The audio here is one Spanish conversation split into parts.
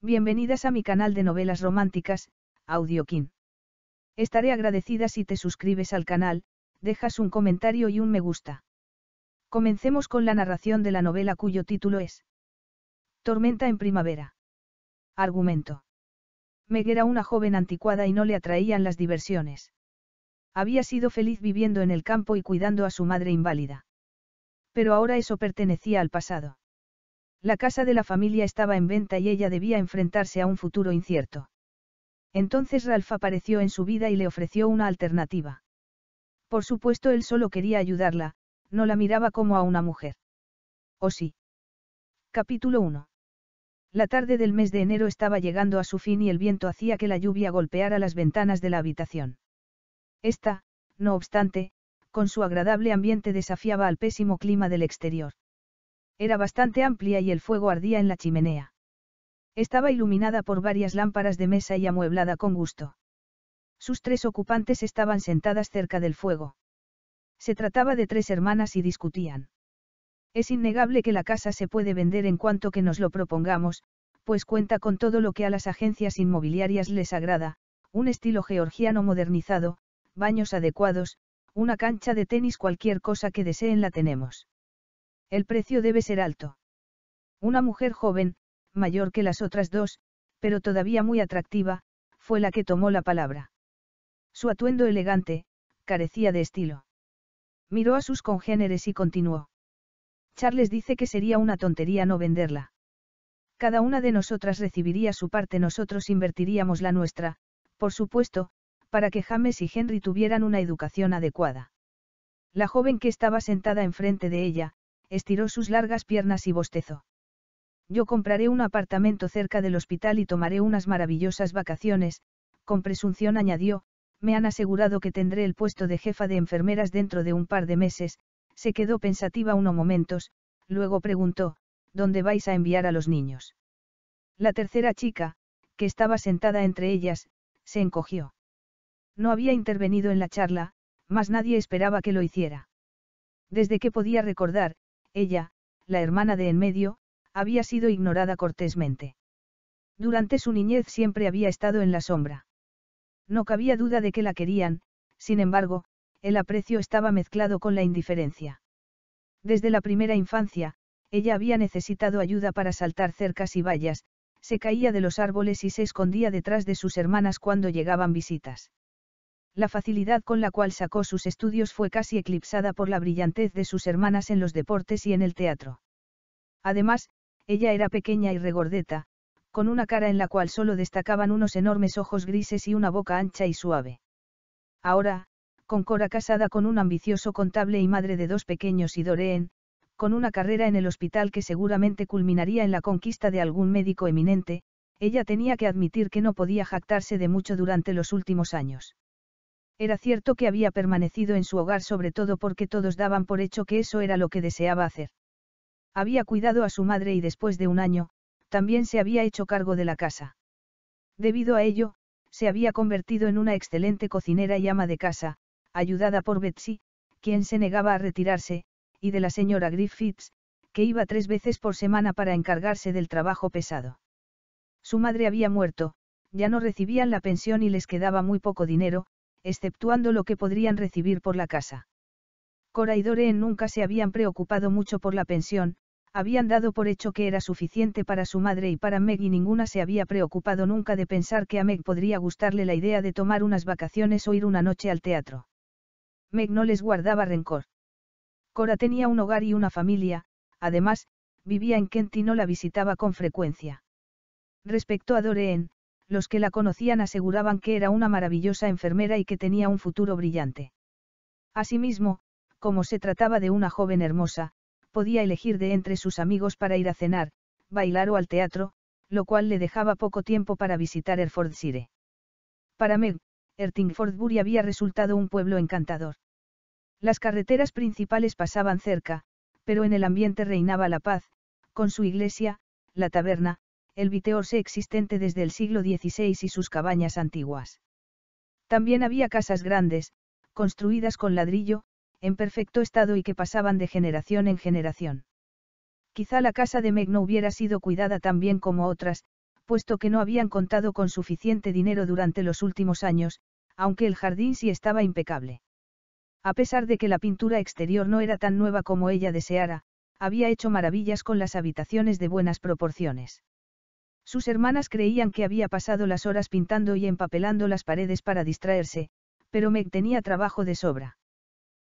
Bienvenidas a mi canal de novelas románticas, Audiokin. Estaré agradecida si te suscribes al canal, dejas un comentario y un me gusta. Comencemos con la narración de la novela cuyo título es Tormenta en primavera. Argumento. Meg era una joven anticuada y no le atraían las diversiones. Había sido feliz viviendo en el campo y cuidando a su madre inválida. Pero ahora eso pertenecía al pasado. La casa de la familia estaba en venta y ella debía enfrentarse a un futuro incierto. Entonces Ralph apareció en su vida y le ofreció una alternativa. Por supuesto él solo quería ayudarla, no la miraba como a una mujer. ¿O sí? Capítulo 1. La tarde del mes de enero estaba llegando a su fin y el viento hacía que la lluvia golpeara las ventanas de la habitación. Esta, no obstante, con su agradable ambiente desafiaba al pésimo clima del exterior. Era bastante amplia y el fuego ardía en la chimenea. Estaba iluminada por varias lámparas de mesa y amueblada con gusto. Sus tres ocupantes estaban sentadas cerca del fuego. Se trataba de tres hermanas y discutían. Es innegable que la casa se puede vender en cuanto que nos lo propongamos, pues cuenta con todo lo que a las agencias inmobiliarias les agrada, un estilo georgiano modernizado, baños adecuados, una cancha de tenis, cualquier cosa que deseen la tenemos. El precio debe ser alto. Una mujer joven, mayor que las otras dos, pero todavía muy atractiva, fue la que tomó la palabra. Su atuendo elegante, carecía de estilo. Miró a sus congéneres y continuó. Charles dice que sería una tontería no venderla. Cada una de nosotras recibiría su parte, nosotros invertiríamos la nuestra, por supuesto, para que James y Henry tuvieran una educación adecuada. La joven que estaba sentada enfrente de ella, estiró sus largas piernas y bostezó. Yo compraré un apartamento cerca del hospital y tomaré unas maravillosas vacaciones, con presunción añadió, me han asegurado que tendré el puesto de jefa de enfermeras dentro de un par de meses, se quedó pensativa unos momentos, luego preguntó, ¿dónde vais a enviar a los niños? La tercera chica, que estaba sentada entre ellas, se encogió. No había intervenido en la charla, mas nadie esperaba que lo hiciera. Desde que podía recordar, ella, la hermana de en medio, había sido ignorada cortésmente. Durante su niñez siempre había estado en la sombra. No cabía duda de que la querían, sin embargo, el aprecio estaba mezclado con la indiferencia. Desde la primera infancia, ella había necesitado ayuda para saltar cercas y vallas, se caía de los árboles y se escondía detrás de sus hermanas cuando llegaban visitas. La facilidad con la cual sacó sus estudios fue casi eclipsada por la brillantez de sus hermanas en los deportes y en el teatro. Además, ella era pequeña y regordeta, con una cara en la cual solo destacaban unos enormes ojos grises y una boca ancha y suave. Ahora, con Cora casada con un ambicioso contable y madre de dos pequeños y Doreen, con una carrera en el hospital que seguramente culminaría en la conquista de algún médico eminente, ella tenía que admitir que no podía jactarse de mucho durante los últimos años. Era cierto que había permanecido en su hogar sobre todo porque todos daban por hecho que eso era lo que deseaba hacer. Había cuidado a su madre y después de un año, también se había hecho cargo de la casa. Debido a ello, se había convertido en una excelente cocinera y ama de casa, ayudada por Betsy, quien se negaba a retirarse, y de la señora Griffiths, que iba tres veces por semana para encargarse del trabajo pesado. Su madre había muerto, ya no recibían la pensión y les quedaba muy poco dinero, exceptuando lo que podrían recibir por la casa. Cora y Doreen nunca se habían preocupado mucho por la pensión, habían dado por hecho que era suficiente para su madre y para Meg y ninguna se había preocupado nunca de pensar que a Meg podría gustarle la idea de tomar unas vacaciones o ir una noche al teatro. Meg no les guardaba rencor. Cora tenía un hogar y una familia, además, vivía en Kent y no la visitaba con frecuencia. Respecto a Doreen, los que la conocían aseguraban que era una maravillosa enfermera y que tenía un futuro brillante. Asimismo, como se trataba de una joven hermosa, podía elegir de entre sus amigos para ir a cenar, bailar o al teatro, lo cual le dejaba poco tiempo para visitar Erfordsire. Para Meg, Ertingfordbury había resultado un pueblo encantador. Las carreteras principales pasaban cerca, pero en el ambiente reinaba la paz, con su iglesia, la taberna, el Viteorse existente desde el siglo XVI y sus cabañas antiguas. También había casas grandes, construidas con ladrillo, en perfecto estado y que pasaban de generación en generación. Quizá la casa de Meg hubiera sido cuidada tan bien como otras, puesto que no habían contado con suficiente dinero durante los últimos años, aunque el jardín sí estaba impecable. A pesar de que la pintura exterior no era tan nueva como ella deseara, había hecho maravillas con las habitaciones de buenas proporciones. Sus hermanas creían que había pasado las horas pintando y empapelando las paredes para distraerse, pero Meg tenía trabajo de sobra.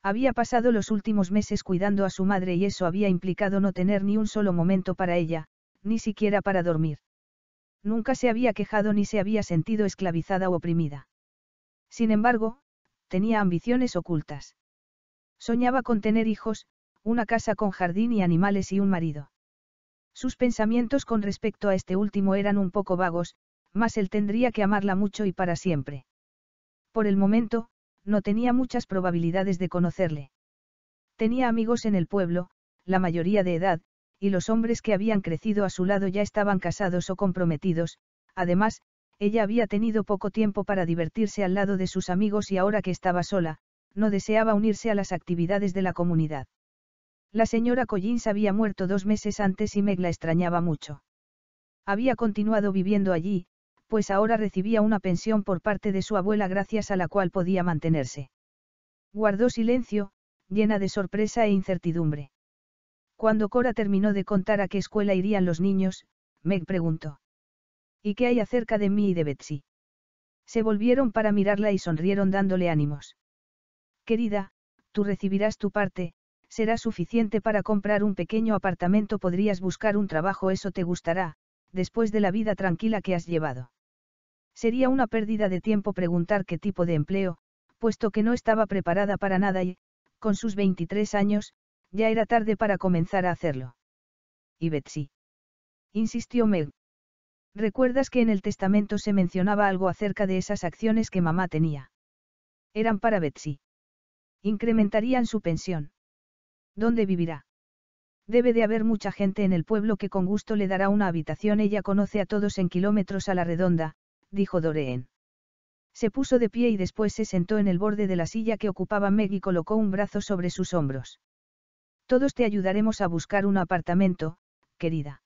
Había pasado los últimos meses cuidando a su madre y eso había implicado no tener ni un solo momento para ella, ni siquiera para dormir. Nunca se había quejado ni se había sentido esclavizada o oprimida. Sin embargo, tenía ambiciones ocultas. Soñaba con tener hijos, una casa con jardín y animales y un marido. Sus pensamientos con respecto a este último eran un poco vagos, mas él tendría que amarla mucho y para siempre. Por el momento, no tenía muchas probabilidades de conocerle. Tenía amigos en el pueblo, la mayoría de edad, y los hombres que habían crecido a su lado ya estaban casados o comprometidos, además, ella había tenido poco tiempo para divertirse al lado de sus amigos y ahora que estaba sola, no deseaba unirse a las actividades de la comunidad. La señora Collins había muerto dos meses antes y Meg la extrañaba mucho. Había continuado viviendo allí, pues ahora recibía una pensión por parte de su abuela gracias a la cual podía mantenerse. Guardó silencio, llena de sorpresa e incertidumbre. Cuando Cora terminó de contar a qué escuela irían los niños, Meg preguntó. ¿Y qué hay acerca de mí y de Betsy? Se volvieron para mirarla y sonrieron dándole ánimos. Querida, tú recibirás tu parte, será suficiente para comprar un pequeño apartamento, podrías buscar un trabajo, eso te gustará, después de la vida tranquila que has llevado. Sería una pérdida de tiempo preguntar qué tipo de empleo, puesto que no estaba preparada para nada y, con sus 23 años, ya era tarde para comenzar a hacerlo. Y Betsy. Insistió Meg. ¿Recuerdas que en el testamento se mencionaba algo acerca de esas acciones que mamá tenía? Eran para Betsy. Incrementarían su pensión. ¿Dónde vivirá? Debe de haber mucha gente en el pueblo que con gusto le dará una habitación. Ella conoce a todos en kilómetros a la redonda, dijo Doreen. Se puso de pie y después se sentó en el borde de la silla que ocupaba Meg y colocó un brazo sobre sus hombros. Todos te ayudaremos a buscar un apartamento, querida.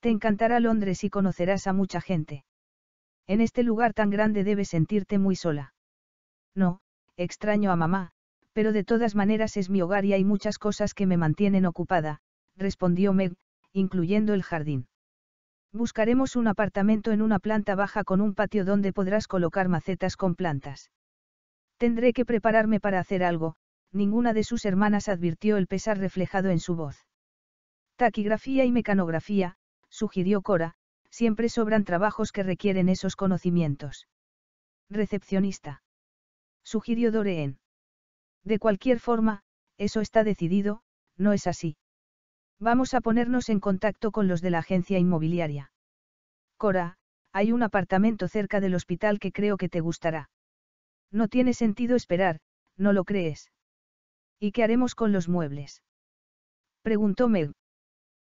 Te encantará Londres y conocerás a mucha gente. En este lugar tan grande debes sentirte muy sola. No, extraño a mamá, pero de todas maneras es mi hogar y hay muchas cosas que me mantienen ocupada, respondió Meg, incluyendo el jardín. Buscaremos un apartamento en una planta baja con un patio donde podrás colocar macetas con plantas. Tendré que prepararme para hacer algo, ninguna de sus hermanas advirtió el pesar reflejado en su voz. Taquigrafía y mecanografía, sugirió Cora, siempre sobran trabajos que requieren esos conocimientos. Recepcionista. Sugirió Doreen. De cualquier forma, eso está decidido, no es así. Vamos a ponernos en contacto con los de la agencia inmobiliaria. Cora, hay un apartamento cerca del hospital que creo que te gustará. No tiene sentido esperar, ¿no lo crees? ¿Y qué haremos con los muebles? Preguntó Meg.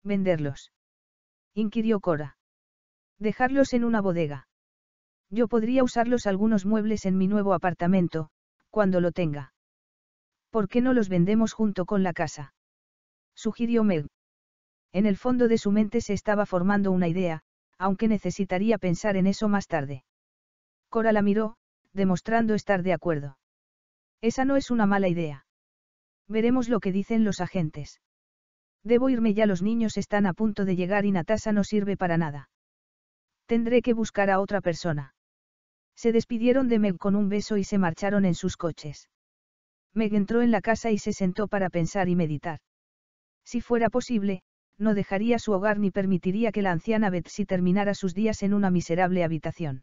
Venderlos. Inquirió Cora. Dejarlos en una bodega. Yo podría usarlos algunos muebles en mi nuevo apartamento, cuando lo tenga. ¿Por qué no los vendemos junto con la casa? Sugirió Meg. En el fondo de su mente se estaba formando una idea, aunque necesitaría pensar en eso más tarde. Cora la miró, demostrando estar de acuerdo. Esa no es una mala idea. Veremos lo que dicen los agentes. Debo irme ya, los niños están a punto de llegar y Natasa no sirve para nada. Tendré que buscar a otra persona. Se despidieron de Meg con un beso y se marcharon en sus coches. Meg entró en la casa y se sentó para pensar y meditar. Si fuera posible, no dejaría su hogar ni permitiría que la anciana Betsy terminara sus días en una miserable habitación.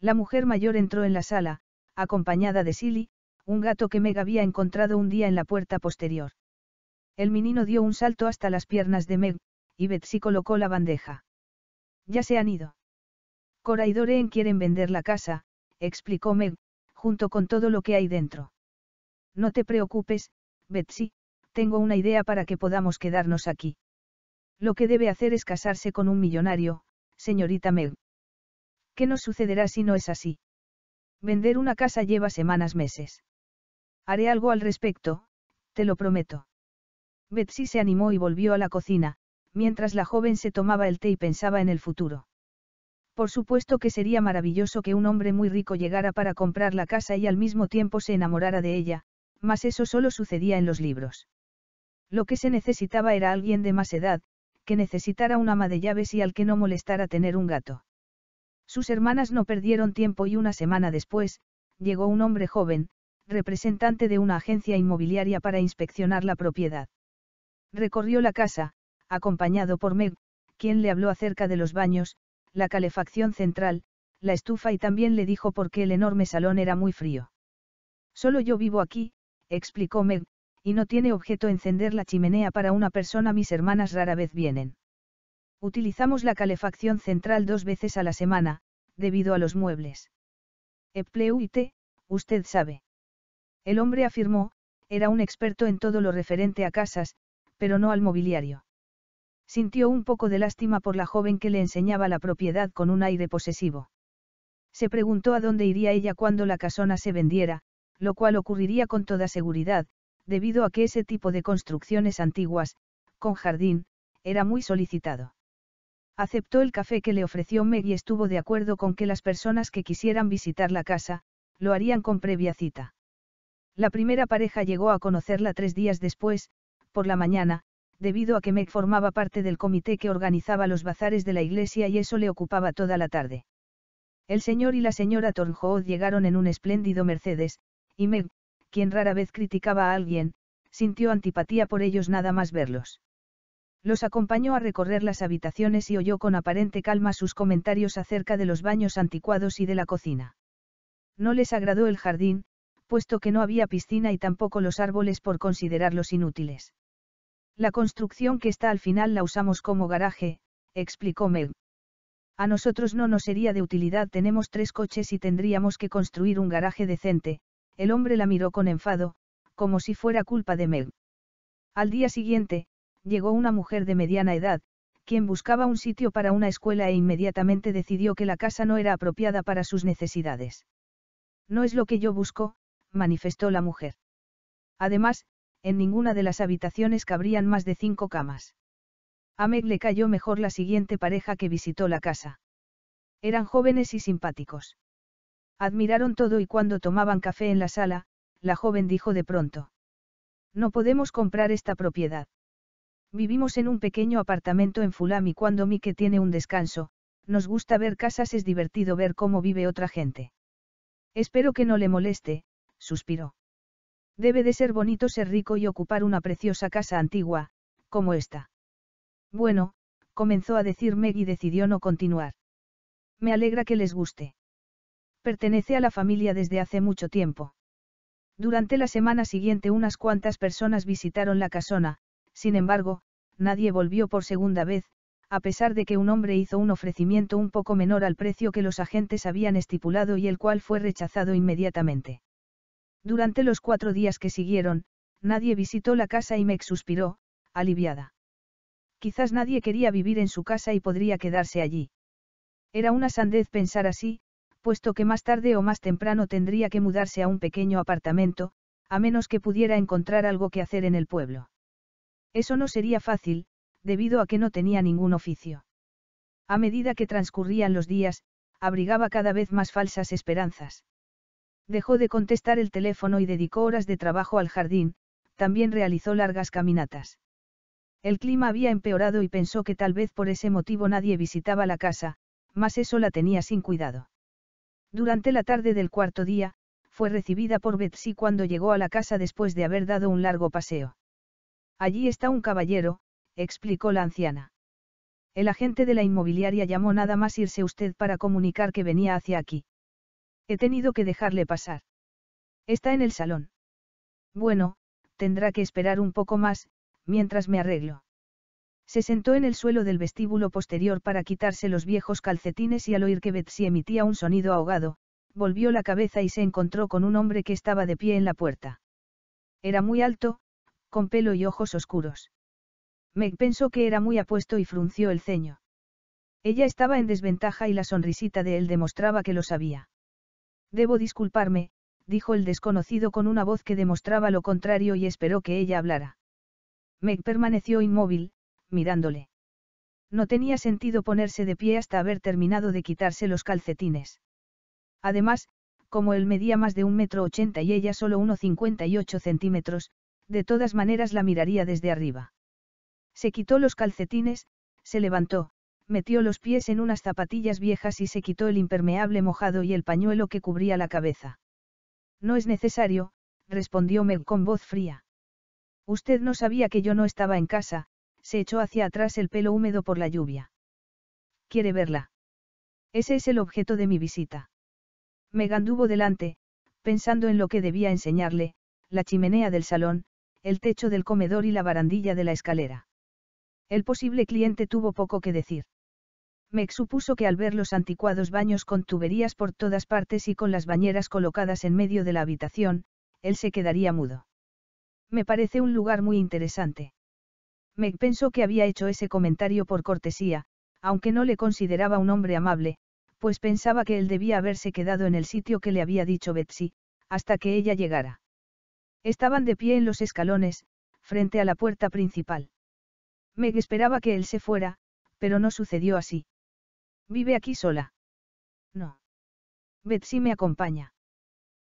La mujer mayor entró en la sala, acompañada de Silly, un gato que Meg había encontrado un día en la puerta posterior. El menino dio un salto hasta las piernas de Meg, y Betsy colocó la bandeja. Ya se han ido. Cora y Doreen quieren vender la casa, explicó Meg, junto con todo lo que hay dentro. No te preocupes, Betsy, tengo una idea para que podamos quedarnos aquí. Lo que debe hacer es casarse con un millonario, señorita Meg. ¿Qué nos sucederá si no es así? Vender una casa lleva semanas, meses. Haré algo al respecto, te lo prometo. Betsy se animó y volvió a la cocina, mientras la joven se tomaba el té y pensaba en el futuro. Por supuesto que sería maravilloso que un hombre muy rico llegara para comprar la casa y al mismo tiempo se enamorara de ella, mas eso solo sucedía en los libros. Lo que se necesitaba era alguien de más edad, que necesitara un ama de llaves y al que no molestara tener un gato. Sus hermanas no perdieron tiempo y una semana después, llegó un hombre joven, representante de una agencia inmobiliaria para inspeccionar la propiedad. Recorrió la casa, acompañado por Meg, quien le habló acerca de los baños, la calefacción central, la estufa y también le dijo por qué el enorme salón era muy frío. Solo yo vivo aquí, explicó Meg, y no tiene objeto encender la chimenea para una persona, mis hermanas rara vez vienen. Utilizamos la calefacción central dos veces a la semana, debido a los muebles. Epleuite, usted sabe. El hombre afirmó, era un experto en todo lo referente a casas, pero no al mobiliario. Sintió un poco de lástima por la joven que le enseñaba la propiedad con un aire posesivo. Se preguntó a dónde iría ella cuando la casona se vendiera, lo cual ocurriría con toda seguridad, debido a que ese tipo de construcciones antiguas, con jardín, era muy solicitado. Aceptó el café que le ofreció Meg y estuvo de acuerdo con que las personas que quisieran visitar la casa, lo harían con previa cita. La primera pareja llegó a conocerla tres días después, por la mañana, debido a que Meg formaba parte del comité que organizaba los bazares de la iglesia y eso le ocupaba toda la tarde. El señor y la señora Tornhood llegaron en un espléndido Mercedes, y Meg, quien rara vez criticaba a alguien, sintió antipatía por ellos nada más verlos. Los acompañó a recorrer las habitaciones y oyó con aparente calma sus comentarios acerca de los baños anticuados y de la cocina. No les agradó el jardín, puesto que no había piscina y tampoco los árboles por considerarlos inútiles. La construcción que está al final la usamos como garaje, explicó Meg. A nosotros no nos sería de utilidad, tenemos tres coches y tendríamos que construir un garaje decente, el hombre la miró con enfado, como si fuera culpa de Meg. Al día siguiente, llegó una mujer de mediana edad, quien buscaba un sitio para una escuela e inmediatamente decidió que la casa no era apropiada para sus necesidades. No es lo que yo busco, manifestó la mujer. Además, en ninguna de las habitaciones cabrían más de cinco camas. A Meg le cayó mejor la siguiente pareja que visitó la casa. Eran jóvenes y simpáticos. Admiraron todo y cuando tomaban café en la sala, la joven dijo de pronto. No podemos comprar esta propiedad. Vivimos en un pequeño apartamento en Fulham y cuando Mike tiene un descanso, nos gusta ver casas, es divertido ver cómo vive otra gente. Espero que no le moleste, suspiró. Debe de ser bonito ser rico y ocupar una preciosa casa antigua, como esta. Bueno, comenzó a decir Meg y decidió no continuar. Me alegra que les guste pertenece a la familia desde hace mucho tiempo. Durante la semana siguiente unas cuantas personas visitaron la casona, sin embargo, nadie volvió por segunda vez, a pesar de que un hombre hizo un ofrecimiento un poco menor al precio que los agentes habían estipulado y el cual fue rechazado inmediatamente. Durante los cuatro días que siguieron, nadie visitó la casa y me suspiró, aliviada. Quizás nadie quería vivir en su casa y podría quedarse allí. Era una sandez pensar así, puesto que más tarde o más temprano tendría que mudarse a un pequeño apartamento, a menos que pudiera encontrar algo que hacer en el pueblo. Eso no sería fácil, debido a que no tenía ningún oficio. A medida que transcurrían los días, abrigaba cada vez más falsas esperanzas. Dejó de contestar el teléfono y dedicó horas de trabajo al jardín, también realizó largas caminatas. El clima había empeorado y pensó que tal vez por ese motivo nadie visitaba la casa, más eso la tenía sin cuidado. Durante la tarde del cuarto día, fue recibida por Betsy cuando llegó a la casa después de haber dado un largo paseo. Allí está un caballero, explicó la anciana. El agente de la inmobiliaria llamó nada más irse usted para comunicar que venía hacia aquí. He tenido que dejarle pasar. Está en el salón. Bueno, tendrá que esperar un poco más, mientras me arreglo. Se sentó en el suelo del vestíbulo posterior para quitarse los viejos calcetines y al oír que Betsy emitía un sonido ahogado, volvió la cabeza y se encontró con un hombre que estaba de pie en la puerta. Era muy alto, con pelo y ojos oscuros. Meg pensó que era muy apuesto y frunció el ceño. Ella estaba en desventaja y la sonrisita de él demostraba que lo sabía. Debo disculparme, dijo el desconocido con una voz que demostraba lo contrario y esperó que ella hablara. Meg permaneció inmóvil, mirándole. No tenía sentido ponerse de pie hasta haber terminado de quitarse los calcetines. Además, como él medía más de un metro ochenta y ella solo uno cincuenta y ocho centímetros, de todas maneras la miraría desde arriba. Se quitó los calcetines, se levantó, metió los pies en unas zapatillas viejas y se quitó el impermeable mojado y el pañuelo que cubría la cabeza. No es necesario, respondió Meg con voz fría. Usted no sabía que yo no estaba en casa, se echó hacia atrás el pelo húmedo por la lluvia. ¿Quiere verla? Ese es el objeto de mi visita. Me anduvo delante, pensando en lo que debía enseñarle, la chimenea del salón, el techo del comedor y la barandilla de la escalera. El posible cliente tuvo poco que decir. Meg supuso que al ver los anticuados baños con tuberías por todas partes y con las bañeras colocadas en medio de la habitación, él se quedaría mudo. Me parece un lugar muy interesante. Meg pensó que había hecho ese comentario por cortesía, aunque no le consideraba un hombre amable, pues pensaba que él debía haberse quedado en el sitio que le había dicho Betsy, hasta que ella llegara. Estaban de pie en los escalones, frente a la puerta principal. Meg esperaba que él se fuera, pero no sucedió así. ¿Vive aquí sola? No. Betsy me acompaña.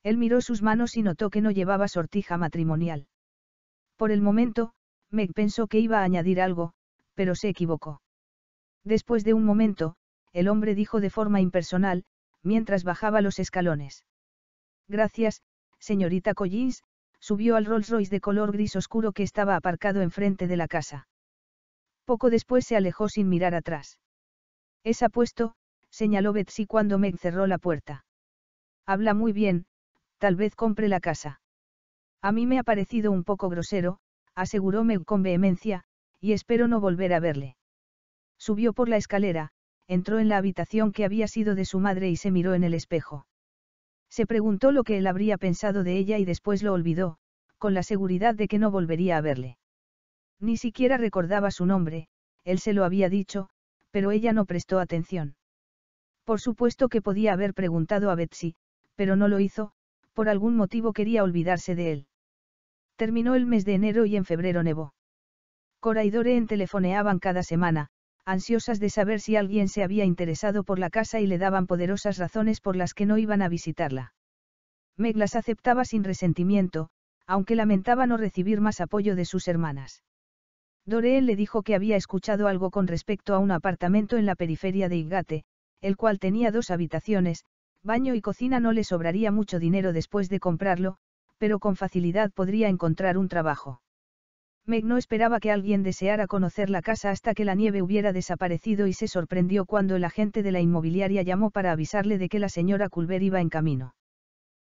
Él miró sus manos y notó que no llevaba sortija matrimonial. Por el momento, Meg pensó que iba a añadir algo, pero se equivocó. Después de un momento, el hombre dijo de forma impersonal, mientras bajaba los escalones. Gracias, señorita Collins, subió al Rolls Royce de color gris oscuro que estaba aparcado enfrente de la casa. Poco después se alejó sin mirar atrás. Es apuesto, señaló Betsy cuando Meg cerró la puerta. Habla muy bien, tal vez compre la casa. A mí me ha parecido un poco grosero, aseguróme con vehemencia, y espero no volver a verle. Subió por la escalera, entró en la habitación que había sido de su madre y se miró en el espejo. Se preguntó lo que él habría pensado de ella y después lo olvidó, con la seguridad de que no volvería a verle. Ni siquiera recordaba su nombre, él se lo había dicho, pero ella no prestó atención. Por supuesto que podía haber preguntado a Betsy, pero no lo hizo, por algún motivo quería olvidarse de él. Terminó el mes de enero y en febrero nevó. Cora y Doreen telefoneaban cada semana, ansiosas de saber si alguien se había interesado por la casa y le daban poderosas razones por las que no iban a visitarla. Meg las aceptaba sin resentimiento, aunque lamentaba no recibir más apoyo de sus hermanas. Doreen le dijo que había escuchado algo con respecto a un apartamento en la periferia de Igate, el cual tenía dos habitaciones, baño y cocina no le sobraría mucho dinero después de comprarlo, pero con facilidad podría encontrar un trabajo. Meg no esperaba que alguien deseara conocer la casa hasta que la nieve hubiera desaparecido y se sorprendió cuando el agente de la inmobiliaria llamó para avisarle de que la señora Culver iba en camino.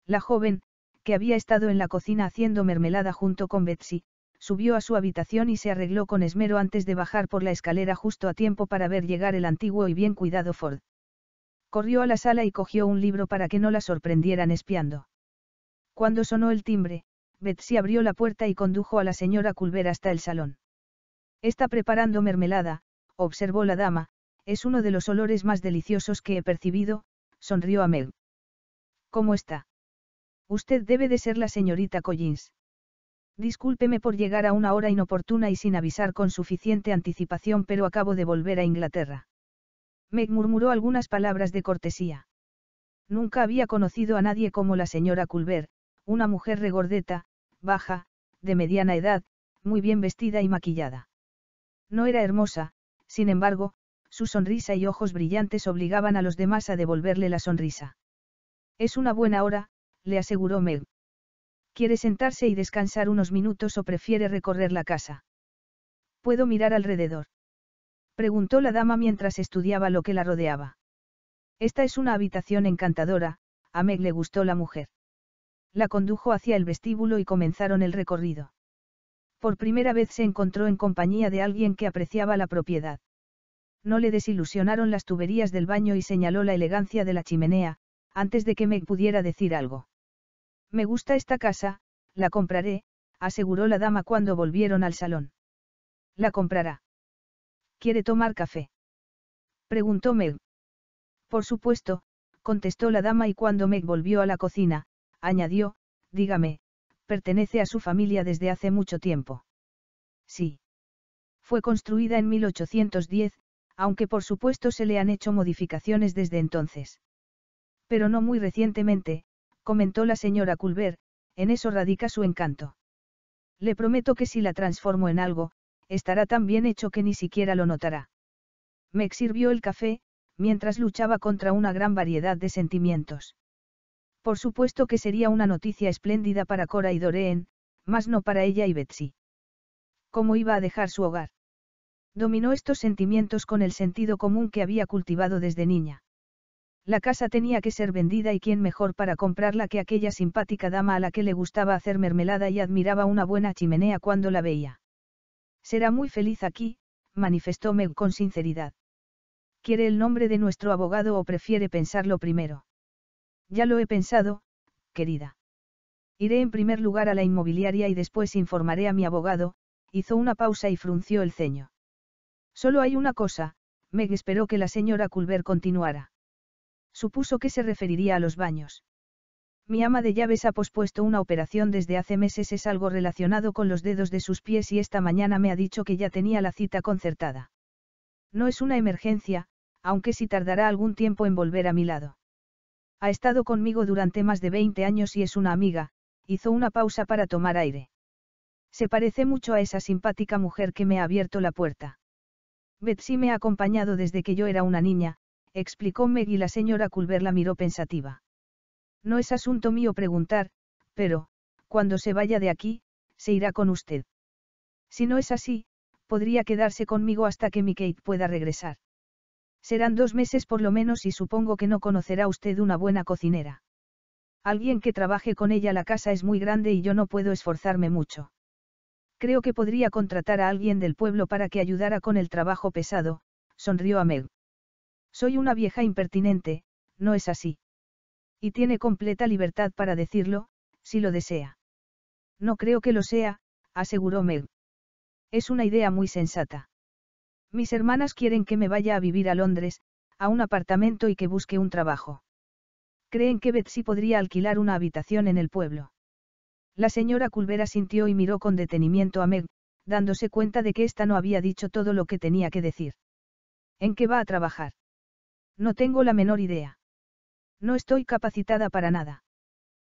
La joven, que había estado en la cocina haciendo mermelada junto con Betsy, subió a su habitación y se arregló con esmero antes de bajar por la escalera justo a tiempo para ver llegar el antiguo y bien cuidado Ford. Corrió a la sala y cogió un libro para que no la sorprendieran espiando. Cuando sonó el timbre, Betsy abrió la puerta y condujo a la señora Culver hasta el salón. Está preparando mermelada, observó la dama, es uno de los olores más deliciosos que he percibido, sonrió a Meg. ¿Cómo está? Usted debe de ser la señorita Collins. Discúlpeme por llegar a una hora inoportuna y sin avisar con suficiente anticipación, pero acabo de volver a Inglaterra. Meg murmuró algunas palabras de cortesía. Nunca había conocido a nadie como la señora Culver, una mujer regordeta, baja, de mediana edad, muy bien vestida y maquillada. No era hermosa, sin embargo, su sonrisa y ojos brillantes obligaban a los demás a devolverle la sonrisa. Es una buena hora, le aseguró Meg. ¿Quiere sentarse y descansar unos minutos o prefiere recorrer la casa? ¿Puedo mirar alrededor? Preguntó la dama mientras estudiaba lo que la rodeaba. Esta es una habitación encantadora, a Meg le gustó la mujer. La condujo hacia el vestíbulo y comenzaron el recorrido. Por primera vez se encontró en compañía de alguien que apreciaba la propiedad. No le desilusionaron las tuberías del baño y señaló la elegancia de la chimenea, antes de que Meg pudiera decir algo. Me gusta esta casa, la compraré, aseguró la dama cuando volvieron al salón. La comprará. ¿Quiere tomar café? Preguntó Meg. Por supuesto, contestó la dama y cuando Meg volvió a la cocina, añadió, dígame, pertenece a su familia desde hace mucho tiempo. Sí. Fue construida en 1810, aunque por supuesto se le han hecho modificaciones desde entonces. Pero no muy recientemente, comentó la señora Culver, en eso radica su encanto. Le prometo que si la transformo en algo, estará tan bien hecho que ni siquiera lo notará. Me sirvió el café, mientras luchaba contra una gran variedad de sentimientos. Por supuesto que sería una noticia espléndida para Cora y Doreen, más no para ella y Betsy. ¿Cómo iba a dejar su hogar? Dominó estos sentimientos con el sentido común que había cultivado desde niña. La casa tenía que ser vendida y quién mejor para comprarla que aquella simpática dama a la que le gustaba hacer mermelada y admiraba una buena chimenea cuando la veía. Será muy feliz aquí, manifestó Meg con sinceridad. ¿Quiere el nombre de nuestro abogado o prefiere pensarlo primero? Ya lo he pensado, querida. Iré en primer lugar a la inmobiliaria y después informaré a mi abogado, hizo una pausa y frunció el ceño. Solo hay una cosa, Meg esperó que la señora Culver continuara. Supuso que se referiría a los baños. Mi ama de llaves ha pospuesto una operación desde hace meses, es algo relacionado con los dedos de sus pies y esta mañana me ha dicho que ya tenía la cita concertada. No es una emergencia, aunque si tardará algún tiempo en volver a mi lado. Ha estado conmigo durante más de 20 años y es una amiga, hizo una pausa para tomar aire. Se parece mucho a esa simpática mujer que me ha abierto la puerta. Betsy me ha acompañado desde que yo era una niña, explicó Meg y la señora Culver la miró pensativa. No es asunto mío preguntar, pero, cuando se vaya de aquí, se irá con usted. Si no es así, podría quedarse conmigo hasta que mi Kate pueda regresar. Serán dos meses por lo menos y supongo que no conocerá usted una buena cocinera. Alguien que trabaje con ella la casa es muy grande y yo no puedo esforzarme mucho. Creo que podría contratar a alguien del pueblo para que ayudara con el trabajo pesado, sonrió a Meg. Soy una vieja impertinente, no es así. Y tiene completa libertad para decirlo, si lo desea. No creo que lo sea, aseguró Meg. Es una idea muy sensata. Mis hermanas quieren que me vaya a vivir a Londres, a un apartamento y que busque un trabajo. Creen que Betsy podría alquilar una habitación en el pueblo. La señora Culvera sintió y miró con detenimiento a Meg, dándose cuenta de que ésta no había dicho todo lo que tenía que decir. ¿En qué va a trabajar? No tengo la menor idea. No estoy capacitada para nada.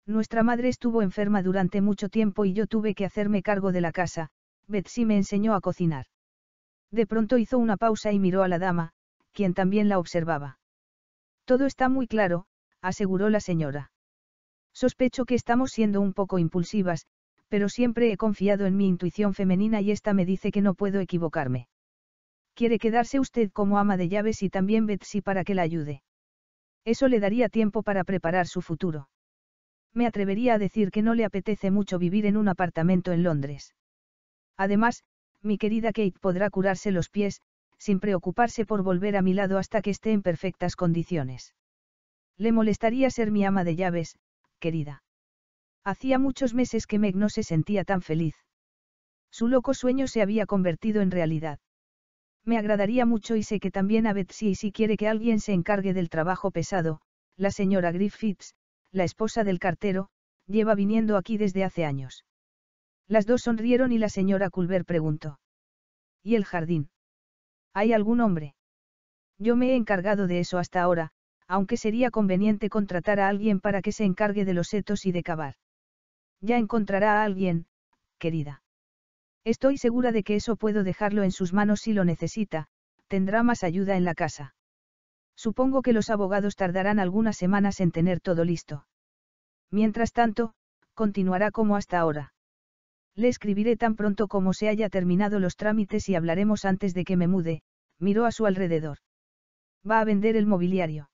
Nuestra madre estuvo enferma durante mucho tiempo y yo tuve que hacerme cargo de la casa, Betsy me enseñó a cocinar. De pronto hizo una pausa y miró a la dama, quien también la observaba. Todo está muy claro, aseguró la señora. Sospecho que estamos siendo un poco impulsivas, pero siempre he confiado en mi intuición femenina y esta me dice que no puedo equivocarme. Quiere quedarse usted como ama de llaves y también Betsy para que la ayude. Eso le daría tiempo para preparar su futuro. Me atrevería a decir que no le apetece mucho vivir en un apartamento en Londres. Además, mi querida Kate podrá curarse los pies, sin preocuparse por volver a mi lado hasta que esté en perfectas condiciones. Le molestaría ser mi ama de llaves, querida. Hacía muchos meses que Meg no se sentía tan feliz. Su loco sueño se había convertido en realidad. Me agradaría mucho y sé que también a Betsy y si quiere que alguien se encargue del trabajo pesado, la señora Griffiths, la esposa del cartero, lleva viniendo aquí desde hace años. Las dos sonrieron y la señora Culver preguntó. ¿Y el jardín? ¿Hay algún hombre? Yo me he encargado de eso hasta ahora, aunque sería conveniente contratar a alguien para que se encargue de los setos y de cavar. Ya encontrará a alguien, querida. Estoy segura de que eso puedo dejarlo en sus manos si lo necesita, tendrá más ayuda en la casa. Supongo que los abogados tardarán algunas semanas en tener todo listo. Mientras tanto, continuará como hasta ahora. Le escribiré tan pronto como se haya terminado los trámites y hablaremos antes de que me mude, miró a su alrededor. Va a vender el mobiliario.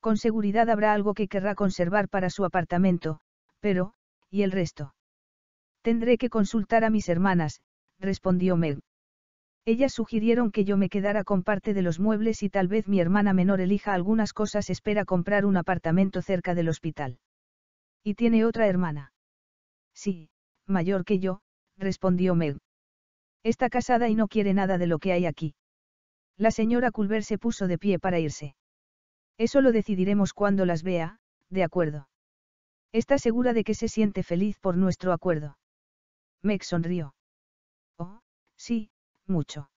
Con seguridad habrá algo que querrá conservar para su apartamento, pero, ¿y el resto? Tendré que consultar a mis hermanas, respondió Meg. Ellas sugirieron que yo me quedara con parte de los muebles y tal vez mi hermana menor elija algunas cosas, espera comprar un apartamento cerca del hospital. ¿Y tiene otra hermana? Sí, mayor que yo, respondió Meg. Está casada y no quiere nada de lo que hay aquí. La señora Culver se puso de pie para irse. Eso lo decidiremos cuando las vea, de acuerdo. Está segura de que se siente feliz por nuestro acuerdo. Meg sonrió. Oh, sí, mucho.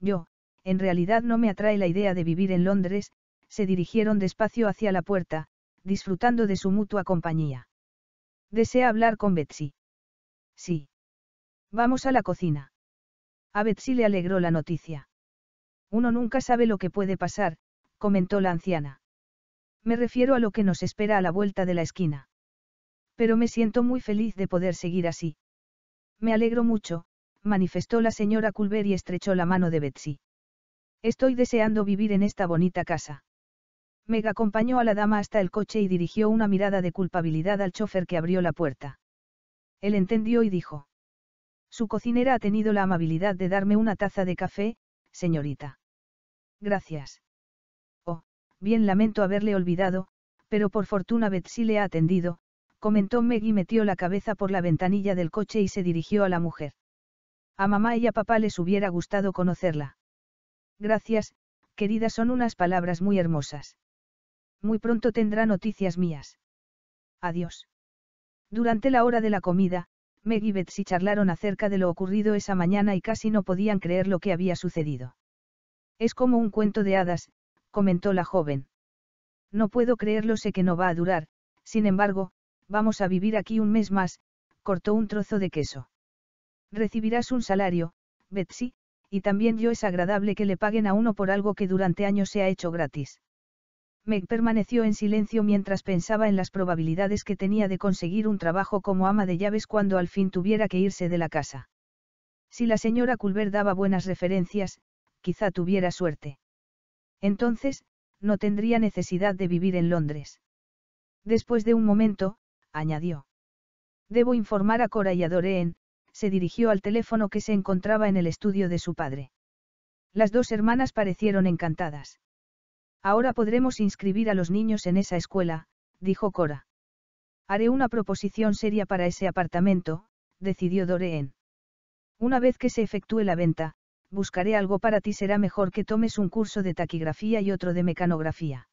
Yo, en realidad no me atrae la idea de vivir en Londres, se dirigieron despacio hacia la puerta, disfrutando de su mutua compañía. Desea hablar con Betsy. Sí. Vamos a la cocina. A Betsy le alegró la noticia. Uno nunca sabe lo que puede pasar, comentó la anciana. Me refiero a lo que nos espera a la vuelta de la esquina. Pero me siento muy feliz de poder seguir así. Me alegro mucho, manifestó la señora Culver y estrechó la mano de Betsy. Estoy deseando vivir en esta bonita casa. Meg acompañó a la dama hasta el coche y dirigió una mirada de culpabilidad al chofer que abrió la puerta. Él entendió y dijo. Su cocinera ha tenido la amabilidad de darme una taza de café, señorita. Gracias. Oh, bien lamento haberle olvidado, pero por fortuna Betsy le ha atendido, comentó Meg y metió la cabeza por la ventanilla del coche y se dirigió a la mujer. A mamá y a papá les hubiera gustado conocerla. Gracias, querida, son unas palabras muy hermosas. Muy pronto tendrá noticias mías. Adiós. Durante la hora de la comida, Meg y Betsy charlaron acerca de lo ocurrido esa mañana y casi no podían creer lo que había sucedido. Es como un cuento de hadas, comentó la joven. No puedo creerlo, sé que no va a durar, sin embargo, vamos a vivir aquí un mes más, cortó un trozo de queso. Recibirás un salario, Betsy, y también yo es agradable que le paguen a uno por algo que durante años se ha hecho gratis. Meg permaneció en silencio mientras pensaba en las probabilidades que tenía de conseguir un trabajo como ama de llaves cuando al fin tuviera que irse de la casa. Si la señora Culver daba buenas referencias, quizá tuviera suerte. Entonces, no tendría necesidad de vivir en Londres. Después de un momento, añadió. Debo informar a Cora y a Doreen, se dirigió al teléfono que se encontraba en el estudio de su padre. Las dos hermanas parecieron encantadas. Ahora podremos inscribir a los niños en esa escuela, dijo Cora. Haré una proposición seria para ese apartamento, decidió Doreen. Una vez que se efectúe la venta, buscaré algo para ti. Será mejor que tomes un curso de taquigrafía y otro de mecanografía.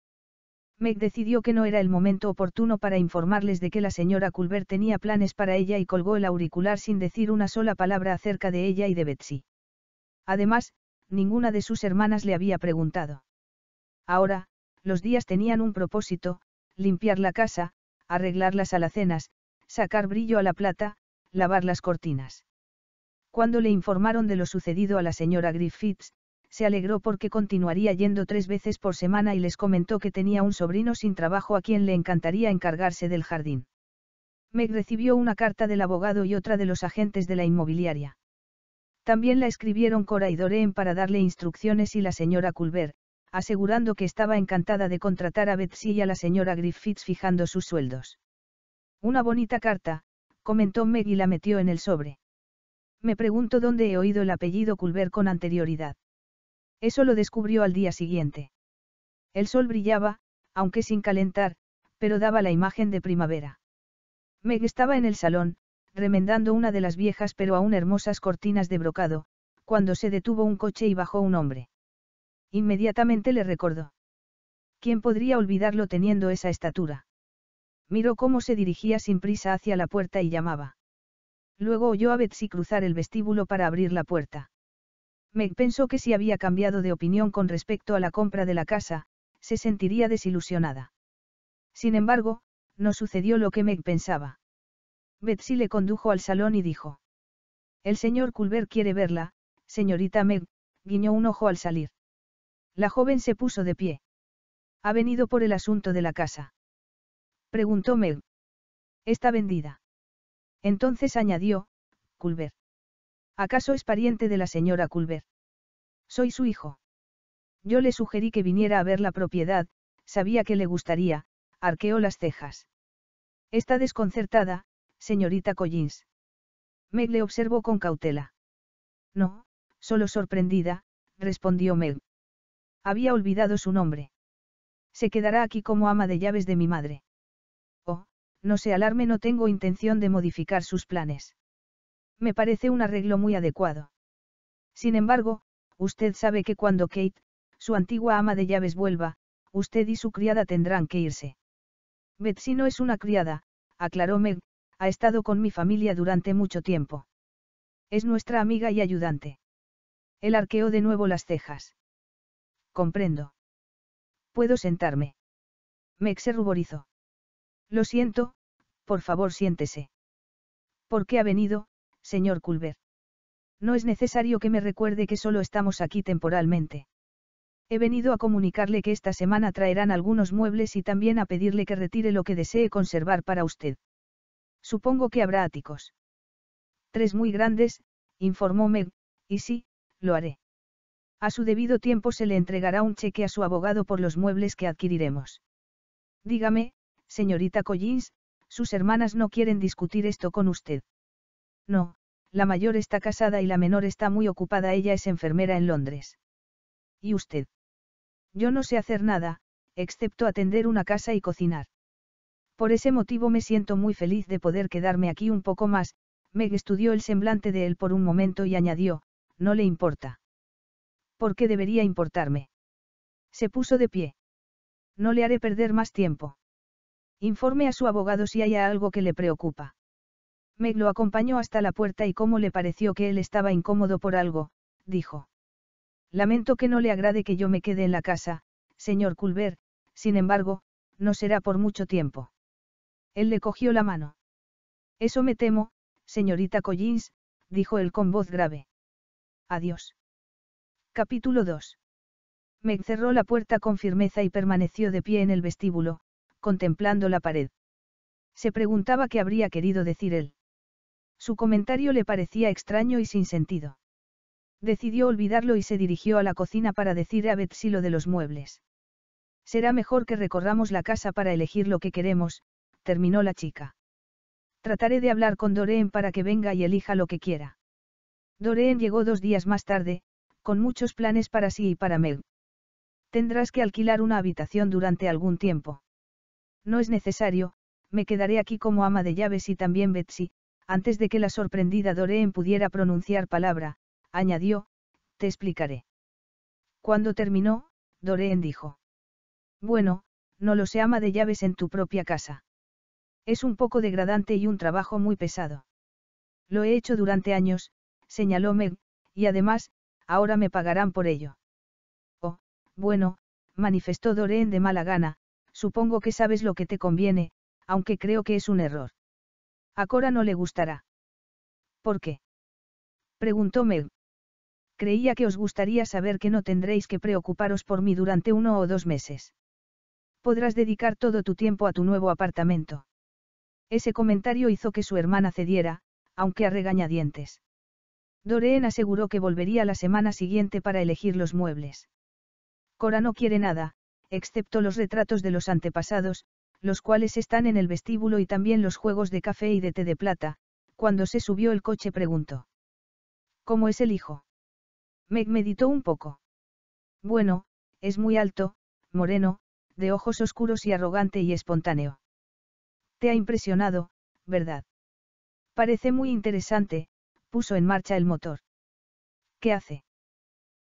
Meg decidió que no era el momento oportuno para informarles de que la señora Culver tenía planes para ella y colgó el auricular sin decir una sola palabra acerca de ella y de Betsy. Además, ninguna de sus hermanas le había preguntado. Ahora, los días tenían un propósito, limpiar la casa, arreglar las alacenas, sacar brillo a la plata, lavar las cortinas. Cuando le informaron de lo sucedido a la señora Griffiths, se alegró porque continuaría yendo tres veces por semana y les comentó que tenía un sobrino sin trabajo a quien le encantaría encargarse del jardín. Meg recibió una carta del abogado y otra de los agentes de la inmobiliaria. También la escribieron Cora y Doreen para darle instrucciones y la señora Culver, asegurando que estaba encantada de contratar a Betsy y a la señora Griffiths fijando sus sueldos. Una bonita carta, comentó Meg y la metió en el sobre. Me pregunto dónde he oído el apellido Culver con anterioridad. Eso lo descubrió al día siguiente. El sol brillaba, aunque sin calentar, pero daba la imagen de primavera. Meg estaba en el salón, remendando una de las viejas pero aún hermosas cortinas de brocado, cuando se detuvo un coche y bajó un hombre. Inmediatamente le recordó. ¿Quién podría olvidarlo teniendo esa estatura? Miró cómo se dirigía sin prisa hacia la puerta y llamaba. Luego oyó a Betsy cruzar el vestíbulo para abrir la puerta. Meg pensó que si había cambiado de opinión con respecto a la compra de la casa, se sentiría desilusionada. Sin embargo, no sucedió lo que Meg pensaba. Betsy le condujo al salón y dijo. El señor Culver quiere verla, señorita Meg, guiñó un ojo al salir. La joven se puso de pie. ¿Ha venido por el asunto de la casa? Preguntó Meg. Está vendida. Entonces añadió, Culver. ¿Acaso es pariente de la señora Culver? Soy su hijo. Yo le sugerí que viniera a ver la propiedad, sabía que le gustaría, arqueó las cejas. Está desconcertada, señorita Collins. Meg le observó con cautela. No, solo sorprendida, respondió Meg. Había olvidado su nombre. Se quedará aquí como ama de llaves de mi madre. Oh, no se alarme, no tengo intención de modificar sus planes. Me parece un arreglo muy adecuado. Sin embargo, usted sabe que cuando Kate, su antigua ama de llaves, vuelva, usted y su criada tendrán que irse. Betsy no es una criada, aclaró Meg, ha estado con mi familia durante mucho tiempo. Es nuestra amiga y ayudante. Él arqueó de nuevo las cejas. Comprendo. ¿Puedo sentarme? Meg se ruborizó. Lo siento, por favor siéntese. ¿Por qué ha venido, señor Culver? No es necesario que me recuerde que solo estamos aquí temporalmente. He venido a comunicarle que esta semana traerán algunos muebles y también a pedirle que retire lo que desee conservar para usted. Supongo que habrá áticos. Tres muy grandes, informó Meg, y sí, lo haré. A su debido tiempo se le entregará un cheque a su abogado por los muebles que adquiriremos. Dígame, señorita Collins, sus hermanas no quieren discutir esto con usted. No, la mayor está casada y la menor está muy ocupada. Ella es enfermera en Londres. ¿Y usted? Yo no sé hacer nada, excepto atender una casa y cocinar. Por ese motivo me siento muy feliz de poder quedarme aquí un poco más, Meg estudió el semblante de él por un momento y añadió, no le importa. ¿por qué debería importarme? Se puso de pie. No le haré perder más tiempo. Informe a su abogado si hay algo que le preocupa. Meg lo acompañó hasta la puerta y como le pareció que él estaba incómodo por algo, dijo. Lamento que no le agrade que yo me quede en la casa, señor Culver, sin embargo, no será por mucho tiempo. Él le cogió la mano. Eso me temo, señorita Collins, dijo él con voz grave. Adiós. Capítulo 2. Meg cerró la puerta con firmeza y permaneció de pie en el vestíbulo, contemplando la pared. Se preguntaba qué habría querido decir él. Su comentario le parecía extraño y sin sentido. Decidió olvidarlo y se dirigió a la cocina para decir a Betsy lo de los muebles. Será mejor que recorramos la casa para elegir lo que queremos, terminó la chica. Trataré de hablar con Doreen para que venga y elija lo que quiera. Doreen llegó dos días más tarde, con muchos planes para sí y para Meg. Tendrás que alquilar una habitación durante algún tiempo. No es necesario, me quedaré aquí como ama de llaves y también Betsy, antes de que la sorprendida Doreen pudiera pronunciar palabra, añadió, te explicaré. Cuando terminó, Doreen dijo. Bueno, no lo sé ama de llaves en tu propia casa. Es un poco degradante y un trabajo muy pesado. Lo he hecho durante años, señaló Meg, y además, ahora me pagarán por ello. Oh, bueno, manifestó Doreen de mala gana, supongo que sabes lo que te conviene, aunque creo que es un error. A Cora no le gustará. ¿Por qué? Preguntó Meg. Creía que os gustaría saber que no tendréis que preocuparos por mí durante uno o dos meses. Podrás dedicar todo tu tiempo a tu nuevo apartamento. Ese comentario hizo que su hermana cediera, aunque a regañadientes. Doreen aseguró que volvería la semana siguiente para elegir los muebles. Cora no quiere nada, excepto los retratos de los antepasados, los cuales están en el vestíbulo y también los juegos de café y de té de plata, cuando se subió el coche preguntó. ¿Cómo es el hijo? Meg meditó un poco. Bueno, es muy alto, moreno, de ojos oscuros y arrogante y espontáneo. Te ha impresionado, ¿verdad? Parece muy interesante, puso en marcha el motor. ¿Qué hace?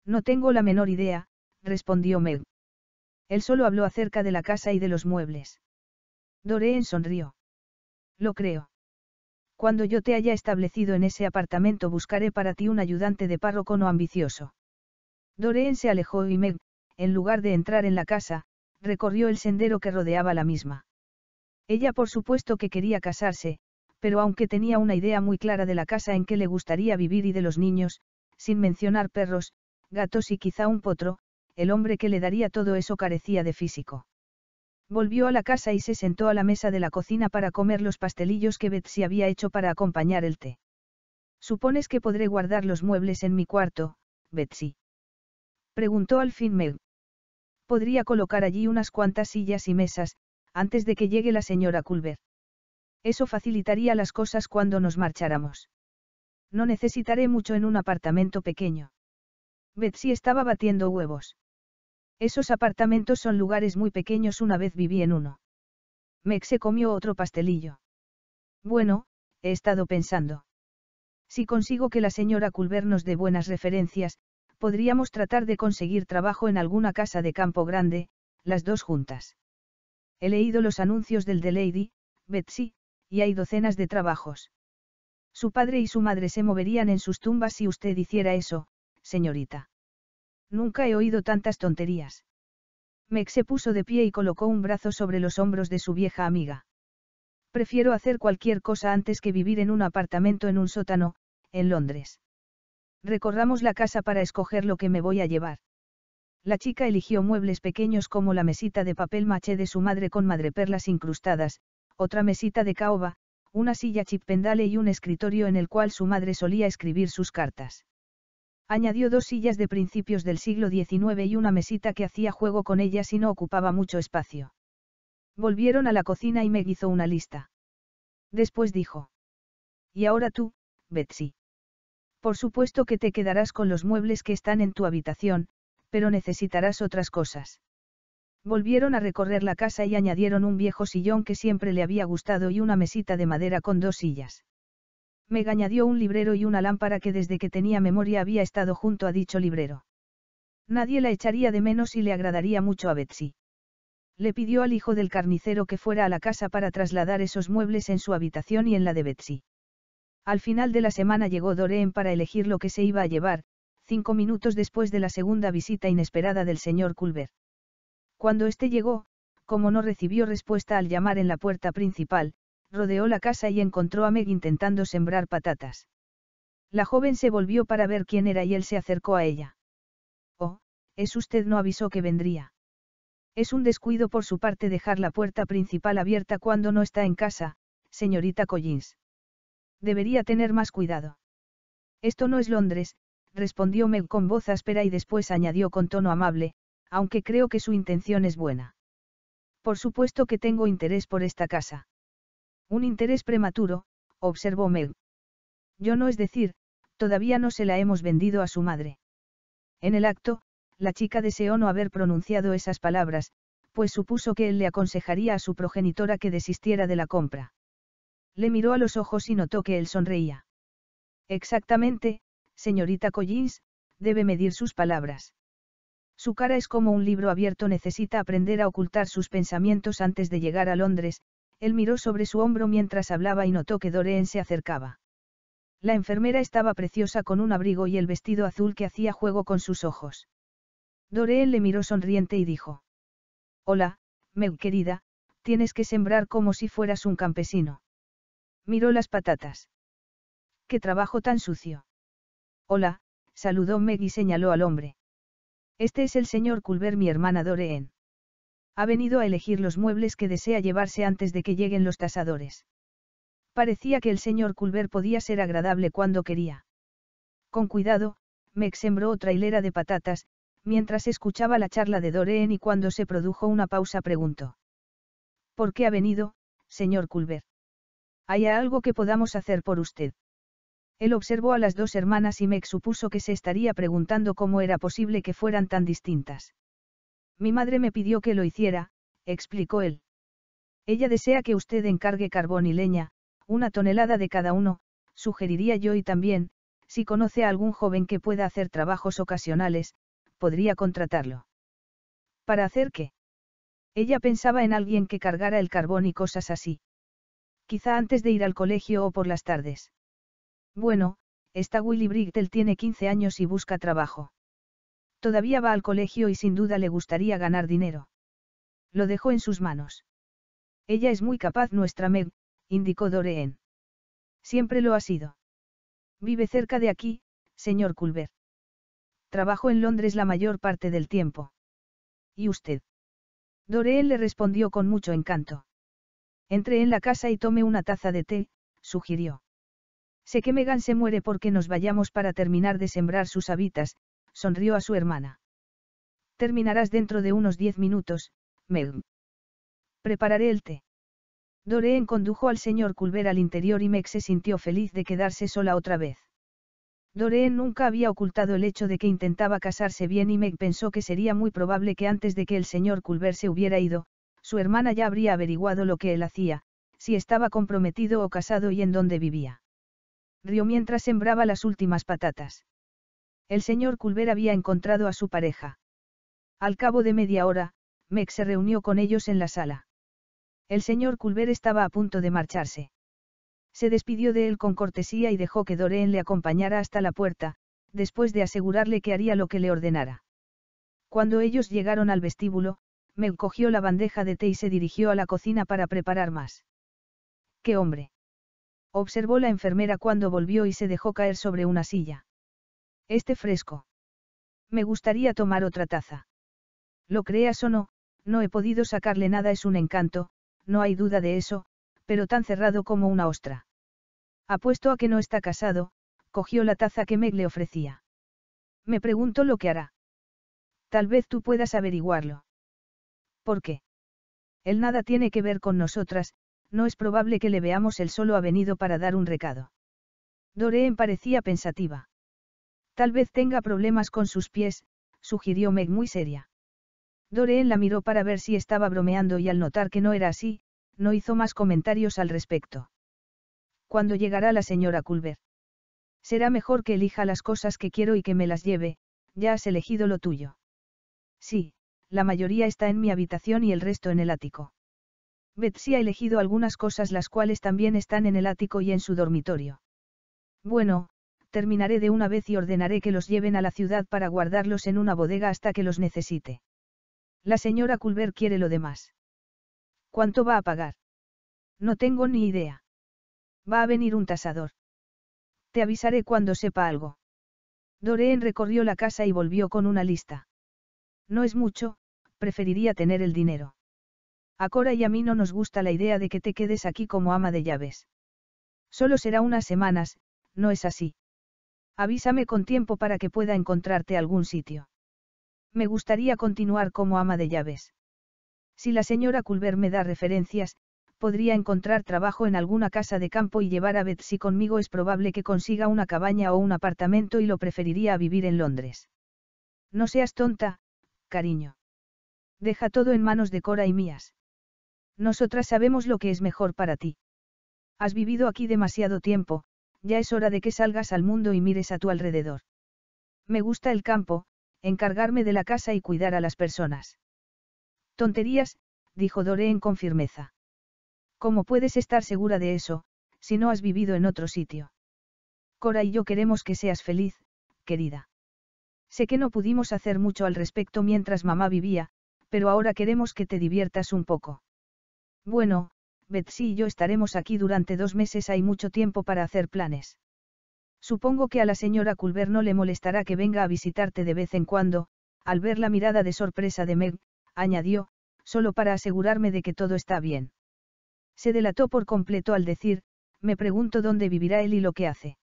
No tengo la menor idea, respondió Meg. Él solo habló acerca de la casa y de los muebles. Doreen sonrió. Lo creo. Cuando yo te haya establecido en ese apartamento buscaré para ti un ayudante de párroco no ambicioso. Doreen se alejó y Meg, en lugar de entrar en la casa, recorrió el sendero que rodeaba la misma. Ella por supuesto que quería casarse, pero aunque tenía una idea muy clara de la casa en que le gustaría vivir y de los niños, sin mencionar perros, gatos y quizá un potro, el hombre que le daría todo eso carecía de físico. Volvió a la casa y se sentó a la mesa de la cocina para comer los pastelillos que Betsy había hecho para acompañar el té. Supones que podré guardar los muebles en mi cuarto, Betsy. Preguntó al fin Meg. Podría colocar allí unas cuantas sillas y mesas, antes de que llegue la señora Culver. Eso facilitaría las cosas cuando nos marcháramos. No necesitaré mucho en un apartamento pequeño. Betsy estaba batiendo huevos. Esos apartamentos son lugares muy pequeños, una vez viví en uno. Mexe se comió otro pastelillo. Bueno, he estado pensando. Si consigo que la señora Culver nos dé buenas referencias, podríamos tratar de conseguir trabajo en alguna casa de campo grande, las dos juntas. He leído los anuncios del The Lady, Betsy, y hay docenas de trabajos. Su padre y su madre se moverían en sus tumbas si usted hiciera eso, señorita. Nunca he oído tantas tonterías. Mex se puso de pie y colocó un brazo sobre los hombros de su vieja amiga. Prefiero hacer cualquier cosa antes que vivir en un apartamento en un sótano, en Londres. Recorramos la casa para escoger lo que me voy a llevar. La chica eligió muebles pequeños como la mesita de papel maché de su madre con madreperlas incrustadas, otra mesita de caoba, una silla chipendale y un escritorio en el cual su madre solía escribir sus cartas. Añadió dos sillas de principios del siglo XIX y una mesita que hacía juego con ellas y no ocupaba mucho espacio. Volvieron a la cocina y me hizo una lista. Después dijo. Y ahora tú, Betsy. Por supuesto que te quedarás con los muebles que están en tu habitación, pero necesitarás otras cosas. Volvieron a recorrer la casa y añadieron un viejo sillón que siempre le había gustado y una mesita de madera con dos sillas. Me añadió un librero y una lámpara que desde que tenía memoria había estado junto a dicho librero. Nadie la echaría de menos y le agradaría mucho a Betsy. Le pidió al hijo del carnicero que fuera a la casa para trasladar esos muebles en su habitación y en la de Betsy. Al final de la semana llegó Doreen para elegir lo que se iba a llevar, cinco minutos después de la segunda visita inesperada del señor Culver. Cuando éste llegó, como no recibió respuesta al llamar en la puerta principal, rodeó la casa y encontró a Meg intentando sembrar patatas. La joven se volvió para ver quién era y él se acercó a ella. Oh, es usted no avisó que vendría. Es un descuido por su parte dejar la puerta principal abierta cuando no está en casa, señorita Collins. Debería tener más cuidado. Esto no es Londres, respondió Meg con voz áspera y después añadió con tono amable, aunque creo que su intención es buena. Por supuesto que tengo interés por esta casa. Un interés prematuro, observó Meg. Yo no es decir, todavía no se la hemos vendido a su madre. En el acto, la chica deseó no haber pronunciado esas palabras, pues supuso que él le aconsejaría a su progenitora que desistiera de la compra. Le miró a los ojos y notó que él sonreía. Exactamente, señorita Collins, debe medir sus palabras. Su cara es como un libro abierto, necesita aprender a ocultar sus pensamientos antes de llegar a Londres, él miró sobre su hombro mientras hablaba y notó que Doreen se acercaba. La enfermera estaba preciosa con un abrigo y el vestido azul que hacía juego con sus ojos. Doreen le miró sonriente y dijo. Hola, Meg querida, tienes que sembrar como si fueras un campesino. Miró las patatas. Qué trabajo tan sucio. Hola, saludó Meg y señaló al hombre. Este es el señor Culver, mi hermana Doreen. Ha venido a elegir los muebles que desea llevarse antes de que lleguen los tasadores. Parecía que el señor Culver podía ser agradable cuando quería. Con cuidado, me sembró otra hilera de patatas, mientras escuchaba la charla de Doreen y cuando se produjo una pausa preguntó. ¿Por qué ha venido, señor Culver? ¿Hay algo que podamos hacer por usted? Él observó a las dos hermanas y me supuso que se estaría preguntando cómo era posible que fueran tan distintas. Mi madre me pidió que lo hiciera, explicó él. Ella desea que usted encargue carbón y leña, una tonelada de cada uno, sugeriría yo y también, si conoce a algún joven que pueda hacer trabajos ocasionales, podría contratarlo. ¿Para hacer qué? Ella pensaba en alguien que cargara el carbón y cosas así. Quizá antes de ir al colegio o por las tardes. Bueno, está Willy Brigtel tiene 15 años y busca trabajo. Todavía va al colegio y sin duda le gustaría ganar dinero. Lo dejó en sus manos. Ella es muy capaz nuestra Meg, indicó Doreen. Siempre lo ha sido. Vive cerca de aquí, señor Culver. Trabajo en Londres la mayor parte del tiempo. ¿Y usted? Doreen le respondió con mucho encanto. Entré en la casa y tome una taza de té, sugirió. Sé que Megan se muere porque nos vayamos para terminar de sembrar sus habitas, sonrió a su hermana. Terminarás dentro de unos diez minutos, Meg. Prepararé el té. Doreen condujo al señor Culver al interior y Meg se sintió feliz de quedarse sola otra vez. Doreen nunca había ocultado el hecho de que intentaba casarse bien y Meg pensó que sería muy probable que antes de que el señor Culver se hubiera ido, su hermana ya habría averiguado lo que él hacía, si estaba comprometido o casado y en dónde vivía rió mientras sembraba las últimas patatas. El señor Culver había encontrado a su pareja. Al cabo de media hora, Meg se reunió con ellos en la sala. El señor Culver estaba a punto de marcharse. Se despidió de él con cortesía y dejó que Doreen le acompañara hasta la puerta, después de asegurarle que haría lo que le ordenara. Cuando ellos llegaron al vestíbulo, Meg cogió la bandeja de té y se dirigió a la cocina para preparar más. ¡Qué hombre! Observó la enfermera cuando volvió y se dejó caer sobre una silla. Este fresco. Me gustaría tomar otra taza. Lo creas o no, no he podido sacarle nada, es un encanto, no hay duda de eso, pero tan cerrado como una ostra. Apuesto a que no está casado, cogió la taza que Meg le ofrecía. Me pregunto lo que hará. Tal vez tú puedas averiguarlo. ¿Por qué? Él nada tiene que ver con nosotras, no es probable que le veamos, el solo ha venido para dar un recado. Doreen parecía pensativa. Tal vez tenga problemas con sus pies, sugirió Meg muy seria. Doreen la miró para ver si estaba bromeando y al notar que no era así, no hizo más comentarios al respecto. ¿Cuándo llegará la señora Culver? Será mejor que elija las cosas que quiero y que me las lleve, ya has elegido lo tuyo. Sí, la mayoría está en mi habitación y el resto en el ático. Betsy ha elegido algunas cosas las cuales también están en el ático y en su dormitorio. Bueno, terminaré de una vez y ordenaré que los lleven a la ciudad para guardarlos en una bodega hasta que los necesite. La señora Culver quiere lo demás. ¿Cuánto va a pagar? No tengo ni idea. Va a venir un tasador. Te avisaré cuando sepa algo. Doreen recorrió la casa y volvió con una lista. No es mucho, preferiría tener el dinero. A Cora y a mí no nos gusta la idea de que te quedes aquí como ama de llaves. Solo será unas semanas, no es así. Avísame con tiempo para que pueda encontrarte algún sitio. Me gustaría continuar como ama de llaves. Si la señora Culver me da referencias, podría encontrar trabajo en alguna casa de campo y llevar a si conmigo es probable que consiga una cabaña o un apartamento y lo preferiría a vivir en Londres. No seas tonta, cariño. Deja todo en manos de Cora y mías. Nosotras sabemos lo que es mejor para ti. Has vivido aquí demasiado tiempo, ya es hora de que salgas al mundo y mires a tu alrededor. Me gusta el campo, encargarme de la casa y cuidar a las personas. Tonterías, dijo Doreen con firmeza. ¿Cómo puedes estar segura de eso, si no has vivido en otro sitio? Cora y yo queremos que seas feliz, querida. Sé que no pudimos hacer mucho al respecto mientras mamá vivía, pero ahora queremos que te diviertas un poco. Bueno, Betsy y yo estaremos aquí durante dos meses, hay mucho tiempo para hacer planes. Supongo que a la señora Culver no le molestará que venga a visitarte de vez en cuando, al ver la mirada de sorpresa de Meg, añadió, solo para asegurarme de que todo está bien. Se delató por completo al decir, me pregunto dónde vivirá él y lo que hace.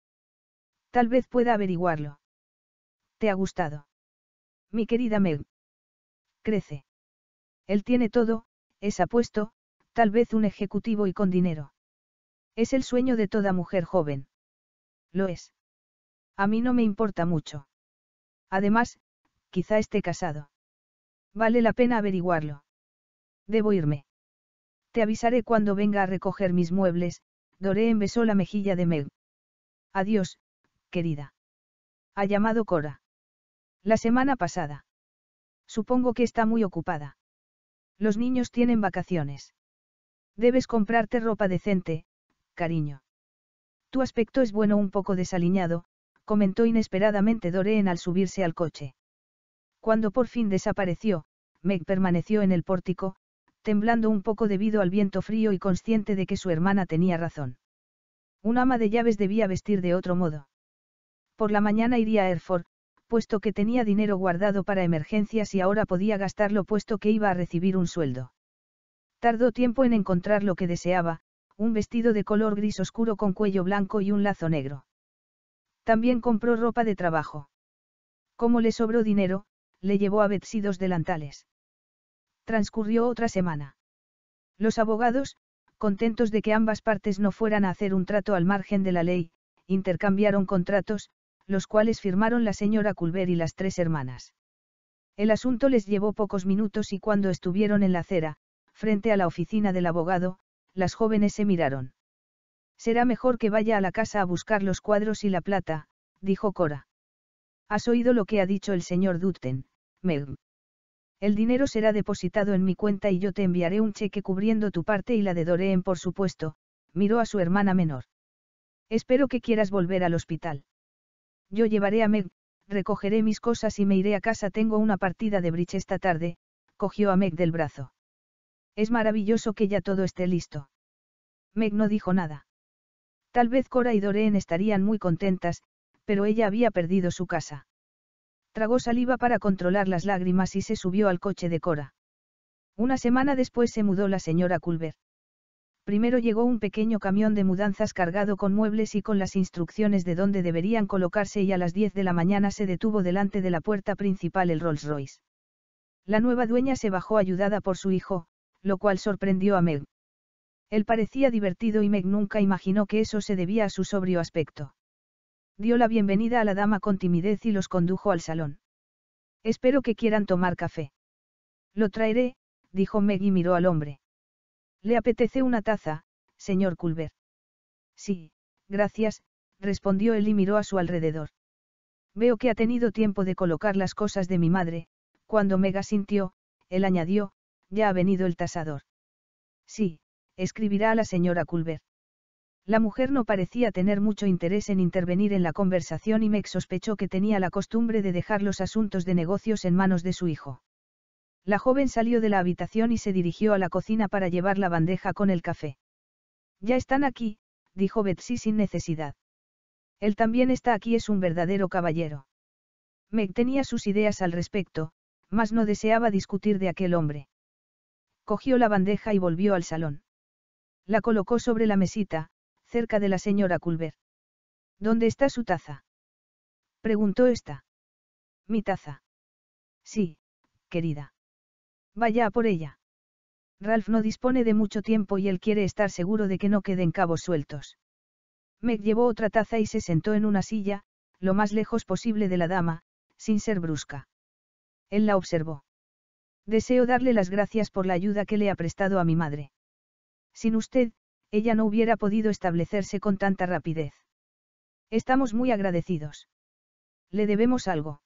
Tal vez pueda averiguarlo. ¿Te ha gustado? Mi querida Meg. Crece. Él tiene todo, es apuesto, tal vez un ejecutivo y con dinero. Es el sueño de toda mujer joven. Lo es. A mí no me importa mucho. Además, quizá esté casado. Vale la pena averiguarlo. Debo irme. Te avisaré cuando venga a recoger mis muebles, en besó la mejilla de Meg. Adiós, querida. Ha llamado Cora. La semana pasada. Supongo que está muy ocupada. Los niños tienen vacaciones. Debes comprarte ropa decente, cariño. Tu aspecto es bueno un poco desaliñado, comentó inesperadamente Doreen al subirse al coche. Cuando por fin desapareció, Meg permaneció en el pórtico, temblando un poco debido al viento frío y consciente de que su hermana tenía razón. Un ama de llaves debía vestir de otro modo. Por la mañana iría a Erford, puesto que tenía dinero guardado para emergencias y ahora podía gastarlo puesto que iba a recibir un sueldo. Tardó tiempo en encontrar lo que deseaba, un vestido de color gris oscuro con cuello blanco y un lazo negro. También compró ropa de trabajo. Como le sobró dinero, le llevó a Betsy dos delantales. Transcurrió otra semana. Los abogados, contentos de que ambas partes no fueran a hacer un trato al margen de la ley, intercambiaron contratos, los cuales firmaron la señora Culver y las tres hermanas. El asunto les llevó pocos minutos y cuando estuvieron en la acera, frente a la oficina del abogado, las jóvenes se miraron. Será mejor que vaya a la casa a buscar los cuadros y la plata, dijo Cora. Has oído lo que ha dicho el señor Dutten, Meg. El dinero será depositado en mi cuenta y yo te enviaré un cheque cubriendo tu parte y la de Doreen, por supuesto, miró a su hermana menor. Espero que quieras volver al hospital. Yo llevaré a Meg, recogeré mis cosas y me iré a casa. Tengo una partida de bridge esta tarde, cogió a Meg del brazo. Es maravilloso que ya todo esté listo. Meg no dijo nada. Tal vez Cora y Doreen estarían muy contentas, pero ella había perdido su casa. Tragó saliva para controlar las lágrimas y se subió al coche de Cora. Una semana después se mudó la señora Culver. Primero llegó un pequeño camión de mudanzas cargado con muebles y con las instrucciones de dónde deberían colocarse y a las 10 de la mañana se detuvo delante de la puerta principal el Rolls Royce. La nueva dueña se bajó ayudada por su hijo, lo cual sorprendió a Meg. Él parecía divertido y Meg nunca imaginó que eso se debía a su sobrio aspecto. Dio la bienvenida a la dama con timidez y los condujo al salón. Espero que quieran tomar café. Lo traeré, dijo Meg y miró al hombre. ¿Le apetece una taza, señor Culver? Sí, gracias, respondió él y miró a su alrededor. Veo que ha tenido tiempo de colocar las cosas de mi madre, cuando Meg asintió, él añadió, ya ha venido el tasador. Sí, escribirá a la señora Culver. La mujer no parecía tener mucho interés en intervenir en la conversación y Meg sospechó que tenía la costumbre de dejar los asuntos de negocios en manos de su hijo. La joven salió de la habitación y se dirigió a la cocina para llevar la bandeja con el café. Ya están aquí, dijo Betsy sin necesidad. Él también está aquí, es un verdadero caballero. Meg tenía sus ideas al respecto, mas no deseaba discutir de aquel hombre cogió la bandeja y volvió al salón. La colocó sobre la mesita, cerca de la señora Culver. ¿Dónde está su taza? Preguntó esta. ¿Mi taza? Sí, querida. Vaya a por ella. Ralph no dispone de mucho tiempo y él quiere estar seguro de que no queden cabos sueltos. Meg llevó otra taza y se sentó en una silla, lo más lejos posible de la dama, sin ser brusca. Él la observó. Deseo darle las gracias por la ayuda que le ha prestado a mi madre. Sin usted, ella no hubiera podido establecerse con tanta rapidez. Estamos muy agradecidos. Le debemos algo.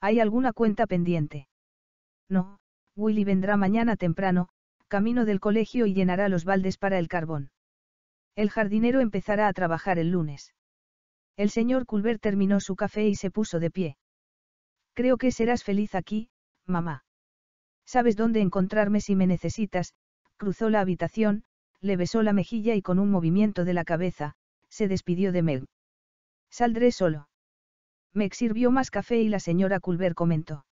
¿Hay alguna cuenta pendiente? No, Willy vendrá mañana temprano, camino del colegio y llenará los baldes para el carbón. El jardinero empezará a trabajar el lunes. El señor Culver terminó su café y se puso de pie. Creo que serás feliz aquí, mamá. Sabes dónde encontrarme si me necesitas, cruzó la habitación, le besó la mejilla y con un movimiento de la cabeza, se despidió de Meg. Saldré solo. Meg sirvió más café y la señora Culver comentó.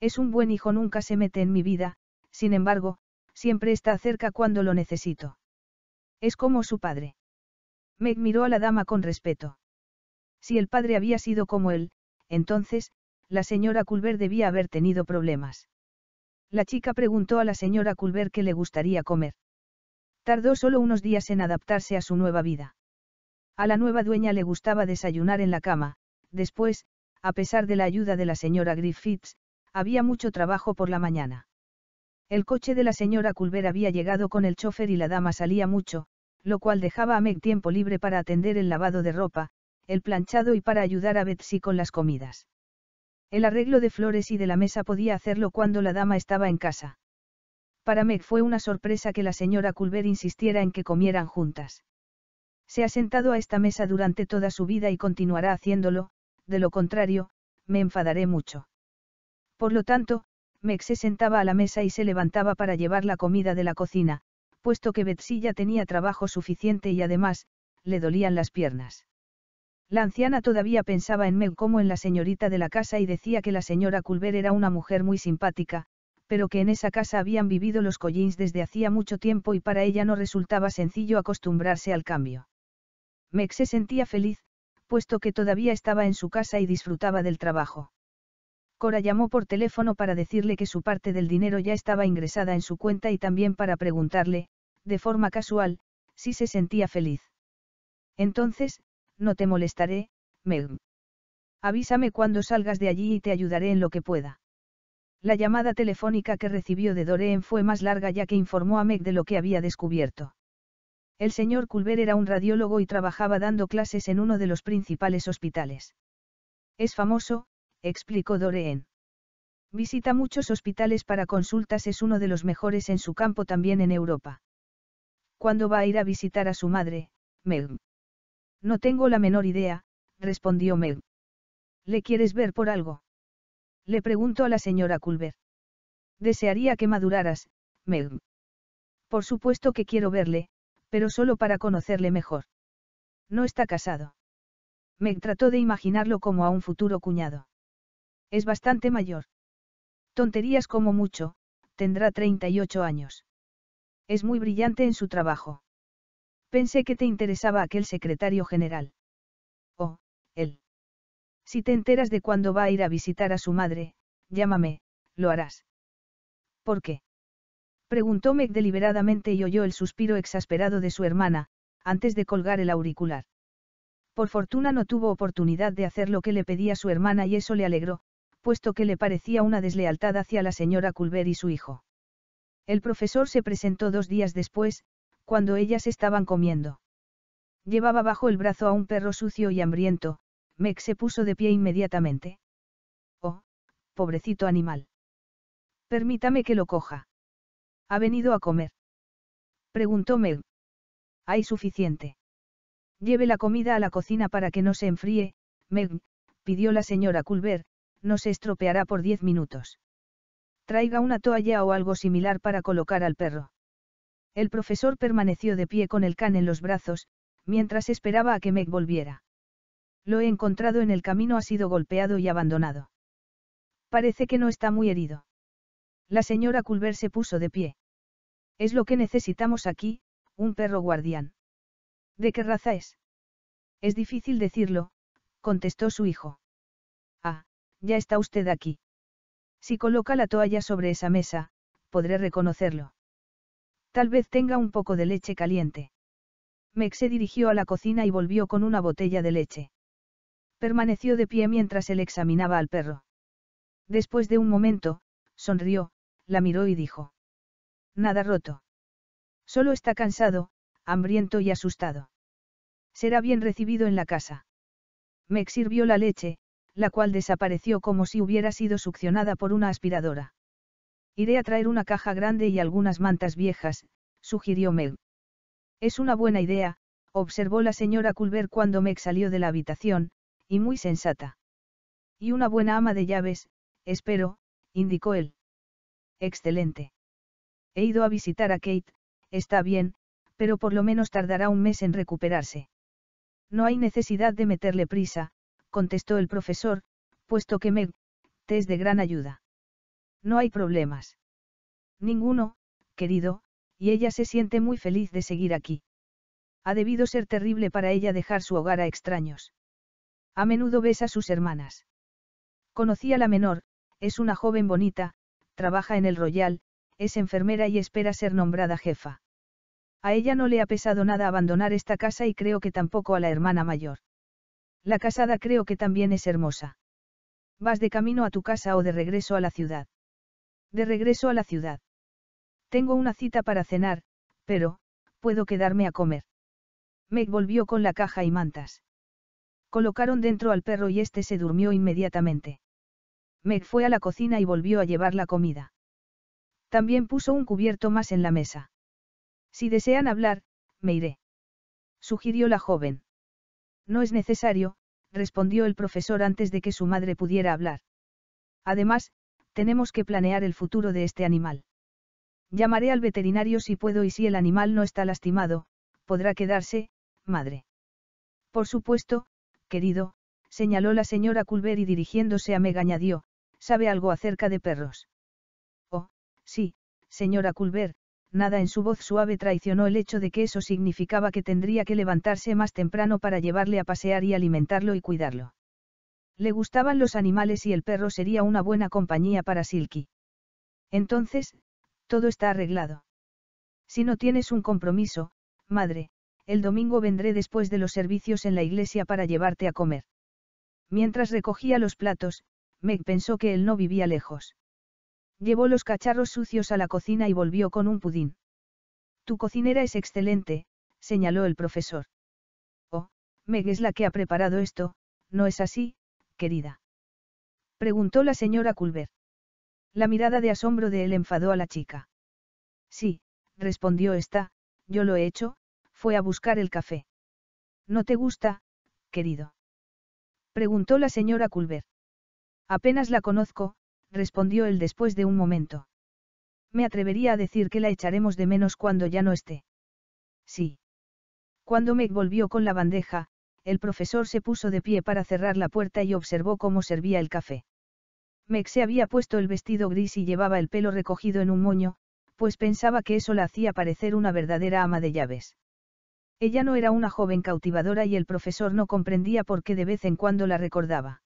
Es un buen hijo, nunca se mete en mi vida, sin embargo, siempre está cerca cuando lo necesito. Es como su padre. Meg miró a la dama con respeto. Si el padre había sido como él, entonces, la señora Culver debía haber tenido problemas. La chica preguntó a la señora Culver qué le gustaría comer. Tardó solo unos días en adaptarse a su nueva vida. A la nueva dueña le gustaba desayunar en la cama, después, a pesar de la ayuda de la señora Griffiths, había mucho trabajo por la mañana. El coche de la señora Culver había llegado con el chofer y la dama salía mucho, lo cual dejaba a Meg tiempo libre para atender el lavado de ropa, el planchado y para ayudar a Betsy con las comidas. El arreglo de flores y de la mesa podía hacerlo cuando la dama estaba en casa. Para Meg fue una sorpresa que la señora Culver insistiera en que comieran juntas. Se ha sentado a esta mesa durante toda su vida y continuará haciéndolo, de lo contrario, me enfadaré mucho. Por lo tanto, Meg se sentaba a la mesa y se levantaba para llevar la comida de la cocina, puesto que Betsy ya tenía trabajo suficiente y además, le dolían las piernas. La anciana todavía pensaba en Meg como en la señorita de la casa y decía que la señora Culver era una mujer muy simpática, pero que en esa casa habían vivido los Collins desde hacía mucho tiempo y para ella no resultaba sencillo acostumbrarse al cambio. Meg se sentía feliz, puesto que todavía estaba en su casa y disfrutaba del trabajo. Cora llamó por teléfono para decirle que su parte del dinero ya estaba ingresada en su cuenta y también para preguntarle, de forma casual, si se sentía feliz. Entonces, no te molestaré, Meg. Avísame cuando salgas de allí y te ayudaré en lo que pueda. La llamada telefónica que recibió de Doreen fue más larga ya que informó a Meg de lo que había descubierto. El señor Culver era un radiólogo y trabajaba dando clases en uno de los principales hospitales. Es famoso, explicó Doreen. Visita muchos hospitales para consultas, es uno de los mejores en su campo también en Europa. ¿Cuándo va a ir a visitar a su madre, Meg? No tengo la menor idea, respondió Meg. ¿Le quieres ver por algo? Le preguntó a la señora Culver. Desearía que maduraras, Meg. Por supuesto que quiero verle, pero solo para conocerle mejor. No está casado. Meg trató de imaginarlo como a un futuro cuñado. Es bastante mayor. Tonterías como mucho, tendrá 38 años. Es muy brillante en su trabajo. Pensé que te interesaba aquel secretario general. Oh, él. Si te enteras de cuándo va a ir a visitar a su madre, llámame, lo harás. ¿Por qué? Preguntó Meg deliberadamente y oyó el suspiro exasperado de su hermana, antes de colgar el auricular. Por fortuna no tuvo oportunidad de hacer lo que le pedía su hermana y eso le alegró, puesto que le parecía una deslealtad hacia la señora Culver y su hijo. El profesor se presentó dos días después, cuando ellas estaban comiendo. Llevaba bajo el brazo a un perro sucio y hambriento, Meg se puso de pie inmediatamente. Oh, pobrecito animal. Permítame que lo coja. ¿Ha venido a comer? Preguntó Meg. Hay suficiente. Lleve la comida a la cocina para que no se enfríe, Meg, pidió la señora Culver, no se estropeará por diez minutos. Traiga una toalla o algo similar para colocar al perro. El profesor permaneció de pie con el can en los brazos, mientras esperaba a que Meg volviera. Lo he encontrado en el camino, ha sido golpeado y abandonado. Parece que no está muy herido. La señora Culver se puso de pie. Es lo que necesitamos aquí, un perro guardián. ¿De qué raza es? Es difícil decirlo, contestó su hijo. Ah, ya está usted aquí. Si coloca la toalla sobre esa mesa, podré reconocerlo. Tal vez tenga un poco de leche caliente. Mex se dirigió a la cocina y volvió con una botella de leche. Permaneció de pie mientras él examinaba al perro. Después de un momento, sonrió, la miró y dijo. Nada roto. Solo está cansado, hambriento y asustado. Será bien recibido en la casa. Mex sirvió la leche, la cual desapareció como si hubiera sido succionada por una aspiradora. Iré a traer una caja grande y algunas mantas viejas, sugirió Meg. Es una buena idea, observó la señora Culver cuando Meg salió de la habitación, y muy sensata. Y una buena ama de llaves, espero, indicó él. Excelente. He ido a visitar a Kate, está bien, pero por lo menos tardará un mes en recuperarse. No hay necesidad de meterle prisa, contestó el profesor, puesto que Meg, te es de gran ayuda. No hay problemas. Ninguno, querido, y ella se siente muy feliz de seguir aquí. Ha debido ser terrible para ella dejar su hogar a extraños. A menudo ves a sus hermanas. Conocí a la menor, es una joven bonita, trabaja en el Royal, es enfermera y espera ser nombrada jefa. A ella no le ha pesado nada abandonar esta casa y creo que tampoco a la hermana mayor. La casada creo que también es hermosa. Vas de camino a tu casa o de regreso a la ciudad de regreso a la ciudad. Tengo una cita para cenar, pero, puedo quedarme a comer. Meg volvió con la caja y mantas. Colocaron dentro al perro y éste se durmió inmediatamente. Meg fue a la cocina y volvió a llevar la comida. También puso un cubierto más en la mesa. Si desean hablar, me iré. Sugirió la joven. No es necesario, respondió el profesor antes de que su madre pudiera hablar. Además, tenemos que planear el futuro de este animal. Llamaré al veterinario si puedo y si el animal no está lastimado, podrá quedarse, madre. Por supuesto, querido, señaló la señora Culver y dirigiéndose a Meg añadió, ¿sabe algo acerca de perros? Oh, sí, señora Culver, nada en su voz suave traicionó el hecho de que eso significaba que tendría que levantarse más temprano para llevarle a pasear y alimentarlo y cuidarlo. Le gustaban los animales y el perro sería una buena compañía para Silky. Entonces, todo está arreglado. Si no tienes un compromiso, madre, el domingo vendré después de los servicios en la iglesia para llevarte a comer. Mientras recogía los platos, Meg pensó que él no vivía lejos. Llevó los cacharros sucios a la cocina y volvió con un pudín. Tu cocinera es excelente, señaló el profesor. Oh, Meg es la que ha preparado esto, ¿no es así, querida? Preguntó la señora Culver. La mirada de asombro de él enfadó a la chica. Sí, respondió esta, yo lo he hecho, fue a buscar el café. ¿No te gusta, querido? Preguntó la señora Culver. Apenas la conozco, respondió él después de un momento. Me atrevería a decir que la echaremos de menos cuando ya no esté. Sí. Cuando Meg volvió con la bandeja, el profesor se puso de pie para cerrar la puerta y observó cómo servía el café. Meg se había puesto el vestido gris y llevaba el pelo recogido en un moño, pues pensaba que eso la hacía parecer una verdadera ama de llaves. Ella no era una joven cautivadora y el profesor no comprendía por qué de vez en cuando la recordaba.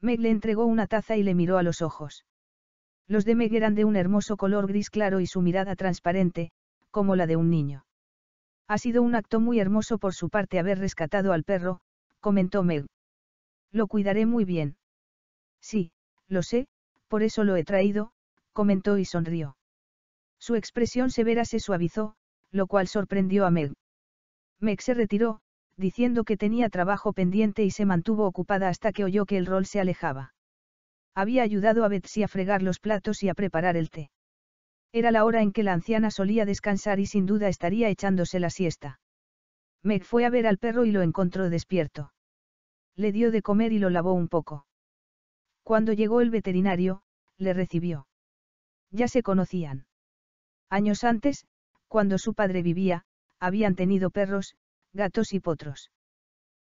Meg le entregó una taza y le miró a los ojos. Los de Meg eran de un hermoso color gris claro y su mirada transparente, como la de un niño. Ha sido un acto muy hermoso por su parte haber rescatado al perro, comentó Meg. Lo cuidaré muy bien. Sí, lo sé, por eso lo he traído, comentó y sonrió. Su expresión severa se suavizó, lo cual sorprendió a Meg. Meg se retiró, diciendo que tenía trabajo pendiente y se mantuvo ocupada hasta que oyó que el rol se alejaba. Había ayudado a Betsy a fregar los platos y a preparar el té. Era la hora en que la anciana solía descansar y sin duda estaría echándose la siesta. Meg fue a ver al perro y lo encontró despierto. Le dio de comer y lo lavó un poco. Cuando llegó el veterinario, le recibió. Ya se conocían. Años antes, cuando su padre vivía, habían tenido perros, gatos y potros.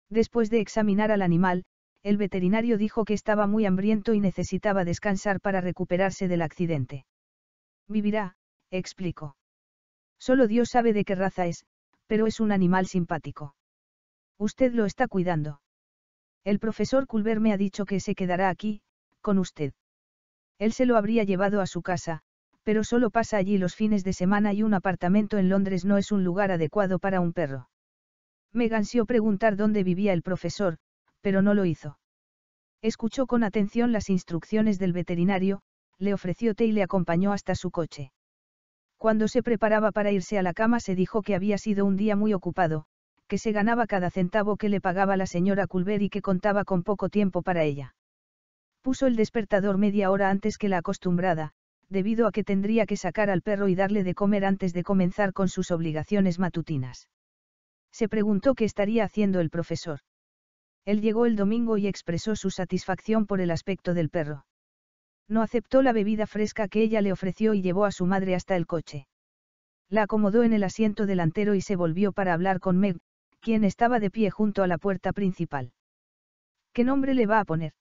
Después de examinar al animal, el veterinario dijo que estaba muy hambriento y necesitaba descansar para recuperarse del accidente. Vivirá, explico. Solo Dios sabe de qué raza es, pero es un animal simpático. Usted lo está cuidando. El profesor Culver me ha dicho que se quedará aquí, con usted. Él se lo habría llevado a su casa, pero solo pasa allí los fines de semana y un apartamento en Londres no es un lugar adecuado para un perro. Me gansió preguntar dónde vivía el profesor, pero no lo hizo. Escuchó con atención las instrucciones del veterinario, le ofreció té y le acompañó hasta su coche. Cuando se preparaba para irse a la cama se dijo que había sido un día muy ocupado, que se ganaba cada centavo que le pagaba la señora Culver y que contaba con poco tiempo para ella. Puso el despertador media hora antes que la acostumbrada, debido a que tendría que sacar al perro y darle de comer antes de comenzar con sus obligaciones matutinas. Se preguntó qué estaría haciendo el profesor. Él llegó el domingo y expresó su satisfacción por el aspecto del perro. No aceptó la bebida fresca que ella le ofreció y llevó a su madre hasta el coche. La acomodó en el asiento delantero y se volvió para hablar con Meg, quien estaba de pie junto a la puerta principal. ¿Qué nombre le va a poner?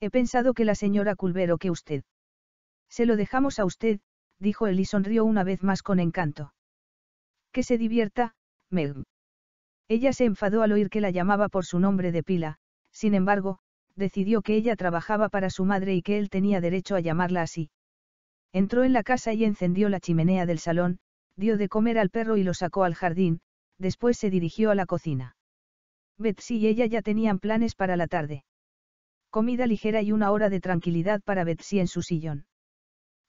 He pensado que la señora Culvero que usted. Se lo dejamos a usted, dijo él y sonrió una vez más con encanto. Que se divierta, Meg. Ella se enfadó al oír que la llamaba por su nombre de pila, sin embargo, decidió que ella trabajaba para su madre y que él tenía derecho a llamarla así. Entró en la casa y encendió la chimenea del salón, dio de comer al perro y lo sacó al jardín, después se dirigió a la cocina. Betsy y ella ya tenían planes para la tarde. Comida ligera y una hora de tranquilidad para Betsy en su sillón.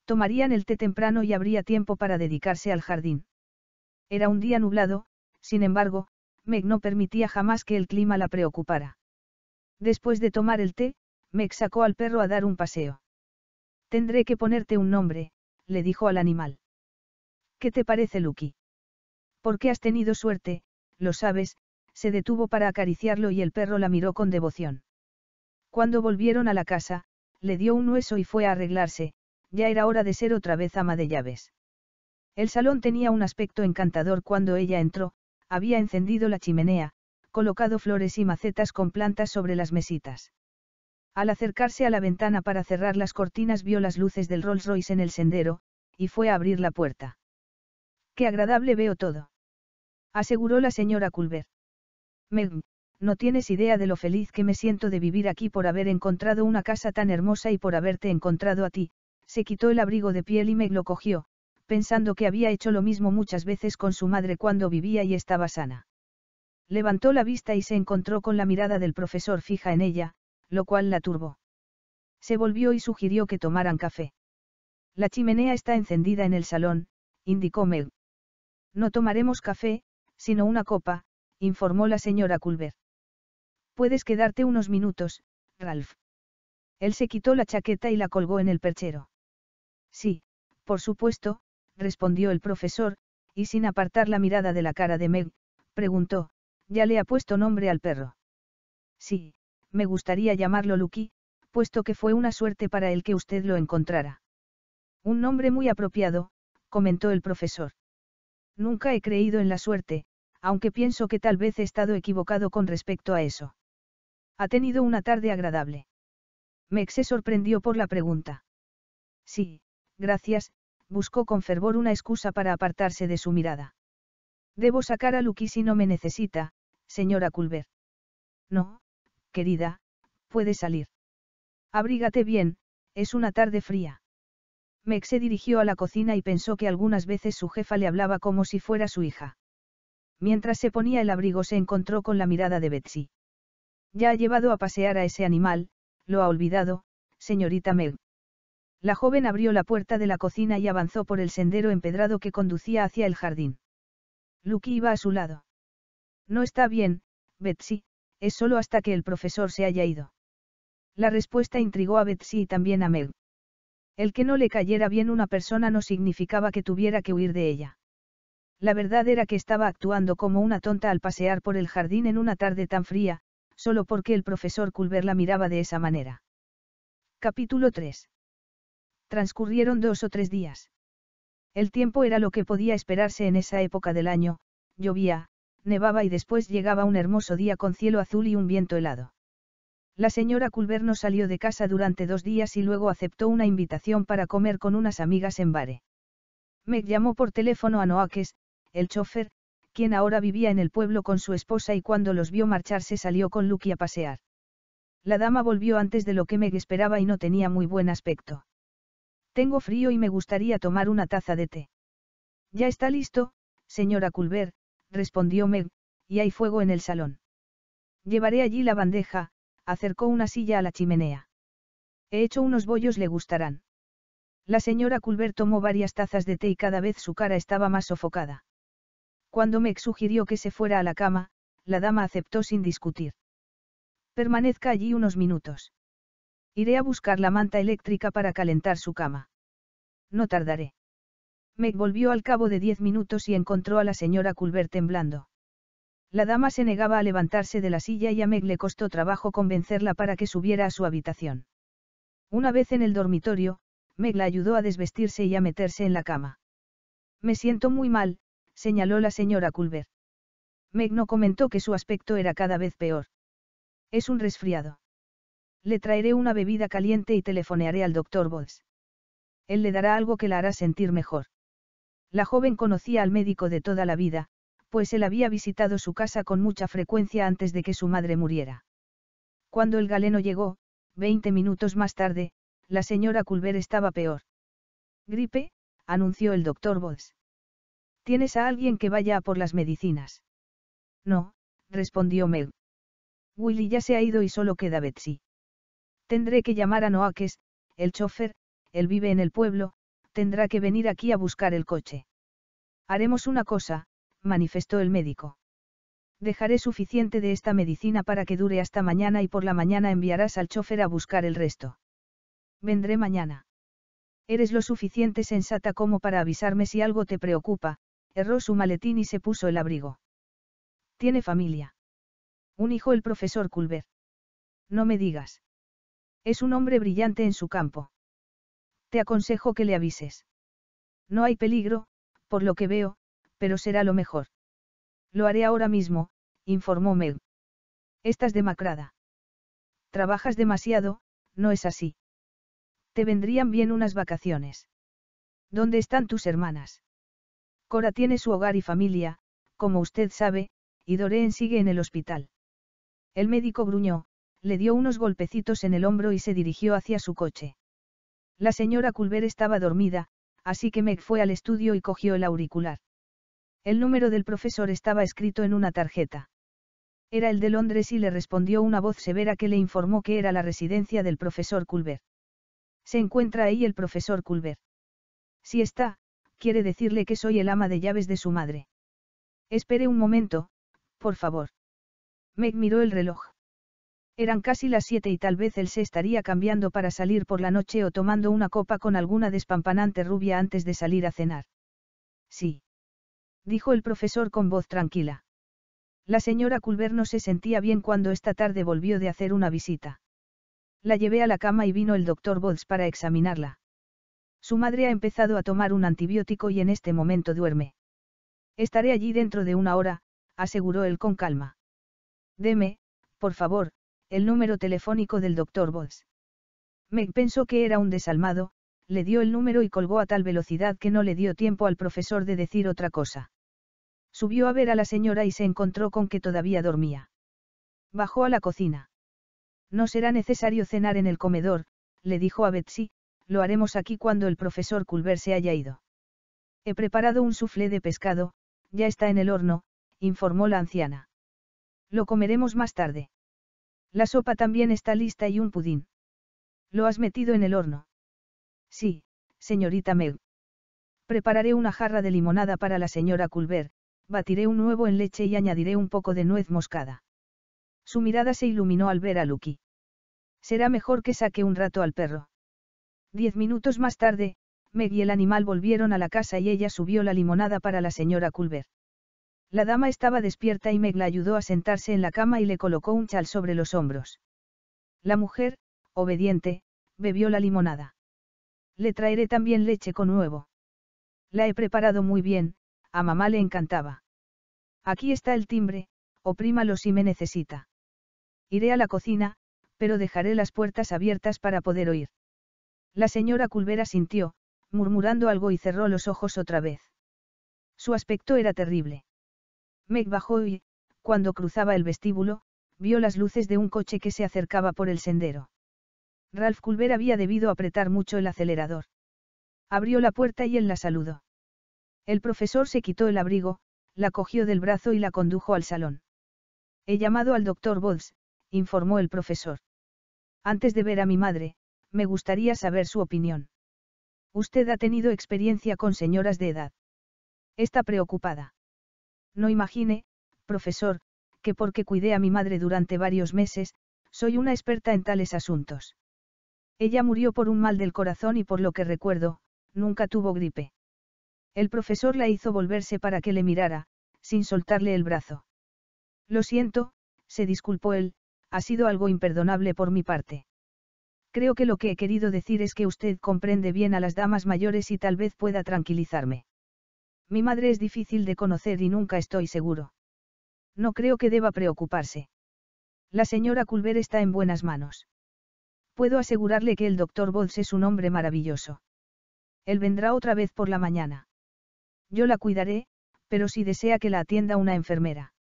Tomarían el té temprano y habría tiempo para dedicarse al jardín. Era un día nublado, sin embargo, Meg no permitía jamás que el clima la preocupara. Después de tomar el té, Meg sacó al perro a dar un paseo. Tendré que ponerte un nombre, le dijo al animal. ¿Qué te parece, Lucky? Porque has tenido suerte, lo sabes, se detuvo para acariciarlo y el perro la miró con devoción. Cuando volvieron a la casa, le dio un hueso y fue a arreglarse, ya era hora de ser otra vez ama de llaves. El salón tenía un aspecto encantador cuando ella entró, había encendido la chimenea, colocado flores y macetas con plantas sobre las mesitas. Al acercarse a la ventana para cerrar las cortinas vio las luces del Rolls Royce en el sendero, y fue a abrir la puerta. Qué agradable veo todo. Aseguró la señora Culver. Meg, no tienes idea de lo feliz que me siento de vivir aquí por haber encontrado una casa tan hermosa y por haberte encontrado a ti, se quitó el abrigo de piel y Meg lo cogió, pensando que había hecho lo mismo muchas veces con su madre cuando vivía y estaba sana. Levantó la vista y se encontró con la mirada del profesor fija en ella, lo cual la turbó. Se volvió y sugirió que tomaran café. La chimenea está encendida en el salón, indicó Meg. No tomaremos café, sino una copa, informó la señora Culver. Puedes quedarte unos minutos, Ralph. Él se quitó la chaqueta y la colgó en el perchero. Sí, por supuesto, respondió el profesor, y sin apartar la mirada de la cara de Meg, preguntó, ya le ha puesto nombre al perro. Sí, me gustaría llamarlo Lucky, puesto que fue una suerte para el que usted lo encontrara. Un nombre muy apropiado, comentó el profesor. Nunca he creído en la suerte, aunque pienso que tal vez he estado equivocado con respecto a eso. Ha tenido una tarde agradable. Mex se sorprendió por la pregunta. Sí, gracias, buscó con fervor una excusa para apartarse de su mirada. Debo sacar a Lucky si no me necesita, señora Culver. No, querida, puede salir. Abrígate bien, es una tarde fría. Meg se dirigió a la cocina y pensó que algunas veces su jefa le hablaba como si fuera su hija. Mientras se ponía el abrigo se encontró con la mirada de Betsy. Ya ha llevado a pasear a ese animal, lo ha olvidado, señorita Meg. La joven abrió la puerta de la cocina y avanzó por el sendero empedrado que conducía hacia el jardín. Lucky iba a su lado. No está bien, Betsy, es solo hasta que el profesor se haya ido. La respuesta intrigó a Betsy y también a Meg. El que no le cayera bien una persona no significaba que tuviera que huir de ella. La verdad era que estaba actuando como una tonta al pasear por el jardín en una tarde tan fría, solo porque el profesor Culver la miraba de esa manera. Capítulo 3. Transcurrieron dos o tres días. El tiempo era lo que podía esperarse en esa época del año, llovía, nevaba y después llegaba un hermoso día con cielo azul y un viento helado. La señora Culver no salió de casa durante dos días y luego aceptó una invitación para comer con unas amigas en Bare. Meg llamó por teléfono a Noakes, el chofer, quien ahora vivía en el pueblo con su esposa y cuando los vio marcharse salió con Lucky a pasear. La dama volvió antes de lo que Meg esperaba y no tenía muy buen aspecto. Tengo frío y me gustaría tomar una taza de té. Ya está listo, señora Culver, respondió Meg, y hay fuego en el salón. Llevaré allí la bandeja, acercó una silla a la chimenea. He hecho unos bollos, le gustarán. La señora Culver tomó varias tazas de té y cada vez su cara estaba más sofocada. Cuando Meg sugirió que se fuera a la cama, la dama aceptó sin discutir. Permanezca allí unos minutos. Iré a buscar la manta eléctrica para calentar su cama. No tardaré. Meg volvió al cabo de diez minutos y encontró a la señora Culver temblando. La dama se negaba a levantarse de la silla y a Meg le costó trabajo convencerla para que subiera a su habitación. Una vez en el dormitorio, Meg la ayudó a desvestirse y a meterse en la cama. Me siento muy mal, señaló la señora Culver. Meg no comentó que su aspecto era cada vez peor. Es un resfriado. Le traeré una bebida caliente y telefonearé al doctor Bods. Él le dará algo que la hará sentir mejor. La joven conocía al médico de toda la vida, pues él había visitado su casa con mucha frecuencia antes de que su madre muriera. Cuando el galeno llegó, veinte minutos más tarde, la señora Culver estaba peor. Gripe, anunció el doctor Voss. ¿Tienes a alguien que vaya a por las medicinas? No, respondió Meg. Willy ya se ha ido y solo queda Betsy. Tendré que llamar a Noakes, el chofer, él vive en el pueblo, tendrá que venir aquí a buscar el coche. Haremos una cosa, manifestó el médico. Dejaré suficiente de esta medicina para que dure hasta mañana y por la mañana enviarás al chofer a buscar el resto. Vendré mañana. Eres lo suficiente sensata como para avisarme si algo te preocupa, erró su maletín y se puso el abrigo. Tiene familia. Un hijo el profesor Culver. No me digas. Es un hombre brillante en su campo. Te aconsejo que le avises. No hay peligro, por lo que veo, pero será lo mejor. Lo haré ahora mismo, informó Meg. Estás demacrada. Trabajas demasiado, no es así. Te vendrían bien unas vacaciones. ¿Dónde están tus hermanas? Cora tiene su hogar y familia, como usted sabe, y Doreen sigue en el hospital. El médico gruñó, le dio unos golpecitos en el hombro y se dirigió hacia su coche. La señora Culver estaba dormida, así que Meg fue al estudio y cogió el auricular. El número del profesor estaba escrito en una tarjeta. Era el de Londres y le respondió una voz severa que le informó que era la residencia del profesor Culver. Se encuentra ahí el profesor Culver. Si está, quiere decirle que soy el ama de llaves de su madre. Espere un momento, por favor. Meg miró el reloj. Eran casi las siete y tal vez él se estaría cambiando para salir por la noche o tomando una copa con alguna despampanante rubia antes de salir a cenar. Sí. Dijo el profesor con voz tranquila. La señora Culver no se sentía bien cuando esta tarde volvió de hacer una visita. La llevé a la cama y vino el doctor Bods para examinarla. Su madre ha empezado a tomar un antibiótico y en este momento duerme. Estaré allí dentro de una hora, aseguró él con calma. Deme, por favor, el número telefónico del doctor Boss. Meg pensó que era un desalmado, le dio el número y colgó a tal velocidad que no le dio tiempo al profesor de decir otra cosa. Subió a ver a la señora y se encontró con que todavía dormía. Bajó a la cocina. No será necesario cenar en el comedor, le dijo a Betsy, lo haremos aquí cuando el profesor Culver se haya ido. He preparado un soufflé de pescado, ya está en el horno, informó la anciana. Lo comeremos más tarde. La sopa también está lista y un pudín. ¿Lo has metido en el horno? Sí, señorita Meg. Prepararé una jarra de limonada para la señora Culver, batiré un huevo en leche y añadiré un poco de nuez moscada. Su mirada se iluminó al ver a Lucky. Será mejor que saque un rato al perro. Diez minutos más tarde, Meg y el animal volvieron a la casa y ella subió la limonada para la señora Culver. La dama estaba despierta y Meg la ayudó a sentarse en la cama y le colocó un chal sobre los hombros. La mujer, obediente, bebió la limonada. Le traeré también leche con huevo. La he preparado muy bien, a mamá le encantaba. Aquí está el timbre, oprímalo si me necesita. Iré a la cocina, pero dejaré las puertas abiertas para poder oír. La señora Culvera sintió, murmurando algo y cerró los ojos otra vez. Su aspecto era terrible. Meg bajó y, cuando cruzaba el vestíbulo, vio las luces de un coche que se acercaba por el sendero. Ralph Culver había debido apretar mucho el acelerador. Abrió la puerta y él la saludó. El profesor se quitó el abrigo, la cogió del brazo y la condujo al salón. He llamado al doctor Bodds, informó el profesor. Antes de ver a mi madre, me gustaría saber su opinión. Usted ha tenido experiencia con señoras de edad. Está preocupada. No imagine, profesor, que porque cuidé a mi madre durante varios meses, soy una experta en tales asuntos. Ella murió por un mal del corazón y por lo que recuerdo, nunca tuvo gripe. El profesor la hizo volverse para que le mirara, sin soltarle el brazo. Lo siento, se disculpó él, ha sido algo imperdonable por mi parte. Creo que lo que he querido decir es que usted comprende bien a las damas mayores y tal vez pueda tranquilizarme. Mi madre es difícil de conocer y nunca estoy seguro. No creo que deba preocuparse. La señora Culver está en buenas manos. Puedo asegurarle que el doctor Bolz es un hombre maravilloso. Él vendrá otra vez por la mañana. Yo la cuidaré, pero si desea que la atienda una enfermera.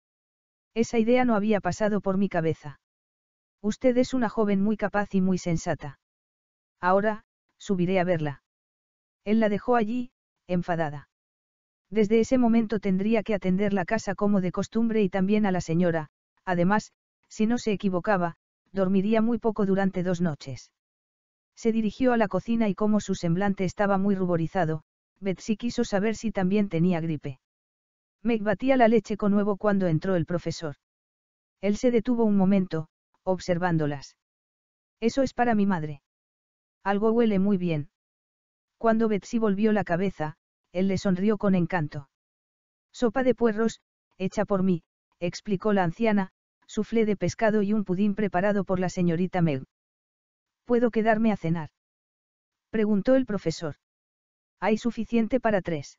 Esa idea no había pasado por mi cabeza. Usted es una joven muy capaz y muy sensata. Ahora, subiré a verla. Él la dejó allí, enfadada. Desde ese momento tendría que atender la casa como de costumbre y también a la señora, además, si no se equivocaba, dormiría muy poco durante dos noches. Se dirigió a la cocina y como su semblante estaba muy ruborizado, Betsy quiso saber si también tenía gripe. Meg batía la leche con nuevo cuando entró el profesor. Él se detuvo un momento, observándolas. Eso es para mi madre. Algo huele muy bien. Cuando Betsy volvió la cabeza, él le sonrió con encanto. Sopa de puerros, hecha por mí, explicó la anciana, suflé de pescado y un pudín preparado por la señorita Meg. ¿Puedo quedarme a cenar? preguntó el profesor. Hay suficiente para tres.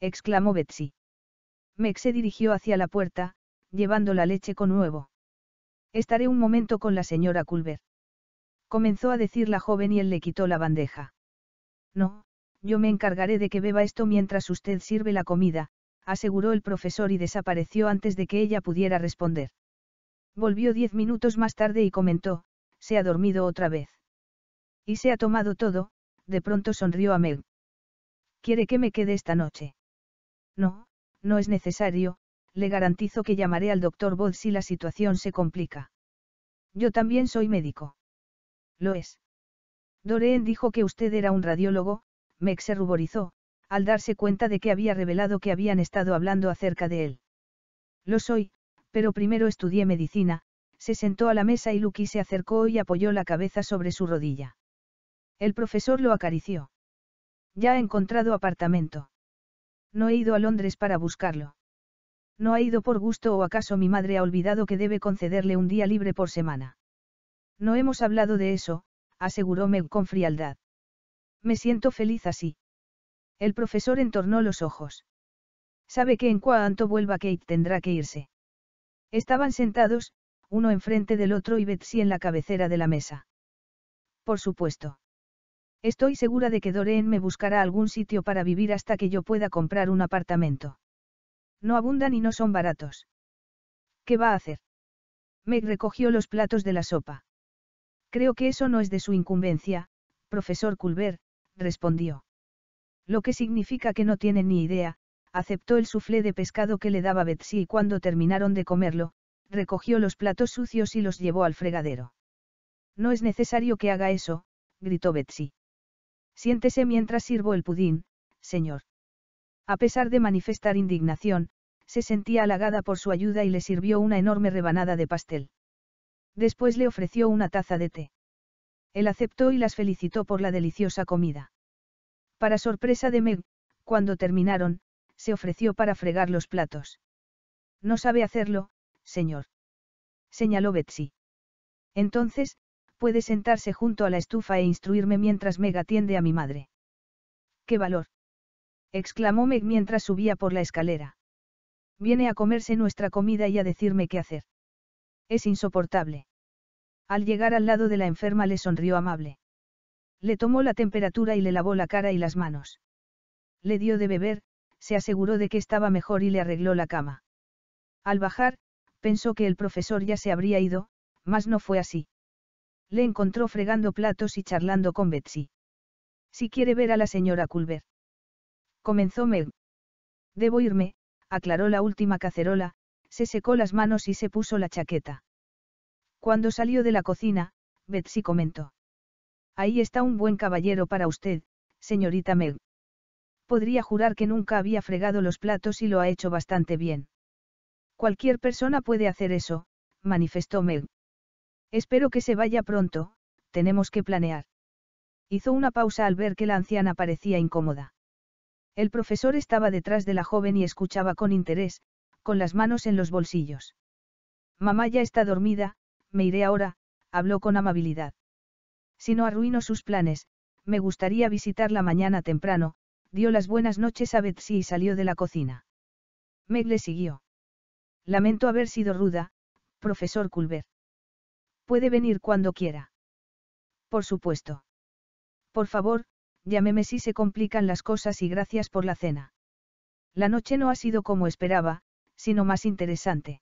exclamó Betsy. Meg se dirigió hacia la puerta, llevando la leche con huevo. Estaré un momento con la señora Culver. Comenzó a decir la joven y él le quitó la bandeja. No, yo me encargaré de que beba esto mientras usted sirve la comida, aseguró el profesor y desapareció antes de que ella pudiera responder. Volvió diez minutos más tarde y comentó, se ha dormido otra vez. Y se ha tomado todo, de pronto sonrió a Mel. ¿Quiere que me quede esta noche? No, no es necesario, le garantizo que llamaré al doctor Bod si la situación se complica. Yo también soy médico. Lo es. Doreen dijo que usted era un radiólogo, Meg se ruborizó, al darse cuenta de que había revelado que habían estado hablando acerca de él. Lo soy, pero primero estudié medicina, se sentó a la mesa y Lucky se acercó y apoyó la cabeza sobre su rodilla. El profesor lo acarició. Ya he encontrado apartamento. No he ido a Londres para buscarlo. No ha ido por gusto o acaso mi madre ha olvidado que debe concederle un día libre por semana. No hemos hablado de eso, aseguró Meg con frialdad. Me siento feliz así. El profesor entornó los ojos. Sabe que en cuanto vuelva Kate tendrá que irse. Estaban sentados, uno enfrente del otro y Betsy en la cabecera de la mesa. Por supuesto. Estoy segura de que Doreen me buscará algún sitio para vivir hasta que yo pueda comprar un apartamento. No abundan y no son baratos. ¿Qué va a hacer? Meg recogió los platos de la sopa. Creo que eso no es de su incumbencia, profesor Culver, respondió. Lo que significa que no tienen ni idea, aceptó el suflé de pescado que le daba Betsy y cuando terminaron de comerlo, recogió los platos sucios y los llevó al fregadero. No es necesario que haga eso, gritó Betsy. Siéntese mientras sirvo el pudín, señor. A pesar de manifestar indignación, se sentía halagada por su ayuda y le sirvió una enorme rebanada de pastel. Después le ofreció una taza de té. Él aceptó y las felicitó por la deliciosa comida. Para sorpresa de Meg, cuando terminaron, se ofreció para fregar los platos. No sabe hacerlo, señor. Señaló Betsy. Entonces, puede sentarse junto a la estufa e instruirme mientras Meg atiende a mi madre. ¡Qué valor! exclamó Meg mientras subía por la escalera. Viene a comerse nuestra comida y a decirme qué hacer. Es insoportable. Al llegar al lado de la enferma le sonrió amable. Le tomó la temperatura y le lavó la cara y las manos. Le dio de beber, se aseguró de que estaba mejor y le arregló la cama. Al bajar, pensó que el profesor ya se habría ido, mas no fue así. Le encontró fregando platos y charlando con Betsy. Si quiere ver a la señora Culver. Comenzó Meg. Debo irme, aclaró la última cacerola, se secó las manos y se puso la chaqueta. Cuando salió de la cocina, Betsy comentó. Ahí está un buen caballero para usted, señorita Meg. Podría jurar que nunca había fregado los platos y lo ha hecho bastante bien. Cualquier persona puede hacer eso, manifestó Meg. Espero que se vaya pronto, tenemos que planear. Hizo una pausa al ver que la anciana parecía incómoda. El profesor estaba detrás de la joven y escuchaba con interés, con las manos en los bolsillos. Mamá ya está dormida, me iré ahora, habló con amabilidad. Si no arruino sus planes, me gustaría visitarla mañana temprano, dio las buenas noches a Betsy y salió de la cocina. Meg le siguió. Lamento haber sido ruda, profesor Culver. Puede venir cuando quiera. Por supuesto. Por favor, llámeme si se complican las cosas y gracias por la cena. La noche no ha sido como esperaba, sino más interesante.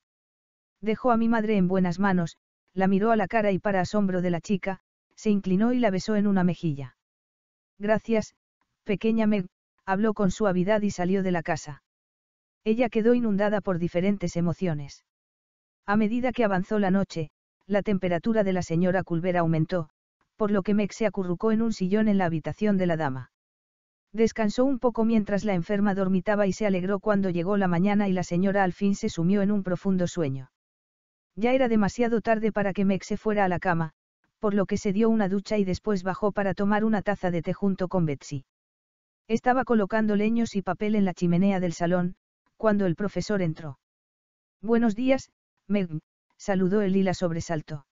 Dejó a mi madre en buenas manos, la miró a la cara y para asombro de la chica, se inclinó y la besó en una mejilla. Gracias, pequeña Meg, habló con suavidad y salió de la casa. Ella quedó inundada por diferentes emociones. A medida que avanzó la noche, la temperatura de la señora Culver aumentó, por lo que Meg se acurrucó en un sillón en la habitación de la dama. Descansó un poco mientras la enferma dormitaba y se alegró cuando llegó la mañana y la señora al fin se sumió en un profundo sueño. Ya era demasiado tarde para que Meg se fuera a la cama, por lo que se dio una ducha y después bajó para tomar una taza de té junto con Betsy. Estaba colocando leños y papel en la chimenea del salón, cuando el profesor entró. Buenos días, Meg, saludó él y la sobresaltó.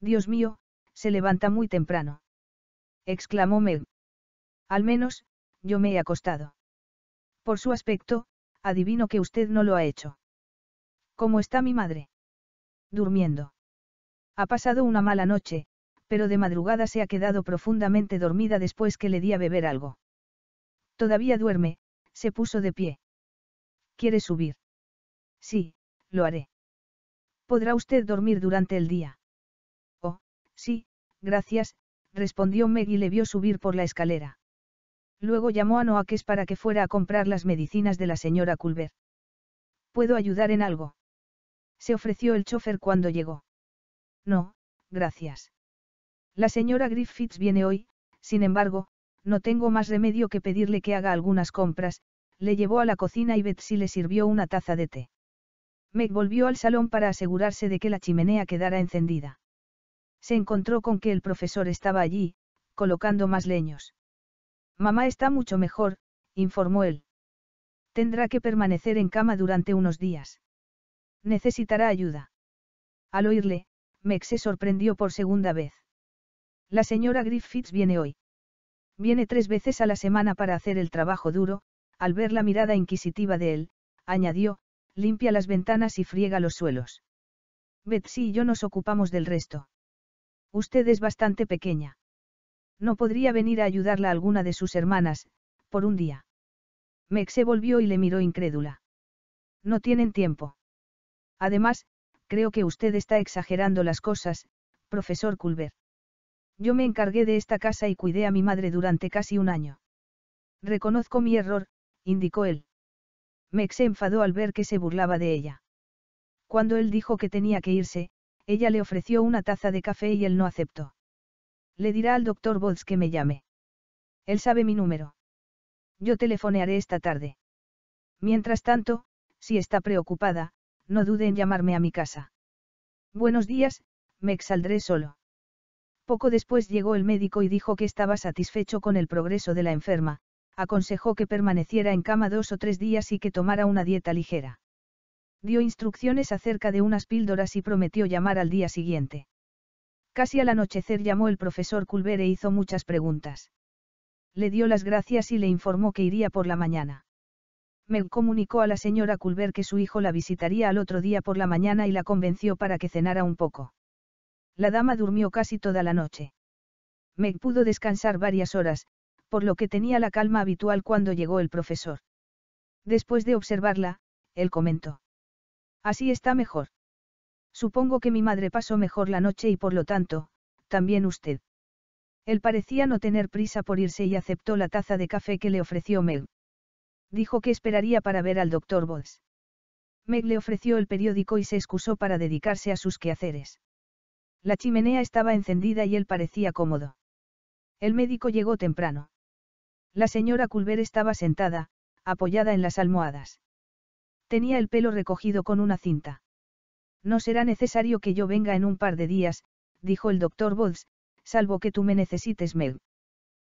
Dios mío, se levanta muy temprano. Exclamó Meg. Al menos, yo me he acostado. Por su aspecto, adivino que usted no lo ha hecho. ¿Cómo está mi madre? Durmiendo. Ha pasado una mala noche, pero de madrugada se ha quedado profundamente dormida después que le di a beber algo. Todavía duerme, se puso de pie. ¿Quiere subir? Sí, lo haré. ¿Podrá usted dormir durante el día? Oh, sí, gracias, respondió Meg y le vio subir por la escalera. Luego llamó a Noakes para que fuera a comprar las medicinas de la señora Culver. ¿Puedo ayudar en algo? Se ofreció el chofer cuando llegó. No, gracias. La señora Griffiths viene hoy, sin embargo, no tengo más remedio que pedirle que haga algunas compras, le llevó a la cocina y Betsy le sirvió una taza de té. Meg volvió al salón para asegurarse de que la chimenea quedara encendida. Se encontró con que el profesor estaba allí, colocando más leños. Mamá está mucho mejor, informó él. Tendrá que permanecer en cama durante unos días. Necesitará ayuda. Al oírle, Meg se sorprendió por segunda vez. La señora Griffiths viene hoy. Viene tres veces a la semana para hacer el trabajo duro, al ver la mirada inquisitiva de él, añadió, limpia las ventanas y friega los suelos. Betsy y yo nos ocupamos del resto. Usted es bastante pequeña. No podría venir a ayudarla a alguna de sus hermanas, por un día. Meg se volvió y le miró incrédula. No tienen tiempo. Además, Creo que usted está exagerando las cosas, profesor Culver. Yo me encargué de esta casa y cuidé a mi madre durante casi un año. Reconozco mi error, indicó él. Me se enfadó al ver que se burlaba de ella. Cuando él dijo que tenía que irse, ella le ofreció una taza de café y él no aceptó. Le dirá al doctor Bots que me llame. Él sabe mi número. Yo telefonearé esta tarde. Mientras tanto, si está preocupada, no dude en llamarme a mi casa. Buenos días, me exaldré solo. Poco después llegó el médico y dijo que estaba satisfecho con el progreso de la enferma, aconsejó que permaneciera en cama dos o tres días y que tomara una dieta ligera. Dio instrucciones acerca de unas píldoras y prometió llamar al día siguiente. Casi al anochecer llamó el profesor Culver e hizo muchas preguntas. Le dio las gracias y le informó que iría por la mañana. Meg comunicó a la señora Culver que su hijo la visitaría al otro día por la mañana y la convenció para que cenara un poco. La dama durmió casi toda la noche. Meg pudo descansar varias horas, por lo que tenía la calma habitual cuando llegó el profesor. Después de observarla, él comentó. Así está mejor. Supongo que mi madre pasó mejor la noche y por lo tanto, también usted. Él parecía no tener prisa por irse y aceptó la taza de café que le ofreció Meg dijo que esperaría para ver al doctor Bods. Meg le ofreció el periódico y se excusó para dedicarse a sus quehaceres. La chimenea estaba encendida y él parecía cómodo. El médico llegó temprano. La señora Culver estaba sentada, apoyada en las almohadas. Tenía el pelo recogido con una cinta. No será necesario que yo venga en un par de días, dijo el doctor Bods, salvo que tú me necesites, Meg.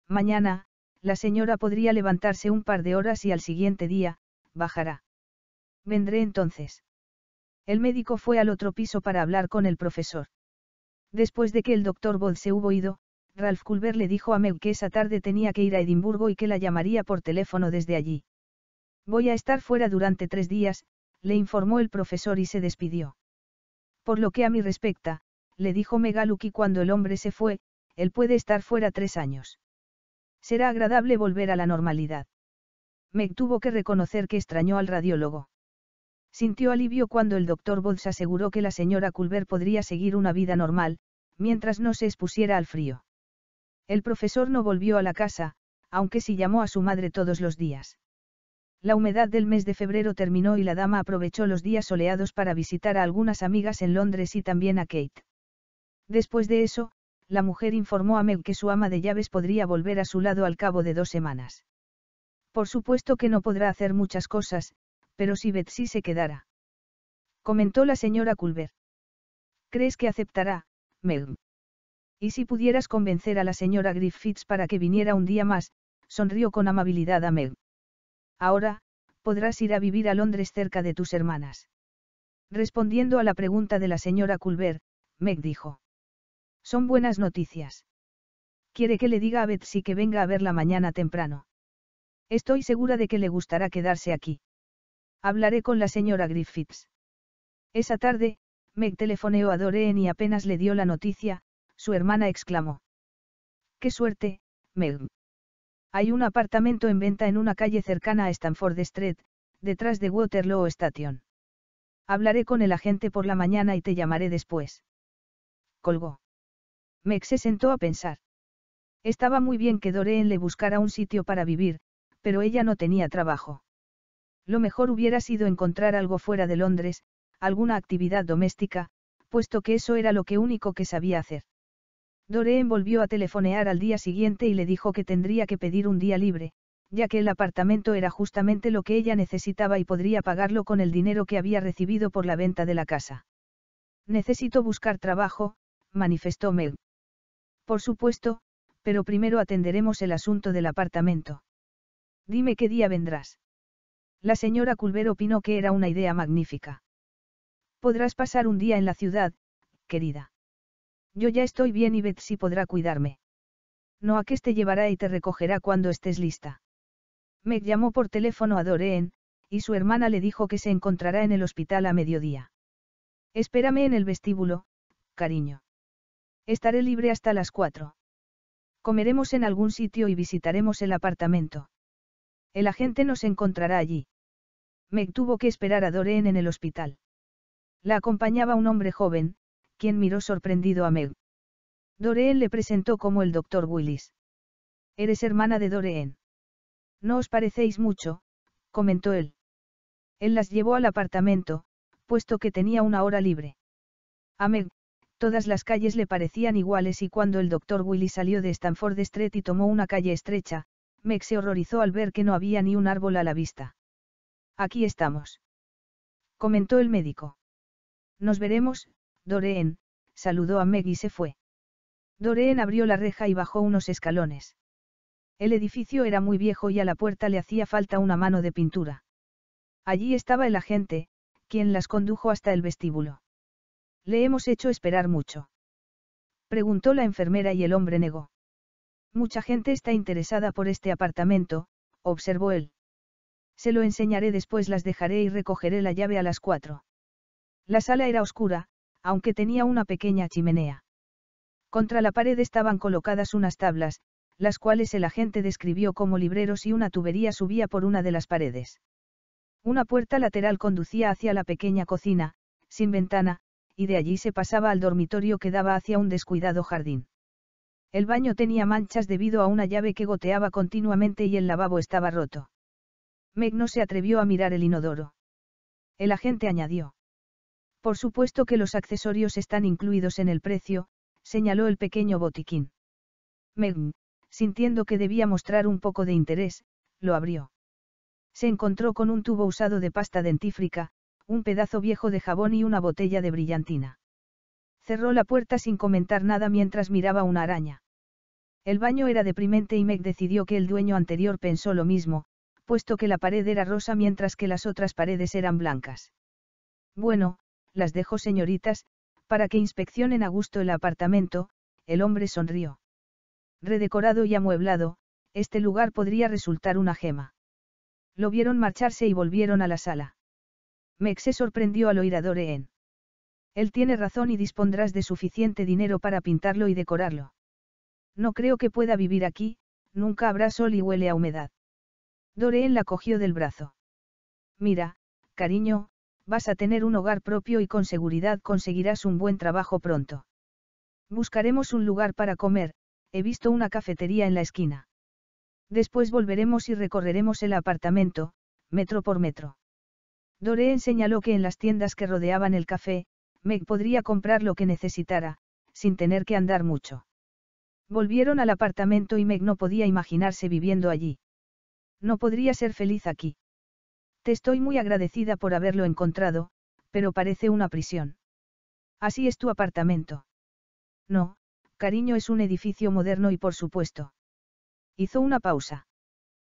Mañana, la señora podría levantarse un par de horas y al siguiente día, bajará. Vendré entonces. El médico fue al otro piso para hablar con el profesor. Después de que el doctor Bod se hubo ido, Ralph Culver le dijo a Meg que esa tarde tenía que ir a Edimburgo y que la llamaría por teléfono desde allí. Voy a estar fuera durante tres días, le informó el profesor y se despidió. Por lo que a mí respecta, le dijo Megaluki cuando el hombre se fue, él puede estar fuera tres años. Será agradable volver a la normalidad. Meg tuvo que reconocer que extrañó al radiólogo. Sintió alivio cuando el doctor se aseguró que la señora Culver podría seguir una vida normal, mientras no se expusiera al frío. El profesor no volvió a la casa, aunque sí llamó a su madre todos los días. La humedad del mes de febrero terminó y la dama aprovechó los días soleados para visitar a algunas amigas en Londres y también a Kate. Después de eso, la mujer informó a Meg que su ama de llaves podría volver a su lado al cabo de dos semanas. Por supuesto que no podrá hacer muchas cosas, pero si Betsy se quedara. Comentó la señora Culver. ¿Crees que aceptará, Meg? Y si pudieras convencer a la señora Griffiths para que viniera un día más, sonrió con amabilidad a Meg. Ahora, podrás ir a vivir a Londres cerca de tus hermanas. Respondiendo a la pregunta de la señora Culver, Meg dijo. Son buenas noticias. Quiere que le diga a Betsy que venga a verla mañana temprano. Estoy segura de que le gustará quedarse aquí. Hablaré con la señora Griffiths. Esa tarde, Meg telefoneó a Doreen y apenas le dio la noticia, su hermana exclamó. ¡Qué suerte, Meg! Hay un apartamento en venta en una calle cercana a Stanford Street, detrás de Waterloo Station. Hablaré con el agente por la mañana y te llamaré después. Colgó. Meg se sentó a pensar. Estaba muy bien que Doreen le buscara un sitio para vivir, pero ella no tenía trabajo. Lo mejor hubiera sido encontrar algo fuera de Londres, alguna actividad doméstica, puesto que eso era lo que único que sabía hacer. Doreen volvió a telefonear al día siguiente y le dijo que tendría que pedir un día libre, ya que el apartamento era justamente lo que ella necesitaba y podría pagarlo con el dinero que había recibido por la venta de la casa. Necesito buscar trabajo, manifestó Meg. Por supuesto, pero primero atenderemos el asunto del apartamento. Dime qué día vendrás. La señora Culver opinó que era una idea magnífica. Podrás pasar un día en la ciudad, querida. Yo ya estoy bien y si podrá cuidarme. No a te llevará y te recogerá cuando estés lista. Me llamó por teléfono a Doreen, y su hermana le dijo que se encontrará en el hospital a mediodía. Espérame en el vestíbulo, cariño. Estaré libre hasta las cuatro. Comeremos en algún sitio y visitaremos el apartamento. El agente nos encontrará allí. Meg tuvo que esperar a Doreen en el hospital. La acompañaba un hombre joven, quien miró sorprendido a Meg. Doreen le presentó como el doctor Willis. Eres hermana de Doreen. No os parecéis mucho, comentó él. Él las llevó al apartamento, puesto que tenía una hora libre. A Meg, todas las calles le parecían iguales y cuando el doctor Willy salió de Stanford Street y tomó una calle estrecha, Meg se horrorizó al ver que no había ni un árbol a la vista. Aquí estamos. Comentó el médico. Nos veremos, Doreen, saludó a Meg y se fue. Doreen abrió la reja y bajó unos escalones. El edificio era muy viejo y a la puerta le hacía falta una mano de pintura. Allí estaba el agente, quien las condujo hasta el vestíbulo. Le hemos hecho esperar mucho. Preguntó la enfermera y el hombre negó. Mucha gente está interesada por este apartamento, observó él. Se lo enseñaré después, las dejaré y recogeré la llave a las cuatro. La sala era oscura, aunque tenía una pequeña chimenea. Contra la pared estaban colocadas unas tablas, las cuales el agente describió como libreros y una tubería subía por una de las paredes. Una puerta lateral conducía hacia la pequeña cocina, sin ventana, y de allí se pasaba al dormitorio que daba hacia un descuidado jardín. El baño tenía manchas debido a una llave que goteaba continuamente y el lavabo estaba roto. Meg no se atrevió a mirar el inodoro. El agente añadió. Por supuesto que los accesorios están incluidos en el precio, señaló el pequeño botiquín. Meg, sintiendo que debía mostrar un poco de interés, lo abrió. Se encontró con un tubo usado de pasta dentífrica, un pedazo viejo de jabón y una botella de brillantina. Cerró la puerta sin comentar nada mientras miraba una araña. El baño era deprimente y Meg decidió que el dueño anterior pensó lo mismo, puesto que la pared era rosa mientras que las otras paredes eran blancas. Bueno, las dejo señoritas, para que inspeccionen a gusto el apartamento, el hombre sonrió. Redecorado y amueblado, este lugar podría resultar una gema. Lo vieron marcharse y volvieron a la sala. Mexe se sorprendió al oír a Doreen. Él tiene razón y dispondrás de suficiente dinero para pintarlo y decorarlo. No creo que pueda vivir aquí, nunca habrá sol y huele a humedad. Doreen la cogió del brazo. Mira, cariño, vas a tener un hogar propio y con seguridad conseguirás un buen trabajo pronto. Buscaremos un lugar para comer, he visto una cafetería en la esquina. Después volveremos y recorreremos el apartamento, metro por metro. Doreen señaló que en las tiendas que rodeaban el café, Meg podría comprar lo que necesitara, sin tener que andar mucho. Volvieron al apartamento y Meg no podía imaginarse viviendo allí. No podría ser feliz aquí. Te estoy muy agradecida por haberlo encontrado, pero parece una prisión. Así es tu apartamento. No, cariño es un edificio moderno y por supuesto. Hizo una pausa.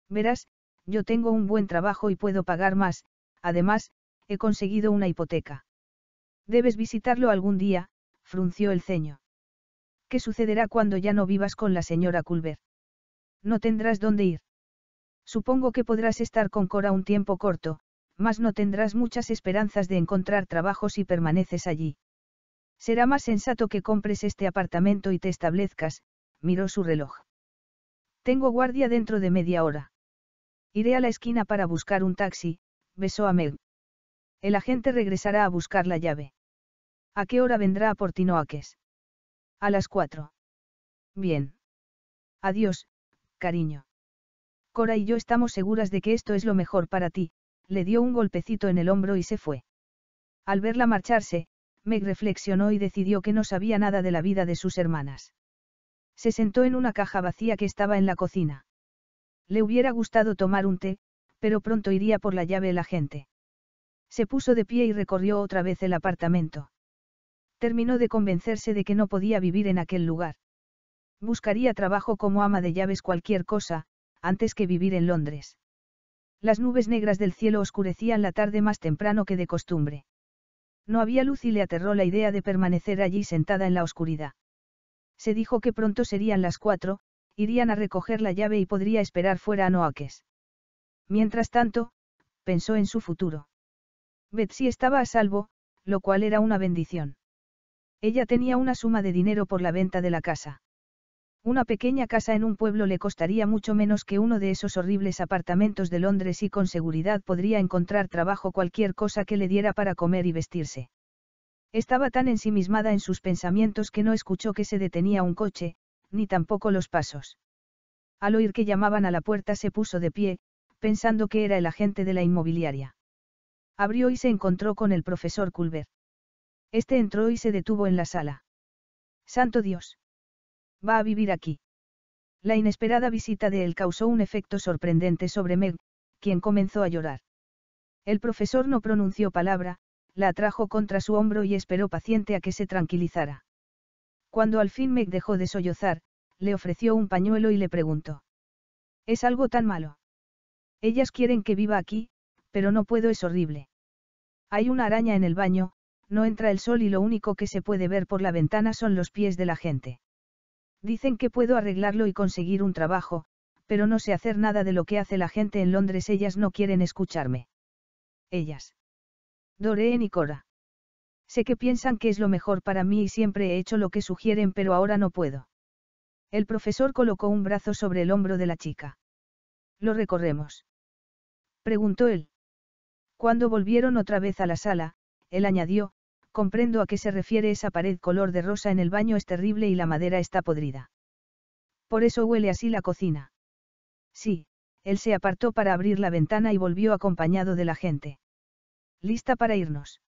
Verás, yo tengo un buen trabajo y puedo pagar más, Además, he conseguido una hipoteca. Debes visitarlo algún día, frunció el ceño. ¿Qué sucederá cuando ya no vivas con la señora Culver? No tendrás dónde ir. Supongo que podrás estar con Cora un tiempo corto, mas no tendrás muchas esperanzas de encontrar trabajo si permaneces allí. Será más sensato que compres este apartamento y te establezcas, miró su reloj. Tengo guardia dentro de media hora. Iré a la esquina para buscar un taxi, besó a Meg. El agente regresará a buscar la llave. ¿A qué hora vendrá a Portinoaques? A las cuatro. Bien. Adiós, cariño. Cora y yo estamos seguras de que esto es lo mejor para ti, le dio un golpecito en el hombro y se fue. Al verla marcharse, Meg reflexionó y decidió que no sabía nada de la vida de sus hermanas. Se sentó en una caja vacía que estaba en la cocina. Le hubiera gustado tomar un té, pero pronto iría por la llave la gente. Se puso de pie y recorrió otra vez el apartamento. Terminó de convencerse de que no podía vivir en aquel lugar. Buscaría trabajo como ama de llaves cualquier cosa, antes que vivir en Londres. Las nubes negras del cielo oscurecían la tarde más temprano que de costumbre. No había luz y le aterró la idea de permanecer allí sentada en la oscuridad. Se dijo que pronto serían las cuatro, irían a recoger la llave y podría esperar fuera a Noaques. Mientras tanto, pensó en su futuro. Betsy estaba a salvo, lo cual era una bendición. Ella tenía una suma de dinero por la venta de la casa. Una pequeña casa en un pueblo le costaría mucho menos que uno de esos horribles apartamentos de Londres y con seguridad podría encontrar trabajo cualquier cosa que le diera para comer y vestirse. Estaba tan ensimismada en sus pensamientos que no escuchó que se detenía un coche, ni tampoco los pasos. Al oír que llamaban a la puerta se puso de pie, pensando que era el agente de la inmobiliaria. Abrió y se encontró con el profesor Culver. Este entró y se detuvo en la sala. Santo Dios. Va a vivir aquí. La inesperada visita de él causó un efecto sorprendente sobre Meg, quien comenzó a llorar. El profesor no pronunció palabra, la atrajo contra su hombro y esperó paciente a que se tranquilizara. Cuando al fin Meg dejó de sollozar, le ofreció un pañuelo y le preguntó. ¿Es algo tan malo? Ellas quieren que viva aquí, pero no puedo, es horrible. Hay una araña en el baño, no entra el sol y lo único que se puede ver por la ventana son los pies de la gente. Dicen que puedo arreglarlo y conseguir un trabajo, pero no sé hacer nada de lo que hace la gente en Londres, ellas no quieren escucharme. Ellas. Doreen y Cora. Sé que piensan que es lo mejor para mí y siempre he hecho lo que sugieren, pero ahora no puedo. El profesor colocó un brazo sobre el hombro de la chica. ¿Lo recorremos? Preguntó él. Cuando volvieron otra vez a la sala, él añadió, comprendo a qué se refiere esa pared color de rosa en el baño es terrible y la madera está podrida. Por eso huele así la cocina. Sí, él se apartó para abrir la ventana y volvió acompañado de la gente. ¿Lista para irnos?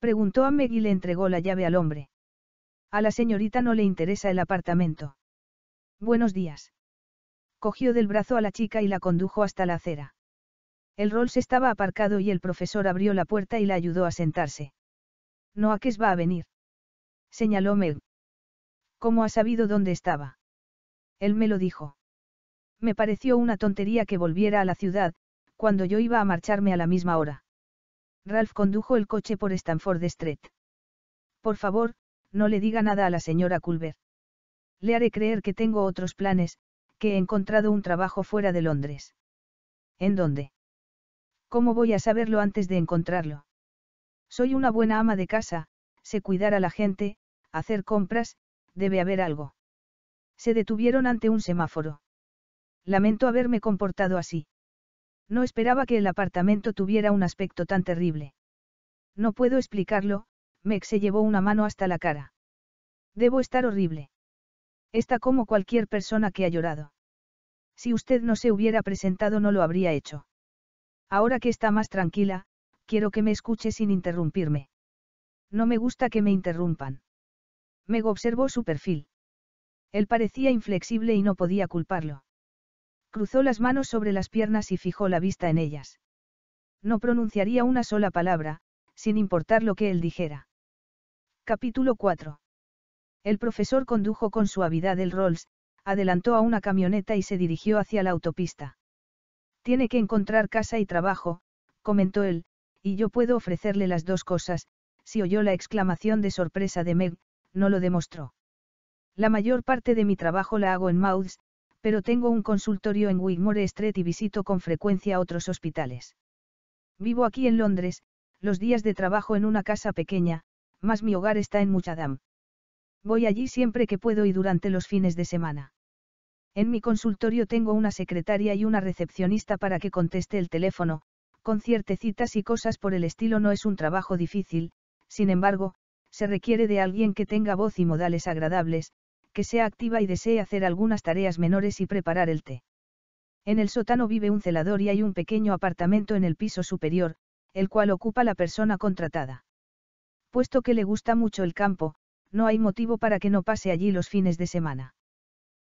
Preguntó a Meg y le entregó la llave al hombre. A la señorita no le interesa el apartamento. Buenos días. Cogió del brazo a la chica y la condujo hasta la acera. El Rolls estaba aparcado y el profesor abrió la puerta y la ayudó a sentarse. qué va a venir. Señaló Meg. ¿Cómo ha sabido dónde estaba? Él me lo dijo. Me pareció una tontería que volviera a la ciudad, cuando yo iba a marcharme a la misma hora. Ralph condujo el coche por Stanford Street. Por favor, no le diga nada a la señora Culver. Le haré creer que tengo otros planes, que he encontrado un trabajo fuera de Londres. ¿En dónde? ¿Cómo voy a saberlo antes de encontrarlo? Soy una buena ama de casa, sé cuidar a la gente, hacer compras, debe haber algo. Se detuvieron ante un semáforo. Lamento haberme comportado así. No esperaba que el apartamento tuviera un aspecto tan terrible. No puedo explicarlo, Meck se llevó una mano hasta la cara. Debo estar horrible. Está como cualquier persona que ha llorado. Si usted no se hubiera presentado no lo habría hecho. Ahora que está más tranquila, quiero que me escuche sin interrumpirme. No me gusta que me interrumpan. Meg observó su perfil. Él parecía inflexible y no podía culparlo. Cruzó las manos sobre las piernas y fijó la vista en ellas. No pronunciaría una sola palabra, sin importar lo que él dijera. Capítulo 4. El profesor condujo con suavidad el Rolls, adelantó a una camioneta y se dirigió hacia la autopista. Tiene que encontrar casa y trabajo, comentó él, y yo puedo ofrecerle las dos cosas, si oyó la exclamación de sorpresa de Meg, no lo demostró. La mayor parte de mi trabajo la hago en Mouths, pero tengo un consultorio en Wigmore Street y visito con frecuencia otros hospitales. Vivo aquí en Londres, los días de trabajo en una casa pequeña, más mi hogar está en Muchadam. Voy allí siempre que puedo y durante los fines de semana. En mi consultorio tengo una secretaria y una recepcionista para que conteste el teléfono, con citas y cosas por el estilo no es un trabajo difícil, sin embargo, se requiere de alguien que tenga voz y modales agradables, que sea activa y desee hacer algunas tareas menores y preparar el té. En el sótano vive un celador y hay un pequeño apartamento en el piso superior, el cual ocupa la persona contratada. Puesto que le gusta mucho el campo, no hay motivo para que no pase allí los fines de semana.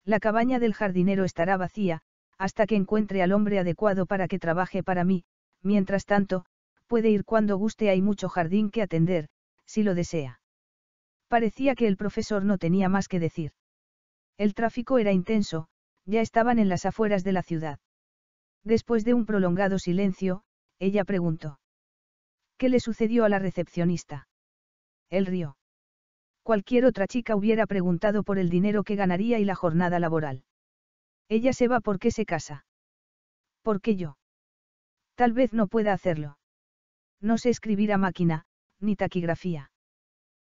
La cabaña del jardinero estará vacía, hasta que encuentre al hombre adecuado para que trabaje para mí, mientras tanto, puede ir cuando guste, hay mucho jardín que atender, si lo desea. Parecía que el profesor no tenía más que decir. El tráfico era intenso, ya estaban en las afueras de la ciudad. Después de un prolongado silencio, ella preguntó. ¿Qué le sucedió a la recepcionista? Él rió. Cualquier otra chica hubiera preguntado por el dinero que ganaría y la jornada laboral. Ella se va porque se casa. ¿Por qué yo? Tal vez no pueda hacerlo. No sé escribir a máquina, ni taquigrafía.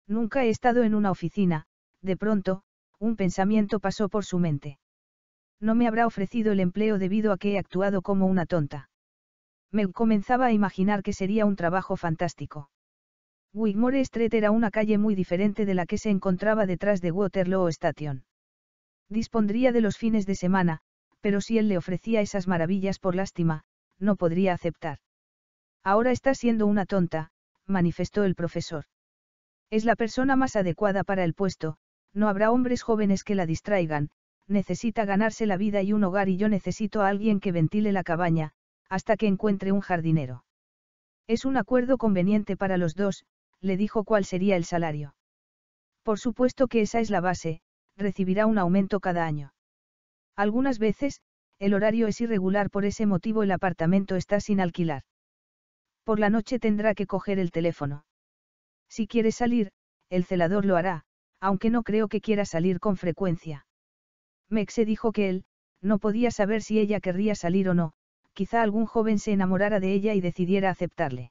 Nunca he estado en una oficina, de pronto, un pensamiento pasó por su mente. No me habrá ofrecido el empleo debido a que he actuado como una tonta. Me comenzaba a imaginar que sería un trabajo fantástico. Wigmore Street era una calle muy diferente de la que se encontraba detrás de Waterloo Station. Dispondría de los fines de semana, pero si él le ofrecía esas maravillas por lástima, no podría aceptar. Ahora está siendo una tonta, manifestó el profesor. Es la persona más adecuada para el puesto, no habrá hombres jóvenes que la distraigan, necesita ganarse la vida y un hogar y yo necesito a alguien que ventile la cabaña, hasta que encuentre un jardinero. Es un acuerdo conveniente para los dos, le dijo cuál sería el salario. Por supuesto que esa es la base, recibirá un aumento cada año. Algunas veces, el horario es irregular, por ese motivo el apartamento está sin alquilar. Por la noche tendrá que coger el teléfono. Si quiere salir, el celador lo hará, aunque no creo que quiera salir con frecuencia. Mexe dijo que él, no podía saber si ella querría salir o no, quizá algún joven se enamorara de ella y decidiera aceptarle.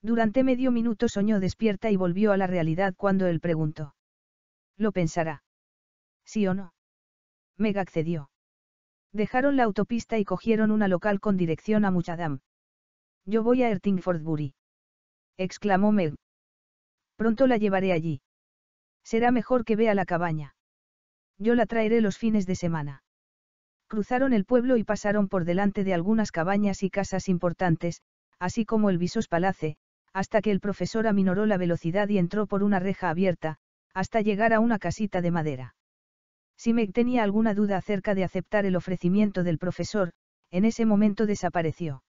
Durante medio minuto soñó despierta y volvió a la realidad cuando él preguntó. Lo pensará. ¿Sí o no? Meg accedió. Dejaron la autopista y cogieron una local con dirección a Muchadam. Yo voy a Ertingfordbury. Exclamó Meg. Pronto la llevaré allí. Será mejor que vea la cabaña. Yo la traeré los fines de semana. Cruzaron el pueblo y pasaron por delante de algunas cabañas y casas importantes, así como el Visos Palace, hasta que el profesor aminoró la velocidad y entró por una reja abierta, hasta llegar a una casita de madera. Si Meg tenía alguna duda acerca de aceptar el ofrecimiento del profesor, en ese momento desapareció.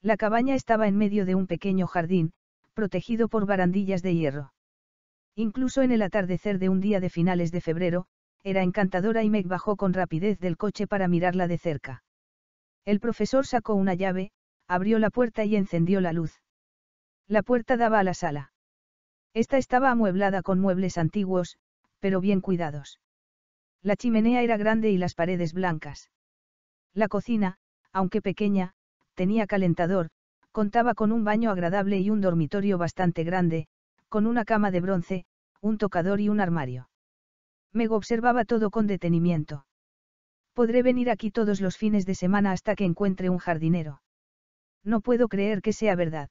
La cabaña estaba en medio de un pequeño jardín, protegido por barandillas de hierro. Incluso en el atardecer de un día de finales de febrero, era encantadora y Meg bajó con rapidez del coche para mirarla de cerca. El profesor sacó una llave, abrió la puerta y encendió la luz. La puerta daba a la sala. Esta estaba amueblada con muebles antiguos, pero bien cuidados. La chimenea era grande y las paredes blancas. La cocina, aunque pequeña, tenía calentador, contaba con un baño agradable y un dormitorio bastante grande, con una cama de bronce, un tocador y un armario. Meg observaba todo con detenimiento. Podré venir aquí todos los fines de semana hasta que encuentre un jardinero. No puedo creer que sea verdad.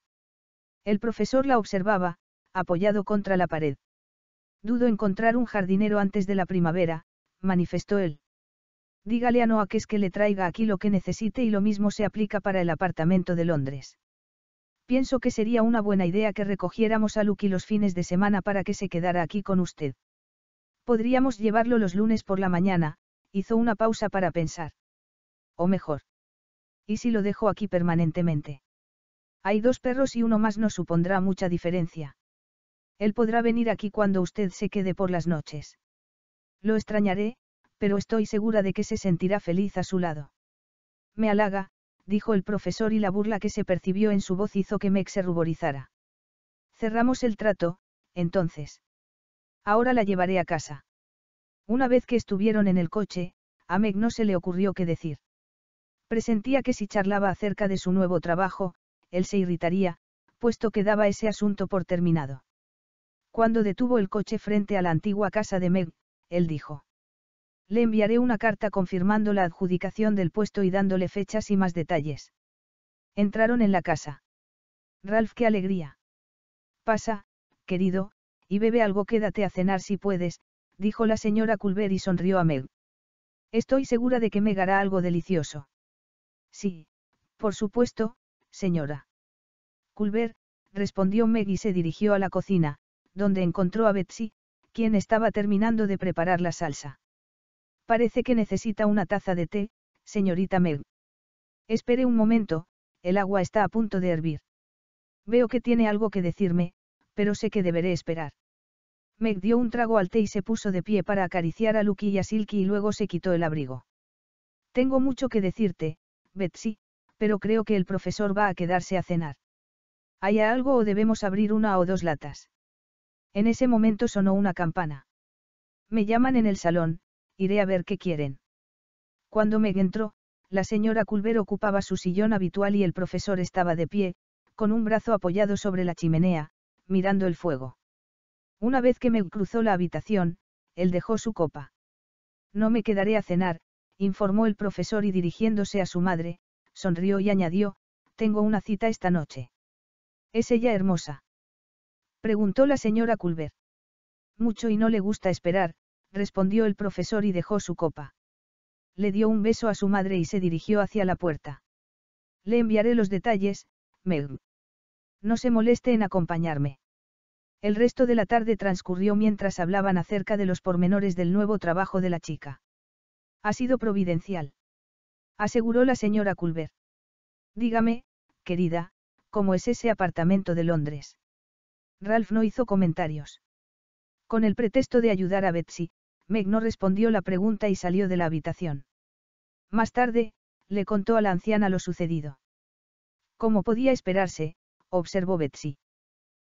El profesor la observaba, apoyado contra la pared. Dudo encontrar un jardinero antes de la primavera, manifestó él. Dígale a es que le traiga aquí lo que necesite y lo mismo se aplica para el apartamento de Londres. Pienso que sería una buena idea que recogiéramos a Lucky los fines de semana para que se quedara aquí con usted. Podríamos llevarlo los lunes por la mañana, hizo una pausa para pensar. O mejor. ¿Y si lo dejo aquí permanentemente? Hay dos perros y uno más no supondrá mucha diferencia. Él podrá venir aquí cuando usted se quede por las noches. Lo extrañaré, pero estoy segura de que se sentirá feliz a su lado. Me halaga, dijo el profesor y la burla que se percibió en su voz hizo que Meg se ruborizara. Cerramos el trato, entonces. Ahora la llevaré a casa. Una vez que estuvieron en el coche, a Meg no se le ocurrió qué decir. Presentía que si charlaba acerca de su nuevo trabajo, él se irritaría, puesto que daba ese asunto por terminado. Cuando detuvo el coche frente a la antigua casa de Meg, él dijo. Le enviaré una carta confirmando la adjudicación del puesto y dándole fechas y más detalles. Entraron en la casa. Ralph, qué alegría. Pasa, querido, y bebe algo, quédate a cenar si puedes, dijo la señora Culver y sonrió a Meg. Estoy segura de que Meg hará algo delicioso. Sí, por supuesto, señora. Culver, respondió Meg y se dirigió a la cocina, donde encontró a Betsy, quien estaba terminando de preparar la salsa. Parece que necesita una taza de té, señorita Meg. Espere un momento, el agua está a punto de hervir. Veo que tiene algo que decirme, pero sé que deberé esperar. Meg dio un trago al té y se puso de pie para acariciar a Lucky y a Silky y luego se quitó el abrigo. Tengo mucho que decirte, Betsy, pero creo que el profesor va a quedarse a cenar. ¿Hay algo o debemos abrir una o dos latas? En ese momento sonó una campana. Me llaman en el salón, iré a ver qué quieren. Cuando me entró, la señora Culver ocupaba su sillón habitual y el profesor estaba de pie, con un brazo apoyado sobre la chimenea, mirando el fuego. Una vez que me cruzó la habitación, él dejó su copa. No me quedaré a cenar, informó el profesor y dirigiéndose a su madre, sonrió y añadió, tengo una cita esta noche. ¿Es ella hermosa? preguntó la señora Culver. Mucho y no le gusta esperar, respondió el profesor y dejó su copa. Le dio un beso a su madre y se dirigió hacia la puerta. Le enviaré los detalles, Meg. No se moleste en acompañarme. El resto de la tarde transcurrió mientras hablaban acerca de los pormenores del nuevo trabajo de la chica. Ha sido providencial aseguró la señora Culver. Dígame, querida, ¿cómo es ese apartamento de Londres? Ralph no hizo comentarios. Con el pretexto de ayudar a Betsy, Meg no respondió la pregunta y salió de la habitación. Más tarde, le contó a la anciana lo sucedido. Como podía esperarse, observó Betsy.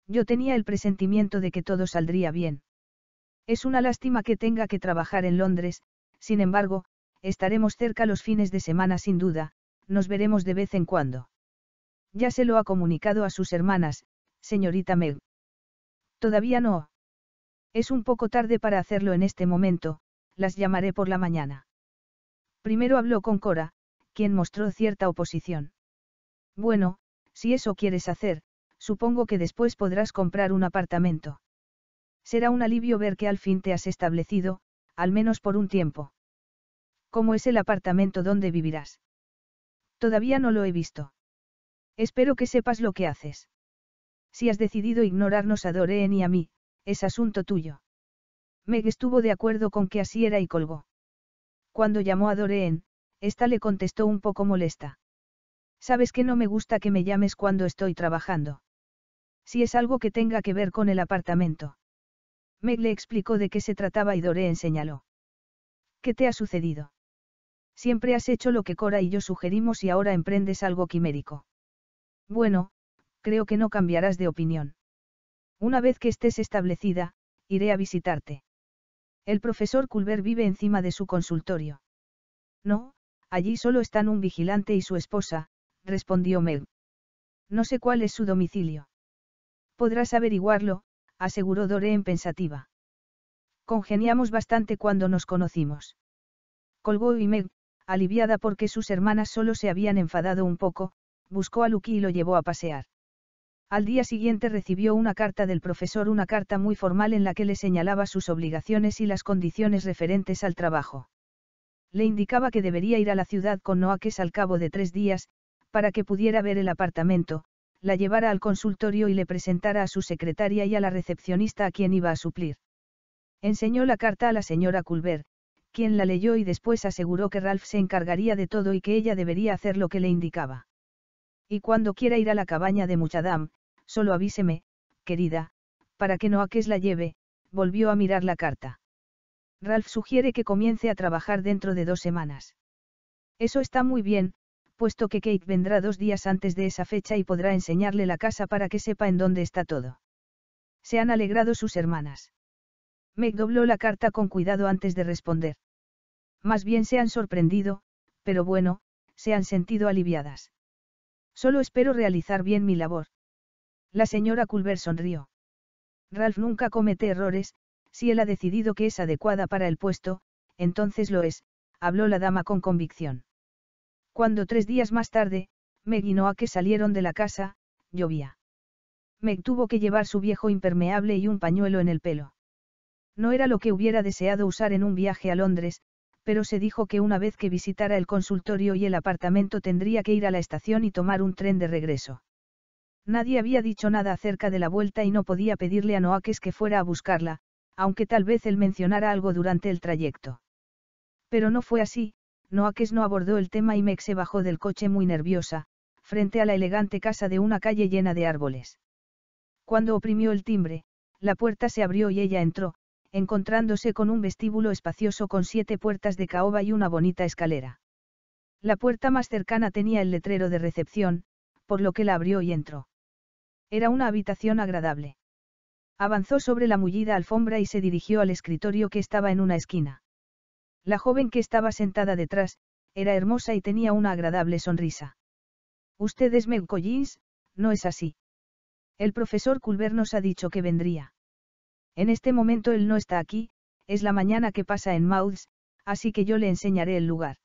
Yo tenía el presentimiento de que todo saldría bien. Es una lástima que tenga que trabajar en Londres, sin embargo, estaremos cerca los fines de semana sin duda, nos veremos de vez en cuando. Ya se lo ha comunicado a sus hermanas, señorita Meg. Todavía no. Es un poco tarde para hacerlo en este momento, las llamaré por la mañana. Primero habló con Cora, quien mostró cierta oposición. Bueno, si eso quieres hacer, supongo que después podrás comprar un apartamento. Será un alivio ver que al fin te has establecido, al menos por un tiempo. ¿Cómo es el apartamento donde vivirás? Todavía no lo he visto. Espero que sepas lo que haces. Si has decidido ignorarnos a Doreen y a mí, es asunto tuyo. Meg estuvo de acuerdo con que así era y colgó. Cuando llamó a Doreen, ésta le contestó un poco molesta. Sabes que no me gusta que me llames cuando estoy trabajando. Si es algo que tenga que ver con el apartamento. Meg le explicó de qué se trataba y Doreen señaló. ¿Qué te ha sucedido? Siempre has hecho lo que Cora y yo sugerimos y ahora emprendes algo quimérico. Bueno, creo que no cambiarás de opinión. Una vez que estés establecida, iré a visitarte. El profesor Culver vive encima de su consultorio. No, allí solo están un vigilante y su esposa, respondió Meg. No sé cuál es su domicilio. Podrás averiguarlo, aseguró Doré en pensativa. Congeniamos bastante cuando nos conocimos. Colgó y Meg, aliviada porque sus hermanas solo se habían enfadado un poco, buscó a Lucky y lo llevó a pasear. Al día siguiente recibió una carta del profesor, una carta muy formal en la que le señalaba sus obligaciones y las condiciones referentes al trabajo. Le indicaba que debería ir a la ciudad con Noaques al cabo de tres días, para que pudiera ver el apartamento, la llevara al consultorio y le presentara a su secretaria y a la recepcionista a quien iba a suplir. Enseñó la carta a la señora Culver, quien la leyó y después aseguró que Ralph se encargaría de todo y que ella debería hacer lo que le indicaba. Y cuando quiera ir a la cabaña de Muchadam, solo avíseme, querida, para que Noakes la lleve, volvió a mirar la carta. Ralph sugiere que comience a trabajar dentro de dos semanas. Eso está muy bien, puesto que Kate vendrá dos días antes de esa fecha y podrá enseñarle la casa para que sepa en dónde está todo. Se han alegrado sus hermanas. Meg dobló la carta con cuidado antes de responder. Más bien se han sorprendido, pero bueno, se han sentido aliviadas. Solo espero realizar bien mi labor. La señora Culver sonrió. Ralph nunca comete errores, si él ha decidido que es adecuada para el puesto, entonces lo es, habló la dama con convicción. Cuando tres días más tarde, Meg y Noah que salieron de la casa, llovía. Meg tuvo que llevar su viejo impermeable y un pañuelo en el pelo. No era lo que hubiera deseado usar en un viaje a Londres, pero se dijo que una vez que visitara el consultorio y el apartamento tendría que ir a la estación y tomar un tren de regreso. Nadie había dicho nada acerca de la vuelta y no podía pedirle a Noakes que fuera a buscarla, aunque tal vez él mencionara algo durante el trayecto. Pero no fue así, Noakes no abordó el tema y Meg se bajó del coche muy nerviosa, frente a la elegante casa de una calle llena de árboles. Cuando oprimió el timbre, la puerta se abrió y ella entró, encontrándose con un vestíbulo espacioso con siete puertas de caoba y una bonita escalera. La puerta más cercana tenía el letrero de recepción, por lo que la abrió y entró. Era una habitación agradable. Avanzó sobre la mullida alfombra y se dirigió al escritorio que estaba en una esquina. La joven que estaba sentada detrás, era hermosa y tenía una agradable sonrisa. Usted es Meg Collins, no es así. El profesor Culver nos ha dicho que vendría. En este momento él no está aquí, es la mañana que pasa en Mouths, así que yo le enseñaré el lugar.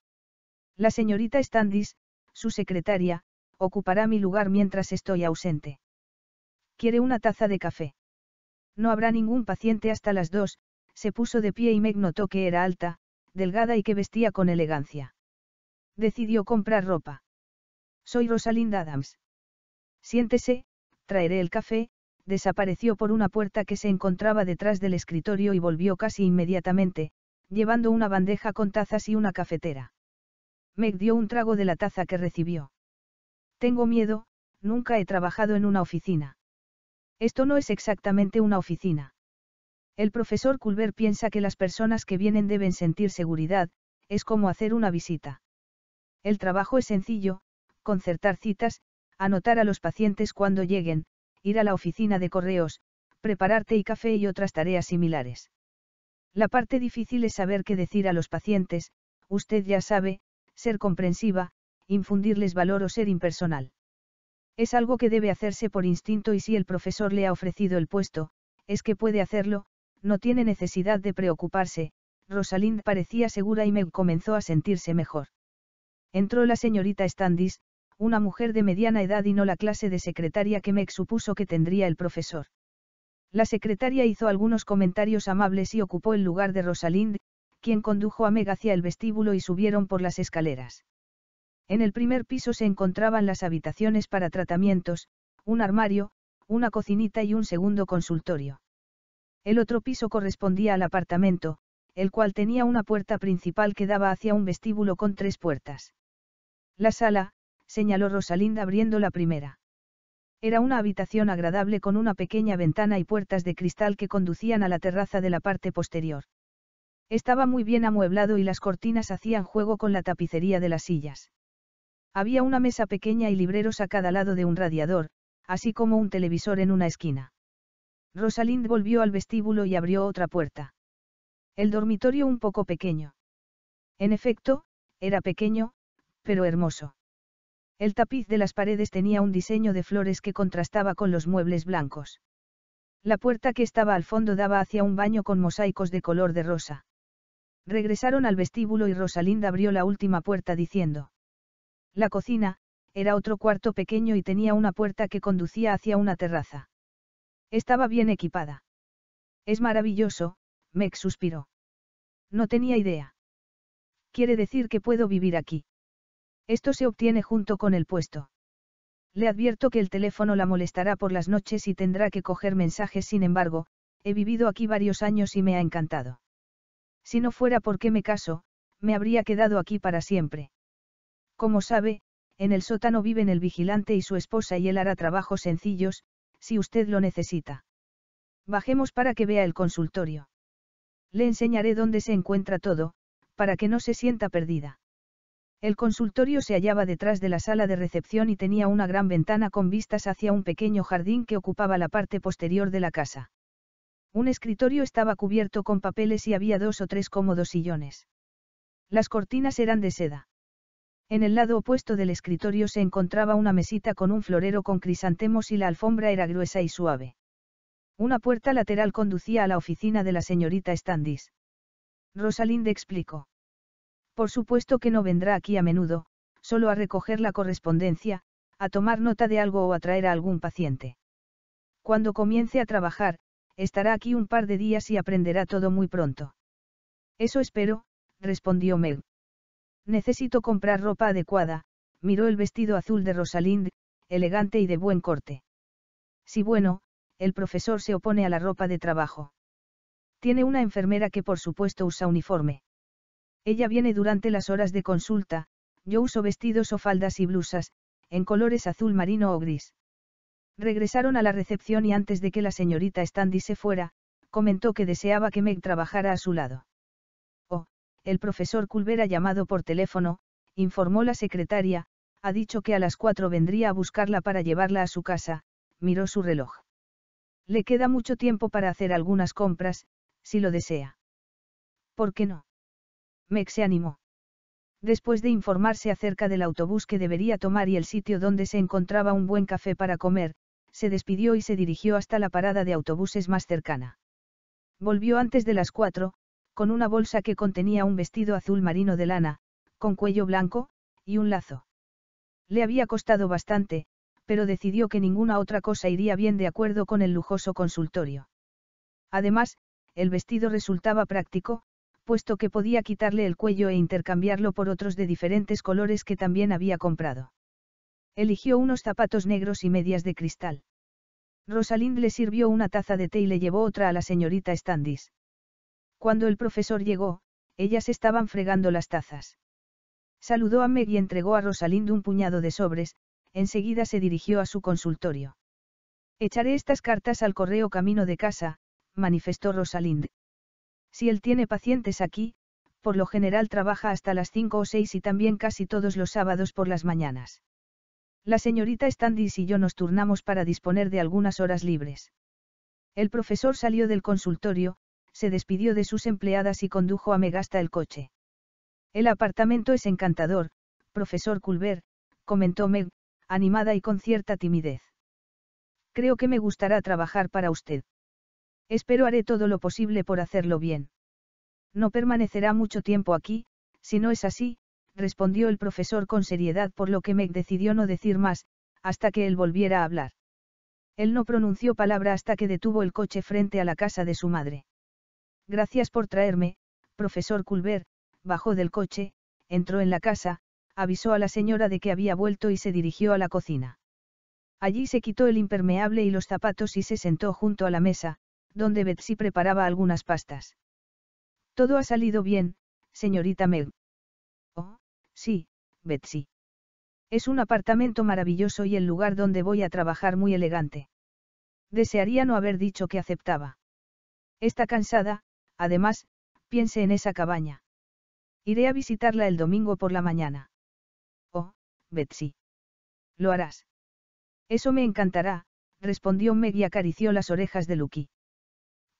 La señorita Standis, su secretaria, ocupará mi lugar mientras estoy ausente. ¿Quiere una taza de café? No habrá ningún paciente hasta las dos, se puso de pie y Meg notó que era alta, delgada y que vestía con elegancia. Decidió comprar ropa. Soy Rosalind Adams. Siéntese, traeré el café, desapareció por una puerta que se encontraba detrás del escritorio y volvió casi inmediatamente, llevando una bandeja con tazas y una cafetera. Meg dio un trago de la taza que recibió. Tengo miedo, nunca he trabajado en una oficina. Esto no es exactamente una oficina. El profesor Culver piensa que las personas que vienen deben sentir seguridad, es como hacer una visita. El trabajo es sencillo, concertar citas, anotar a los pacientes cuando lleguen, ir a la oficina de correos, prepararte y café y otras tareas similares. La parte difícil es saber qué decir a los pacientes, usted ya sabe, ser comprensiva, infundirles valor o ser impersonal. Es algo que debe hacerse por instinto y si el profesor le ha ofrecido el puesto, es que puede hacerlo, no tiene necesidad de preocuparse, Rosalind parecía segura y Meg comenzó a sentirse mejor. Entró la señorita Standish, una mujer de mediana edad y no la clase de secretaria que me supuso que tendría el profesor. La secretaria hizo algunos comentarios amables y ocupó el lugar de Rosalind, quien condujo a Meg hacia el vestíbulo y subieron por las escaleras. En el primer piso se encontraban las habitaciones para tratamientos, un armario, una cocinita y un segundo consultorio. El otro piso correspondía al apartamento, el cual tenía una puerta principal que daba hacia un vestíbulo con tres puertas. La sala, señaló Rosalind abriendo la primera. Era una habitación agradable con una pequeña ventana y puertas de cristal que conducían a la terraza de la parte posterior. Estaba muy bien amueblado y las cortinas hacían juego con la tapicería de las sillas. Había una mesa pequeña y libreros a cada lado de un radiador, así como un televisor en una esquina. Rosalind volvió al vestíbulo y abrió otra puerta. El dormitorio un poco pequeño. En efecto, era pequeño, pero hermoso. El tapiz de las paredes tenía un diseño de flores que contrastaba con los muebles blancos. La puerta que estaba al fondo daba hacia un baño con mosaicos de color de rosa. Regresaron al vestíbulo y Rosalinda abrió la última puerta diciendo. La cocina, era otro cuarto pequeño y tenía una puerta que conducía hacia una terraza. Estaba bien equipada. Es maravilloso, Meg suspiró. No tenía idea. Quiere decir que puedo vivir aquí. Esto se obtiene junto con el puesto. Le advierto que el teléfono la molestará por las noches y tendrá que coger mensajes, sin embargo, he vivido aquí varios años y me ha encantado. Si no fuera porque me caso, me habría quedado aquí para siempre. Como sabe, en el sótano viven el vigilante y su esposa y él hará trabajos sencillos, si usted lo necesita. Bajemos para que vea el consultorio. Le enseñaré dónde se encuentra todo, para que no se sienta perdida. El consultorio se hallaba detrás de la sala de recepción y tenía una gran ventana con vistas hacia un pequeño jardín que ocupaba la parte posterior de la casa. Un escritorio estaba cubierto con papeles y había dos o tres cómodos sillones. Las cortinas eran de seda. En el lado opuesto del escritorio se encontraba una mesita con un florero con crisantemos y la alfombra era gruesa y suave. Una puerta lateral conducía a la oficina de la señorita Standis. Rosalind explicó. Por supuesto que no vendrá aquí a menudo, solo a recoger la correspondencia, a tomar nota de algo o a traer a algún paciente. Cuando comience a trabajar, estará aquí un par de días y aprenderá todo muy pronto. Eso espero, respondió Meg. Necesito comprar ropa adecuada, miró el vestido azul de Rosalind, elegante y de buen corte. Si bueno, el profesor se opone a la ropa de trabajo. Tiene una enfermera que por supuesto usa uniforme. Ella viene durante las horas de consulta, yo uso vestidos o faldas y blusas, en colores azul marino o gris. Regresaron a la recepción y antes de que la señorita Standy se fuera, comentó que deseaba que Meg trabajara a su lado. Oh, el profesor Culver ha llamado por teléfono, informó la secretaria, ha dicho que a las cuatro vendría a buscarla para llevarla a su casa, miró su reloj. Le queda mucho tiempo para hacer algunas compras, si lo desea. ¿Por qué no? Meg se animó. Después de informarse acerca del autobús que debería tomar y el sitio donde se encontraba un buen café para comer, se despidió y se dirigió hasta la parada de autobuses más cercana. Volvió antes de las cuatro, con una bolsa que contenía un vestido azul marino de lana, con cuello blanco, y un lazo. Le había costado bastante, pero decidió que ninguna otra cosa iría bien de acuerdo con el lujoso consultorio. Además, el vestido resultaba práctico, puesto que podía quitarle el cuello e intercambiarlo por otros de diferentes colores que también había comprado. Eligió unos zapatos negros y medias de cristal. Rosalind le sirvió una taza de té y le llevó otra a la señorita Standish. Cuando el profesor llegó, ellas estaban fregando las tazas. Saludó a Meg y entregó a Rosalind un puñado de sobres, enseguida se dirigió a su consultorio. Echaré estas cartas al correo camino de casa, manifestó Rosalind. Si él tiene pacientes aquí, por lo general trabaja hasta las cinco o seis y también casi todos los sábados por las mañanas. La señorita Standis y yo nos turnamos para disponer de algunas horas libres. El profesor salió del consultorio, se despidió de sus empleadas y condujo a Megasta el coche. El apartamento es encantador, profesor Culver, comentó Meg, animada y con cierta timidez. Creo que me gustará trabajar para usted. Espero haré todo lo posible por hacerlo bien. No permanecerá mucho tiempo aquí, si no es así, respondió el profesor con seriedad por lo que Meg decidió no decir más, hasta que él volviera a hablar. Él no pronunció palabra hasta que detuvo el coche frente a la casa de su madre. Gracias por traerme, profesor Culver, bajó del coche, entró en la casa, avisó a la señora de que había vuelto y se dirigió a la cocina. Allí se quitó el impermeable y los zapatos y se sentó junto a la mesa, donde Betsy preparaba algunas pastas. Todo ha salido bien, señorita Meg. Oh, sí, Betsy. Es un apartamento maravilloso y el lugar donde voy a trabajar muy elegante. Desearía no haber dicho que aceptaba. Está cansada, además, piense en esa cabaña. Iré a visitarla el domingo por la mañana. Oh, Betsy. Lo harás. Eso me encantará, respondió Meg y acarició las orejas de Lucky.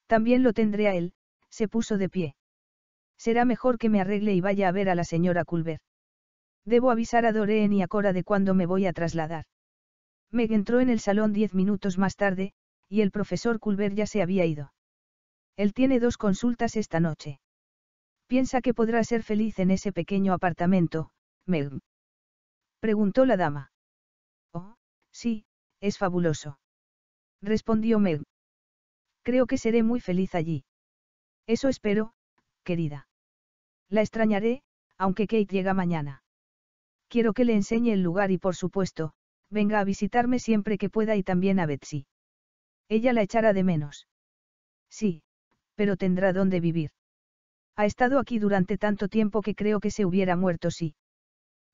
También lo tendré a él, se puso de pie. Será mejor que me arregle y vaya a ver a la señora Culver. Debo avisar a Doreen y a Cora de cuándo me voy a trasladar. Meg entró en el salón diez minutos más tarde, y el profesor Culver ya se había ido. Él tiene dos consultas esta noche. Piensa que podrá ser feliz en ese pequeño apartamento, Meg. Preguntó la dama. Oh, sí, es fabuloso. Respondió Meg. Creo que seré muy feliz allí. Eso espero, querida. La extrañaré, aunque Kate llega mañana. Quiero que le enseñe el lugar y por supuesto, venga a visitarme siempre que pueda y también a Betsy. Ella la echará de menos. Sí, pero tendrá dónde vivir. Ha estado aquí durante tanto tiempo que creo que se hubiera muerto si. Sí.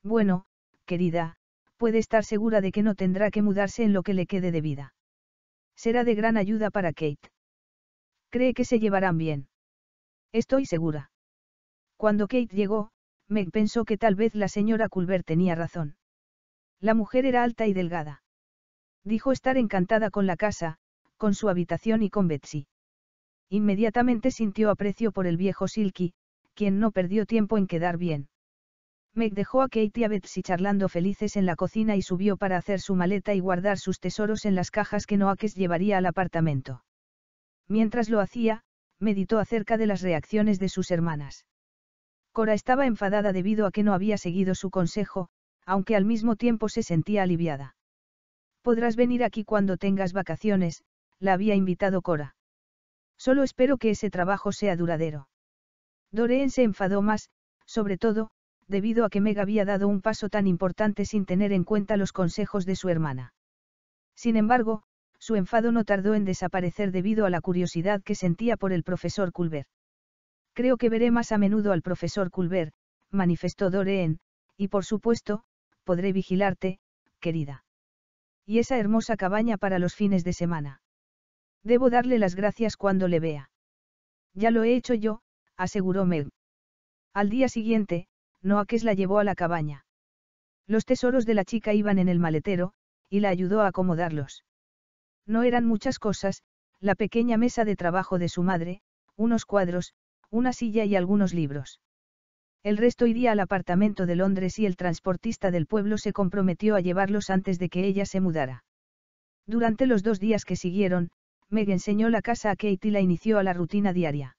Bueno, querida, puede estar segura de que no tendrá que mudarse en lo que le quede de vida. Será de gran ayuda para Kate. Cree que se llevarán bien. Estoy segura. Cuando Kate llegó, Meg pensó que tal vez la señora Culver tenía razón. La mujer era alta y delgada. Dijo estar encantada con la casa, con su habitación y con Betsy. Inmediatamente sintió aprecio por el viejo Silky, quien no perdió tiempo en quedar bien. Meg dejó a Kate y a Betsy charlando felices en la cocina y subió para hacer su maleta y guardar sus tesoros en las cajas que Noakes llevaría al apartamento. Mientras lo hacía, meditó acerca de las reacciones de sus hermanas. Cora estaba enfadada debido a que no había seguido su consejo, aunque al mismo tiempo se sentía aliviada. Podrás venir aquí cuando tengas vacaciones, la había invitado Cora. Solo espero que ese trabajo sea duradero. Doreen se enfadó más, sobre todo, debido a que Meg había dado un paso tan importante sin tener en cuenta los consejos de su hermana. Sin embargo, su enfado no tardó en desaparecer debido a la curiosidad que sentía por el profesor Culver. Creo que veré más a menudo al profesor Culver, manifestó Doreen, y por supuesto, podré vigilarte, querida. Y esa hermosa cabaña para los fines de semana. Debo darle las gracias cuando le vea. Ya lo he hecho yo, aseguró Meg. Al día siguiente, Noakes la llevó a la cabaña. Los tesoros de la chica iban en el maletero, y la ayudó a acomodarlos. No eran muchas cosas, la pequeña mesa de trabajo de su madre, unos cuadros, una silla y algunos libros. El resto iría al apartamento de Londres y el transportista del pueblo se comprometió a llevarlos antes de que ella se mudara. Durante los dos días que siguieron, Meg enseñó la casa a Kate y la inició a la rutina diaria.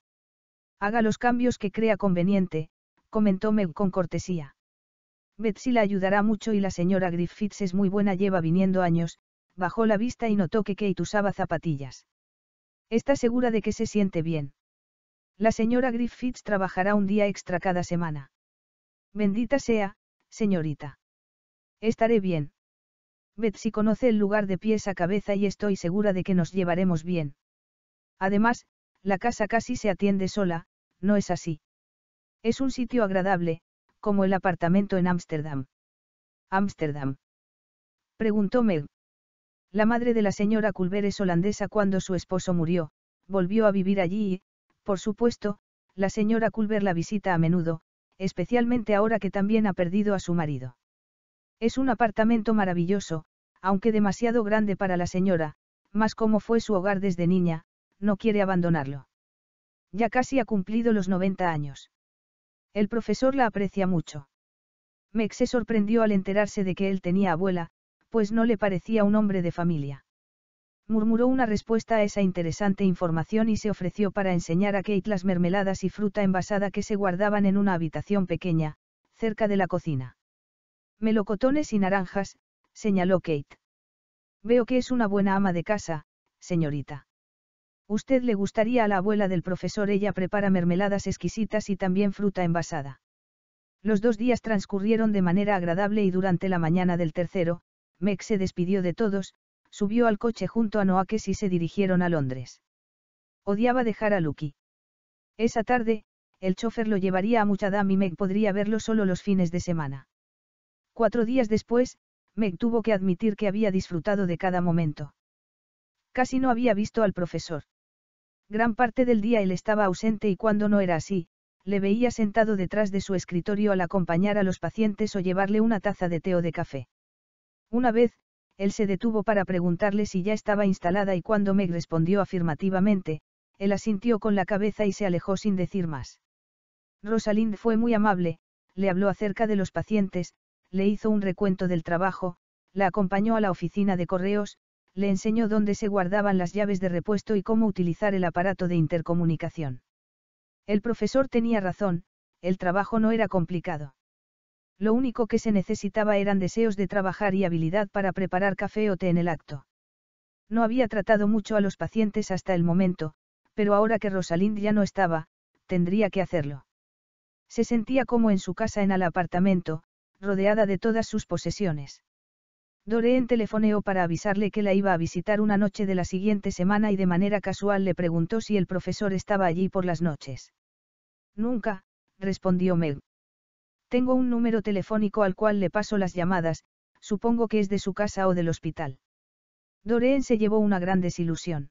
Haga los cambios que crea conveniente, comentó Meg con cortesía. Betsy la ayudará mucho y la señora Griffiths es muy buena, lleva viniendo años, bajó la vista y notó que Kate usaba zapatillas. Está segura de que se siente bien. La señora Griffiths trabajará un día extra cada semana. Bendita sea, señorita. Estaré bien. Betsy conoce el lugar de pies a cabeza y estoy segura de que nos llevaremos bien. Además, la casa casi se atiende sola, no es así. Es un sitio agradable, como el apartamento en Ámsterdam. Ámsterdam. Preguntó Meg. La madre de la señora Culver es holandesa cuando su esposo murió, volvió a vivir allí y, por supuesto, la señora Culver la visita a menudo, especialmente ahora que también ha perdido a su marido. Es un apartamento maravilloso, aunque demasiado grande para la señora, más como fue su hogar desde niña, no quiere abandonarlo. Ya casi ha cumplido los 90 años. El profesor la aprecia mucho. Mex se sorprendió al enterarse de que él tenía abuela, pues no le parecía un hombre de familia. Murmuró una respuesta a esa interesante información y se ofreció para enseñar a Kate las mermeladas y fruta envasada que se guardaban en una habitación pequeña, cerca de la cocina. Melocotones y naranjas, señaló Kate. Veo que es una buena ama de casa, señorita. Usted le gustaría a la abuela del profesor, ella prepara mermeladas exquisitas y también fruta envasada. Los dos días transcurrieron de manera agradable y durante la mañana del tercero, Meg se despidió de todos, subió al coche junto a Noakes y se dirigieron a Londres. Odiaba dejar a Lucky. Esa tarde, el chofer lo llevaría a Muchadam y Meg podría verlo solo los fines de semana. Cuatro días después, Meg tuvo que admitir que había disfrutado de cada momento. Casi no había visto al profesor. Gran parte del día él estaba ausente y cuando no era así, le veía sentado detrás de su escritorio al acompañar a los pacientes o llevarle una taza de té o de café. Una vez, él se detuvo para preguntarle si ya estaba instalada y cuando Meg respondió afirmativamente, él asintió con la cabeza y se alejó sin decir más. Rosalind fue muy amable, le habló acerca de los pacientes, le hizo un recuento del trabajo, la acompañó a la oficina de correos, le enseñó dónde se guardaban las llaves de repuesto y cómo utilizar el aparato de intercomunicación. El profesor tenía razón, el trabajo no era complicado. Lo único que se necesitaba eran deseos de trabajar y habilidad para preparar café o té en el acto. No había tratado mucho a los pacientes hasta el momento, pero ahora que Rosalind ya no estaba, tendría que hacerlo. Se sentía como en su casa en el apartamento, rodeada de todas sus posesiones. Doreen telefoneó para avisarle que la iba a visitar una noche de la siguiente semana y de manera casual le preguntó si el profesor estaba allí por las noches. Nunca, respondió Meg. Tengo un número telefónico al cual le paso las llamadas, supongo que es de su casa o del hospital. Doreen se llevó una gran desilusión.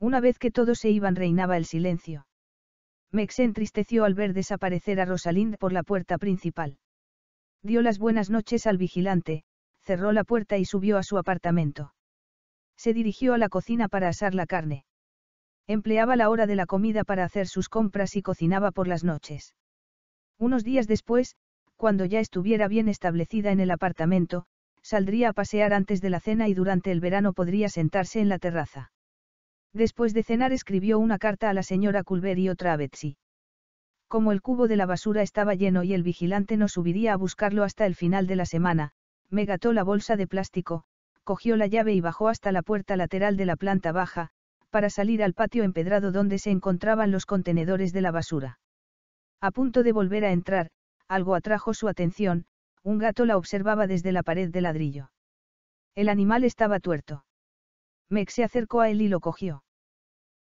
Una vez que todos se iban reinaba el silencio. Mex se entristeció al ver desaparecer a Rosalind por la puerta principal. Dio las buenas noches al vigilante, cerró la puerta y subió a su apartamento. Se dirigió a la cocina para asar la carne. Empleaba la hora de la comida para hacer sus compras y cocinaba por las noches. Unos días después, cuando ya estuviera bien establecida en el apartamento, saldría a pasear antes de la cena y durante el verano podría sentarse en la terraza. Después de cenar escribió una carta a la señora Culver y otra a Betsy. Como el cubo de la basura estaba lleno y el vigilante no subiría a buscarlo hasta el final de la semana, megató la bolsa de plástico, cogió la llave y bajó hasta la puerta lateral de la planta baja, para salir al patio empedrado donde se encontraban los contenedores de la basura. A punto de volver a entrar, algo atrajo su atención, un gato la observaba desde la pared de ladrillo. El animal estaba tuerto. Meg se acercó a él y lo cogió.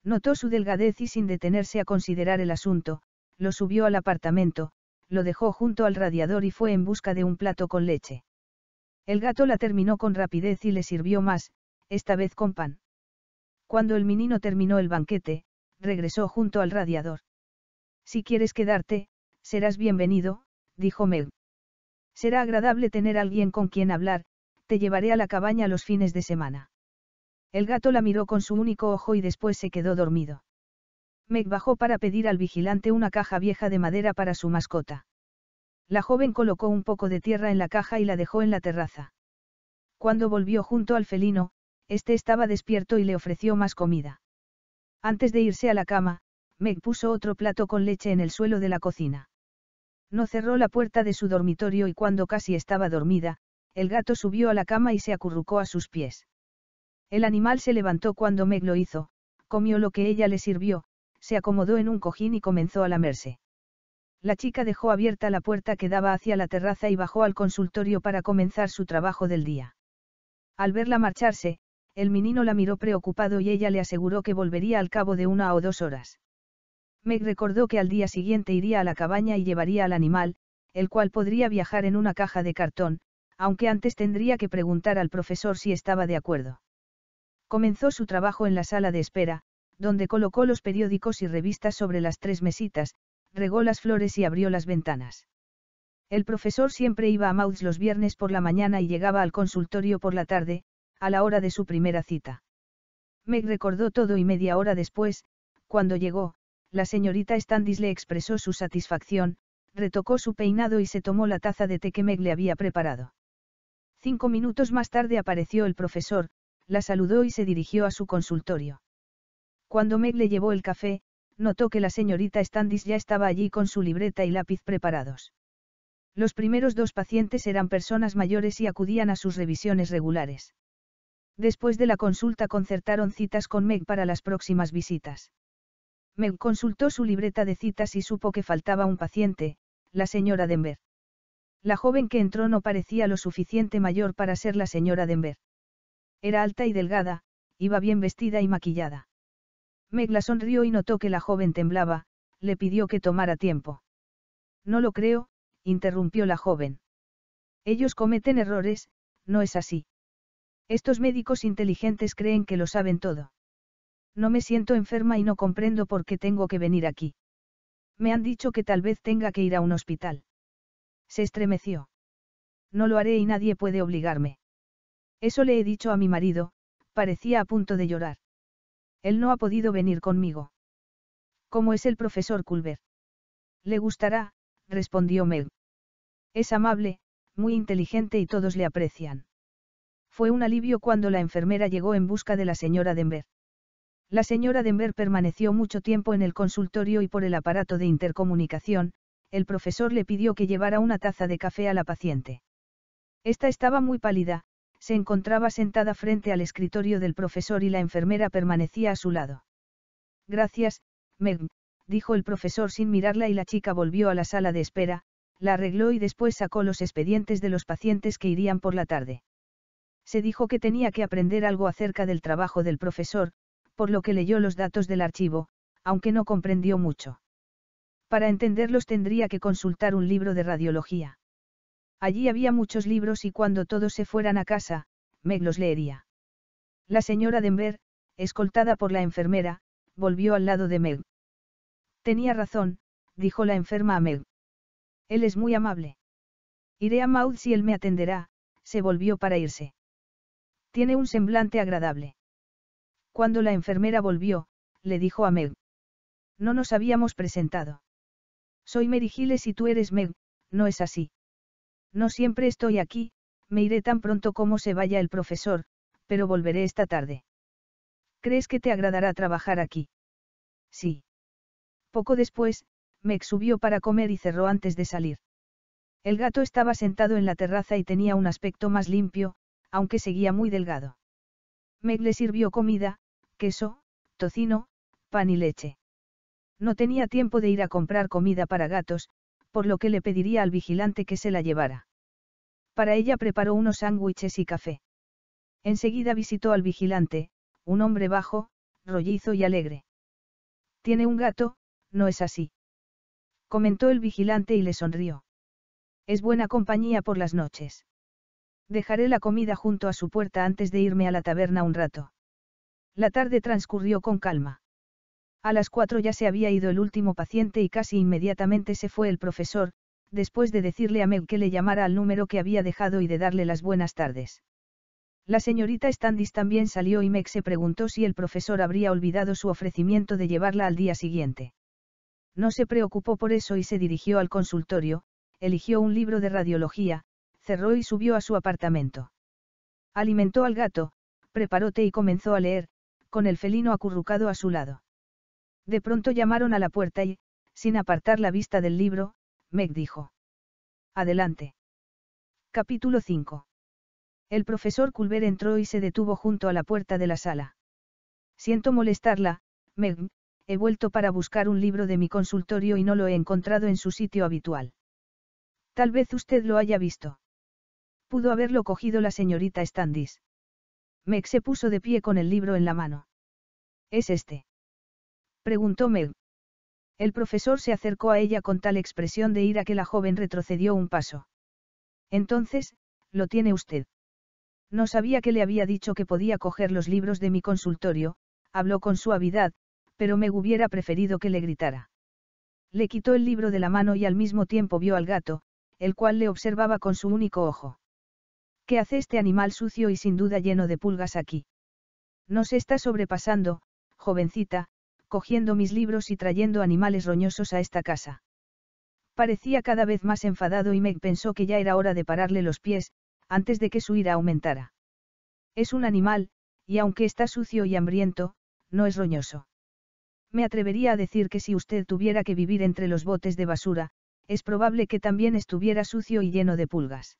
Notó su delgadez y sin detenerse a considerar el asunto, lo subió al apartamento, lo dejó junto al radiador y fue en busca de un plato con leche. El gato la terminó con rapidez y le sirvió más, esta vez con pan. Cuando el menino terminó el banquete, regresó junto al radiador. Si quieres quedarte, serás bienvenido, dijo Meg. Será agradable tener alguien con quien hablar, te llevaré a la cabaña los fines de semana. El gato la miró con su único ojo y después se quedó dormido. Meg bajó para pedir al vigilante una caja vieja de madera para su mascota. La joven colocó un poco de tierra en la caja y la dejó en la terraza. Cuando volvió junto al felino, este estaba despierto y le ofreció más comida. Antes de irse a la cama, Meg puso otro plato con leche en el suelo de la cocina. No cerró la puerta de su dormitorio y cuando casi estaba dormida, el gato subió a la cama y se acurrucó a sus pies. El animal se levantó cuando Meg lo hizo, comió lo que ella le sirvió, se acomodó en un cojín y comenzó a lamerse. La chica dejó abierta la puerta que daba hacia la terraza y bajó al consultorio para comenzar su trabajo del día. Al verla marcharse, el menino la miró preocupado y ella le aseguró que volvería al cabo de una o dos horas. Meg recordó que al día siguiente iría a la cabaña y llevaría al animal, el cual podría viajar en una caja de cartón, aunque antes tendría que preguntar al profesor si estaba de acuerdo. Comenzó su trabajo en la sala de espera, donde colocó los periódicos y revistas sobre las tres mesitas, regó las flores y abrió las ventanas. El profesor siempre iba a Maud's los viernes por la mañana y llegaba al consultorio por la tarde, a la hora de su primera cita. Meg recordó todo y media hora después, cuando llegó, la señorita Standis le expresó su satisfacción, retocó su peinado y se tomó la taza de té que Meg le había preparado. Cinco minutos más tarde apareció el profesor, la saludó y se dirigió a su consultorio. Cuando Meg le llevó el café, notó que la señorita Standis ya estaba allí con su libreta y lápiz preparados. Los primeros dos pacientes eran personas mayores y acudían a sus revisiones regulares. Después de la consulta concertaron citas con Meg para las próximas visitas. Meg consultó su libreta de citas y supo que faltaba un paciente, la señora Denver. La joven que entró no parecía lo suficiente mayor para ser la señora Denver. Era alta y delgada, iba bien vestida y maquillada. Meg la sonrió y notó que la joven temblaba, le pidió que tomara tiempo. No lo creo, interrumpió la joven. Ellos cometen errores, no es así. Estos médicos inteligentes creen que lo saben todo. No me siento enferma y no comprendo por qué tengo que venir aquí. Me han dicho que tal vez tenga que ir a un hospital. Se estremeció. No lo haré y nadie puede obligarme. Eso le he dicho a mi marido, parecía a punto de llorar. Él no ha podido venir conmigo. ¿Cómo es el profesor Culver? Le gustará, respondió Meg. Es amable, muy inteligente y todos le aprecian. Fue un alivio cuando la enfermera llegó en busca de la señora Denver. La señora Denver permaneció mucho tiempo en el consultorio y por el aparato de intercomunicación, el profesor le pidió que llevara una taza de café a la paciente. Esta estaba muy pálida, se encontraba sentada frente al escritorio del profesor y la enfermera permanecía a su lado. Gracias, Meg, dijo el profesor sin mirarla y la chica volvió a la sala de espera, la arregló y después sacó los expedientes de los pacientes que irían por la tarde. Se dijo que tenía que aprender algo acerca del trabajo del profesor, por lo que leyó los datos del archivo, aunque no comprendió mucho. Para entenderlos tendría que consultar un libro de radiología. Allí había muchos libros y cuando todos se fueran a casa, Meg los leería. La señora Denver, escoltada por la enfermera, volvió al lado de Meg. Tenía razón, dijo la enferma a Meg. Él es muy amable. Iré a Maud si él me atenderá, se volvió para irse. Tiene un semblante agradable. Cuando la enfermera volvió, le dijo a Meg. No nos habíamos presentado. Soy Merigiles y tú eres Meg, no es así. No siempre estoy aquí, me iré tan pronto como se vaya el profesor, pero volveré esta tarde. ¿Crees que te agradará trabajar aquí? Sí. Poco después, Meg subió para comer y cerró antes de salir. El gato estaba sentado en la terraza y tenía un aspecto más limpio, aunque seguía muy delgado. Meg le sirvió comida, queso, tocino, pan y leche. No tenía tiempo de ir a comprar comida para gatos, por lo que le pediría al vigilante que se la llevara. Para ella preparó unos sándwiches y café. Enseguida visitó al vigilante, un hombre bajo, rollizo y alegre. Tiene un gato, no es así. Comentó el vigilante y le sonrió. Es buena compañía por las noches. Dejaré la comida junto a su puerta antes de irme a la taberna un rato. La tarde transcurrió con calma. A las cuatro ya se había ido el último paciente y casi inmediatamente se fue el profesor, después de decirle a Meg que le llamara al número que había dejado y de darle las buenas tardes. La señorita Standis también salió y Meg se preguntó si el profesor habría olvidado su ofrecimiento de llevarla al día siguiente. No se preocupó por eso y se dirigió al consultorio, eligió un libro de radiología, cerró y subió a su apartamento. Alimentó al gato, preparó té y comenzó a leer, con el felino acurrucado a su lado. De pronto llamaron a la puerta y, sin apartar la vista del libro, Meg dijo. Adelante. Capítulo 5. El profesor Culver entró y se detuvo junto a la puerta de la sala. Siento molestarla, Meg, he vuelto para buscar un libro de mi consultorio y no lo he encontrado en su sitio habitual. Tal vez usted lo haya visto. Pudo haberlo cogido la señorita Standish. Meg se puso de pie con el libro en la mano. ¿Es este? Preguntó Meg. El profesor se acercó a ella con tal expresión de ira que la joven retrocedió un paso. Entonces, lo tiene usted. No sabía que le había dicho que podía coger los libros de mi consultorio, habló con suavidad, pero me hubiera preferido que le gritara. Le quitó el libro de la mano y al mismo tiempo vio al gato, el cual le observaba con su único ojo. ¿Qué hace este animal sucio y sin duda lleno de pulgas aquí? No se está sobrepasando, jovencita, cogiendo mis libros y trayendo animales roñosos a esta casa. Parecía cada vez más enfadado y Meg pensó que ya era hora de pararle los pies, antes de que su ira aumentara. Es un animal, y aunque está sucio y hambriento, no es roñoso. Me atrevería a decir que si usted tuviera que vivir entre los botes de basura, es probable que también estuviera sucio y lleno de pulgas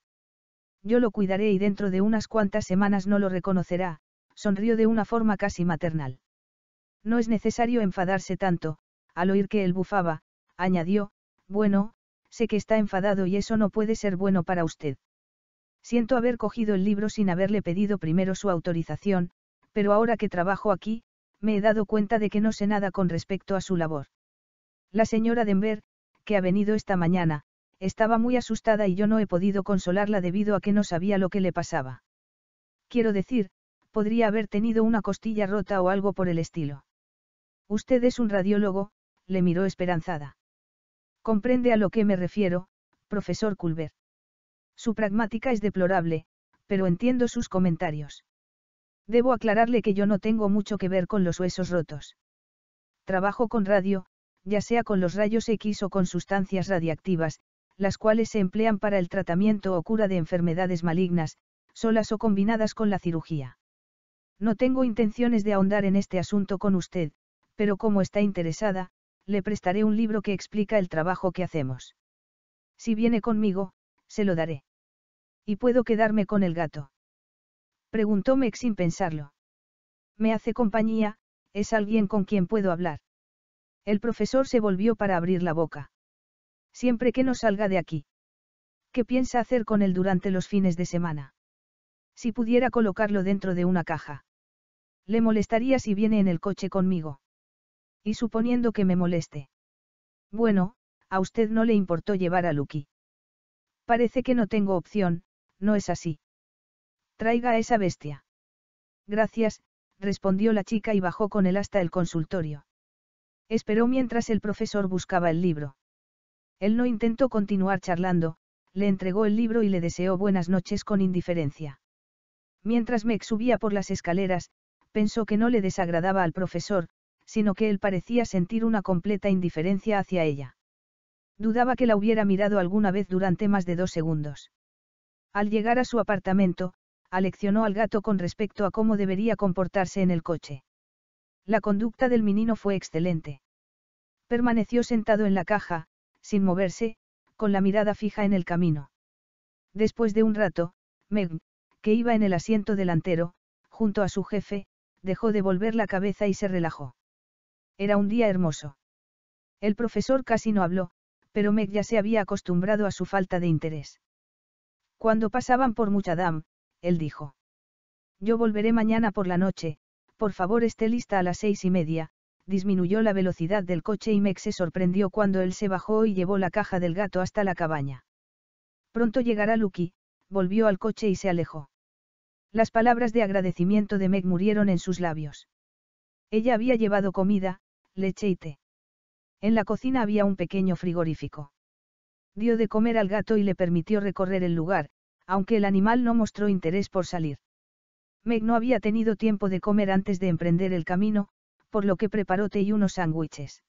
yo lo cuidaré y dentro de unas cuantas semanas no lo reconocerá, sonrió de una forma casi maternal. No es necesario enfadarse tanto, al oír que él bufaba, añadió, bueno, sé que está enfadado y eso no puede ser bueno para usted. Siento haber cogido el libro sin haberle pedido primero su autorización, pero ahora que trabajo aquí, me he dado cuenta de que no sé nada con respecto a su labor. La señora Denver, que ha venido esta mañana, estaba muy asustada y yo no he podido consolarla debido a que no sabía lo que le pasaba. Quiero decir, podría haber tenido una costilla rota o algo por el estilo. Usted es un radiólogo, le miró esperanzada. Comprende a lo que me refiero, profesor Culver. Su pragmática es deplorable, pero entiendo sus comentarios. Debo aclararle que yo no tengo mucho que ver con los huesos rotos. Trabajo con radio, ya sea con los rayos X o con sustancias radiactivas, las cuales se emplean para el tratamiento o cura de enfermedades malignas, solas o combinadas con la cirugía. No tengo intenciones de ahondar en este asunto con usted, pero como está interesada, le prestaré un libro que explica el trabajo que hacemos. Si viene conmigo, se lo daré. ¿Y puedo quedarme con el gato? Preguntó Meg sin pensarlo. Me hace compañía, es alguien con quien puedo hablar. El profesor se volvió para abrir la boca. Siempre que no salga de aquí. ¿Qué piensa hacer con él durante los fines de semana? Si pudiera colocarlo dentro de una caja. Le molestaría si viene en el coche conmigo. Y suponiendo que me moleste. Bueno, a usted no le importó llevar a Lucky. Parece que no tengo opción, no es así. Traiga a esa bestia. Gracias, respondió la chica y bajó con él hasta el consultorio. Esperó mientras el profesor buscaba el libro. Él no intentó continuar charlando, le entregó el libro y le deseó buenas noches con indiferencia. Mientras Meg subía por las escaleras, pensó que no le desagradaba al profesor, sino que él parecía sentir una completa indiferencia hacia ella. Dudaba que la hubiera mirado alguna vez durante más de dos segundos. Al llegar a su apartamento, aleccionó al gato con respecto a cómo debería comportarse en el coche. La conducta del menino fue excelente. Permaneció sentado en la caja, sin moverse, con la mirada fija en el camino. Después de un rato, Meg, que iba en el asiento delantero, junto a su jefe, dejó de volver la cabeza y se relajó. Era un día hermoso. El profesor casi no habló, pero Meg ya se había acostumbrado a su falta de interés. Cuando pasaban por Muchadam, él dijo. Yo volveré mañana por la noche, por favor esté lista a las seis y media, disminuyó la velocidad del coche y Meg se sorprendió cuando él se bajó y llevó la caja del gato hasta la cabaña. Pronto llegará Lucky, volvió al coche y se alejó. Las palabras de agradecimiento de Meg murieron en sus labios. Ella había llevado comida, leche y té. En la cocina había un pequeño frigorífico. Dio de comer al gato y le permitió recorrer el lugar, aunque el animal no mostró interés por salir. Meg no había tenido tiempo de comer antes de emprender el camino, por lo que preparó té y unos sándwiches.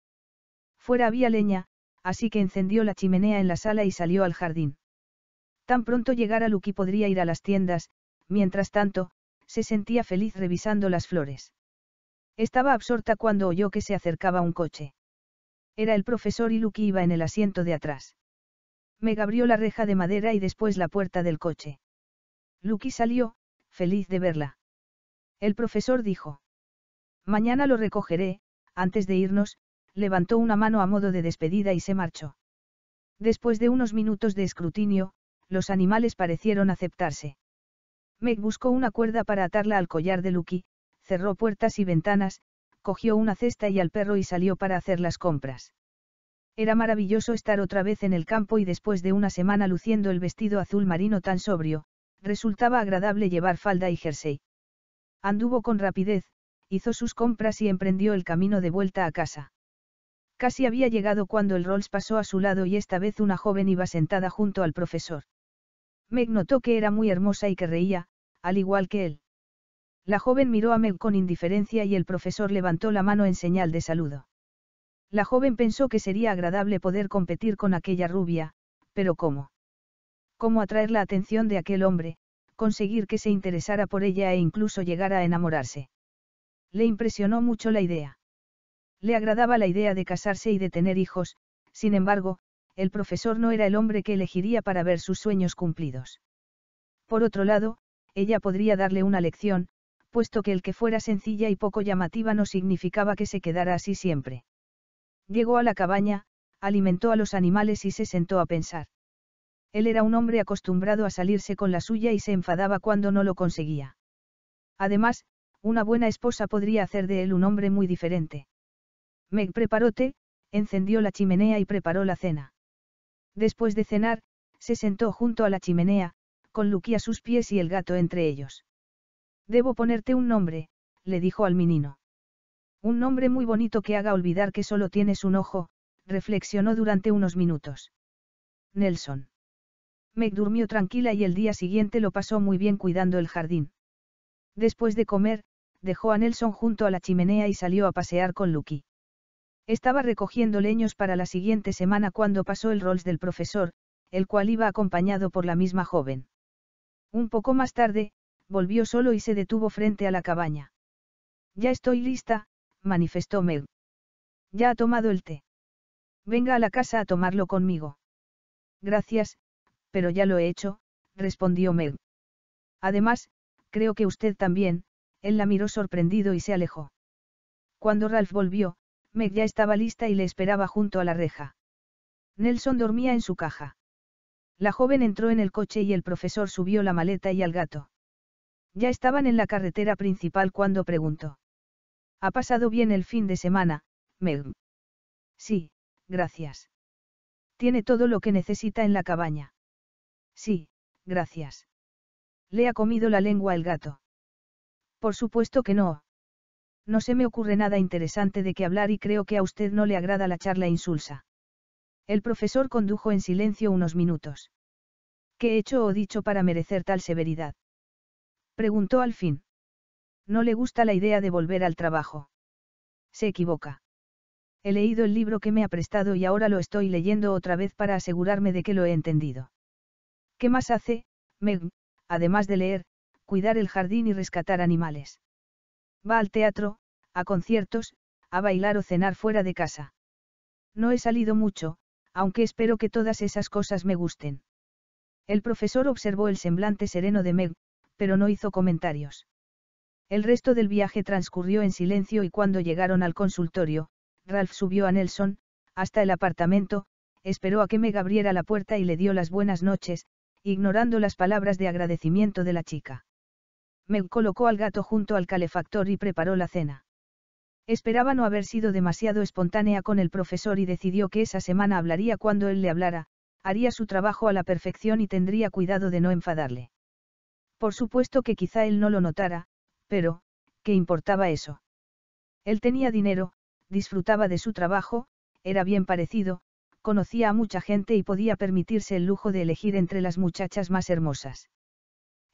Fuera había leña, así que encendió la chimenea en la sala y salió al jardín. Tan pronto llegara Lucky podría ir a las tiendas, mientras tanto, se sentía feliz revisando las flores. Estaba absorta cuando oyó que se acercaba un coche. Era el profesor y Lucky iba en el asiento de atrás. Me abrió la reja de madera y después la puerta del coche. Lucky salió, feliz de verla. El profesor dijo. Mañana lo recogeré, antes de irnos, levantó una mano a modo de despedida y se marchó. Después de unos minutos de escrutinio, los animales parecieron aceptarse. Meg buscó una cuerda para atarla al collar de Lucky, cerró puertas y ventanas, cogió una cesta y al perro y salió para hacer las compras. Era maravilloso estar otra vez en el campo y después de una semana luciendo el vestido azul marino tan sobrio, resultaba agradable llevar falda y jersey. Anduvo con rapidez, hizo sus compras y emprendió el camino de vuelta a casa. Casi había llegado cuando el Rolls pasó a su lado y esta vez una joven iba sentada junto al profesor. Meg notó que era muy hermosa y que reía, al igual que él. La joven miró a Meg con indiferencia y el profesor levantó la mano en señal de saludo. La joven pensó que sería agradable poder competir con aquella rubia, pero ¿cómo? ¿Cómo atraer la atención de aquel hombre, conseguir que se interesara por ella e incluso llegar a enamorarse? Le impresionó mucho la idea. Le agradaba la idea de casarse y de tener hijos, sin embargo, el profesor no era el hombre que elegiría para ver sus sueños cumplidos. Por otro lado, ella podría darle una lección, puesto que el que fuera sencilla y poco llamativa no significaba que se quedara así siempre. Llegó a la cabaña, alimentó a los animales y se sentó a pensar. Él era un hombre acostumbrado a salirse con la suya y se enfadaba cuando no lo conseguía. Además, una buena esposa podría hacer de él un hombre muy diferente. Meg preparó té, encendió la chimenea y preparó la cena. Después de cenar, se sentó junto a la chimenea, con Lucky a sus pies y el gato entre ellos. Debo ponerte un nombre, le dijo al menino. Un nombre muy bonito que haga olvidar que solo tienes un ojo, reflexionó durante unos minutos. Nelson. Meg durmió tranquila y el día siguiente lo pasó muy bien cuidando el jardín. Después de comer, dejó a Nelson junto a la chimenea y salió a pasear con Lucky. Estaba recogiendo leños para la siguiente semana cuando pasó el Rolls del profesor, el cual iba acompañado por la misma joven. Un poco más tarde, volvió solo y se detuvo frente a la cabaña. Ya estoy lista, manifestó Meg. Ya ha tomado el té. Venga a la casa a tomarlo conmigo. Gracias, pero ya lo he hecho, respondió Meg. Además, creo que usted también, él la miró sorprendido y se alejó. Cuando Ralph volvió, Meg ya estaba lista y le esperaba junto a la reja. Nelson dormía en su caja. La joven entró en el coche y el profesor subió la maleta y al gato. Ya estaban en la carretera principal cuando preguntó. ¿Ha pasado bien el fin de semana, Meg? Sí, gracias. Tiene todo lo que necesita en la cabaña. Sí, gracias. Le ha comido la lengua el gato. Por supuesto que no. No se me ocurre nada interesante de qué hablar y creo que a usted no le agrada la charla insulsa. El profesor condujo en silencio unos minutos. ¿Qué he hecho o dicho para merecer tal severidad? Preguntó al fin. No le gusta la idea de volver al trabajo. Se equivoca. He leído el libro que me ha prestado y ahora lo estoy leyendo otra vez para asegurarme de que lo he entendido. ¿Qué más hace, Meg, además de leer, cuidar el jardín y rescatar animales. Va al teatro, a conciertos, a bailar o cenar fuera de casa. No he salido mucho, aunque espero que todas esas cosas me gusten. El profesor observó el semblante sereno de Meg, pero no hizo comentarios. El resto del viaje transcurrió en silencio y cuando llegaron al consultorio, Ralph subió a Nelson, hasta el apartamento, esperó a que Meg abriera la puerta y le dio las buenas noches, ignorando las palabras de agradecimiento de la chica. Meg colocó al gato junto al calefactor y preparó la cena. Esperaba no haber sido demasiado espontánea con el profesor y decidió que esa semana hablaría cuando él le hablara, haría su trabajo a la perfección y tendría cuidado de no enfadarle. Por supuesto que quizá él no lo notara, pero, ¿qué importaba eso? Él tenía dinero, disfrutaba de su trabajo, era bien parecido, conocía a mucha gente y podía permitirse el lujo de elegir entre las muchachas más hermosas.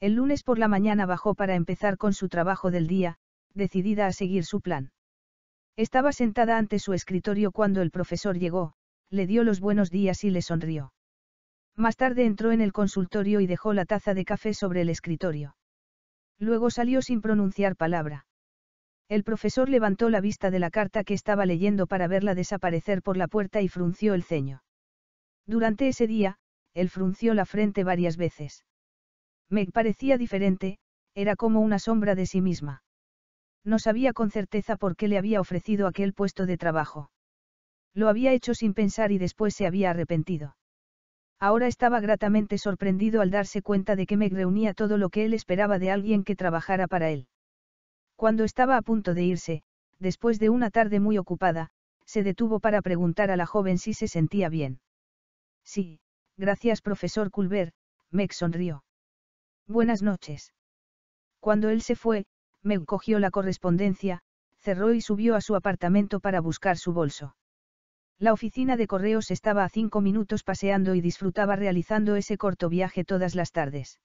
El lunes por la mañana bajó para empezar con su trabajo del día, decidida a seguir su plan. Estaba sentada ante su escritorio cuando el profesor llegó, le dio los buenos días y le sonrió. Más tarde entró en el consultorio y dejó la taza de café sobre el escritorio. Luego salió sin pronunciar palabra. El profesor levantó la vista de la carta que estaba leyendo para verla desaparecer por la puerta y frunció el ceño. Durante ese día, él frunció la frente varias veces. Meg parecía diferente, era como una sombra de sí misma. No sabía con certeza por qué le había ofrecido aquel puesto de trabajo. Lo había hecho sin pensar y después se había arrepentido. Ahora estaba gratamente sorprendido al darse cuenta de que Meg reunía todo lo que él esperaba de alguien que trabajara para él. Cuando estaba a punto de irse, después de una tarde muy ocupada, se detuvo para preguntar a la joven si se sentía bien. Sí, gracias profesor Culver, Meg sonrió. Buenas noches. Cuando él se fue, Meg cogió la correspondencia, cerró y subió a su apartamento para buscar su bolso. La oficina de correos estaba a cinco minutos paseando y disfrutaba realizando ese corto viaje todas las tardes.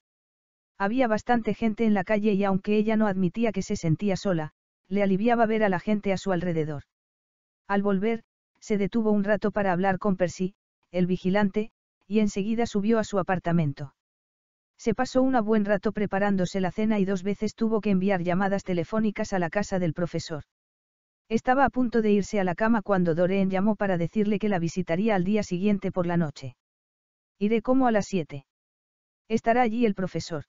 Había bastante gente en la calle y aunque ella no admitía que se sentía sola, le aliviaba ver a la gente a su alrededor. Al volver, se detuvo un rato para hablar con Percy, el vigilante, y enseguida subió a su apartamento. Se pasó una buen rato preparándose la cena y dos veces tuvo que enviar llamadas telefónicas a la casa del profesor. Estaba a punto de irse a la cama cuando Doreen llamó para decirle que la visitaría al día siguiente por la noche. Iré como a las siete. Estará allí el profesor.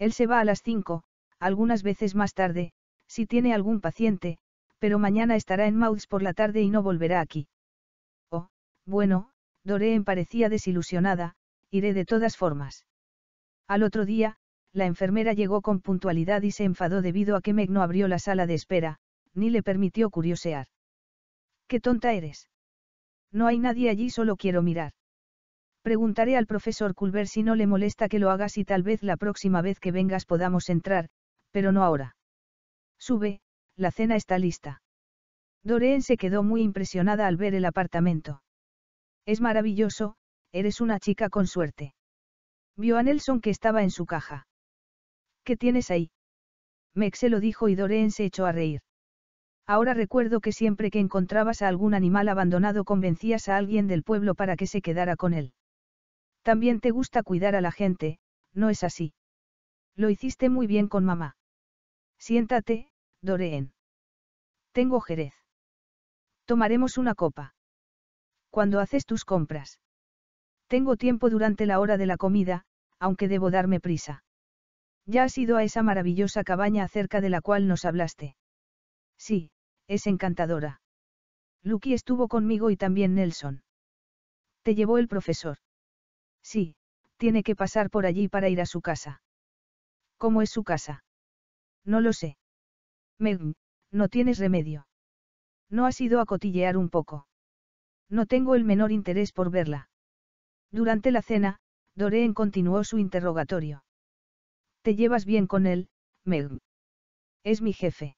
Él se va a las cinco, algunas veces más tarde, si tiene algún paciente, pero mañana estará en Mouths por la tarde y no volverá aquí. Oh, bueno, Doreen parecía desilusionada, iré de todas formas. Al otro día, la enfermera llegó con puntualidad y se enfadó debido a que Meg no abrió la sala de espera, ni le permitió curiosear. ¡Qué tonta eres! No hay nadie allí, solo quiero mirar. Preguntaré al profesor Culver si no le molesta que lo hagas y tal vez la próxima vez que vengas podamos entrar, pero no ahora. Sube, la cena está lista. Doreen se quedó muy impresionada al ver el apartamento. Es maravilloso, eres una chica con suerte. Vio a Nelson que estaba en su caja. ¿Qué tienes ahí? Mexe lo dijo y Doreen se echó a reír. Ahora recuerdo que siempre que encontrabas a algún animal abandonado convencías a alguien del pueblo para que se quedara con él. También te gusta cuidar a la gente, ¿no es así? Lo hiciste muy bien con mamá. Siéntate, Doreen. Tengo jerez. Tomaremos una copa. Cuando haces tus compras. Tengo tiempo durante la hora de la comida, aunque debo darme prisa. Ya has ido a esa maravillosa cabaña acerca de la cual nos hablaste. Sí, es encantadora. Lucky estuvo conmigo y también Nelson. Te llevó el profesor. Sí, tiene que pasar por allí para ir a su casa. ¿Cómo es su casa? No lo sé. Meg, no tienes remedio. No has ido a cotillear un poco. No tengo el menor interés por verla. Durante la cena, Doreen continuó su interrogatorio. ¿Te llevas bien con él, Meg? Es mi jefe.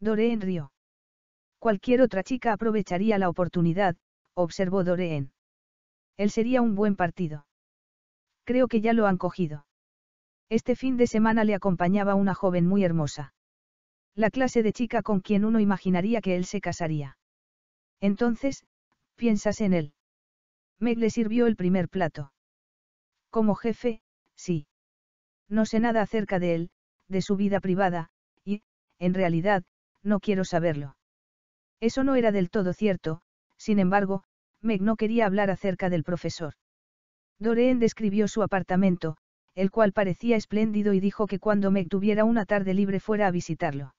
Doreen rió. Cualquier otra chica aprovecharía la oportunidad, observó Doreen. Él sería un buen partido. Creo que ya lo han cogido. Este fin de semana le acompañaba una joven muy hermosa. La clase de chica con quien uno imaginaría que él se casaría. Entonces, ¿piensas en él? Meg le sirvió el primer plato. Como jefe, sí. No sé nada acerca de él, de su vida privada, y, en realidad, no quiero saberlo. Eso no era del todo cierto, sin embargo, Meg no quería hablar acerca del profesor. Doreen describió su apartamento, el cual parecía espléndido y dijo que cuando Meg tuviera una tarde libre fuera a visitarlo.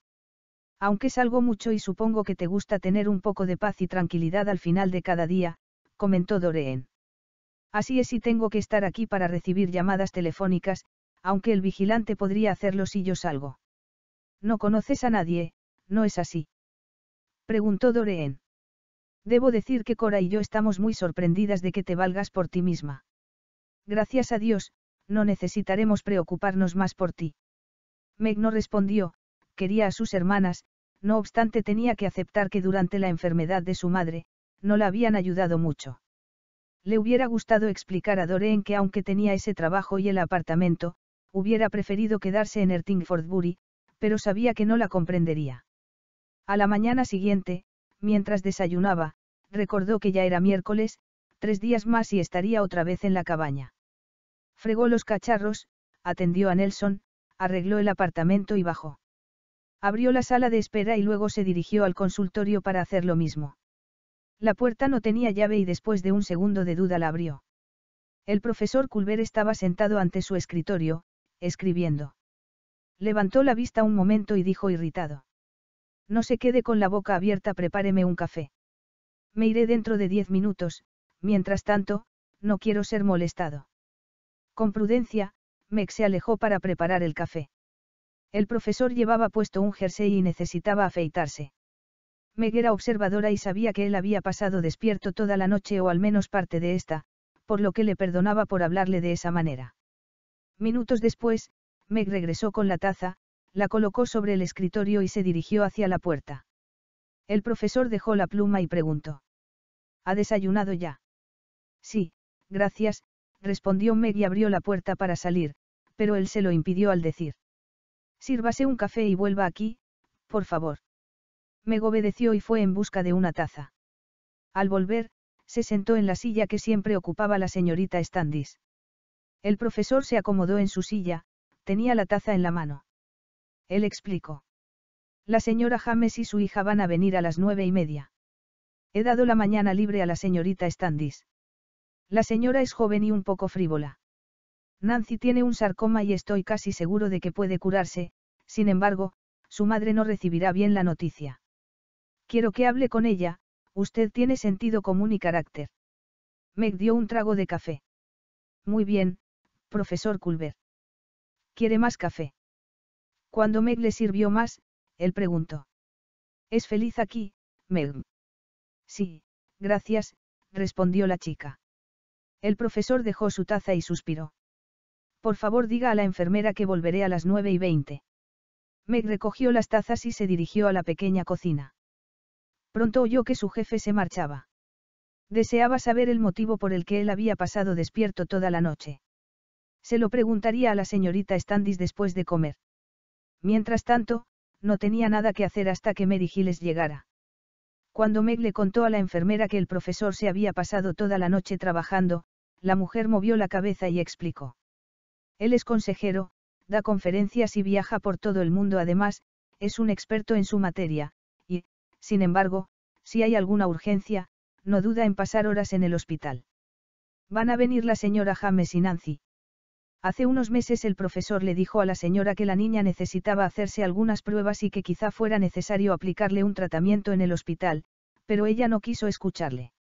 Aunque salgo mucho y supongo que te gusta tener un poco de paz y tranquilidad al final de cada día, comentó Doreen. Así es y tengo que estar aquí para recibir llamadas telefónicas, aunque el vigilante podría hacerlo si yo salgo. No conoces a nadie, ¿no es así? Preguntó Doreen. Debo decir que Cora y yo estamos muy sorprendidas de que te valgas por ti misma. Gracias a Dios, no necesitaremos preocuparnos más por ti. Meg no respondió, quería a sus hermanas, no obstante tenía que aceptar que durante la enfermedad de su madre, no la habían ayudado mucho. Le hubiera gustado explicar a Doreen que aunque tenía ese trabajo y el apartamento, hubiera preferido quedarse en Ertingfordbury, pero sabía que no la comprendería. A la mañana siguiente, mientras desayunaba, recordó que ya era miércoles, tres días más y estaría otra vez en la cabaña. Fregó los cacharros, atendió a Nelson, arregló el apartamento y bajó. Abrió la sala de espera y luego se dirigió al consultorio para hacer lo mismo. La puerta no tenía llave y después de un segundo de duda la abrió. El profesor Culver estaba sentado ante su escritorio, escribiendo. Levantó la vista un momento y dijo irritado. No se quede con la boca abierta, prepáreme un café. Me iré dentro de diez minutos, mientras tanto, no quiero ser molestado. Con prudencia, Mex se alejó para preparar el café. El profesor llevaba puesto un jersey y necesitaba afeitarse. Meg era observadora y sabía que él había pasado despierto toda la noche o al menos parte de esta, por lo que le perdonaba por hablarle de esa manera. Minutos después, Meg regresó con la taza, la colocó sobre el escritorio y se dirigió hacia la puerta. El profesor dejó la pluma y preguntó. ¿Ha desayunado ya? Sí, gracias, respondió Meg y abrió la puerta para salir, pero él se lo impidió al decir. Sírvase un café y vuelva aquí, por favor. Me obedeció y fue en busca de una taza. Al volver, se sentó en la silla que siempre ocupaba la señorita Standis. El profesor se acomodó en su silla, tenía la taza en la mano. Él explicó. La señora James y su hija van a venir a las nueve y media. He dado la mañana libre a la señorita Standis. La señora es joven y un poco frívola. Nancy tiene un sarcoma y estoy casi seguro de que puede curarse, sin embargo, su madre no recibirá bien la noticia. Quiero que hable con ella, usted tiene sentido común y carácter. Meg dio un trago de café. Muy bien, profesor Culver. ¿Quiere más café? Cuando Meg le sirvió más, él preguntó. ¿Es feliz aquí, Meg? Sí, gracias, respondió la chica. El profesor dejó su taza y suspiró. Por favor diga a la enfermera que volveré a las nueve y veinte. Meg recogió las tazas y se dirigió a la pequeña cocina. Pronto oyó que su jefe se marchaba. Deseaba saber el motivo por el que él había pasado despierto toda la noche. Se lo preguntaría a la señorita Standis después de comer. Mientras tanto, no tenía nada que hacer hasta que Mary Giles llegara. Cuando Meg le contó a la enfermera que el profesor se había pasado toda la noche trabajando, la mujer movió la cabeza y explicó. Él es consejero, da conferencias y viaja por todo el mundo además, es un experto en su materia, sin embargo, si hay alguna urgencia, no duda en pasar horas en el hospital. Van a venir la señora James y Nancy. Hace unos meses el profesor le dijo a la señora que la niña necesitaba hacerse algunas pruebas y que quizá fuera necesario aplicarle un tratamiento en el hospital, pero ella no quiso escucharle.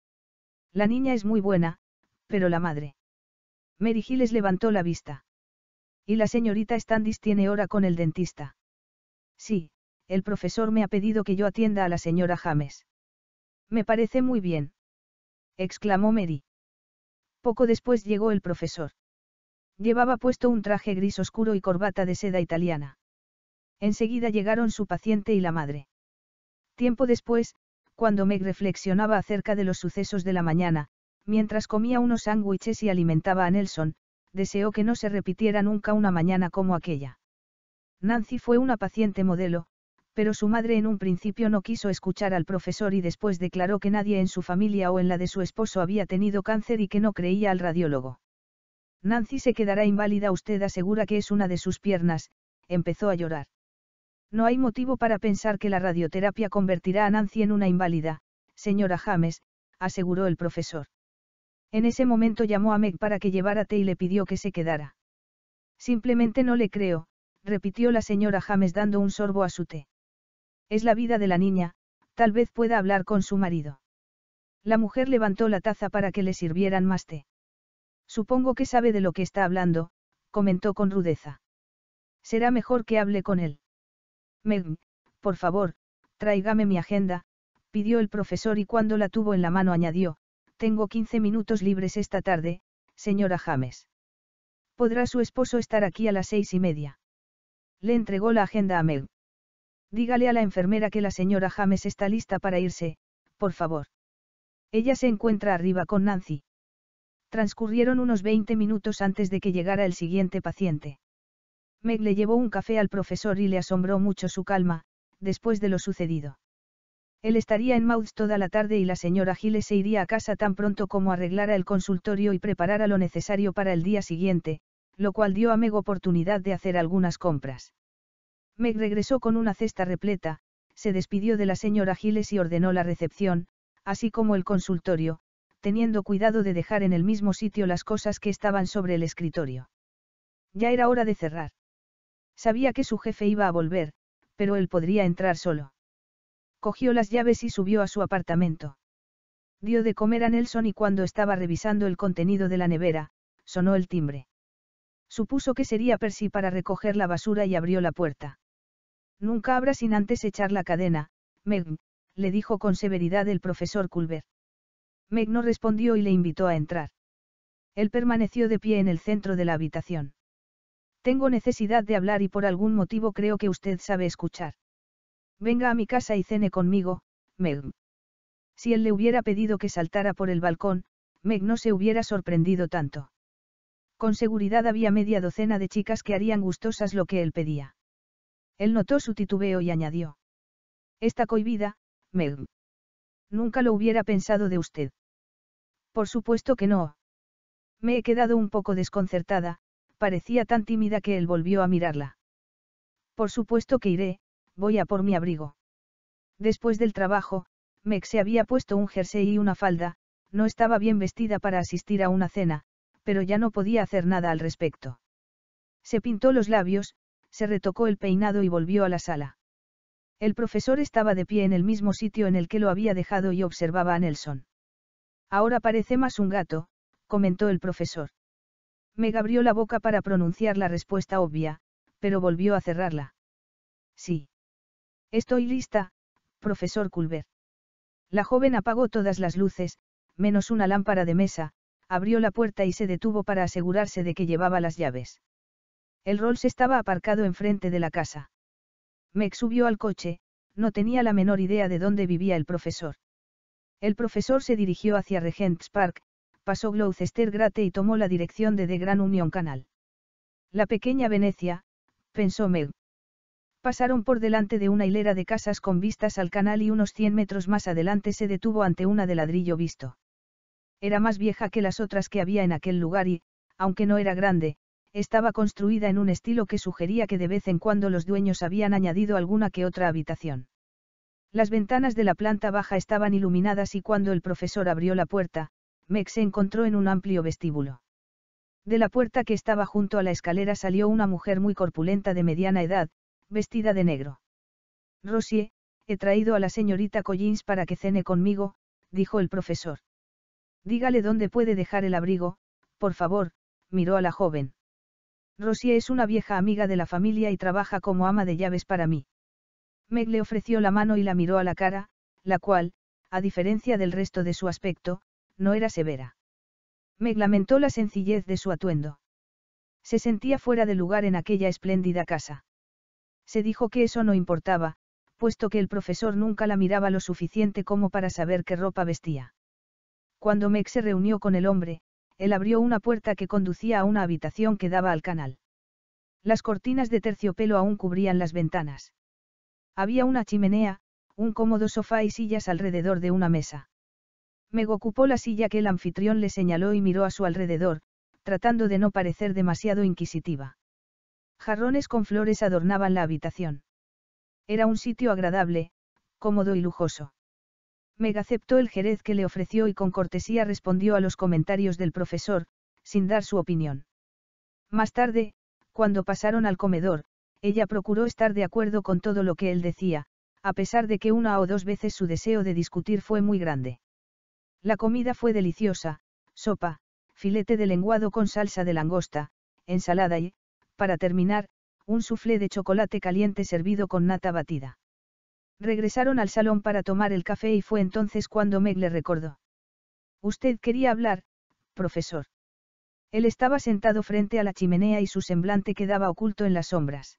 La niña es muy buena, pero la madre. Mary Giles levantó la vista. Y la señorita Standish tiene hora con el dentista. Sí, el profesor me ha pedido que yo atienda a la señora James. Me parece muy bien. exclamó Mary. Poco después llegó el profesor. Llevaba puesto un traje gris oscuro y corbata de seda italiana. Enseguida llegaron su paciente y la madre. Tiempo después, cuando Meg reflexionaba acerca de los sucesos de la mañana, mientras comía unos sándwiches y alimentaba a Nelson, deseó que no se repitiera nunca una mañana como aquella. Nancy fue una paciente modelo, pero su madre en un principio no quiso escuchar al profesor y después declaró que nadie en su familia o en la de su esposo había tenido cáncer y que no creía al radiólogo. Nancy se quedará inválida, usted asegura que es una de sus piernas, empezó a llorar. No hay motivo para pensar que la radioterapia convertirá a Nancy en una inválida, señora James, aseguró el profesor. En ese momento llamó a Meg para que llevara té y le pidió que se quedara. Simplemente no le creo, repitió la señora James dando un sorbo a su té. Es la vida de la niña, tal vez pueda hablar con su marido. La mujer levantó la taza para que le sirvieran más té. Supongo que sabe de lo que está hablando, comentó con rudeza. Será mejor que hable con él. Meg, por favor, tráigame mi agenda, pidió el profesor y cuando la tuvo en la mano añadió, tengo 15 minutos libres esta tarde, señora James. ¿Podrá su esposo estar aquí a las seis y media? Le entregó la agenda a Meg. Dígale a la enfermera que la señora James está lista para irse, por favor. Ella se encuentra arriba con Nancy. Transcurrieron unos 20 minutos antes de que llegara el siguiente paciente. Meg le llevó un café al profesor y le asombró mucho su calma, después de lo sucedido. Él estaría en Mouth toda la tarde y la señora Giles se iría a casa tan pronto como arreglara el consultorio y preparara lo necesario para el día siguiente, lo cual dio a Meg oportunidad de hacer algunas compras. Meg regresó con una cesta repleta, se despidió de la señora Giles y ordenó la recepción, así como el consultorio, teniendo cuidado de dejar en el mismo sitio las cosas que estaban sobre el escritorio. Ya era hora de cerrar. Sabía que su jefe iba a volver, pero él podría entrar solo. Cogió las llaves y subió a su apartamento. Dio de comer a Nelson y cuando estaba revisando el contenido de la nevera, sonó el timbre. Supuso que sería Percy para recoger la basura y abrió la puerta. Nunca habrá sin antes echar la cadena, Meg, le dijo con severidad el profesor Culver. Meg no respondió y le invitó a entrar. Él permaneció de pie en el centro de la habitación. Tengo necesidad de hablar y por algún motivo creo que usted sabe escuchar. Venga a mi casa y cene conmigo, Meg. Si él le hubiera pedido que saltara por el balcón, Meg no se hubiera sorprendido tanto. Con seguridad había media docena de chicas que harían gustosas lo que él pedía. Él notó su titubeo y añadió. "Esta cohibida, Meg. Nunca lo hubiera pensado de usted. Por supuesto que no. Me he quedado un poco desconcertada, parecía tan tímida que él volvió a mirarla. Por supuesto que iré, voy a por mi abrigo. Después del trabajo, Meg se había puesto un jersey y una falda, no estaba bien vestida para asistir a una cena, pero ya no podía hacer nada al respecto. Se pintó los labios, se retocó el peinado y volvió a la sala. El profesor estaba de pie en el mismo sitio en el que lo había dejado y observaba a Nelson. Ahora parece más un gato, comentó el profesor. Meg abrió la boca para pronunciar la respuesta obvia, pero volvió a cerrarla. Sí. Estoy lista, profesor Culver. La joven apagó todas las luces, menos una lámpara de mesa, abrió la puerta y se detuvo para asegurarse de que llevaba las llaves. El Rolls estaba aparcado enfrente de la casa. Meg subió al coche, no tenía la menor idea de dónde vivía el profesor. El profesor se dirigió hacia Regent's Park, pasó Gloucester Grate y tomó la dirección de The Gran Union Canal. La pequeña Venecia, pensó Meg. Pasaron por delante de una hilera de casas con vistas al canal y unos 100 metros más adelante se detuvo ante una de ladrillo visto. Era más vieja que las otras que había en aquel lugar y, aunque no era grande, estaba construida en un estilo que sugería que de vez en cuando los dueños habían añadido alguna que otra habitación. Las ventanas de la planta baja estaban iluminadas y cuando el profesor abrió la puerta, Meg se encontró en un amplio vestíbulo. De la puerta que estaba junto a la escalera salió una mujer muy corpulenta de mediana edad, vestida de negro. Rosie, he traído a la señorita Collins para que cene conmigo, dijo el profesor. Dígale dónde puede dejar el abrigo, por favor, miró a la joven. Rosie es una vieja amiga de la familia y trabaja como ama de llaves para mí. Meg le ofreció la mano y la miró a la cara, la cual, a diferencia del resto de su aspecto, no era severa. Meg lamentó la sencillez de su atuendo. Se sentía fuera de lugar en aquella espléndida casa. Se dijo que eso no importaba, puesto que el profesor nunca la miraba lo suficiente como para saber qué ropa vestía. Cuando Meg se reunió con el hombre, él abrió una puerta que conducía a una habitación que daba al canal. Las cortinas de terciopelo aún cubrían las ventanas. Había una chimenea, un cómodo sofá y sillas alrededor de una mesa. Meg ocupó la silla que el anfitrión le señaló y miró a su alrededor, tratando de no parecer demasiado inquisitiva. Jarrones con flores adornaban la habitación. Era un sitio agradable, cómodo y lujoso. Meg aceptó el jerez que le ofreció y con cortesía respondió a los comentarios del profesor, sin dar su opinión. Más tarde, cuando pasaron al comedor, ella procuró estar de acuerdo con todo lo que él decía, a pesar de que una o dos veces su deseo de discutir fue muy grande. La comida fue deliciosa, sopa, filete de lenguado con salsa de langosta, ensalada y, para terminar, un soufflé de chocolate caliente servido con nata batida. Regresaron al salón para tomar el café y fue entonces cuando Meg le recordó. Usted quería hablar, profesor. Él estaba sentado frente a la chimenea y su semblante quedaba oculto en las sombras.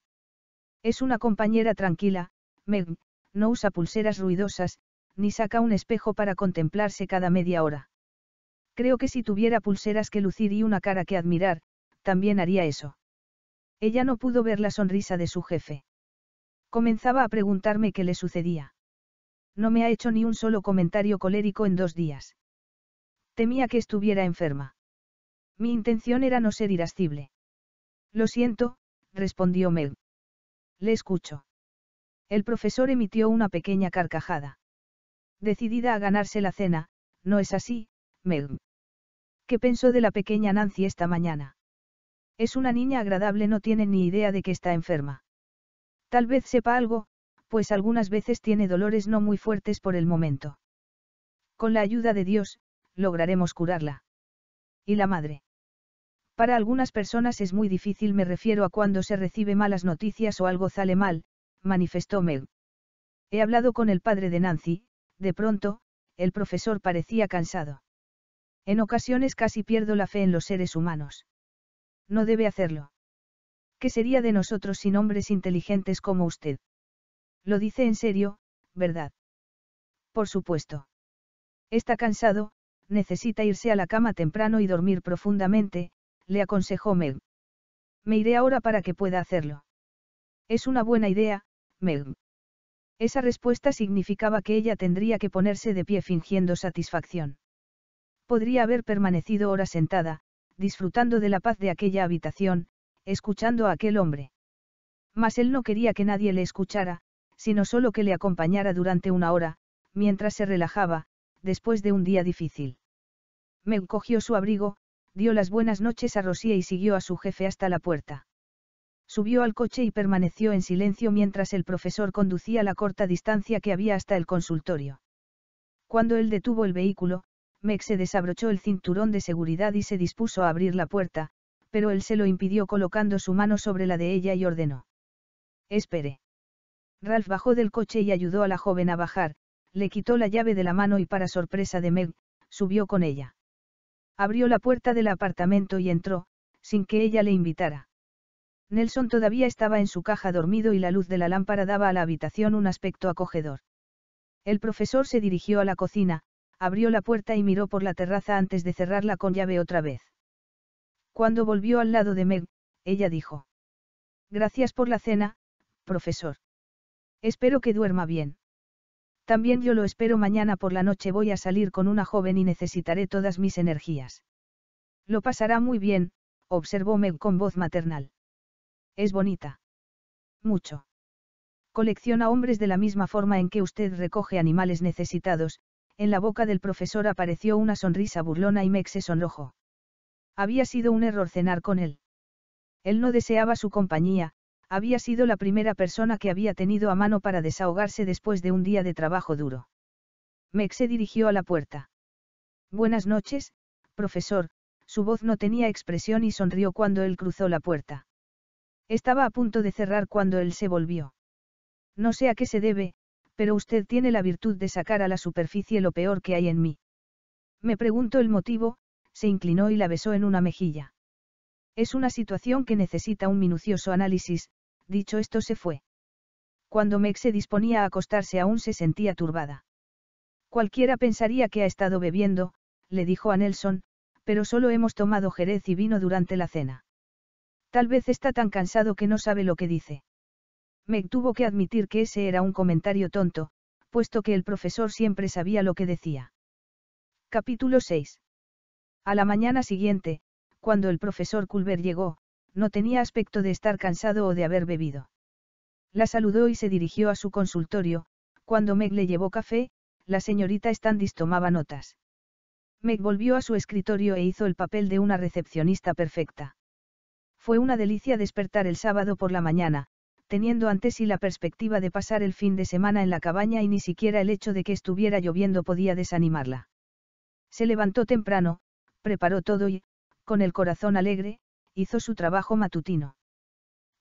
Es una compañera tranquila, Meg, no usa pulseras ruidosas, ni saca un espejo para contemplarse cada media hora. Creo que si tuviera pulseras que lucir y una cara que admirar, también haría eso. Ella no pudo ver la sonrisa de su jefe. Comenzaba a preguntarme qué le sucedía. No me ha hecho ni un solo comentario colérico en dos días. Temía que estuviera enferma. Mi intención era no ser irascible. Lo siento, respondió Meg. Le escucho. El profesor emitió una pequeña carcajada. Decidida a ganarse la cena, no es así, Mel? ¿Qué pensó de la pequeña Nancy esta mañana? Es una niña agradable, no tiene ni idea de que está enferma. Tal vez sepa algo, pues algunas veces tiene dolores no muy fuertes por el momento. Con la ayuda de Dios, lograremos curarla. ¿Y la madre? Para algunas personas es muy difícil, me refiero a cuando se recibe malas noticias o algo sale mal, manifestó Meg. He hablado con el padre de Nancy, de pronto, el profesor parecía cansado. En ocasiones casi pierdo la fe en los seres humanos. No debe hacerlo. ¿Qué sería de nosotros sin hombres inteligentes como usted? Lo dice en serio, ¿verdad? Por supuesto. Está cansado, necesita irse a la cama temprano y dormir profundamente, le aconsejó Meg. Me iré ahora para que pueda hacerlo. Es una buena idea, Meg. Esa respuesta significaba que ella tendría que ponerse de pie fingiendo satisfacción. Podría haber permanecido horas sentada, disfrutando de la paz de aquella habitación, escuchando a aquel hombre. Mas él no quería que nadie le escuchara, sino solo que le acompañara durante una hora, mientras se relajaba, después de un día difícil. Meg cogió su abrigo, dio las buenas noches a Rosía y siguió a su jefe hasta la puerta. Subió al coche y permaneció en silencio mientras el profesor conducía la corta distancia que había hasta el consultorio. Cuando él detuvo el vehículo, Meg se desabrochó el cinturón de seguridad y se dispuso a abrir la puerta, pero él se lo impidió colocando su mano sobre la de ella y ordenó. Espere. Ralph bajó del coche y ayudó a la joven a bajar, le quitó la llave de la mano y para sorpresa de Meg, subió con ella. Abrió la puerta del apartamento y entró, sin que ella le invitara. Nelson todavía estaba en su caja dormido y la luz de la lámpara daba a la habitación un aspecto acogedor. El profesor se dirigió a la cocina, abrió la puerta y miró por la terraza antes de cerrarla con llave otra vez. Cuando volvió al lado de Meg, ella dijo. Gracias por la cena, profesor. Espero que duerma bien. También yo lo espero mañana por la noche voy a salir con una joven y necesitaré todas mis energías. Lo pasará muy bien, observó Meg con voz maternal. Es bonita. Mucho. Colecciona hombres de la misma forma en que usted recoge animales necesitados, en la boca del profesor apareció una sonrisa burlona y Meg se sonrojó. Había sido un error cenar con él. Él no deseaba su compañía, había sido la primera persona que había tenido a mano para desahogarse después de un día de trabajo duro. Meg se dirigió a la puerta. Buenas noches, profesor, su voz no tenía expresión y sonrió cuando él cruzó la puerta. Estaba a punto de cerrar cuando él se volvió. No sé a qué se debe, pero usted tiene la virtud de sacar a la superficie lo peor que hay en mí. Me pregunto el motivo, se inclinó y la besó en una mejilla. Es una situación que necesita un minucioso análisis, dicho esto se fue. Cuando Meg se disponía a acostarse aún se sentía turbada. Cualquiera pensaría que ha estado bebiendo, le dijo a Nelson, pero solo hemos tomado jerez y vino durante la cena. Tal vez está tan cansado que no sabe lo que dice. Meg tuvo que admitir que ese era un comentario tonto, puesto que el profesor siempre sabía lo que decía. Capítulo 6. A la mañana siguiente, cuando el profesor Culver llegó, no tenía aspecto de estar cansado o de haber bebido. La saludó y se dirigió a su consultorio, cuando Meg le llevó café, la señorita Standis tomaba notas. Meg volvió a su escritorio e hizo el papel de una recepcionista perfecta. Fue una delicia despertar el sábado por la mañana, teniendo antes sí la perspectiva de pasar el fin de semana en la cabaña y ni siquiera el hecho de que estuviera lloviendo podía desanimarla. Se levantó temprano, preparó todo y, con el corazón alegre, hizo su trabajo matutino.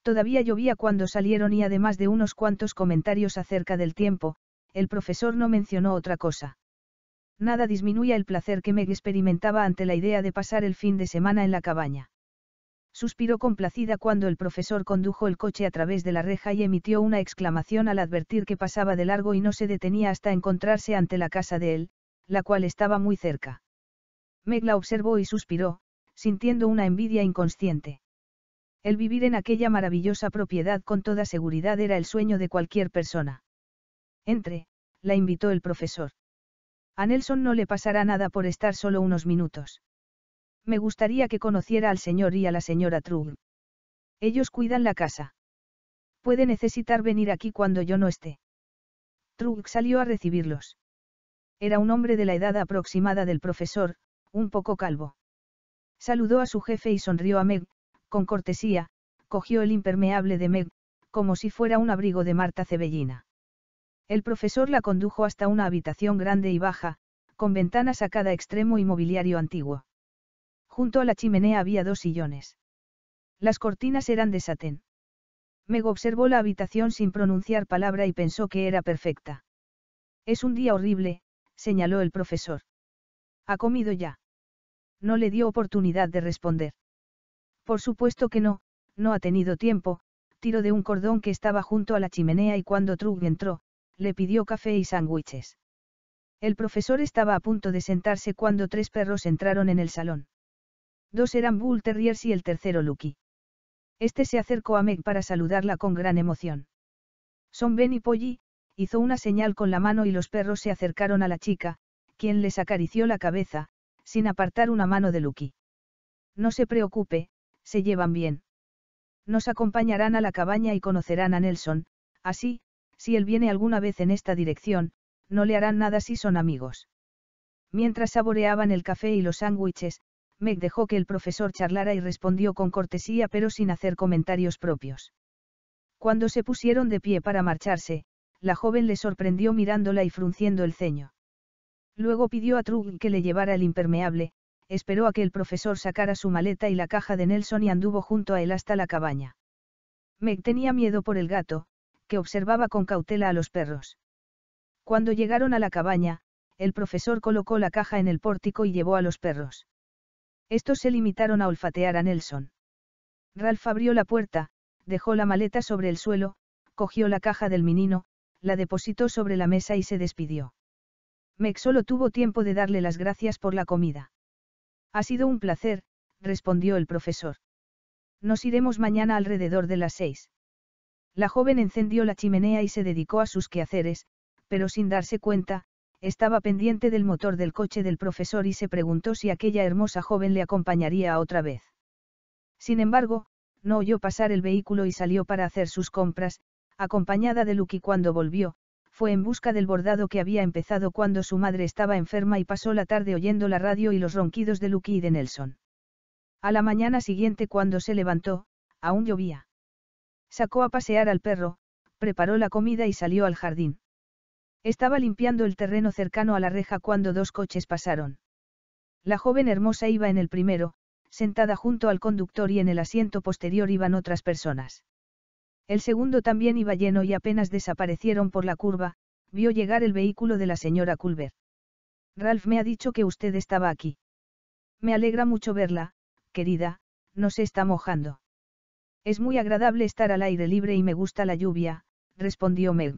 Todavía llovía cuando salieron y además de unos cuantos comentarios acerca del tiempo, el profesor no mencionó otra cosa. Nada disminuía el placer que Meg experimentaba ante la idea de pasar el fin de semana en la cabaña. Suspiró complacida cuando el profesor condujo el coche a través de la reja y emitió una exclamación al advertir que pasaba de largo y no se detenía hasta encontrarse ante la casa de él, la cual estaba muy cerca. Meg la observó y suspiró, sintiendo una envidia inconsciente. El vivir en aquella maravillosa propiedad con toda seguridad era el sueño de cualquier persona. Entre, la invitó el profesor. A Nelson no le pasará nada por estar solo unos minutos. Me gustaría que conociera al señor y a la señora Trug. Ellos cuidan la casa. Puede necesitar venir aquí cuando yo no esté. Trug salió a recibirlos. Era un hombre de la edad aproximada del profesor, un poco calvo. Saludó a su jefe y sonrió a Meg, con cortesía, cogió el impermeable de Meg, como si fuera un abrigo de Marta Cebellina. El profesor la condujo hasta una habitación grande y baja, con ventanas a cada extremo y mobiliario antiguo. Junto a la chimenea había dos sillones. Las cortinas eran de satén. Meg observó la habitación sin pronunciar palabra y pensó que era perfecta. Es un día horrible, señaló el profesor. ¿Ha comido ya? No le dio oportunidad de responder. Por supuesto que no, no ha tenido tiempo, tiró de un cordón que estaba junto a la chimenea y cuando Trug entró, le pidió café y sándwiches. El profesor estaba a punto de sentarse cuando tres perros entraron en el salón. Dos eran Bull Terriers y el tercero Lucky. Este se acercó a Meg para saludarla con gran emoción. Son Ben y Polly, hizo una señal con la mano y los perros se acercaron a la chica, quien les acarició la cabeza, sin apartar una mano de Lucky. No se preocupe, se llevan bien. Nos acompañarán a la cabaña y conocerán a Nelson, así, si él viene alguna vez en esta dirección, no le harán nada si son amigos. Mientras saboreaban el café y los sándwiches, Meg dejó que el profesor charlara y respondió con cortesía pero sin hacer comentarios propios. Cuando se pusieron de pie para marcharse, la joven le sorprendió mirándola y frunciendo el ceño. Luego pidió a Trug que le llevara el impermeable, esperó a que el profesor sacara su maleta y la caja de Nelson y anduvo junto a él hasta la cabaña. Meg tenía miedo por el gato, que observaba con cautela a los perros. Cuando llegaron a la cabaña, el profesor colocó la caja en el pórtico y llevó a los perros. Estos se limitaron a olfatear a Nelson. Ralph abrió la puerta, dejó la maleta sobre el suelo, cogió la caja del menino, la depositó sobre la mesa y se despidió. Meg solo tuvo tiempo de darle las gracias por la comida. Ha sido un placer, respondió el profesor. Nos iremos mañana alrededor de las seis. La joven encendió la chimenea y se dedicó a sus quehaceres, pero sin darse cuenta, estaba pendiente del motor del coche del profesor y se preguntó si aquella hermosa joven le acompañaría otra vez. Sin embargo, no oyó pasar el vehículo y salió para hacer sus compras, acompañada de Lucky cuando volvió, fue en busca del bordado que había empezado cuando su madre estaba enferma y pasó la tarde oyendo la radio y los ronquidos de Lucky y de Nelson. A la mañana siguiente cuando se levantó, aún llovía. Sacó a pasear al perro, preparó la comida y salió al jardín. Estaba limpiando el terreno cercano a la reja cuando dos coches pasaron. La joven hermosa iba en el primero, sentada junto al conductor y en el asiento posterior iban otras personas. El segundo también iba lleno y apenas desaparecieron por la curva, vio llegar el vehículo de la señora Culver. Ralph me ha dicho que usted estaba aquí. Me alegra mucho verla, querida, no se está mojando. Es muy agradable estar al aire libre y me gusta la lluvia, respondió Mel.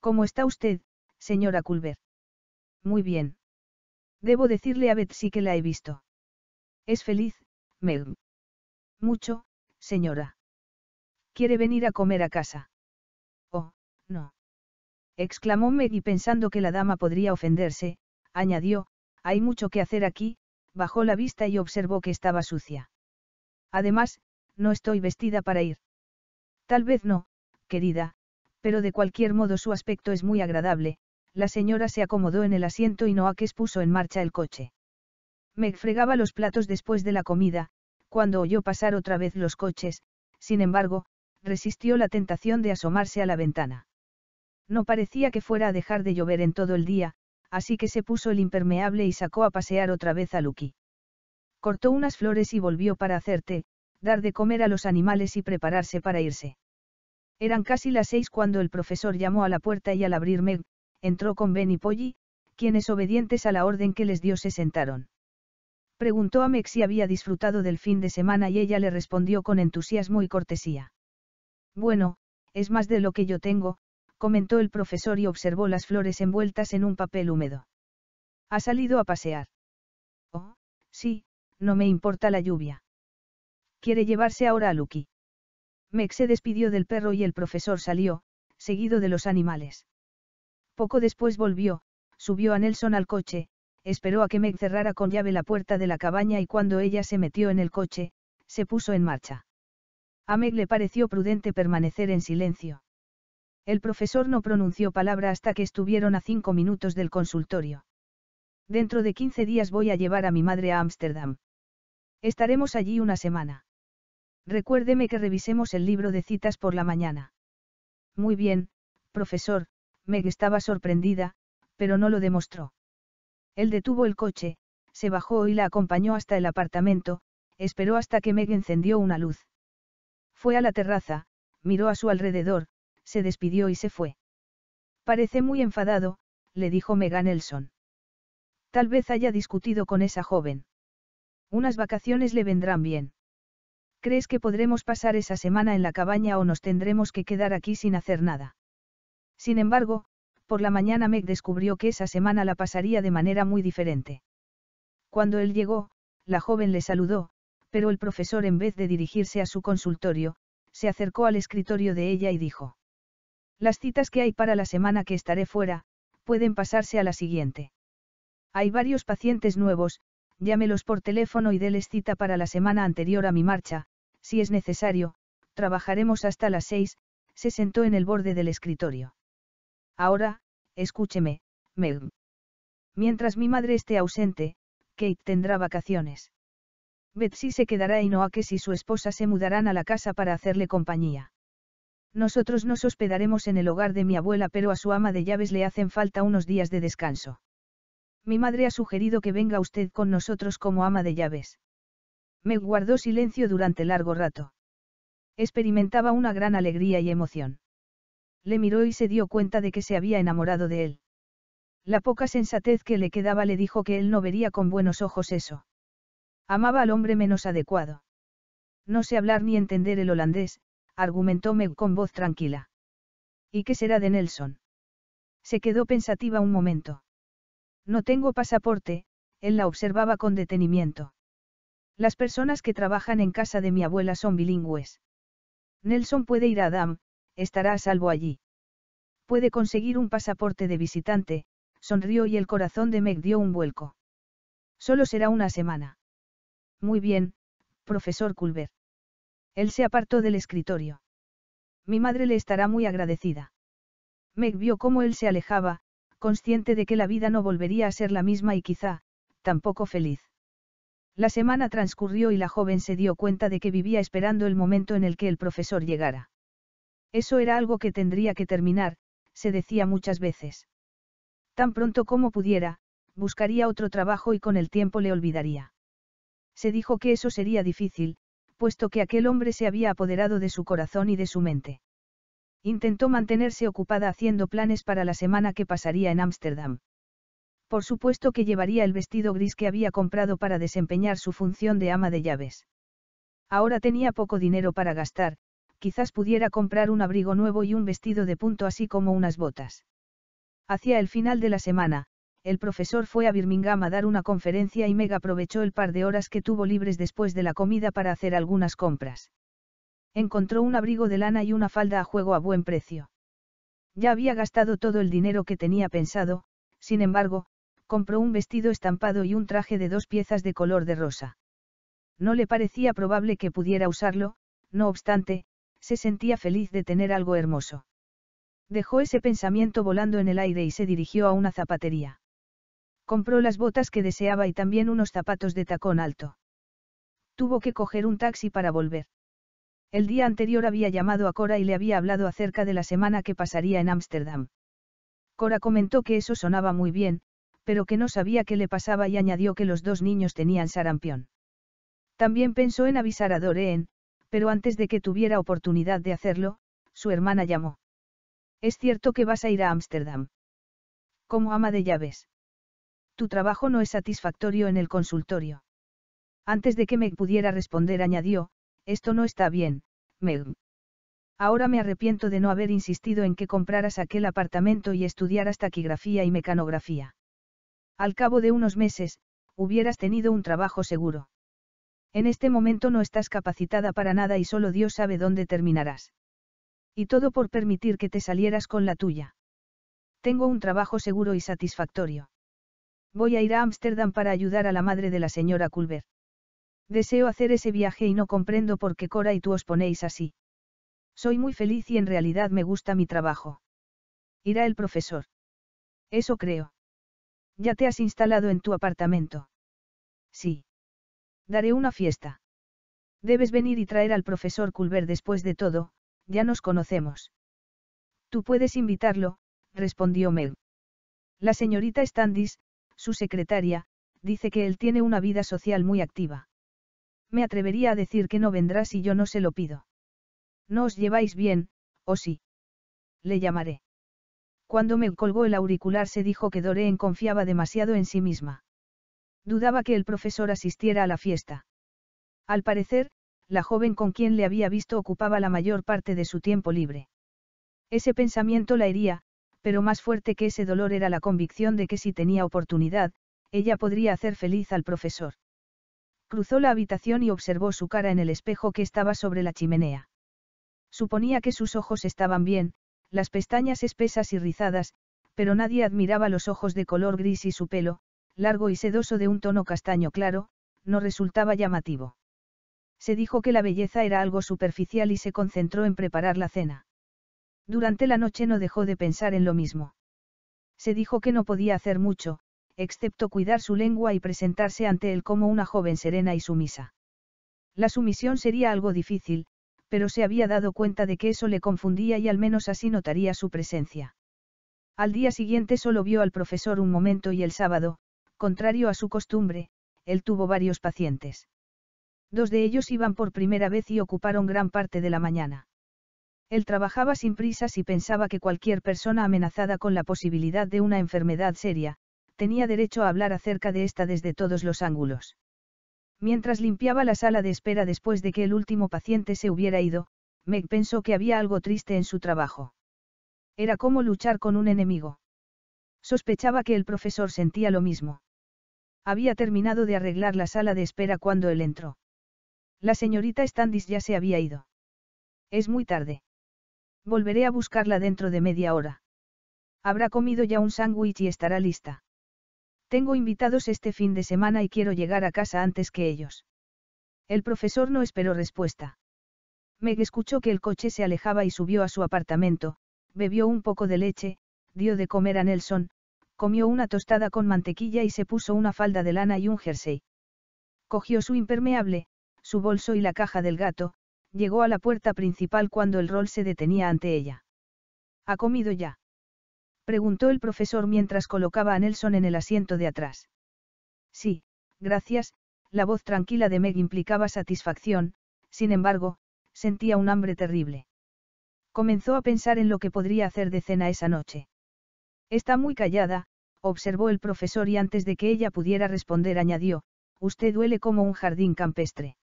¿Cómo está usted, señora Culver? Muy bien. Debo decirle a Betsy que la he visto. Es feliz, Meg. Mucho, señora. ¿Quiere venir a comer a casa? Oh, no. Exclamó Meg y pensando que la dama podría ofenderse, añadió, hay mucho que hacer aquí, bajó la vista y observó que estaba sucia. Además, no estoy vestida para ir. Tal vez no, querida, pero de cualquier modo su aspecto es muy agradable, la señora se acomodó en el asiento y Noakes puso en marcha el coche. Meg fregaba los platos después de la comida, cuando oyó pasar otra vez los coches, sin embargo, resistió la tentación de asomarse a la ventana. No parecía que fuera a dejar de llover en todo el día, así que se puso el impermeable y sacó a pasear otra vez a Lucky. Cortó unas flores y volvió para hacer té, dar de comer a los animales y prepararse para irse. Eran casi las seis cuando el profesor llamó a la puerta y al abrir Meg, entró con Ben y Polly, quienes obedientes a la orden que les dio se sentaron. Preguntó a Meg si había disfrutado del fin de semana y ella le respondió con entusiasmo y cortesía. Bueno, es más de lo que yo tengo, comentó el profesor y observó las flores envueltas en un papel húmedo. ¿Ha salido a pasear? Oh, sí, no me importa la lluvia. ¿Quiere llevarse ahora a Lucky? Meg se despidió del perro y el profesor salió, seguido de los animales. Poco después volvió, subió a Nelson al coche, esperó a que Meg cerrara con llave la puerta de la cabaña y cuando ella se metió en el coche, se puso en marcha. A Meg le pareció prudente permanecer en silencio. El profesor no pronunció palabra hasta que estuvieron a cinco minutos del consultorio. Dentro de quince días voy a llevar a mi madre a Ámsterdam. Estaremos allí una semana. Recuérdeme que revisemos el libro de citas por la mañana. Muy bien, profesor, Meg estaba sorprendida, pero no lo demostró. Él detuvo el coche, se bajó y la acompañó hasta el apartamento, esperó hasta que Meg encendió una luz. Fue a la terraza, miró a su alrededor, se despidió y se fue. Parece muy enfadado, le dijo Megan Nelson. Tal vez haya discutido con esa joven. Unas vacaciones le vendrán bien. ¿Crees que podremos pasar esa semana en la cabaña o nos tendremos que quedar aquí sin hacer nada? Sin embargo, por la mañana Meg descubrió que esa semana la pasaría de manera muy diferente. Cuando él llegó, la joven le saludó, pero el profesor en vez de dirigirse a su consultorio, se acercó al escritorio de ella y dijo. Las citas que hay para la semana que estaré fuera, pueden pasarse a la siguiente. Hay varios pacientes nuevos, llámelos por teléfono y déles cita para la semana anterior a mi marcha, si es necesario, trabajaremos hasta las seis, se sentó en el borde del escritorio. Ahora, escúcheme, Mel. Mientras mi madre esté ausente, Kate tendrá vacaciones. Betsy se quedará y Noakes y su esposa se mudarán a la casa para hacerle compañía. Nosotros nos hospedaremos en el hogar de mi abuela, pero a su ama de llaves le hacen falta unos días de descanso. Mi madre ha sugerido que venga usted con nosotros como ama de llaves. Me guardó silencio durante largo rato. Experimentaba una gran alegría y emoción. Le miró y se dio cuenta de que se había enamorado de él. La poca sensatez que le quedaba le dijo que él no vería con buenos ojos eso. Amaba al hombre menos adecuado. No sé hablar ni entender el holandés, argumentó Meg con voz tranquila. ¿Y qué será de Nelson? Se quedó pensativa un momento. No tengo pasaporte, él la observaba con detenimiento. Las personas que trabajan en casa de mi abuela son bilingües. Nelson puede ir a Adam, estará a salvo allí. Puede conseguir un pasaporte de visitante, sonrió y el corazón de Meg dio un vuelco. Solo será una semana. Muy bien, profesor Culver. Él se apartó del escritorio. Mi madre le estará muy agradecida. Meg vio cómo él se alejaba, consciente de que la vida no volvería a ser la misma y quizá, tampoco feliz. La semana transcurrió y la joven se dio cuenta de que vivía esperando el momento en el que el profesor llegara. Eso era algo que tendría que terminar, se decía muchas veces. Tan pronto como pudiera, buscaría otro trabajo y con el tiempo le olvidaría se dijo que eso sería difícil, puesto que aquel hombre se había apoderado de su corazón y de su mente. Intentó mantenerse ocupada haciendo planes para la semana que pasaría en Ámsterdam. Por supuesto que llevaría el vestido gris que había comprado para desempeñar su función de ama de llaves. Ahora tenía poco dinero para gastar, quizás pudiera comprar un abrigo nuevo y un vestido de punto así como unas botas. Hacia el final de la semana, el profesor fue a Birmingham a dar una conferencia y Meg aprovechó el par de horas que tuvo libres después de la comida para hacer algunas compras. Encontró un abrigo de lana y una falda a juego a buen precio. Ya había gastado todo el dinero que tenía pensado, sin embargo, compró un vestido estampado y un traje de dos piezas de color de rosa. No le parecía probable que pudiera usarlo, no obstante, se sentía feliz de tener algo hermoso. Dejó ese pensamiento volando en el aire y se dirigió a una zapatería. Compró las botas que deseaba y también unos zapatos de tacón alto. Tuvo que coger un taxi para volver. El día anterior había llamado a Cora y le había hablado acerca de la semana que pasaría en Ámsterdam. Cora comentó que eso sonaba muy bien, pero que no sabía qué le pasaba y añadió que los dos niños tenían sarampión. También pensó en avisar a Doreen, pero antes de que tuviera oportunidad de hacerlo, su hermana llamó. Es cierto que vas a ir a Ámsterdam. Como ama de llaves. Tu trabajo no es satisfactorio en el consultorio. Antes de que Meg pudiera responder añadió, esto no está bien, Meg. Ahora me arrepiento de no haber insistido en que compraras aquel apartamento y estudiaras taquigrafía y mecanografía. Al cabo de unos meses, hubieras tenido un trabajo seguro. En este momento no estás capacitada para nada y solo Dios sabe dónde terminarás. Y todo por permitir que te salieras con la tuya. Tengo un trabajo seguro y satisfactorio. Voy a ir a Ámsterdam para ayudar a la madre de la señora Culver. Deseo hacer ese viaje y no comprendo por qué Cora y tú os ponéis así. Soy muy feliz y en realidad me gusta mi trabajo. Irá el profesor. Eso creo. Ya te has instalado en tu apartamento. Sí. Daré una fiesta. Debes venir y traer al profesor Culver después de todo, ya nos conocemos. Tú puedes invitarlo, respondió Mel. La señorita Standish, su secretaria, dice que él tiene una vida social muy activa. Me atrevería a decir que no vendrá si yo no se lo pido. No os lleváis bien, ¿o sí? Le llamaré. Cuando me colgó el auricular se dijo que Doreen confiaba demasiado en sí misma. Dudaba que el profesor asistiera a la fiesta. Al parecer, la joven con quien le había visto ocupaba la mayor parte de su tiempo libre. Ese pensamiento la hería, pero más fuerte que ese dolor era la convicción de que si tenía oportunidad, ella podría hacer feliz al profesor. Cruzó la habitación y observó su cara en el espejo que estaba sobre la chimenea. Suponía que sus ojos estaban bien, las pestañas espesas y rizadas, pero nadie admiraba los ojos de color gris y su pelo, largo y sedoso de un tono castaño claro, no resultaba llamativo. Se dijo que la belleza era algo superficial y se concentró en preparar la cena. Durante la noche no dejó de pensar en lo mismo. Se dijo que no podía hacer mucho, excepto cuidar su lengua y presentarse ante él como una joven serena y sumisa. La sumisión sería algo difícil, pero se había dado cuenta de que eso le confundía y al menos así notaría su presencia. Al día siguiente solo vio al profesor un momento y el sábado, contrario a su costumbre, él tuvo varios pacientes. Dos de ellos iban por primera vez y ocuparon gran parte de la mañana. Él trabajaba sin prisas y pensaba que cualquier persona amenazada con la posibilidad de una enfermedad seria, tenía derecho a hablar acerca de esta desde todos los ángulos. Mientras limpiaba la sala de espera después de que el último paciente se hubiera ido, Meg pensó que había algo triste en su trabajo. Era como luchar con un enemigo. Sospechaba que el profesor sentía lo mismo. Había terminado de arreglar la sala de espera cuando él entró. La señorita Standis ya se había ido. Es muy tarde. Volveré a buscarla dentro de media hora. Habrá comido ya un sándwich y estará lista. Tengo invitados este fin de semana y quiero llegar a casa antes que ellos. El profesor no esperó respuesta. Meg escuchó que el coche se alejaba y subió a su apartamento, bebió un poco de leche, dio de comer a Nelson, comió una tostada con mantequilla y se puso una falda de lana y un jersey. Cogió su impermeable, su bolso y la caja del gato, llegó a la puerta principal cuando el rol se detenía ante ella. ¿Ha comido ya? preguntó el profesor mientras colocaba a Nelson en el asiento de atrás. Sí, gracias, la voz tranquila de Meg implicaba satisfacción, sin embargo, sentía un hambre terrible. Comenzó a pensar en lo que podría hacer de cena esa noche. Está muy callada, observó el profesor y antes de que ella pudiera responder añadió, usted duele como un jardín campestre.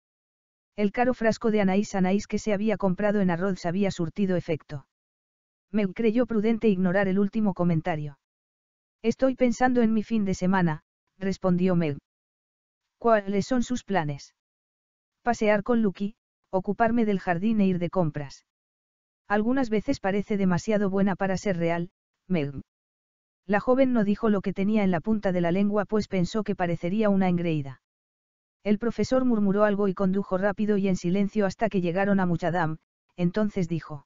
El caro frasco de Anaís Anaís que se había comprado en arroz había surtido efecto. Meg creyó prudente ignorar el último comentario. Estoy pensando en mi fin de semana, respondió Meg. ¿Cuáles son sus planes? Pasear con Lucky, ocuparme del jardín e ir de compras. Algunas veces parece demasiado buena para ser real, Meg. La joven no dijo lo que tenía en la punta de la lengua pues pensó que parecería una engreída. El profesor murmuró algo y condujo rápido y en silencio hasta que llegaron a Muchadam, entonces dijo.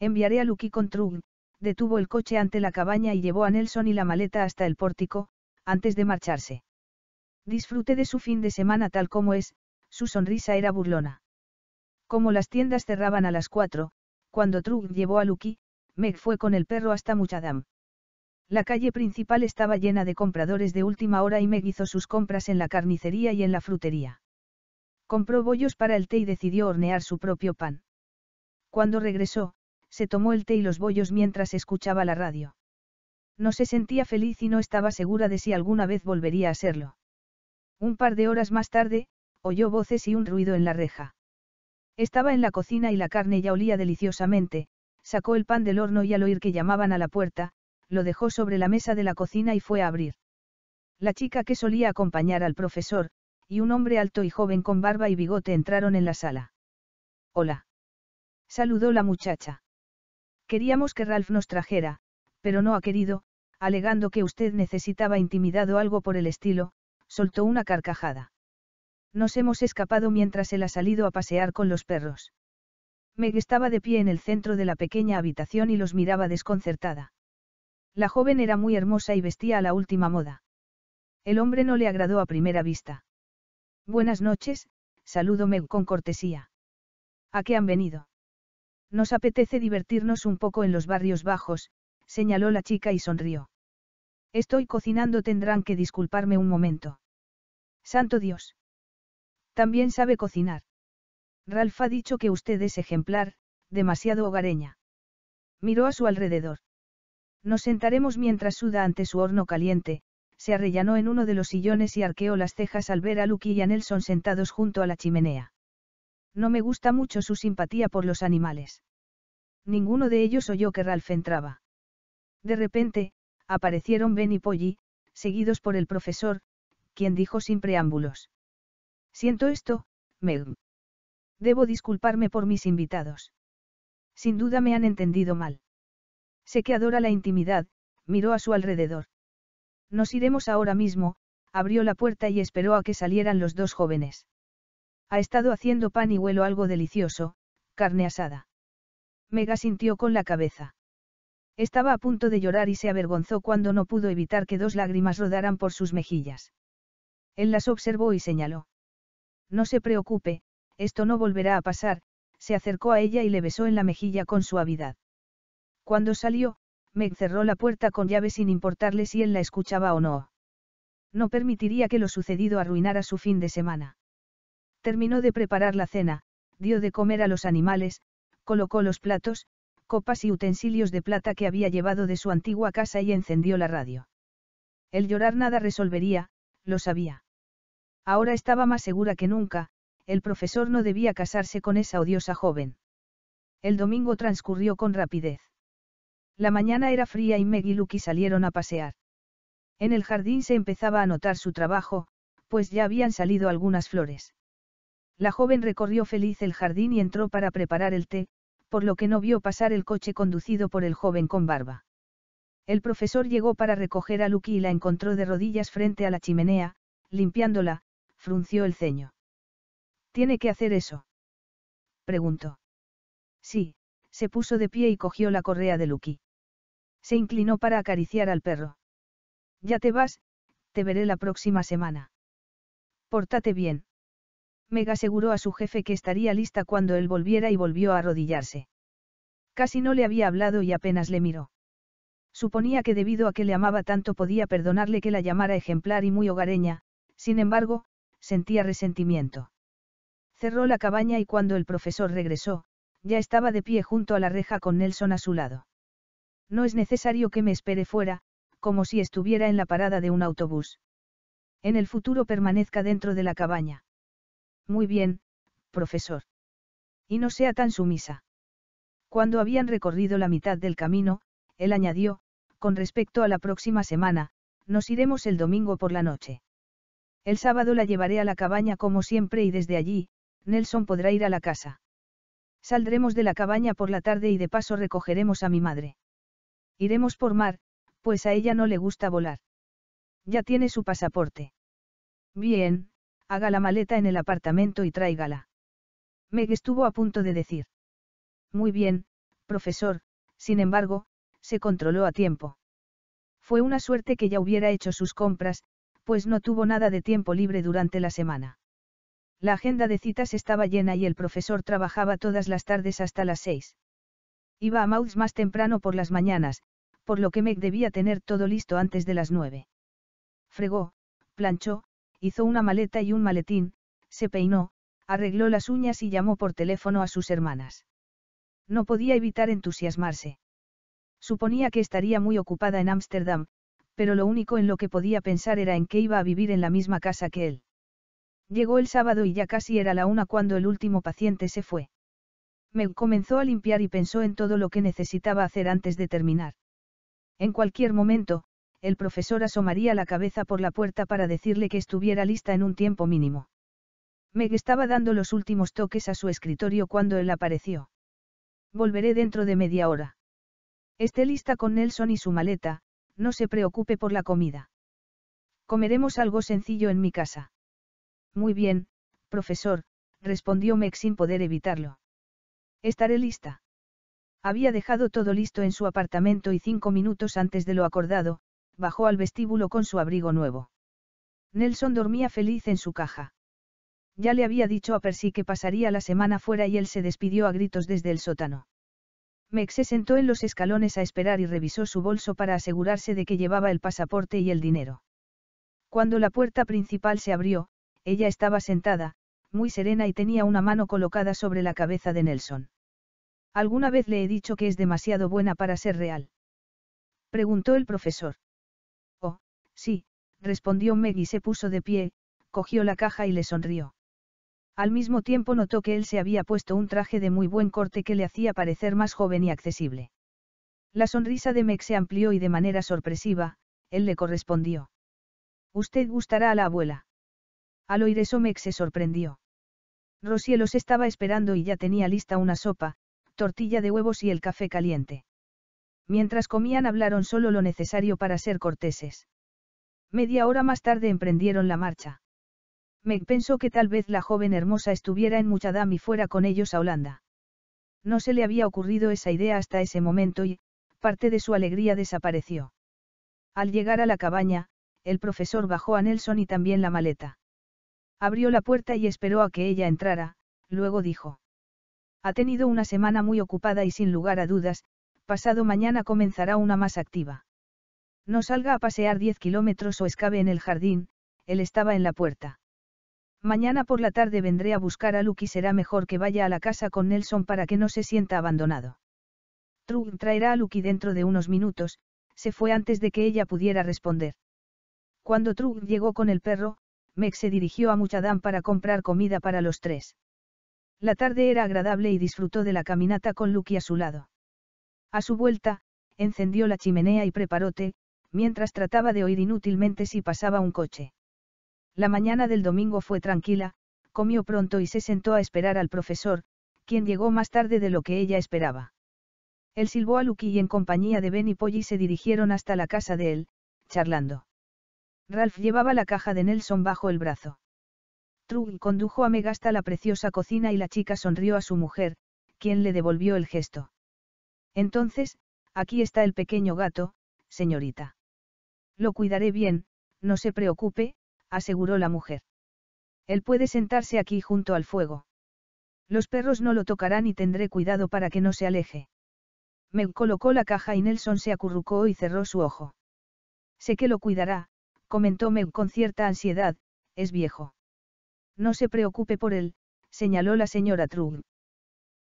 Enviaré a Lucky con Trug, detuvo el coche ante la cabaña y llevó a Nelson y la maleta hasta el pórtico, antes de marcharse. Disfruté de su fin de semana tal como es, su sonrisa era burlona. Como las tiendas cerraban a las cuatro, cuando Trug llevó a Lucky, Meg fue con el perro hasta Muchadam. La calle principal estaba llena de compradores de última hora y Meg hizo sus compras en la carnicería y en la frutería. Compró bollos para el té y decidió hornear su propio pan. Cuando regresó, se tomó el té y los bollos mientras escuchaba la radio. No se sentía feliz y no estaba segura de si alguna vez volvería a serlo. Un par de horas más tarde, oyó voces y un ruido en la reja. Estaba en la cocina y la carne ya olía deliciosamente, sacó el pan del horno y al oír que llamaban a la puerta, lo dejó sobre la mesa de la cocina y fue a abrir. La chica que solía acompañar al profesor, y un hombre alto y joven con barba y bigote entraron en la sala. Hola. Saludó la muchacha. Queríamos que Ralph nos trajera, pero no ha querido, alegando que usted necesitaba intimidado o algo por el estilo, soltó una carcajada. Nos hemos escapado mientras él ha salido a pasear con los perros. Meg estaba de pie en el centro de la pequeña habitación y los miraba desconcertada. La joven era muy hermosa y vestía a la última moda. El hombre no le agradó a primera vista. Buenas noches, Meg con cortesía. ¿A qué han venido? Nos apetece divertirnos un poco en los barrios bajos, señaló la chica y sonrió. Estoy cocinando, tendrán que disculparme un momento. Santo Dios. También sabe cocinar. Ralph ha dicho que usted es ejemplar, demasiado hogareña. Miró a su alrededor. Nos sentaremos mientras suda ante su horno caliente, se arrellanó en uno de los sillones y arqueó las cejas al ver a Lucky y a Nelson sentados junto a la chimenea. No me gusta mucho su simpatía por los animales. Ninguno de ellos oyó que Ralph entraba. De repente, aparecieron Ben y Polly, seguidos por el profesor, quien dijo sin preámbulos. Siento esto, Meg. Debo disculparme por mis invitados. Sin duda me han entendido mal. Sé que adora la intimidad, miró a su alrededor. Nos iremos ahora mismo, abrió la puerta y esperó a que salieran los dos jóvenes. Ha estado haciendo pan y huelo algo delicioso, carne asada. Mega sintió con la cabeza. Estaba a punto de llorar y se avergonzó cuando no pudo evitar que dos lágrimas rodaran por sus mejillas. Él las observó y señaló. No se preocupe, esto no volverá a pasar, se acercó a ella y le besó en la mejilla con suavidad. Cuando salió, Meg cerró la puerta con llave sin importarle si él la escuchaba o no. No permitiría que lo sucedido arruinara su fin de semana. Terminó de preparar la cena, dio de comer a los animales, colocó los platos, copas y utensilios de plata que había llevado de su antigua casa y encendió la radio. El llorar nada resolvería, lo sabía. Ahora estaba más segura que nunca, el profesor no debía casarse con esa odiosa joven. El domingo transcurrió con rapidez. La mañana era fría y Meg y Lucky salieron a pasear. En el jardín se empezaba a notar su trabajo, pues ya habían salido algunas flores. La joven recorrió feliz el jardín y entró para preparar el té, por lo que no vio pasar el coche conducido por el joven con barba. El profesor llegó para recoger a Lucky y la encontró de rodillas frente a la chimenea, limpiándola, frunció el ceño. ¿Tiene que hacer eso? preguntó. Sí, se puso de pie y cogió la correa de Lucky. Se inclinó para acariciar al perro. Ya te vas, te veré la próxima semana. Pórtate bien. Meg aseguró a su jefe que estaría lista cuando él volviera y volvió a arrodillarse. Casi no le había hablado y apenas le miró. Suponía que debido a que le amaba tanto podía perdonarle que la llamara ejemplar y muy hogareña, sin embargo, sentía resentimiento. Cerró la cabaña y cuando el profesor regresó, ya estaba de pie junto a la reja con Nelson a su lado. No es necesario que me espere fuera, como si estuviera en la parada de un autobús. En el futuro permanezca dentro de la cabaña. Muy bien, profesor. Y no sea tan sumisa. Cuando habían recorrido la mitad del camino, él añadió, con respecto a la próxima semana, nos iremos el domingo por la noche. El sábado la llevaré a la cabaña como siempre y desde allí, Nelson podrá ir a la casa. Saldremos de la cabaña por la tarde y de paso recogeremos a mi madre. Iremos por mar, pues a ella no le gusta volar. Ya tiene su pasaporte. Bien, haga la maleta en el apartamento y tráigala. Meg estuvo a punto de decir. Muy bien, profesor, sin embargo, se controló a tiempo. Fue una suerte que ya hubiera hecho sus compras, pues no tuvo nada de tiempo libre durante la semana. La agenda de citas estaba llena y el profesor trabajaba todas las tardes hasta las seis. Iba a Mauds más temprano por las mañanas, por lo que Meg debía tener todo listo antes de las nueve. Fregó, planchó, hizo una maleta y un maletín, se peinó, arregló las uñas y llamó por teléfono a sus hermanas. No podía evitar entusiasmarse. Suponía que estaría muy ocupada en Ámsterdam, pero lo único en lo que podía pensar era en que iba a vivir en la misma casa que él. Llegó el sábado y ya casi era la una cuando el último paciente se fue. Meg comenzó a limpiar y pensó en todo lo que necesitaba hacer antes de terminar. En cualquier momento, el profesor asomaría la cabeza por la puerta para decirle que estuviera lista en un tiempo mínimo. Meg estaba dando los últimos toques a su escritorio cuando él apareció. Volveré dentro de media hora. Esté lista con Nelson y su maleta, no se preocupe por la comida. Comeremos algo sencillo en mi casa. Muy bien, profesor, respondió Meg sin poder evitarlo. Estaré lista. Había dejado todo listo en su apartamento y cinco minutos antes de lo acordado, bajó al vestíbulo con su abrigo nuevo. Nelson dormía feliz en su caja. Ya le había dicho a Percy que pasaría la semana fuera y él se despidió a gritos desde el sótano. Mex se sentó en los escalones a esperar y revisó su bolso para asegurarse de que llevaba el pasaporte y el dinero. Cuando la puerta principal se abrió, ella estaba sentada, muy serena y tenía una mano colocada sobre la cabeza de Nelson. ¿Alguna vez le he dicho que es demasiado buena para ser real? Preguntó el profesor. Oh, sí, respondió Meg y se puso de pie, cogió la caja y le sonrió. Al mismo tiempo notó que él se había puesto un traje de muy buen corte que le hacía parecer más joven y accesible. La sonrisa de Meg se amplió y de manera sorpresiva, él le correspondió. Usted gustará a la abuela. Al oír eso Meg se sorprendió. los estaba esperando y ya tenía lista una sopa, tortilla de huevos y el café caliente. Mientras comían hablaron solo lo necesario para ser corteses. Media hora más tarde emprendieron la marcha. Meg pensó que tal vez la joven hermosa estuviera en Muchadam y fuera con ellos a Holanda. No se le había ocurrido esa idea hasta ese momento y, parte de su alegría desapareció. Al llegar a la cabaña, el profesor bajó a Nelson y también la maleta. Abrió la puerta y esperó a que ella entrara, luego dijo. Ha tenido una semana muy ocupada y sin lugar a dudas, pasado mañana comenzará una más activa. No salga a pasear 10 kilómetros o escabe en el jardín, él estaba en la puerta. Mañana por la tarde vendré a buscar a Luke será mejor que vaya a la casa con Nelson para que no se sienta abandonado. Trug traerá a Lucky dentro de unos minutos, se fue antes de que ella pudiera responder. Cuando Trug llegó con el perro, Meg se dirigió a Muchadam para comprar comida para los tres. La tarde era agradable y disfrutó de la caminata con Lucky a su lado. A su vuelta, encendió la chimenea y preparó té, mientras trataba de oír inútilmente si pasaba un coche. La mañana del domingo fue tranquila, comió pronto y se sentó a esperar al profesor, quien llegó más tarde de lo que ella esperaba. Él silbó a Lucky y en compañía de Ben y Polly se dirigieron hasta la casa de él, charlando. Ralph llevaba la caja de Nelson bajo el brazo y condujo a Meg hasta la preciosa cocina y la chica sonrió a su mujer, quien le devolvió el gesto. Entonces, aquí está el pequeño gato, señorita. Lo cuidaré bien, no se preocupe, aseguró la mujer. Él puede sentarse aquí junto al fuego. Los perros no lo tocarán y tendré cuidado para que no se aleje. Meg colocó la caja y Nelson se acurrucó y cerró su ojo. Sé que lo cuidará, comentó Meg con cierta ansiedad, es viejo. No se preocupe por él, señaló la señora Trug.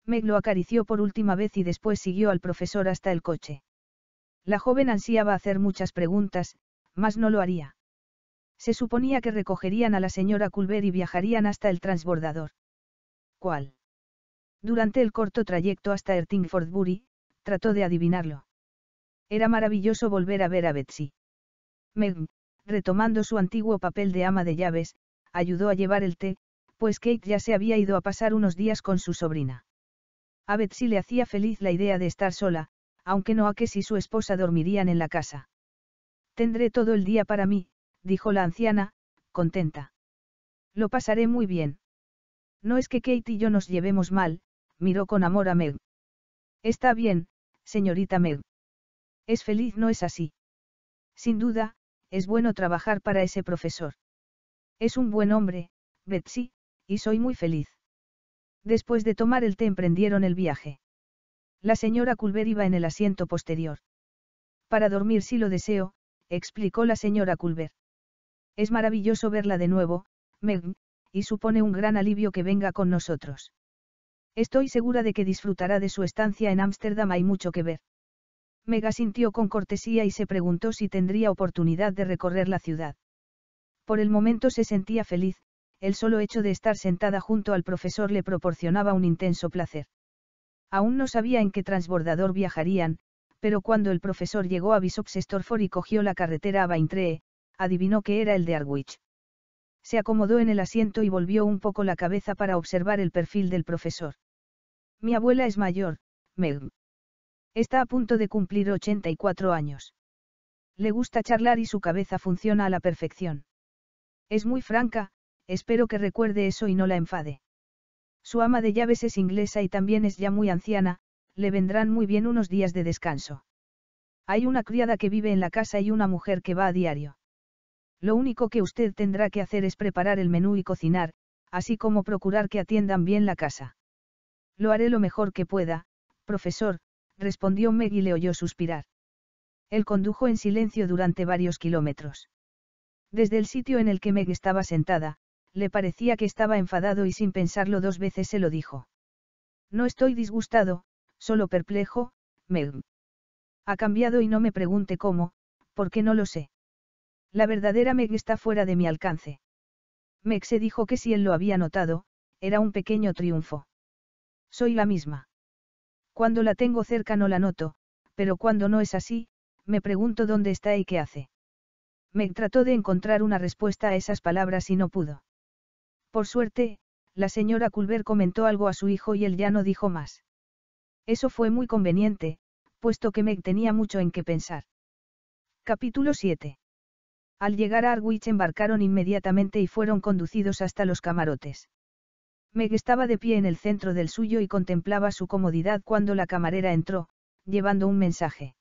Meg lo acarició por última vez y después siguió al profesor hasta el coche. La joven ansiaba hacer muchas preguntas, mas no lo haría. Se suponía que recogerían a la señora Culver y viajarían hasta el transbordador. ¿Cuál? Durante el corto trayecto hasta Ertingfordbury, trató de adivinarlo. Era maravilloso volver a ver a Betsy. Meg, retomando su antiguo papel de ama de llaves, ayudó a llevar el té, pues Kate ya se había ido a pasar unos días con su sobrina. A Betsy le hacía feliz la idea de estar sola, aunque no a que si su esposa dormirían en la casa. Tendré todo el día para mí, dijo la anciana, contenta. Lo pasaré muy bien. No es que Kate y yo nos llevemos mal, miró con amor a Meg. Está bien, señorita Meg. Es feliz, ¿no es así? Sin duda, es bueno trabajar para ese profesor. Es un buen hombre, Betsy, y soy muy feliz. Después de tomar el té emprendieron el viaje. La señora Culver iba en el asiento posterior. Para dormir si lo deseo, explicó la señora Culver. Es maravilloso verla de nuevo, Meg, y supone un gran alivio que venga con nosotros. Estoy segura de que disfrutará de su estancia en Ámsterdam, hay mucho que ver. Meg asintió con cortesía y se preguntó si tendría oportunidad de recorrer la ciudad. Por el momento se sentía feliz, el solo hecho de estar sentada junto al profesor le proporcionaba un intenso placer. Aún no sabía en qué transbordador viajarían, pero cuando el profesor llegó a Bisops y cogió la carretera a Baintree, adivinó que era el de Arwich. Se acomodó en el asiento y volvió un poco la cabeza para observar el perfil del profesor. Mi abuela es mayor, Meg. Está a punto de cumplir 84 años. Le gusta charlar y su cabeza funciona a la perfección. Es muy franca, espero que recuerde eso y no la enfade. Su ama de llaves es inglesa y también es ya muy anciana, le vendrán muy bien unos días de descanso. Hay una criada que vive en la casa y una mujer que va a diario. Lo único que usted tendrá que hacer es preparar el menú y cocinar, así como procurar que atiendan bien la casa. Lo haré lo mejor que pueda, profesor, respondió Meg y le oyó suspirar. Él condujo en silencio durante varios kilómetros. Desde el sitio en el que Meg estaba sentada, le parecía que estaba enfadado y sin pensarlo dos veces se lo dijo. No estoy disgustado, solo perplejo, Meg. Ha cambiado y no me pregunte cómo, porque no lo sé. La verdadera Meg está fuera de mi alcance. Meg se dijo que si él lo había notado, era un pequeño triunfo. Soy la misma. Cuando la tengo cerca no la noto, pero cuando no es así, me pregunto dónde está y qué hace. Meg trató de encontrar una respuesta a esas palabras y no pudo. Por suerte, la señora Culver comentó algo a su hijo y él ya no dijo más. Eso fue muy conveniente, puesto que Meg tenía mucho en qué pensar. Capítulo 7. Al llegar a Arwich embarcaron inmediatamente y fueron conducidos hasta los camarotes. Meg estaba de pie en el centro del suyo y contemplaba su comodidad cuando la camarera entró, llevando un mensaje.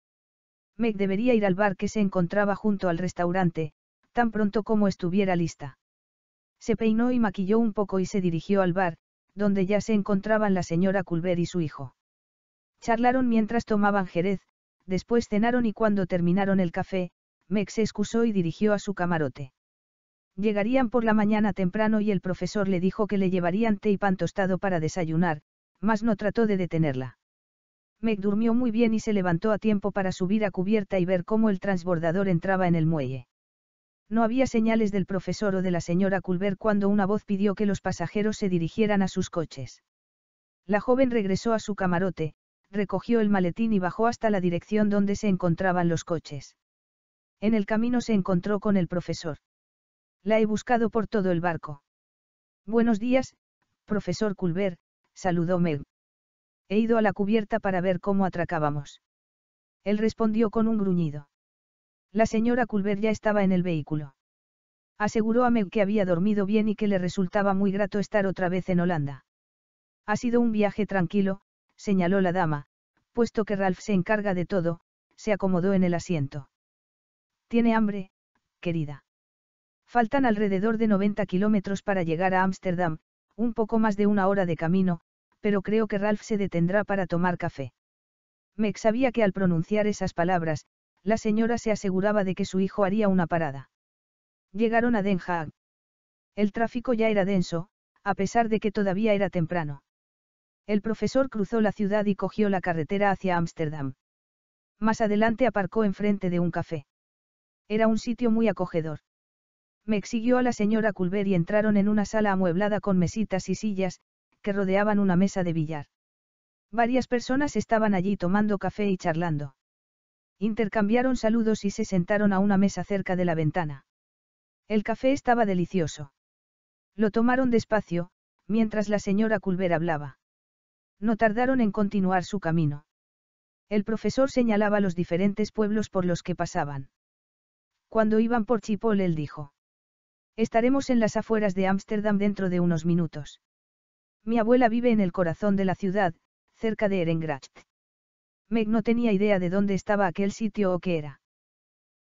Meg debería ir al bar que se encontraba junto al restaurante, tan pronto como estuviera lista. Se peinó y maquilló un poco y se dirigió al bar, donde ya se encontraban la señora Culver y su hijo. Charlaron mientras tomaban jerez, después cenaron y cuando terminaron el café, Meg se excusó y dirigió a su camarote. Llegarían por la mañana temprano y el profesor le dijo que le llevarían té y pan tostado para desayunar, mas no trató de detenerla. Meg durmió muy bien y se levantó a tiempo para subir a cubierta y ver cómo el transbordador entraba en el muelle. No había señales del profesor o de la señora Culver cuando una voz pidió que los pasajeros se dirigieran a sus coches. La joven regresó a su camarote, recogió el maletín y bajó hasta la dirección donde se encontraban los coches. En el camino se encontró con el profesor. La he buscado por todo el barco. Buenos días, profesor Culver, saludó Meg. He ido a la cubierta para ver cómo atracábamos. Él respondió con un gruñido. La señora Culver ya estaba en el vehículo. Aseguró a Meg que había dormido bien y que le resultaba muy grato estar otra vez en Holanda. Ha sido un viaje tranquilo, señaló la dama, puesto que Ralph se encarga de todo, se acomodó en el asiento. Tiene hambre, querida. Faltan alrededor de 90 kilómetros para llegar a Ámsterdam, un poco más de una hora de camino, pero creo que Ralph se detendrá para tomar café. Mex sabía que al pronunciar esas palabras, la señora se aseguraba de que su hijo haría una parada. Llegaron a Den Haag. El tráfico ya era denso, a pesar de que todavía era temprano. El profesor cruzó la ciudad y cogió la carretera hacia Ámsterdam. Más adelante aparcó enfrente de un café. Era un sitio muy acogedor. Me exigió a la señora Culver y entraron en una sala amueblada con mesitas y sillas, rodeaban una mesa de billar. Varias personas estaban allí tomando café y charlando. Intercambiaron saludos y se sentaron a una mesa cerca de la ventana. El café estaba delicioso. Lo tomaron despacio, mientras la señora Culver hablaba. No tardaron en continuar su camino. El profesor señalaba los diferentes pueblos por los que pasaban. Cuando iban por Chipol, él dijo. Estaremos en las afueras de Ámsterdam dentro de unos minutos. Mi abuela vive en el corazón de la ciudad, cerca de Erengracht. Meg no tenía idea de dónde estaba aquel sitio o qué era.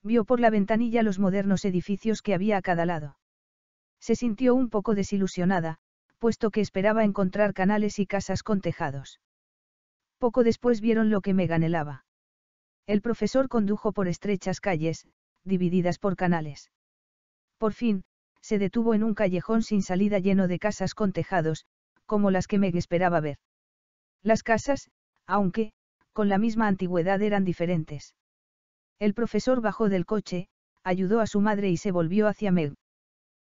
Vio por la ventanilla los modernos edificios que había a cada lado. Se sintió un poco desilusionada, puesto que esperaba encontrar canales y casas con tejados. Poco después vieron lo que Meg anhelaba. El profesor condujo por estrechas calles, divididas por canales. Por fin, se detuvo en un callejón sin salida lleno de casas con tejados, como las que Meg esperaba ver. Las casas, aunque, con la misma antigüedad eran diferentes. El profesor bajó del coche, ayudó a su madre y se volvió hacia Meg.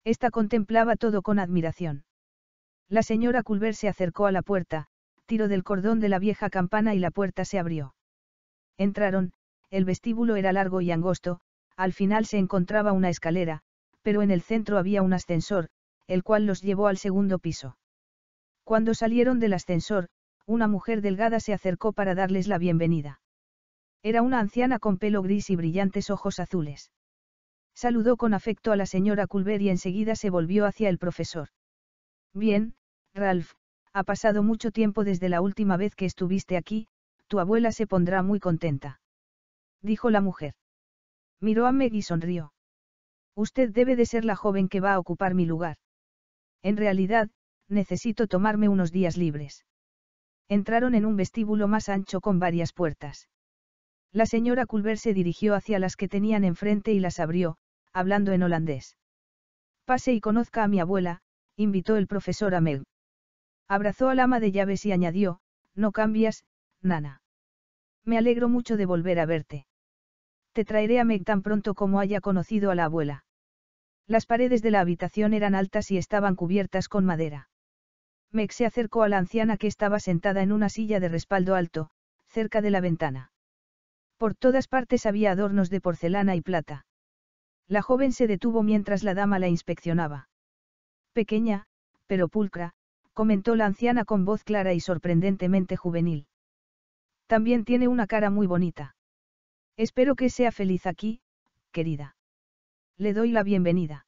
Esta contemplaba todo con admiración. La señora Culver se acercó a la puerta, tiró del cordón de la vieja campana y la puerta se abrió. Entraron, el vestíbulo era largo y angosto, al final se encontraba una escalera, pero en el centro había un ascensor, el cual los llevó al segundo piso. Cuando salieron del ascensor, una mujer delgada se acercó para darles la bienvenida. Era una anciana con pelo gris y brillantes ojos azules. Saludó con afecto a la señora Culver y enseguida se volvió hacia el profesor. Bien, Ralph, ha pasado mucho tiempo desde la última vez que estuviste aquí, tu abuela se pondrá muy contenta. Dijo la mujer. Miró a Meg y sonrió. Usted debe de ser la joven que va a ocupar mi lugar. En realidad, necesito tomarme unos días libres. Entraron en un vestíbulo más ancho con varias puertas. La señora Culver se dirigió hacia las que tenían enfrente y las abrió, hablando en holandés. Pase y conozca a mi abuela, invitó el profesor a Meg. Abrazó al ama de llaves y añadió, no cambias, nana. Me alegro mucho de volver a verte. Te traeré a Meg tan pronto como haya conocido a la abuela. Las paredes de la habitación eran altas y estaban cubiertas con madera. Mex se acercó a la anciana que estaba sentada en una silla de respaldo alto, cerca de la ventana. Por todas partes había adornos de porcelana y plata. La joven se detuvo mientras la dama la inspeccionaba. Pequeña, pero pulcra, comentó la anciana con voz clara y sorprendentemente juvenil. También tiene una cara muy bonita. Espero que sea feliz aquí, querida. Le doy la bienvenida.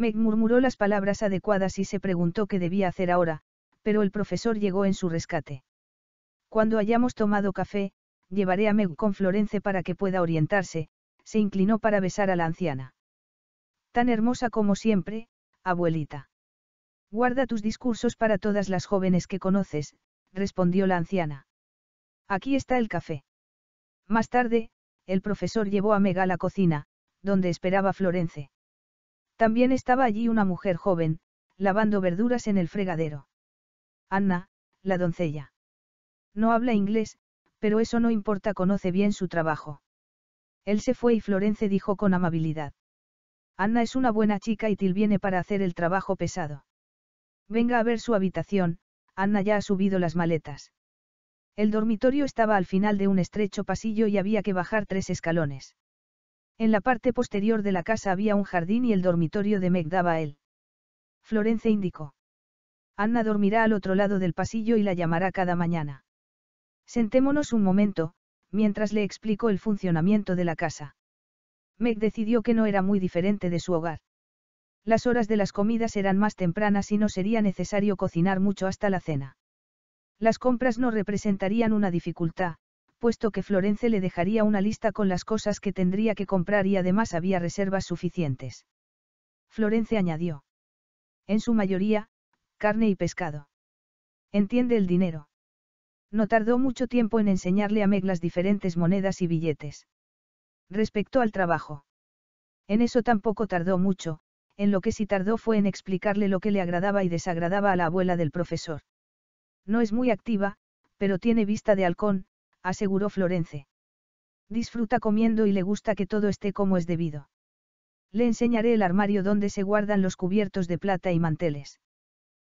Meg murmuró las palabras adecuadas y se preguntó qué debía hacer ahora, pero el profesor llegó en su rescate. Cuando hayamos tomado café, llevaré a Meg con Florence para que pueda orientarse, se inclinó para besar a la anciana. Tan hermosa como siempre, abuelita. Guarda tus discursos para todas las jóvenes que conoces, respondió la anciana. Aquí está el café. Más tarde, el profesor llevó a Meg a la cocina, donde esperaba Florence. También estaba allí una mujer joven, lavando verduras en el fregadero. Anna, la doncella. No habla inglés, pero eso no importa, conoce bien su trabajo. Él se fue y Florence dijo con amabilidad. Anna es una buena chica y til viene para hacer el trabajo pesado. Venga a ver su habitación, Anna ya ha subido las maletas. El dormitorio estaba al final de un estrecho pasillo y había que bajar tres escalones. En la parte posterior de la casa había un jardín y el dormitorio de Meg daba a él. Florence indicó. Anna dormirá al otro lado del pasillo y la llamará cada mañana. Sentémonos un momento, mientras le explicó el funcionamiento de la casa. Meg decidió que no era muy diferente de su hogar. Las horas de las comidas eran más tempranas y no sería necesario cocinar mucho hasta la cena. Las compras no representarían una dificultad, puesto que Florence le dejaría una lista con las cosas que tendría que comprar y además había reservas suficientes. Florence añadió. En su mayoría, carne y pescado. Entiende el dinero. No tardó mucho tiempo en enseñarle a Meg las diferentes monedas y billetes. Respecto al trabajo. En eso tampoco tardó mucho, en lo que sí tardó fue en explicarle lo que le agradaba y desagradaba a la abuela del profesor. No es muy activa, pero tiene vista de halcón, aseguró Florence. Disfruta comiendo y le gusta que todo esté como es debido. Le enseñaré el armario donde se guardan los cubiertos de plata y manteles.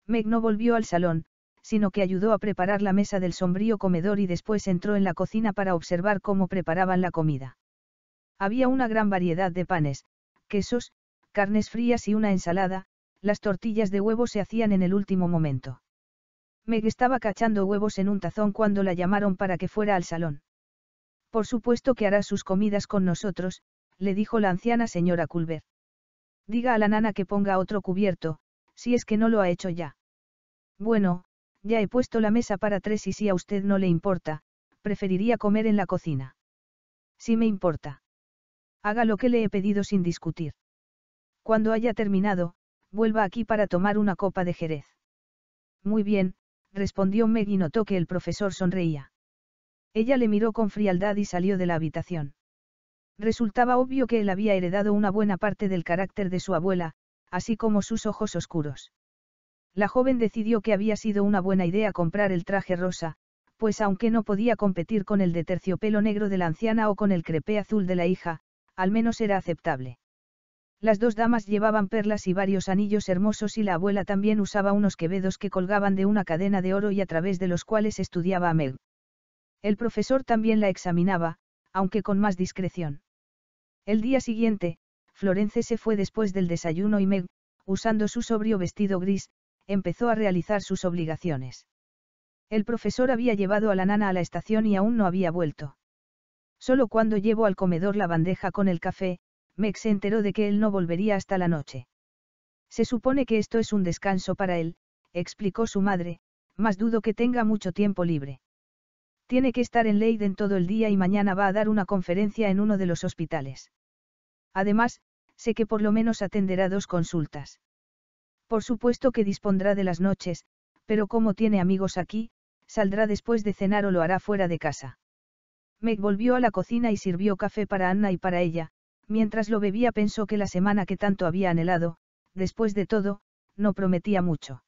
Meg no volvió al salón, sino que ayudó a preparar la mesa del sombrío comedor y después entró en la cocina para observar cómo preparaban la comida. Había una gran variedad de panes, quesos, carnes frías y una ensalada, las tortillas de huevo se hacían en el último momento. Meg estaba cachando huevos en un tazón cuando la llamaron para que fuera al salón. Por supuesto que hará sus comidas con nosotros, le dijo la anciana señora Culver. Diga a la nana que ponga otro cubierto, si es que no lo ha hecho ya. Bueno, ya he puesto la mesa para tres y si a usted no le importa, preferiría comer en la cocina. Si me importa. Haga lo que le he pedido sin discutir. Cuando haya terminado, vuelva aquí para tomar una copa de jerez. Muy bien, respondió Meg y notó que el profesor sonreía. Ella le miró con frialdad y salió de la habitación. Resultaba obvio que él había heredado una buena parte del carácter de su abuela, así como sus ojos oscuros. La joven decidió que había sido una buena idea comprar el traje rosa, pues aunque no podía competir con el de terciopelo negro de la anciana o con el crepé azul de la hija, al menos era aceptable. Las dos damas llevaban perlas y varios anillos hermosos y la abuela también usaba unos quevedos que colgaban de una cadena de oro y a través de los cuales estudiaba a Meg. El profesor también la examinaba, aunque con más discreción. El día siguiente, Florence se fue después del desayuno y Meg, usando su sobrio vestido gris, empezó a realizar sus obligaciones. El profesor había llevado a la nana a la estación y aún no había vuelto. Solo cuando llevó al comedor la bandeja con el café, Meg se enteró de que él no volvería hasta la noche. Se supone que esto es un descanso para él, explicó su madre, más dudo que tenga mucho tiempo libre. Tiene que estar en Leiden todo el día y mañana va a dar una conferencia en uno de los hospitales. Además, sé que por lo menos atenderá dos consultas. Por supuesto que dispondrá de las noches, pero como tiene amigos aquí, saldrá después de cenar o lo hará fuera de casa. Meg volvió a la cocina y sirvió café para Anna y para ella, Mientras lo bebía pensó que la semana que tanto había anhelado, después de todo, no prometía mucho.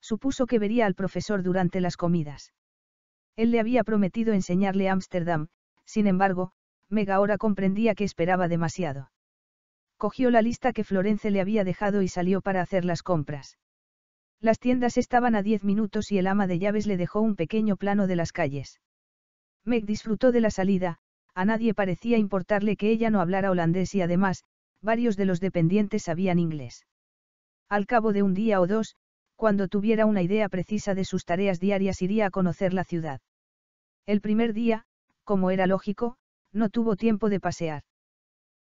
Supuso que vería al profesor durante las comidas. Él le había prometido enseñarle Ámsterdam, sin embargo, Meg ahora comprendía que esperaba demasiado. Cogió la lista que Florence le había dejado y salió para hacer las compras. Las tiendas estaban a diez minutos y el ama de llaves le dejó un pequeño plano de las calles. Meg disfrutó de la salida, a nadie parecía importarle que ella no hablara holandés y además, varios de los dependientes sabían inglés. Al cabo de un día o dos, cuando tuviera una idea precisa de sus tareas diarias iría a conocer la ciudad. El primer día, como era lógico, no tuvo tiempo de pasear.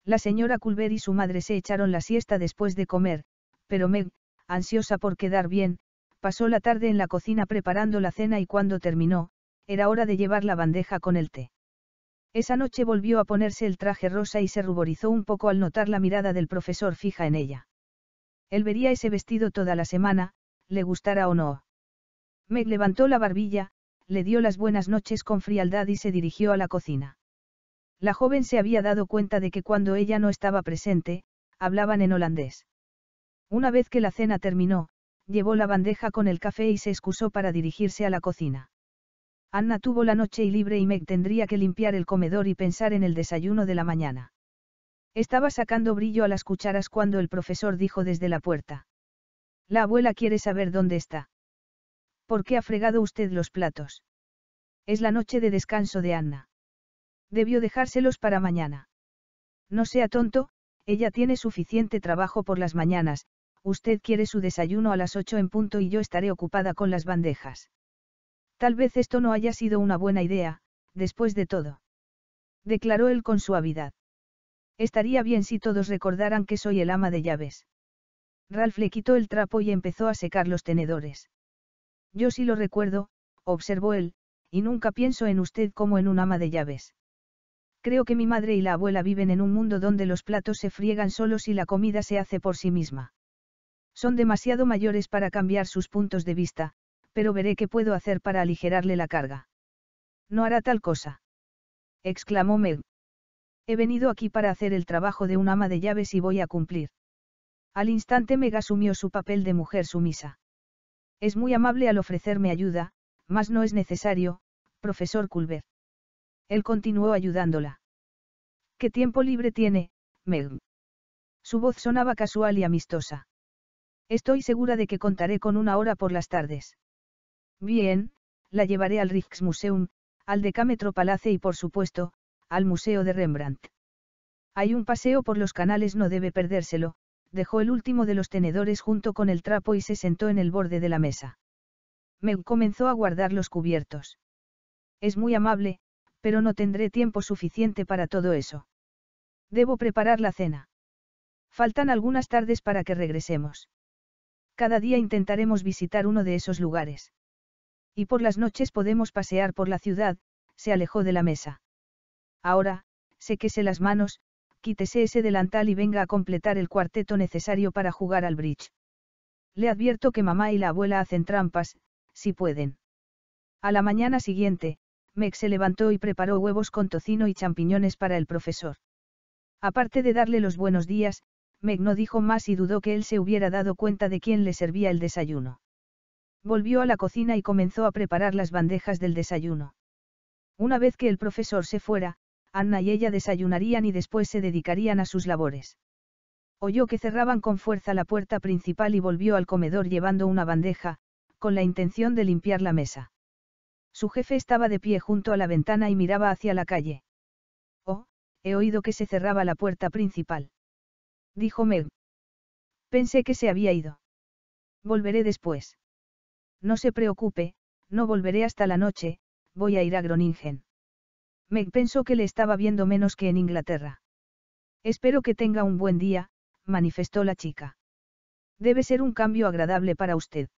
La señora Culver y su madre se echaron la siesta después de comer, pero Meg, ansiosa por quedar bien, pasó la tarde en la cocina preparando la cena y cuando terminó, era hora de llevar la bandeja con el té. Esa noche volvió a ponerse el traje rosa y se ruborizó un poco al notar la mirada del profesor fija en ella. Él vería ese vestido toda la semana, le gustara o no. Meg levantó la barbilla, le dio las buenas noches con frialdad y se dirigió a la cocina. La joven se había dado cuenta de que cuando ella no estaba presente, hablaban en holandés. Una vez que la cena terminó, llevó la bandeja con el café y se excusó para dirigirse a la cocina. Anna tuvo la noche libre y Meg tendría que limpiar el comedor y pensar en el desayuno de la mañana. Estaba sacando brillo a las cucharas cuando el profesor dijo desde la puerta. La abuela quiere saber dónde está. ¿Por qué ha fregado usted los platos? Es la noche de descanso de Anna. Debió dejárselos para mañana. No sea tonto, ella tiene suficiente trabajo por las mañanas, usted quiere su desayuno a las ocho en punto y yo estaré ocupada con las bandejas. Tal vez esto no haya sido una buena idea, después de todo. Declaró él con suavidad. Estaría bien si todos recordaran que soy el ama de llaves. Ralph le quitó el trapo y empezó a secar los tenedores. Yo sí lo recuerdo, observó él, y nunca pienso en usted como en un ama de llaves. Creo que mi madre y la abuela viven en un mundo donde los platos se friegan solos y la comida se hace por sí misma. Son demasiado mayores para cambiar sus puntos de vista, pero veré qué puedo hacer para aligerarle la carga. No hará tal cosa. exclamó Meg. He venido aquí para hacer el trabajo de un ama de llaves y voy a cumplir. Al instante Meg asumió su papel de mujer sumisa. Es muy amable al ofrecerme ayuda, mas no es necesario, profesor Culver. Él continuó ayudándola. ¿Qué tiempo libre tiene, Meg? Su voz sonaba casual y amistosa. Estoy segura de que contaré con una hora por las tardes. Bien, la llevaré al Rijksmuseum, al Decámetro Palace y por supuesto, al Museo de Rembrandt. Hay un paseo por los canales, no debe perdérselo, dejó el último de los tenedores junto con el trapo y se sentó en el borde de la mesa. Me comenzó a guardar los cubiertos. Es muy amable, pero no tendré tiempo suficiente para todo eso. Debo preparar la cena. Faltan algunas tardes para que regresemos. Cada día intentaremos visitar uno de esos lugares. Y por las noches podemos pasear por la ciudad, se alejó de la mesa. Ahora, séquese las manos, quítese ese delantal y venga a completar el cuarteto necesario para jugar al bridge. Le advierto que mamá y la abuela hacen trampas, si pueden. A la mañana siguiente, Meg se levantó y preparó huevos con tocino y champiñones para el profesor. Aparte de darle los buenos días, Meg no dijo más y dudó que él se hubiera dado cuenta de quién le servía el desayuno. Volvió a la cocina y comenzó a preparar las bandejas del desayuno. Una vez que el profesor se fuera, Anna y ella desayunarían y después se dedicarían a sus labores. Oyó que cerraban con fuerza la puerta principal y volvió al comedor llevando una bandeja, con la intención de limpiar la mesa. Su jefe estaba de pie junto a la ventana y miraba hacia la calle. Oh, he oído que se cerraba la puerta principal. Dijo Meg. Pensé que se había ido. Volveré después. No se preocupe, no volveré hasta la noche, voy a ir a Groningen. Meg pensó que le estaba viendo menos que en Inglaterra. Espero que tenga un buen día, manifestó la chica. Debe ser un cambio agradable para usted.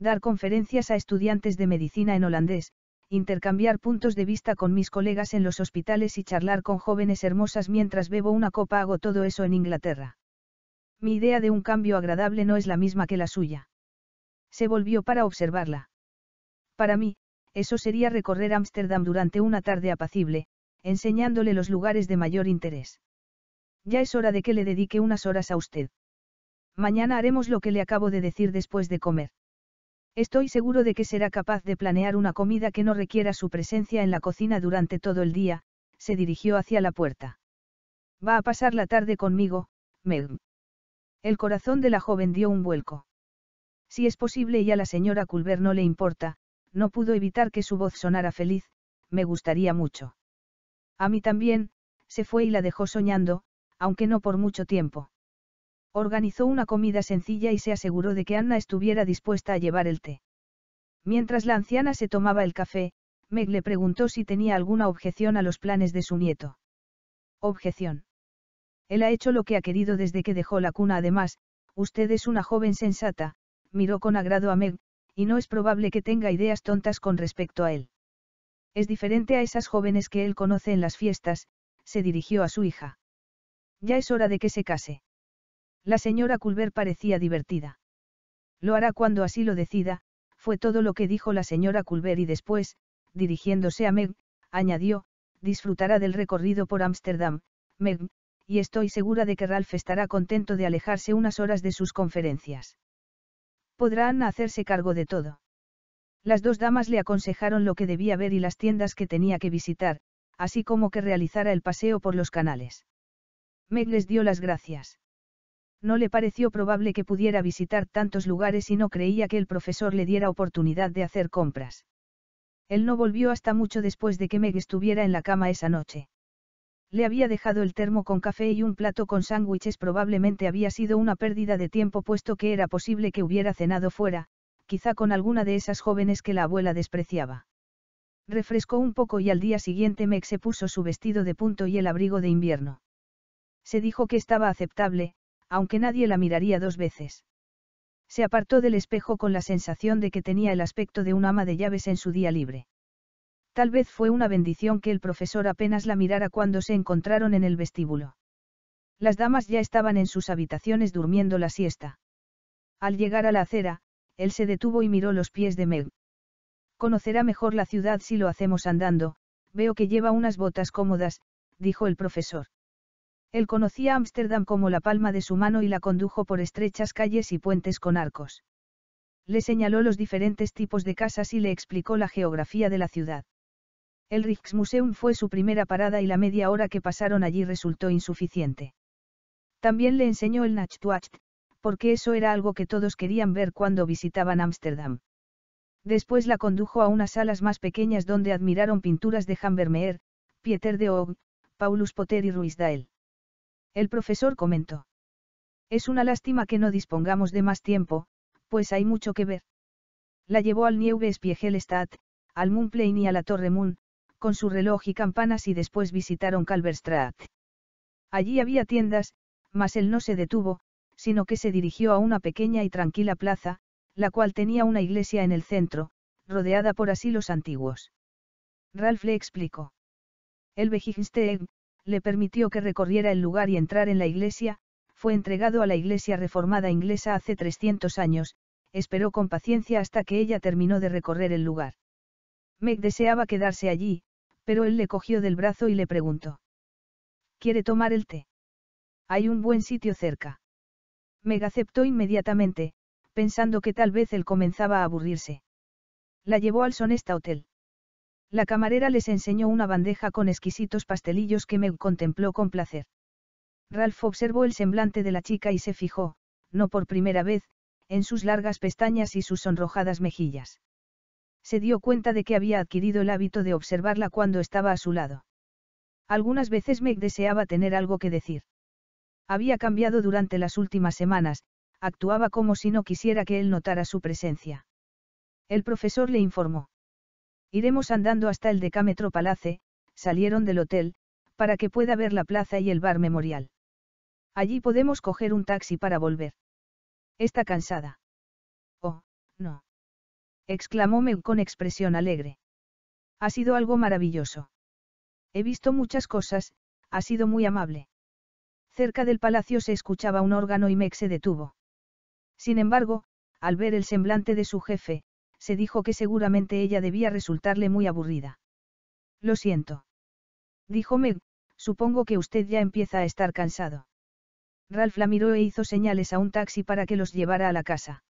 Dar conferencias a estudiantes de medicina en holandés, intercambiar puntos de vista con mis colegas en los hospitales y charlar con jóvenes hermosas mientras bebo una copa hago todo eso en Inglaterra. Mi idea de un cambio agradable no es la misma que la suya. Se volvió para observarla. Para mí, eso sería recorrer Ámsterdam durante una tarde apacible, enseñándole los lugares de mayor interés. Ya es hora de que le dedique unas horas a usted. Mañana haremos lo que le acabo de decir después de comer. Estoy seguro de que será capaz de planear una comida que no requiera su presencia en la cocina durante todo el día, se dirigió hacia la puerta. Va a pasar la tarde conmigo, Meg. El corazón de la joven dio un vuelco. Si es posible y a la señora Culver no le importa, no pudo evitar que su voz sonara feliz, me gustaría mucho. A mí también, se fue y la dejó soñando, aunque no por mucho tiempo. Organizó una comida sencilla y se aseguró de que Anna estuviera dispuesta a llevar el té. Mientras la anciana se tomaba el café, Meg le preguntó si tenía alguna objeción a los planes de su nieto. Objeción. Él ha hecho lo que ha querido desde que dejó la cuna. Además, usted es una joven sensata, miró con agrado a Meg, y no es probable que tenga ideas tontas con respecto a él. Es diferente a esas jóvenes que él conoce en las fiestas, se dirigió a su hija. Ya es hora de que se case. La señora Culver parecía divertida. Lo hará cuando así lo decida, fue todo lo que dijo la señora Culver y después, dirigiéndose a Meg, añadió, disfrutará del recorrido por Ámsterdam, Meg, y estoy segura de que Ralph estará contento de alejarse unas horas de sus conferencias. Podrán hacerse cargo de todo. Las dos damas le aconsejaron lo que debía ver y las tiendas que tenía que visitar, así como que realizara el paseo por los canales. Meg les dio las gracias. No le pareció probable que pudiera visitar tantos lugares y no creía que el profesor le diera oportunidad de hacer compras. Él no volvió hasta mucho después de que Meg estuviera en la cama esa noche. Le había dejado el termo con café y un plato con sándwiches probablemente había sido una pérdida de tiempo puesto que era posible que hubiera cenado fuera, quizá con alguna de esas jóvenes que la abuela despreciaba. Refrescó un poco y al día siguiente Meg se puso su vestido de punto y el abrigo de invierno. Se dijo que estaba aceptable, aunque nadie la miraría dos veces. Se apartó del espejo con la sensación de que tenía el aspecto de un ama de llaves en su día libre. Tal vez fue una bendición que el profesor apenas la mirara cuando se encontraron en el vestíbulo. Las damas ya estaban en sus habitaciones durmiendo la siesta. Al llegar a la acera, él se detuvo y miró los pies de Meg. Conocerá mejor la ciudad si lo hacemos andando, veo que lleva unas botas cómodas, dijo el profesor. Él conocía Ámsterdam como la palma de su mano y la condujo por estrechas calles y puentes con arcos. Le señaló los diferentes tipos de casas y le explicó la geografía de la ciudad. El Rijksmuseum fue su primera parada y la media hora que pasaron allí resultó insuficiente. También le enseñó el Nachtwacht, porque eso era algo que todos querían ver cuando visitaban Ámsterdam. Después la condujo a unas salas más pequeñas donde admiraron pinturas de Jan Pieter de Hoog, Paulus Potter y Dael. El profesor comentó. Es una lástima que no dispongamos de más tiempo, pues hay mucho que ver. La llevó al Nieuwe al Muntplein y a la Torre Moon, con su reloj y campanas y después visitaron Calverstraat. Allí había tiendas, mas él no se detuvo, sino que se dirigió a una pequeña y tranquila plaza, la cual tenía una iglesia en el centro, rodeada por asilos antiguos. Ralph le explicó. El Begisteeg le permitió que recorriera el lugar y entrar en la iglesia, fue entregado a la iglesia reformada inglesa hace 300 años, esperó con paciencia hasta que ella terminó de recorrer el lugar. Meg deseaba quedarse allí, pero él le cogió del brazo y le preguntó. ¿Quiere tomar el té? Hay un buen sitio cerca. Meg aceptó inmediatamente, pensando que tal vez él comenzaba a aburrirse. La llevó al Sonesta Hotel. La camarera les enseñó una bandeja con exquisitos pastelillos que Meg contempló con placer. Ralph observó el semblante de la chica y se fijó, no por primera vez, en sus largas pestañas y sus sonrojadas mejillas se dio cuenta de que había adquirido el hábito de observarla cuando estaba a su lado. Algunas veces Meg deseaba tener algo que decir. Había cambiado durante las últimas semanas, actuaba como si no quisiera que él notara su presencia. El profesor le informó. Iremos andando hasta el Decámetro Palace, salieron del hotel, para que pueda ver la plaza y el bar memorial. Allí podemos coger un taxi para volver. Está cansada. Oh, no exclamó Meg con expresión alegre. Ha sido algo maravilloso. He visto muchas cosas, ha sido muy amable. Cerca del palacio se escuchaba un órgano y Meg se detuvo. Sin embargo, al ver el semblante de su jefe, se dijo que seguramente ella debía resultarle muy aburrida. Lo siento. Dijo Meg, supongo que usted ya empieza a estar cansado. Ralph la miró e hizo señales a un taxi para que los llevara a la casa.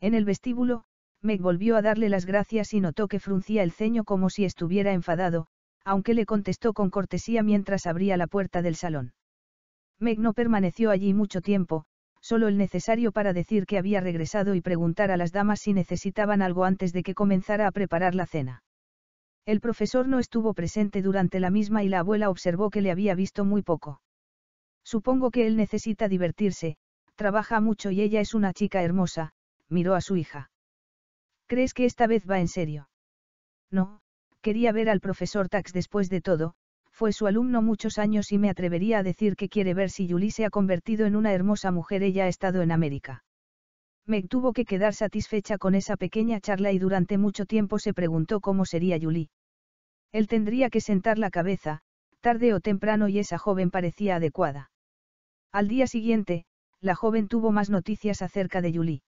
En el vestíbulo, Meg volvió a darle las gracias y notó que fruncía el ceño como si estuviera enfadado, aunque le contestó con cortesía mientras abría la puerta del salón. Meg no permaneció allí mucho tiempo, solo el necesario para decir que había regresado y preguntar a las damas si necesitaban algo antes de que comenzara a preparar la cena. El profesor no estuvo presente durante la misma y la abuela observó que le había visto muy poco. Supongo que él necesita divertirse, trabaja mucho y ella es una chica hermosa, miró a su hija. ¿Crees que esta vez va en serio? No, quería ver al profesor Tax después de todo, fue su alumno muchos años y me atrevería a decir que quiere ver si Yuli se ha convertido en una hermosa mujer ella ha estado en América. Meg tuvo que quedar satisfecha con esa pequeña charla y durante mucho tiempo se preguntó cómo sería Yuli. Él tendría que sentar la cabeza, tarde o temprano y esa joven parecía adecuada. Al día siguiente, la joven tuvo más noticias acerca de Yuli.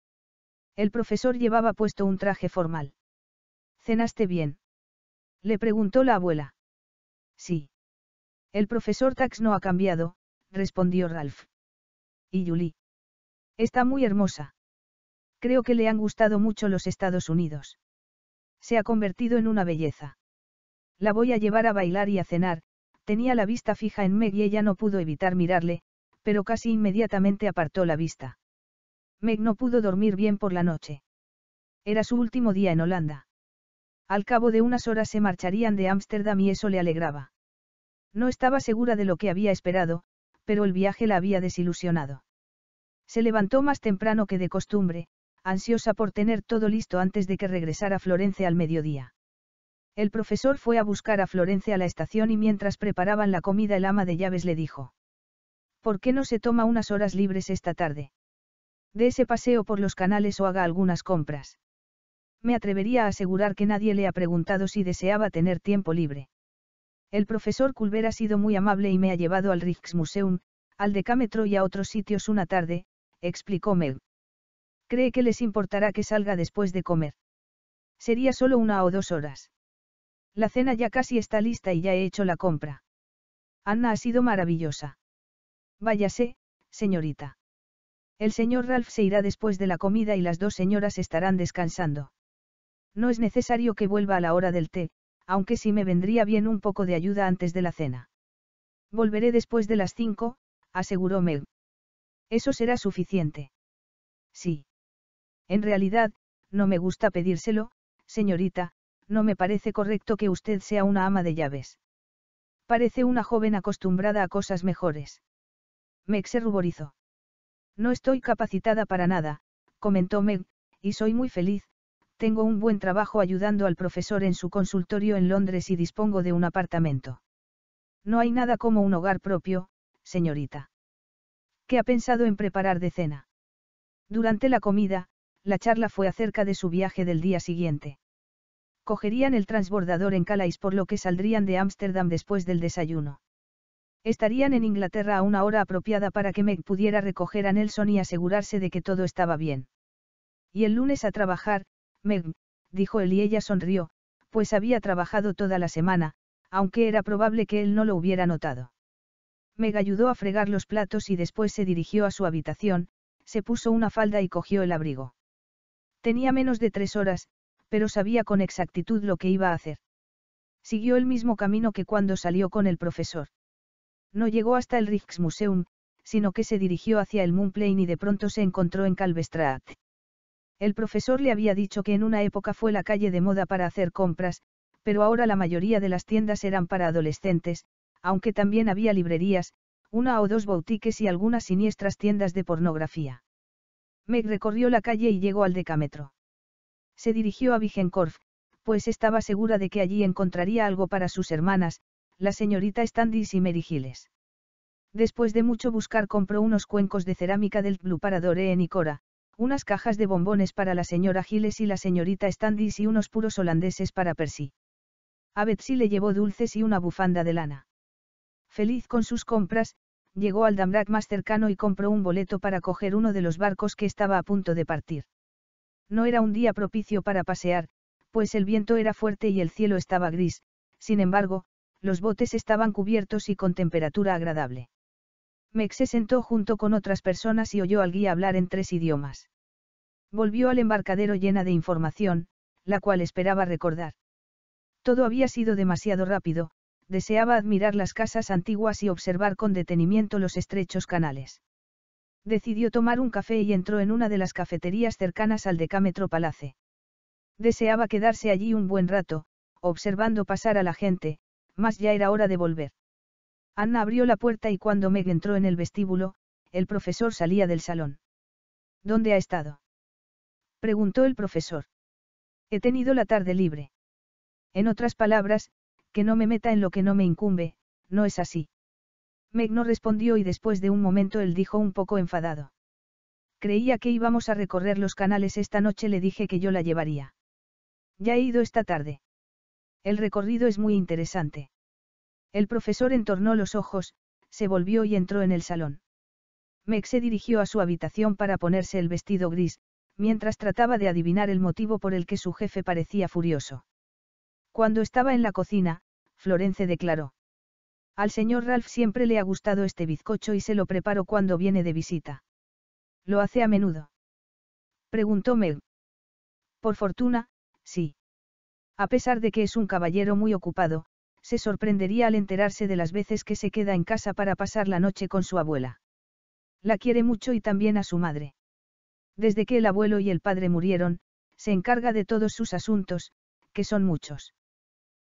El profesor llevaba puesto un traje formal. ¿Cenaste bien? Le preguntó la abuela. Sí. El profesor Tax no ha cambiado, respondió Ralph. ¿Y Julie? Está muy hermosa. Creo que le han gustado mucho los Estados Unidos. Se ha convertido en una belleza. La voy a llevar a bailar y a cenar, tenía la vista fija en Meg y ella no pudo evitar mirarle, pero casi inmediatamente apartó la vista. Meg no pudo dormir bien por la noche. Era su último día en Holanda. Al cabo de unas horas se marcharían de Ámsterdam y eso le alegraba. No estaba segura de lo que había esperado, pero el viaje la había desilusionado. Se levantó más temprano que de costumbre, ansiosa por tener todo listo antes de que regresara a Florencia al mediodía. El profesor fue a buscar a Florencia a la estación y mientras preparaban la comida el ama de llaves le dijo. ¿Por qué no se toma unas horas libres esta tarde? De ese paseo por los canales o haga algunas compras. Me atrevería a asegurar que nadie le ha preguntado si deseaba tener tiempo libre. El profesor Culver ha sido muy amable y me ha llevado al Rijksmuseum, al Decámetro y a otros sitios una tarde, explicó Meg. Cree que les importará que salga después de comer. Sería solo una o dos horas. La cena ya casi está lista y ya he hecho la compra. Anna ha sido maravillosa. Váyase, señorita. El señor Ralph se irá después de la comida y las dos señoras estarán descansando. No es necesario que vuelva a la hora del té, aunque sí me vendría bien un poco de ayuda antes de la cena. Volveré después de las cinco, aseguró Meg. Eso será suficiente. Sí. En realidad, no me gusta pedírselo, señorita, no me parece correcto que usted sea una ama de llaves. Parece una joven acostumbrada a cosas mejores. Meg se ruborizó. No estoy capacitada para nada, comentó Meg, y soy muy feliz, tengo un buen trabajo ayudando al profesor en su consultorio en Londres y dispongo de un apartamento. No hay nada como un hogar propio, señorita. ¿Qué ha pensado en preparar de cena? Durante la comida, la charla fue acerca de su viaje del día siguiente. Cogerían el transbordador en Calais por lo que saldrían de Ámsterdam después del desayuno. Estarían en Inglaterra a una hora apropiada para que Meg pudiera recoger a Nelson y asegurarse de que todo estaba bien. Y el lunes a trabajar, Meg, dijo él y ella sonrió, pues había trabajado toda la semana, aunque era probable que él no lo hubiera notado. Meg ayudó a fregar los platos y después se dirigió a su habitación, se puso una falda y cogió el abrigo. Tenía menos de tres horas, pero sabía con exactitud lo que iba a hacer. Siguió el mismo camino que cuando salió con el profesor. No llegó hasta el Rijksmuseum, sino que se dirigió hacia el Moonplain y de pronto se encontró en Calvestraat. El profesor le había dicho que en una época fue la calle de moda para hacer compras, pero ahora la mayoría de las tiendas eran para adolescentes, aunque también había librerías, una o dos boutiques y algunas siniestras tiendas de pornografía. Meg recorrió la calle y llegó al decámetro. Se dirigió a Vigenkorf, pues estaba segura de que allí encontraría algo para sus hermanas, la señorita Standis y Mary Giles. Después de mucho buscar compró unos cuencos de cerámica del Blue para Doreen y Cora, unas cajas de bombones para la señora Giles y la señorita Standis y unos puros holandeses para Percy. A Betsy le llevó dulces y una bufanda de lana. Feliz con sus compras, llegó al Damrak más cercano y compró un boleto para coger uno de los barcos que estaba a punto de partir. No era un día propicio para pasear, pues el viento era fuerte y el cielo estaba gris, sin embargo, los botes estaban cubiertos y con temperatura agradable. mex se sentó junto con otras personas y oyó al guía hablar en tres idiomas. Volvió al embarcadero llena de información, la cual esperaba recordar. Todo había sido demasiado rápido, deseaba admirar las casas antiguas y observar con detenimiento los estrechos canales. Decidió tomar un café y entró en una de las cafeterías cercanas al Decámetro Palace. Deseaba quedarse allí un buen rato, observando pasar a la gente, mas ya era hora de volver. Anna abrió la puerta y cuando Meg entró en el vestíbulo, el profesor salía del salón. ¿Dónde ha estado? preguntó el profesor. He tenido la tarde libre. En otras palabras, que no me meta en lo que no me incumbe, no es así. Meg no respondió y después de un momento él dijo un poco enfadado. Creía que íbamos a recorrer los canales esta noche, le dije que yo la llevaría. Ya he ido esta tarde. El recorrido es muy interesante. El profesor entornó los ojos, se volvió y entró en el salón. Meg se dirigió a su habitación para ponerse el vestido gris, mientras trataba de adivinar el motivo por el que su jefe parecía furioso. Cuando estaba en la cocina, Florence declaró. Al señor Ralph siempre le ha gustado este bizcocho y se lo preparo cuando viene de visita. ¿Lo hace a menudo? Preguntó Meg. Por fortuna, sí. A pesar de que es un caballero muy ocupado, se sorprendería al enterarse de las veces que se queda en casa para pasar la noche con su abuela. La quiere mucho y también a su madre. Desde que el abuelo y el padre murieron, se encarga de todos sus asuntos, que son muchos.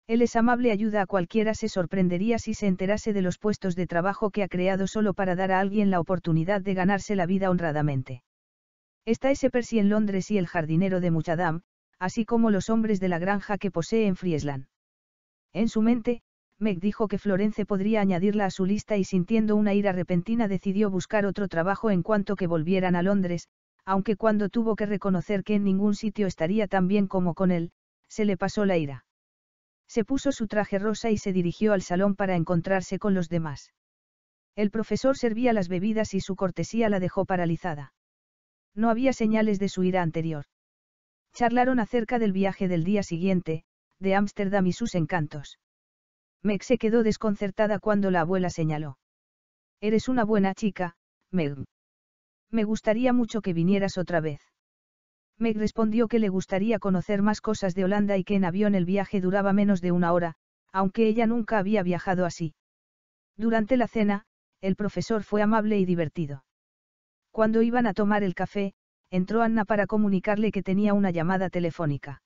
Él es amable, ayuda a cualquiera, se sorprendería si se enterase de los puestos de trabajo que ha creado solo para dar a alguien la oportunidad de ganarse la vida honradamente. Está ese Percy en Londres y el jardinero de Muchadam, así como los hombres de la granja que posee en Friesland. En su mente, Meg dijo que Florence podría añadirla a su lista y sintiendo una ira repentina decidió buscar otro trabajo en cuanto que volvieran a Londres, aunque cuando tuvo que reconocer que en ningún sitio estaría tan bien como con él, se le pasó la ira. Se puso su traje rosa y se dirigió al salón para encontrarse con los demás. El profesor servía las bebidas y su cortesía la dejó paralizada. No había señales de su ira anterior. Charlaron acerca del viaje del día siguiente, de Ámsterdam y sus encantos. Meg se quedó desconcertada cuando la abuela señaló. Eres una buena chica, Meg. Me gustaría mucho que vinieras otra vez. Meg respondió que le gustaría conocer más cosas de Holanda y que en avión el viaje duraba menos de una hora, aunque ella nunca había viajado así. Durante la cena, el profesor fue amable y divertido. Cuando iban a tomar el café, entró Anna para comunicarle que tenía una llamada telefónica.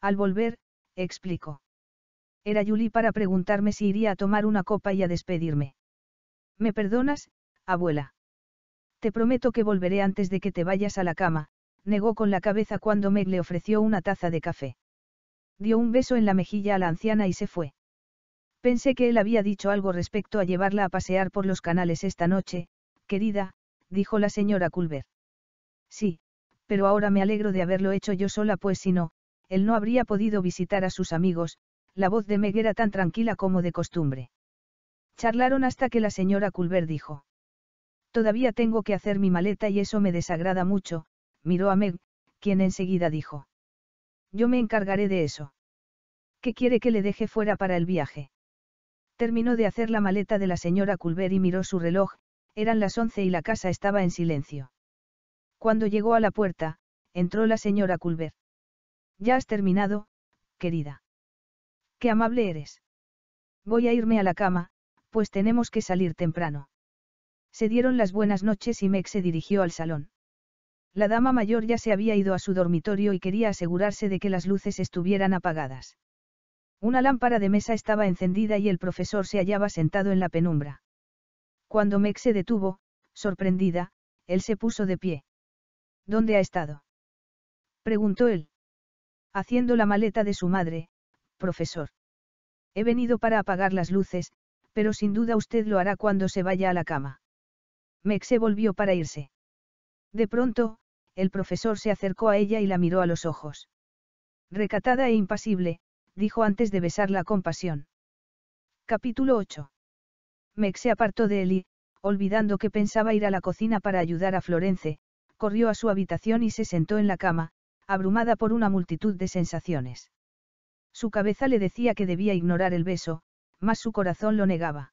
Al volver, explicó. Era Julie para preguntarme si iría a tomar una copa y a despedirme. ¿Me perdonas, abuela? Te prometo que volveré antes de que te vayas a la cama, negó con la cabeza cuando Meg le ofreció una taza de café. Dio un beso en la mejilla a la anciana y se fue. Pensé que él había dicho algo respecto a llevarla a pasear por los canales esta noche, querida, dijo la señora Culver. Sí, pero ahora me alegro de haberlo hecho yo sola, pues si no, él no habría podido visitar a sus amigos, la voz de Meg era tan tranquila como de costumbre. Charlaron hasta que la señora Culver dijo. Todavía tengo que hacer mi maleta y eso me desagrada mucho, miró a Meg, quien enseguida dijo. Yo me encargaré de eso. ¿Qué quiere que le deje fuera para el viaje? Terminó de hacer la maleta de la señora Culver y miró su reloj, eran las once y la casa estaba en silencio. Cuando llegó a la puerta, entró la señora Culver. Ya has terminado, querida. Qué amable eres. Voy a irme a la cama, pues tenemos que salir temprano. Se dieron las buenas noches y Meg se dirigió al salón. La dama mayor ya se había ido a su dormitorio y quería asegurarse de que las luces estuvieran apagadas. Una lámpara de mesa estaba encendida y el profesor se hallaba sentado en la penumbra. Cuando Meg se detuvo, sorprendida, él se puso de pie. ¿Dónde ha estado? Preguntó él. Haciendo la maleta de su madre, profesor. He venido para apagar las luces, pero sin duda usted lo hará cuando se vaya a la cama. Mexe volvió para irse. De pronto, el profesor se acercó a ella y la miró a los ojos. Recatada e impasible, dijo antes de besarla con pasión. Capítulo 8. Mexe se apartó de él y, olvidando que pensaba ir a la cocina para ayudar a Florence, corrió a su habitación y se sentó en la cama, abrumada por una multitud de sensaciones. Su cabeza le decía que debía ignorar el beso, mas su corazón lo negaba.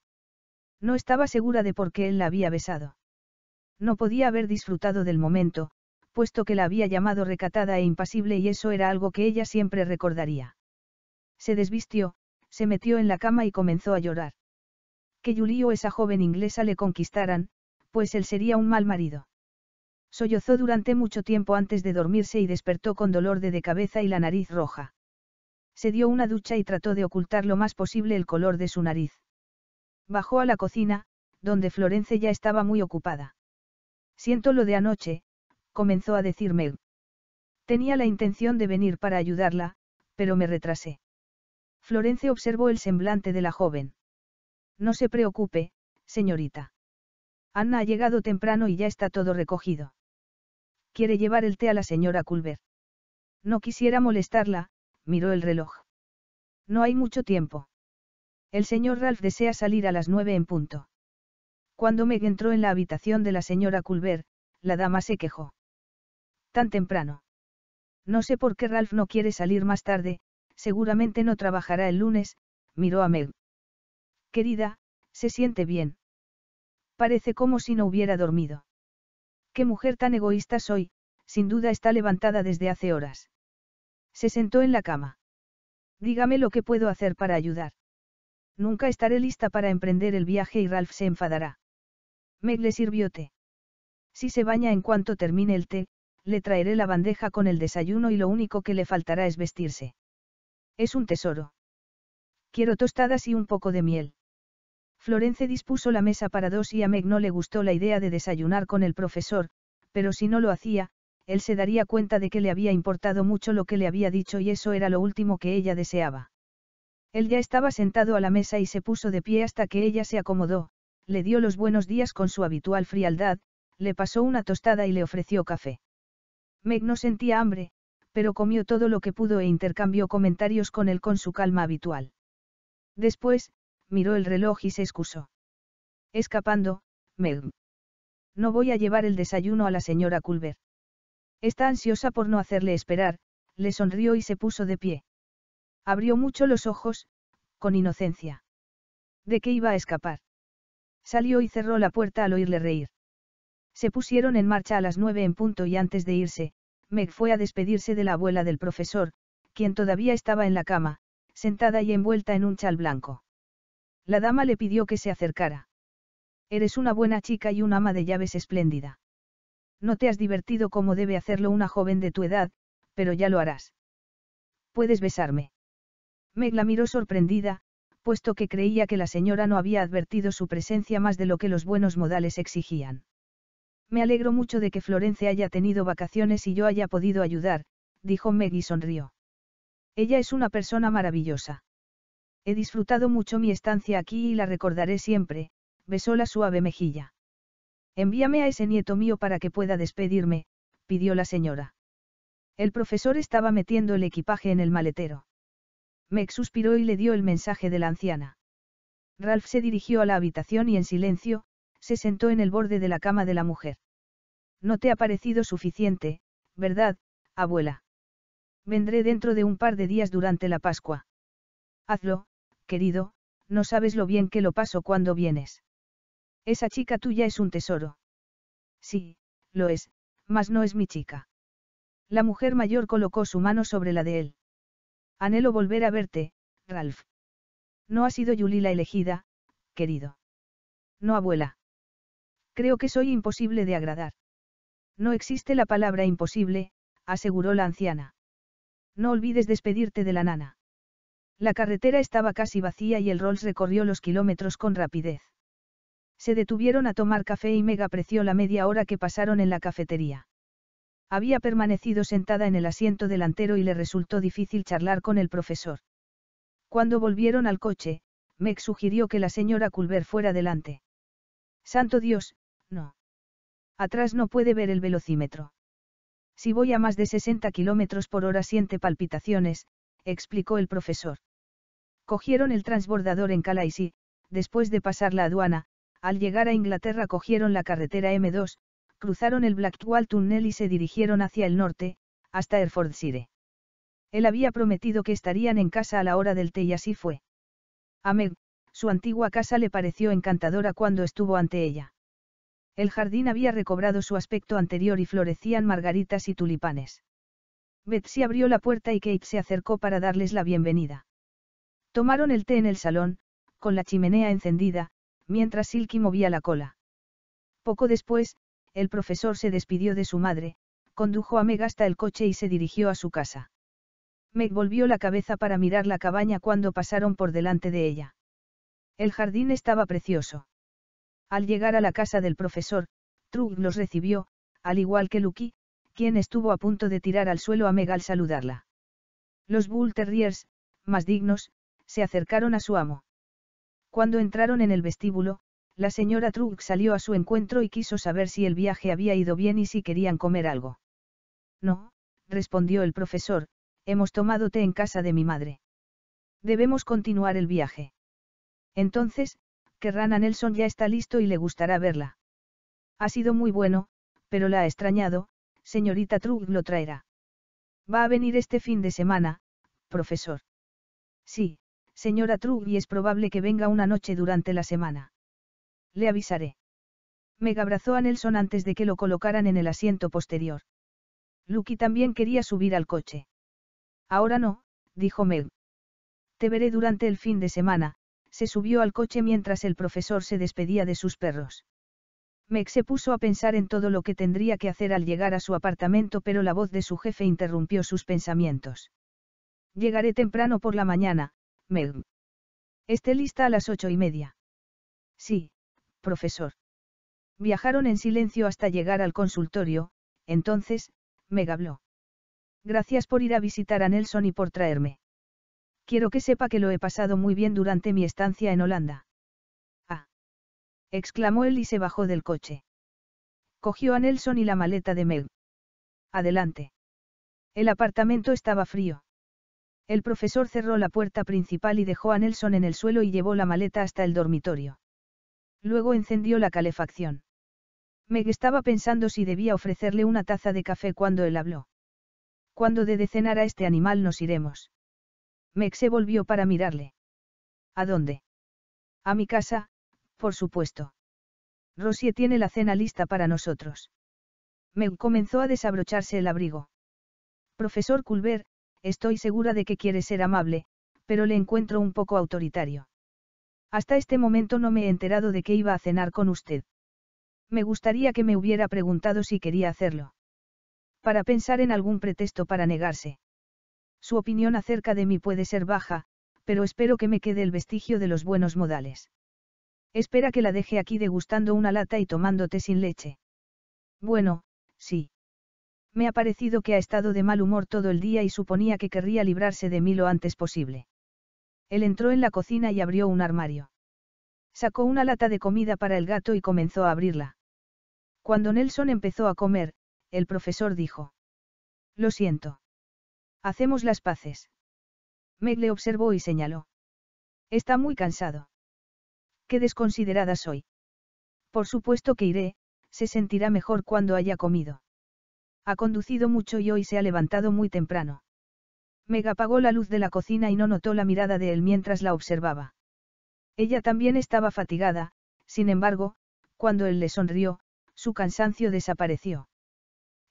No estaba segura de por qué él la había besado. No podía haber disfrutado del momento, puesto que la había llamado recatada e impasible y eso era algo que ella siempre recordaría. Se desvistió, se metió en la cama y comenzó a llorar. Que Julie o esa joven inglesa le conquistaran, pues él sería un mal marido. Sollozó durante mucho tiempo antes de dormirse y despertó con dolor de, cabeza y la nariz roja. Se dio una ducha y trató de ocultar lo más posible el color de su nariz. Bajó a la cocina, donde Florence ya estaba muy ocupada. Siento lo de anoche, comenzó a decirme. Tenía la intención de venir para ayudarla, pero me retrasé. Florence observó el semblante de la joven. No se preocupe, señorita. Anna ha llegado temprano y ya está todo recogido quiere llevar el té a la señora Culver. No quisiera molestarla, miró el reloj. No hay mucho tiempo. El señor Ralph desea salir a las nueve en punto. Cuando Meg entró en la habitación de la señora Culver, la dama se quejó. Tan temprano. No sé por qué Ralph no quiere salir más tarde, seguramente no trabajará el lunes, miró a Meg. Querida, se siente bien. Parece como si no hubiera dormido. Qué mujer tan egoísta soy, sin duda está levantada desde hace horas. Se sentó en la cama. Dígame lo que puedo hacer para ayudar. Nunca estaré lista para emprender el viaje y Ralph se enfadará. Meg le sirvió té. Si se baña en cuanto termine el té, le traeré la bandeja con el desayuno y lo único que le faltará es vestirse. Es un tesoro. Quiero tostadas y un poco de miel. Florence dispuso la mesa para dos y a Meg no le gustó la idea de desayunar con el profesor, pero si no lo hacía, él se daría cuenta de que le había importado mucho lo que le había dicho y eso era lo último que ella deseaba. Él ya estaba sentado a la mesa y se puso de pie hasta que ella se acomodó, le dio los buenos días con su habitual frialdad, le pasó una tostada y le ofreció café. Meg no sentía hambre, pero comió todo lo que pudo e intercambió comentarios con él con su calma habitual. Después, miró el reloj y se excusó. Escapando, Meg. No voy a llevar el desayuno a la señora Culver. Está ansiosa por no hacerle esperar, le sonrió y se puso de pie. Abrió mucho los ojos, con inocencia. ¿De qué iba a escapar? Salió y cerró la puerta al oírle reír. Se pusieron en marcha a las nueve en punto y antes de irse, Meg fue a despedirse de la abuela del profesor, quien todavía estaba en la cama, sentada y envuelta en un chal blanco. La dama le pidió que se acercara. Eres una buena chica y un ama de llaves espléndida. No te has divertido como debe hacerlo una joven de tu edad, pero ya lo harás. Puedes besarme. Meg la miró sorprendida, puesto que creía que la señora no había advertido su presencia más de lo que los buenos modales exigían. Me alegro mucho de que Florencia haya tenido vacaciones y yo haya podido ayudar, dijo Meg y sonrió. Ella es una persona maravillosa. He disfrutado mucho mi estancia aquí y la recordaré siempre, besó la suave mejilla. Envíame a ese nieto mío para que pueda despedirme, pidió la señora. El profesor estaba metiendo el equipaje en el maletero. Me suspiró y le dio el mensaje de la anciana. Ralph se dirigió a la habitación y en silencio, se sentó en el borde de la cama de la mujer. No te ha parecido suficiente, ¿verdad, abuela? Vendré dentro de un par de días durante la Pascua. Hazlo, querido, no sabes lo bien que lo paso cuando vienes. Esa chica tuya es un tesoro. Sí, lo es, mas no es mi chica. La mujer mayor colocó su mano sobre la de él. Anhelo volver a verte, Ralph. No ha sido Yuli la elegida, querido. No, abuela. Creo que soy imposible de agradar. No existe la palabra imposible, aseguró la anciana. No olvides despedirte de la nana. La carretera estaba casi vacía y el Rolls recorrió los kilómetros con rapidez. Se detuvieron a tomar café y Meg apreció la media hora que pasaron en la cafetería. Había permanecido sentada en el asiento delantero y le resultó difícil charlar con el profesor. Cuando volvieron al coche, Meg sugirió que la señora Culver fuera delante. Santo Dios, no. Atrás no puede ver el velocímetro. Si voy a más de 60 kilómetros por hora siente palpitaciones, explicó el profesor. Cogieron el transbordador en Calais y, después de pasar la aduana, al llegar a Inglaterra cogieron la carretera M2, cruzaron el Blackwall Tunnel y se dirigieron hacia el norte, hasta Herefordshire. Él había prometido que estarían en casa a la hora del té y así fue. A Meg, su antigua casa le pareció encantadora cuando estuvo ante ella. El jardín había recobrado su aspecto anterior y florecían margaritas y tulipanes. Betsy abrió la puerta y Kate se acercó para darles la bienvenida. Tomaron el té en el salón, con la chimenea encendida, mientras Silky movía la cola. Poco después, el profesor se despidió de su madre, condujo a Meg hasta el coche y se dirigió a su casa. Meg volvió la cabeza para mirar la cabaña cuando pasaron por delante de ella. El jardín estaba precioso. Al llegar a la casa del profesor, Trug los recibió, al igual que Lucky, quien estuvo a punto de tirar al suelo a Meg al saludarla. Los Bull Terriers, más dignos, se acercaron a su amo. Cuando entraron en el vestíbulo, la señora Trug salió a su encuentro y quiso saber si el viaje había ido bien y si querían comer algo. No, respondió el profesor, hemos tomado té en casa de mi madre. Debemos continuar el viaje. Entonces, que Rana Nelson ya está listo y le gustará verla. Ha sido muy bueno, pero la ha extrañado, señorita Trug lo traerá. Va a venir este fin de semana, profesor. Sí, señora Trug, y es probable que venga una noche durante la semana. Le avisaré. Meg abrazó a Nelson antes de que lo colocaran en el asiento posterior. Lucky también quería subir al coche. Ahora no, dijo Meg. Te veré durante el fin de semana, se subió al coche mientras el profesor se despedía de sus perros. Meg se puso a pensar en todo lo que tendría que hacer al llegar a su apartamento, pero la voz de su jefe interrumpió sus pensamientos. Llegaré temprano por la mañana, Meg. Esté lista a las ocho y media. Sí, profesor. Viajaron en silencio hasta llegar al consultorio, entonces, Meg habló. Gracias por ir a visitar a Nelson y por traerme. Quiero que sepa que lo he pasado muy bien durante mi estancia en Holanda exclamó él y se bajó del coche. Cogió a Nelson y la maleta de Meg. Adelante. El apartamento estaba frío. El profesor cerró la puerta principal y dejó a Nelson en el suelo y llevó la maleta hasta el dormitorio. Luego encendió la calefacción. Meg estaba pensando si debía ofrecerle una taza de café cuando él habló. Cuando de cenar a este animal nos iremos. Meg se volvió para mirarle. ¿A dónde? A mi casa, por supuesto. Rosie tiene la cena lista para nosotros. Me comenzó a desabrocharse el abrigo. Profesor Culver, estoy segura de que quiere ser amable, pero le encuentro un poco autoritario. Hasta este momento no me he enterado de que iba a cenar con usted. Me gustaría que me hubiera preguntado si quería hacerlo. Para pensar en algún pretexto para negarse. Su opinión acerca de mí puede ser baja, pero espero que me quede el vestigio de los buenos modales. Espera que la deje aquí degustando una lata y tomándote sin leche. Bueno, sí. Me ha parecido que ha estado de mal humor todo el día y suponía que querría librarse de mí lo antes posible. Él entró en la cocina y abrió un armario. Sacó una lata de comida para el gato y comenzó a abrirla. Cuando Nelson empezó a comer, el profesor dijo. Lo siento. Hacemos las paces. Meg le observó y señaló. Está muy cansado. Qué desconsiderada soy. Por supuesto que iré, se sentirá mejor cuando haya comido. Ha conducido mucho y hoy se ha levantado muy temprano. Meg apagó la luz de la cocina y no notó la mirada de él mientras la observaba. Ella también estaba fatigada, sin embargo, cuando él le sonrió, su cansancio desapareció.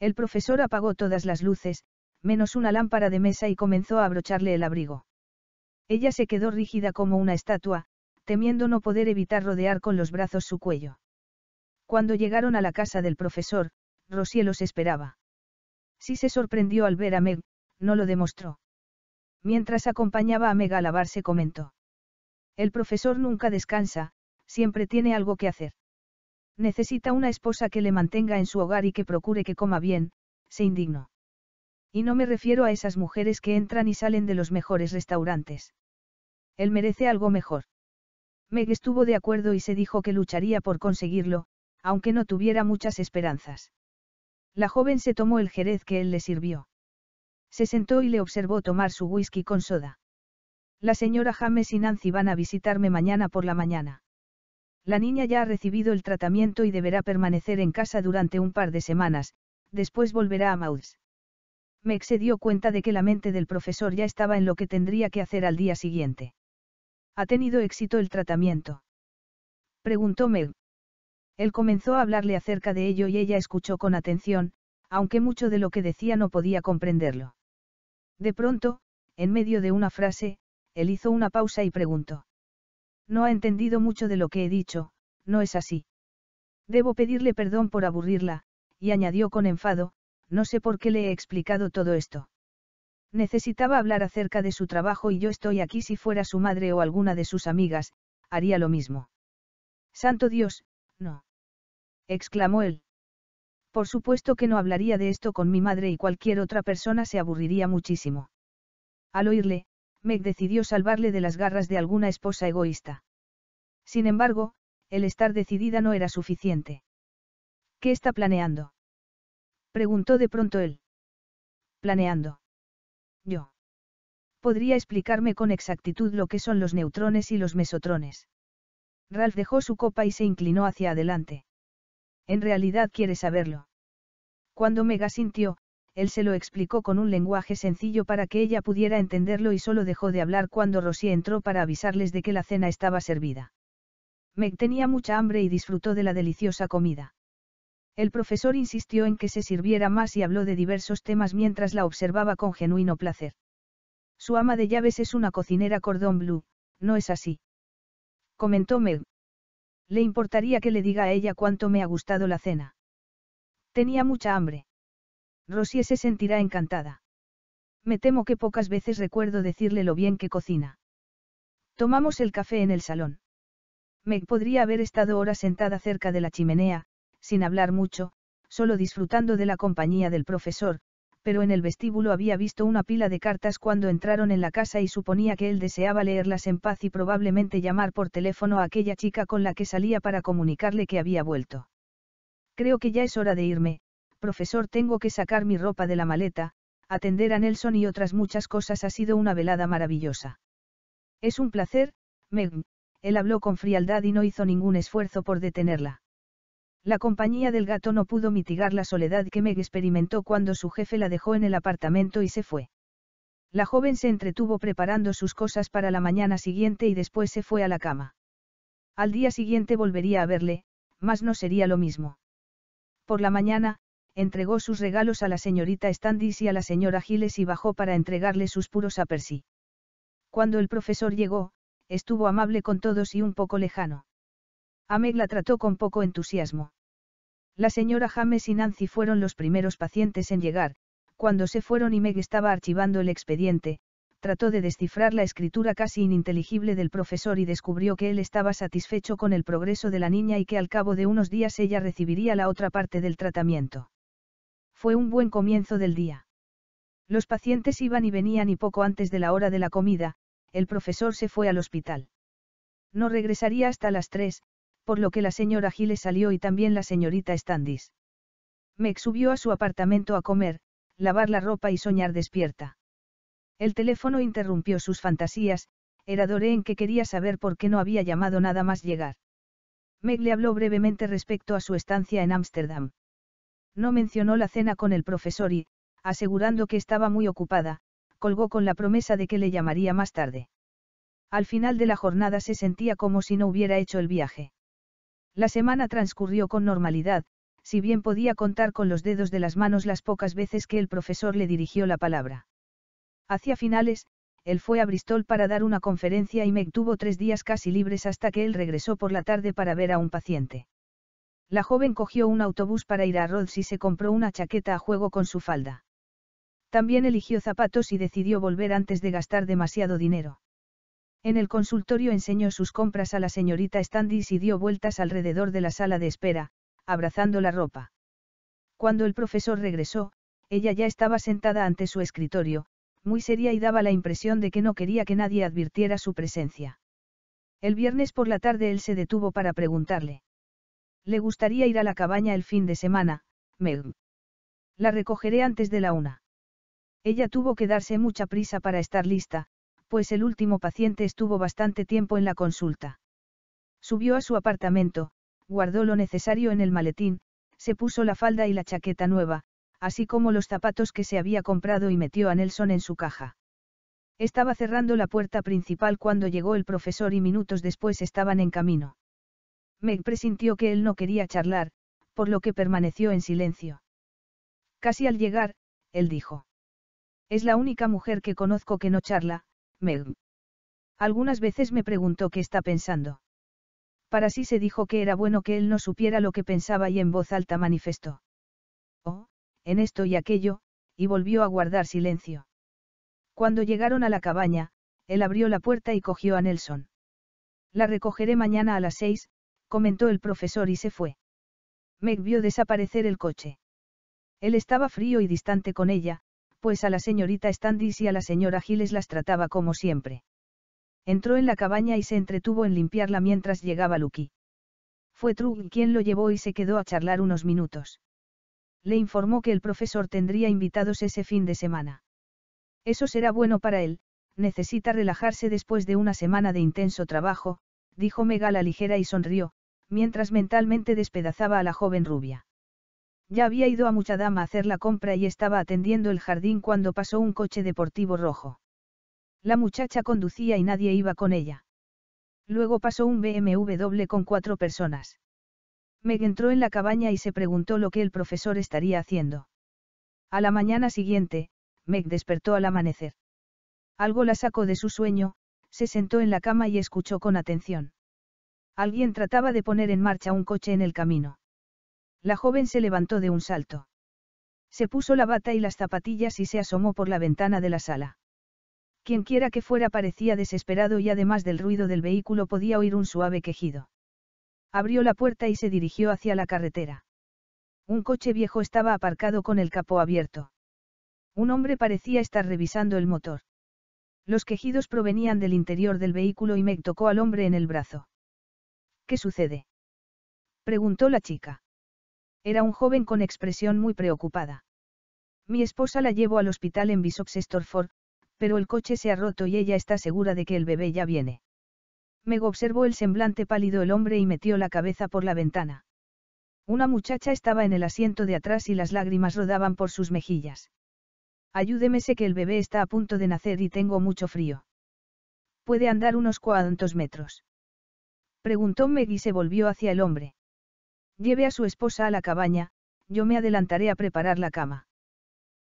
El profesor apagó todas las luces, menos una lámpara de mesa y comenzó a abrocharle el abrigo. Ella se quedó rígida como una estatua, temiendo no poder evitar rodear con los brazos su cuello. Cuando llegaron a la casa del profesor, Rosie los esperaba. Si se sorprendió al ver a Meg, no lo demostró. Mientras acompañaba a Meg a lavarse comentó. El profesor nunca descansa, siempre tiene algo que hacer. Necesita una esposa que le mantenga en su hogar y que procure que coma bien, se indignó. Y no me refiero a esas mujeres que entran y salen de los mejores restaurantes. Él merece algo mejor. Meg estuvo de acuerdo y se dijo que lucharía por conseguirlo, aunque no tuviera muchas esperanzas. La joven se tomó el jerez que él le sirvió. Se sentó y le observó tomar su whisky con soda. La señora James y Nancy van a visitarme mañana por la mañana. La niña ya ha recibido el tratamiento y deberá permanecer en casa durante un par de semanas, después volverá a Mauds. Meg se dio cuenta de que la mente del profesor ya estaba en lo que tendría que hacer al día siguiente. ¿Ha tenido éxito el tratamiento? Preguntó Meg. Él comenzó a hablarle acerca de ello y ella escuchó con atención, aunque mucho de lo que decía no podía comprenderlo. De pronto, en medio de una frase, él hizo una pausa y preguntó. No ha entendido mucho de lo que he dicho, no es así. Debo pedirle perdón por aburrirla, y añadió con enfado, no sé por qué le he explicado todo esto. Necesitaba hablar acerca de su trabajo y yo estoy aquí si fuera su madre o alguna de sus amigas, haría lo mismo. Santo Dios, no. exclamó él. Por supuesto que no hablaría de esto con mi madre y cualquier otra persona se aburriría muchísimo. Al oírle, Meg decidió salvarle de las garras de alguna esposa egoísta. Sin embargo, el estar decidida no era suficiente. ¿Qué está planeando? Preguntó de pronto él. Planeando. Yo. Podría explicarme con exactitud lo que son los neutrones y los mesotrones. Ralph dejó su copa y se inclinó hacia adelante. En realidad quiere saberlo. Cuando Mega sintió, él se lo explicó con un lenguaje sencillo para que ella pudiera entenderlo y solo dejó de hablar cuando Rosie entró para avisarles de que la cena estaba servida. Meg tenía mucha hambre y disfrutó de la deliciosa comida. El profesor insistió en que se sirviera más y habló de diversos temas mientras la observaba con genuino placer. Su ama de llaves es una cocinera cordón blue, no es así. Comentó Meg. Le importaría que le diga a ella cuánto me ha gustado la cena. Tenía mucha hambre. Rosie se sentirá encantada. Me temo que pocas veces recuerdo decirle lo bien que cocina. Tomamos el café en el salón. Meg podría haber estado horas sentada cerca de la chimenea, sin hablar mucho, solo disfrutando de la compañía del profesor, pero en el vestíbulo había visto una pila de cartas cuando entraron en la casa y suponía que él deseaba leerlas en paz y probablemente llamar por teléfono a aquella chica con la que salía para comunicarle que había vuelto. Creo que ya es hora de irme, profesor, tengo que sacar mi ropa de la maleta, atender a Nelson y otras muchas cosas ha sido una velada maravillosa. Es un placer, Meg, él habló con frialdad y no hizo ningún esfuerzo por detenerla. La compañía del gato no pudo mitigar la soledad que Meg experimentó cuando su jefe la dejó en el apartamento y se fue. La joven se entretuvo preparando sus cosas para la mañana siguiente y después se fue a la cama. Al día siguiente volvería a verle, mas no sería lo mismo. Por la mañana, entregó sus regalos a la señorita Standis y a la señora Giles y bajó para entregarle sus puros a Percy. Cuando el profesor llegó, estuvo amable con todos y un poco lejano. Ameg la trató con poco entusiasmo. La señora James y Nancy fueron los primeros pacientes en llegar, cuando se fueron y Meg estaba archivando el expediente, trató de descifrar la escritura casi ininteligible del profesor y descubrió que él estaba satisfecho con el progreso de la niña y que al cabo de unos días ella recibiría la otra parte del tratamiento. Fue un buen comienzo del día. Los pacientes iban y venían y poco antes de la hora de la comida, el profesor se fue al hospital. No regresaría hasta las 3 por lo que la señora Giles salió y también la señorita Standis. Meg subió a su apartamento a comer, lavar la ropa y soñar despierta. El teléfono interrumpió sus fantasías, era Doreen que quería saber por qué no había llamado nada más llegar. Meg le habló brevemente respecto a su estancia en Ámsterdam. No mencionó la cena con el profesor y, asegurando que estaba muy ocupada, colgó con la promesa de que le llamaría más tarde. Al final de la jornada se sentía como si no hubiera hecho el viaje. La semana transcurrió con normalidad, si bien podía contar con los dedos de las manos las pocas veces que el profesor le dirigió la palabra. Hacia finales, él fue a Bristol para dar una conferencia y Meg tuvo tres días casi libres hasta que él regresó por la tarde para ver a un paciente. La joven cogió un autobús para ir a Rhodes y se compró una chaqueta a juego con su falda. También eligió zapatos y decidió volver antes de gastar demasiado dinero. En el consultorio enseñó sus compras a la señorita Standis y dio vueltas alrededor de la sala de espera, abrazando la ropa. Cuando el profesor regresó, ella ya estaba sentada ante su escritorio, muy seria y daba la impresión de que no quería que nadie advirtiera su presencia. El viernes por la tarde él se detuvo para preguntarle. Le gustaría ir a la cabaña el fin de semana, Meg. La recogeré antes de la una. Ella tuvo que darse mucha prisa para estar lista, pues el último paciente estuvo bastante tiempo en la consulta. Subió a su apartamento, guardó lo necesario en el maletín, se puso la falda y la chaqueta nueva, así como los zapatos que se había comprado y metió a Nelson en su caja. Estaba cerrando la puerta principal cuando llegó el profesor y minutos después estaban en camino. Meg presintió que él no quería charlar, por lo que permaneció en silencio. Casi al llegar, él dijo. Es la única mujer que conozco que no charla, Meg. Algunas veces me preguntó qué está pensando. Para sí se dijo que era bueno que él no supiera lo que pensaba y en voz alta manifestó. Oh, en esto y aquello, y volvió a guardar silencio. Cuando llegaron a la cabaña, él abrió la puerta y cogió a Nelson. La recogeré mañana a las seis, comentó el profesor y se fue. Meg vio desaparecer el coche. Él estaba frío y distante con ella, pues a la señorita Standish y a la señora Giles las trataba como siempre. Entró en la cabaña y se entretuvo en limpiarla mientras llegaba Lucky. Fue Trug quien lo llevó y se quedó a charlar unos minutos. Le informó que el profesor tendría invitados ese fin de semana. Eso será bueno para él, necesita relajarse después de una semana de intenso trabajo, dijo Megala ligera y sonrió, mientras mentalmente despedazaba a la joven rubia. Ya había ido a Muchadama a hacer la compra y estaba atendiendo el jardín cuando pasó un coche deportivo rojo. La muchacha conducía y nadie iba con ella. Luego pasó un BMW con cuatro personas. Meg entró en la cabaña y se preguntó lo que el profesor estaría haciendo. A la mañana siguiente, Meg despertó al amanecer. Algo la sacó de su sueño, se sentó en la cama y escuchó con atención. Alguien trataba de poner en marcha un coche en el camino. La joven se levantó de un salto. Se puso la bata y las zapatillas y se asomó por la ventana de la sala. Quienquiera que fuera parecía desesperado y además del ruido del vehículo podía oír un suave quejido. Abrió la puerta y se dirigió hacia la carretera. Un coche viejo estaba aparcado con el capó abierto. Un hombre parecía estar revisando el motor. Los quejidos provenían del interior del vehículo y Meg tocó al hombre en el brazo. ¿Qué sucede? preguntó la chica. Era un joven con expresión muy preocupada. Mi esposa la llevó al hospital en Bishop Stortford, pero el coche se ha roto y ella está segura de que el bebé ya viene. Meg observó el semblante pálido del hombre y metió la cabeza por la ventana. Una muchacha estaba en el asiento de atrás y las lágrimas rodaban por sus mejillas. Ayúdeme, sé que el bebé está a punto de nacer y tengo mucho frío. Puede andar unos cuantos metros. Preguntó Meg y se volvió hacia el hombre. Lleve a su esposa a la cabaña, yo me adelantaré a preparar la cama.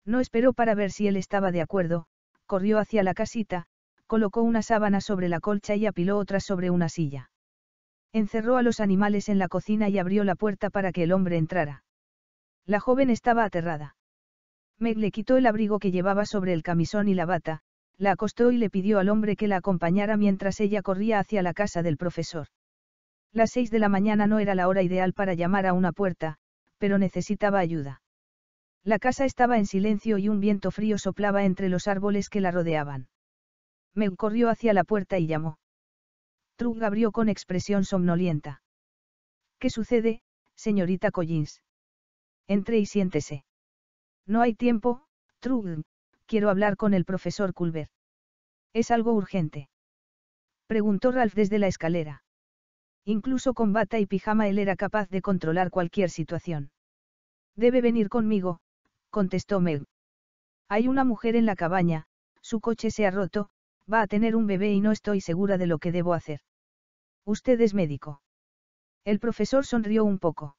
No esperó para ver si él estaba de acuerdo, corrió hacia la casita, colocó una sábana sobre la colcha y apiló otra sobre una silla. Encerró a los animales en la cocina y abrió la puerta para que el hombre entrara. La joven estaba aterrada. Meg le quitó el abrigo que llevaba sobre el camisón y la bata, la acostó y le pidió al hombre que la acompañara mientras ella corría hacia la casa del profesor. Las seis de la mañana no era la hora ideal para llamar a una puerta, pero necesitaba ayuda. La casa estaba en silencio y un viento frío soplaba entre los árboles que la rodeaban. Meg corrió hacia la puerta y llamó. Trug abrió con expresión somnolienta. ¿Qué sucede, señorita Collins? Entre y siéntese. No hay tiempo, Trug, quiero hablar con el profesor Culver. Es algo urgente. Preguntó Ralph desde la escalera. Incluso con bata y pijama él era capaz de controlar cualquier situación. Debe venir conmigo, contestó Meg. Hay una mujer en la cabaña, su coche se ha roto, va a tener un bebé y no estoy segura de lo que debo hacer. Usted es médico. El profesor sonrió un poco.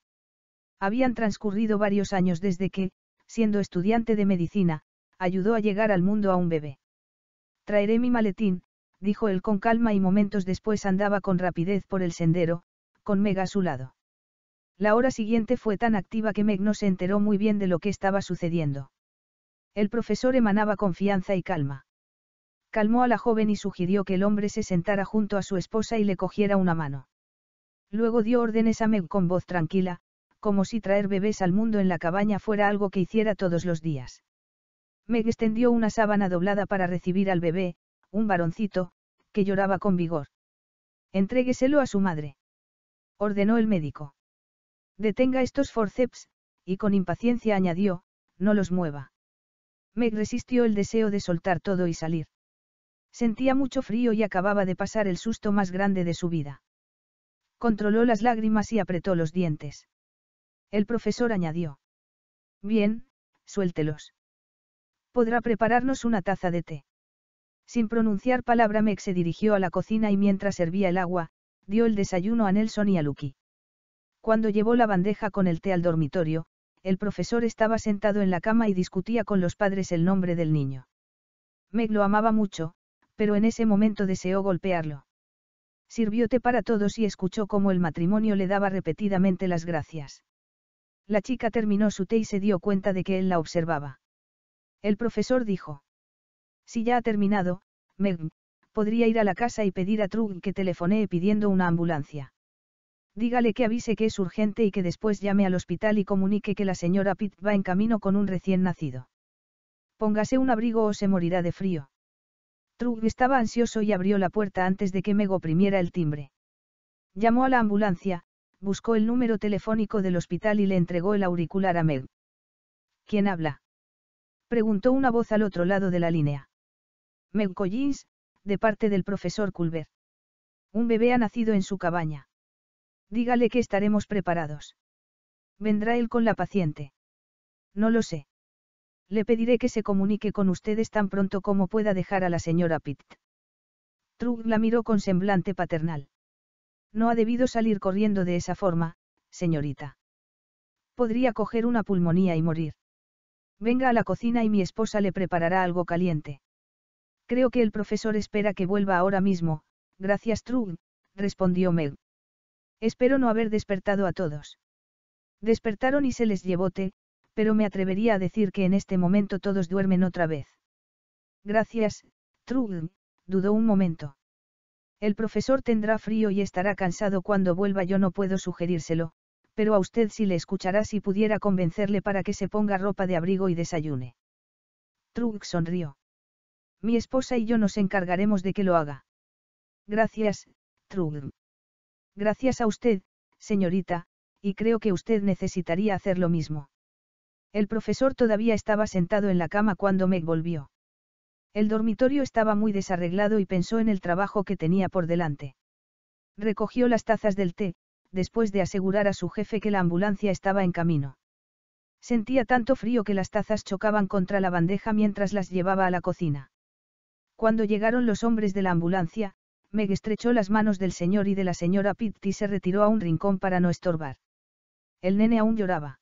Habían transcurrido varios años desde que, siendo estudiante de medicina, ayudó a llegar al mundo a un bebé. Traeré mi maletín, dijo él con calma y momentos después andaba con rapidez por el sendero, con Meg a su lado. La hora siguiente fue tan activa que Meg no se enteró muy bien de lo que estaba sucediendo. El profesor emanaba confianza y calma. Calmó a la joven y sugirió que el hombre se sentara junto a su esposa y le cogiera una mano. Luego dio órdenes a Meg con voz tranquila, como si traer bebés al mundo en la cabaña fuera algo que hiciera todos los días. Meg extendió una sábana doblada para recibir al bebé, un varoncito, que lloraba con vigor. Entrégueselo a su madre. Ordenó el médico. Detenga estos forceps, y con impaciencia añadió, no los mueva. Meg resistió el deseo de soltar todo y salir. Sentía mucho frío y acababa de pasar el susto más grande de su vida. Controló las lágrimas y apretó los dientes. El profesor añadió. Bien, suéltelos. Podrá prepararnos una taza de té. Sin pronunciar palabra Meg se dirigió a la cocina y mientras servía el agua, dio el desayuno a Nelson y a Lucky. Cuando llevó la bandeja con el té al dormitorio, el profesor estaba sentado en la cama y discutía con los padres el nombre del niño. Meg lo amaba mucho, pero en ese momento deseó golpearlo. Sirvió té para todos y escuchó cómo el matrimonio le daba repetidamente las gracias. La chica terminó su té y se dio cuenta de que él la observaba. El profesor dijo. Si ya ha terminado, Meg, podría ir a la casa y pedir a Trug que telefonee pidiendo una ambulancia. Dígale que avise que es urgente y que después llame al hospital y comunique que la señora Pitt va en camino con un recién nacido. Póngase un abrigo o se morirá de frío. Trug estaba ansioso y abrió la puerta antes de que Meg oprimiera el timbre. Llamó a la ambulancia, buscó el número telefónico del hospital y le entregó el auricular a Meg. ¿Quién habla? Preguntó una voz al otro lado de la línea. Meg Collins, de parte del profesor Culver. Un bebé ha nacido en su cabaña. Dígale que estaremos preparados. ¿Vendrá él con la paciente? No lo sé. Le pediré que se comunique con ustedes tan pronto como pueda dejar a la señora Pitt. Trug la miró con semblante paternal. No ha debido salir corriendo de esa forma, señorita. Podría coger una pulmonía y morir. Venga a la cocina y mi esposa le preparará algo caliente. Creo que el profesor espera que vuelva ahora mismo, gracias Trug, respondió Meg. Espero no haber despertado a todos. Despertaron y se les llevó té, pero me atrevería a decir que en este momento todos duermen otra vez. Gracias, Trug, dudó un momento. El profesor tendrá frío y estará cansado cuando vuelva, yo no puedo sugerírselo, pero a usted sí le escuchará si pudiera convencerle para que se ponga ropa de abrigo y desayune. Trug sonrió. Mi esposa y yo nos encargaremos de que lo haga. Gracias, Trug. Gracias a usted, señorita, y creo que usted necesitaría hacer lo mismo. El profesor todavía estaba sentado en la cama cuando Meg volvió. El dormitorio estaba muy desarreglado y pensó en el trabajo que tenía por delante. Recogió las tazas del té, después de asegurar a su jefe que la ambulancia estaba en camino. Sentía tanto frío que las tazas chocaban contra la bandeja mientras las llevaba a la cocina. Cuando llegaron los hombres de la ambulancia, Meg estrechó las manos del señor y de la señora Pitt y se retiró a un rincón para no estorbar. El nene aún lloraba.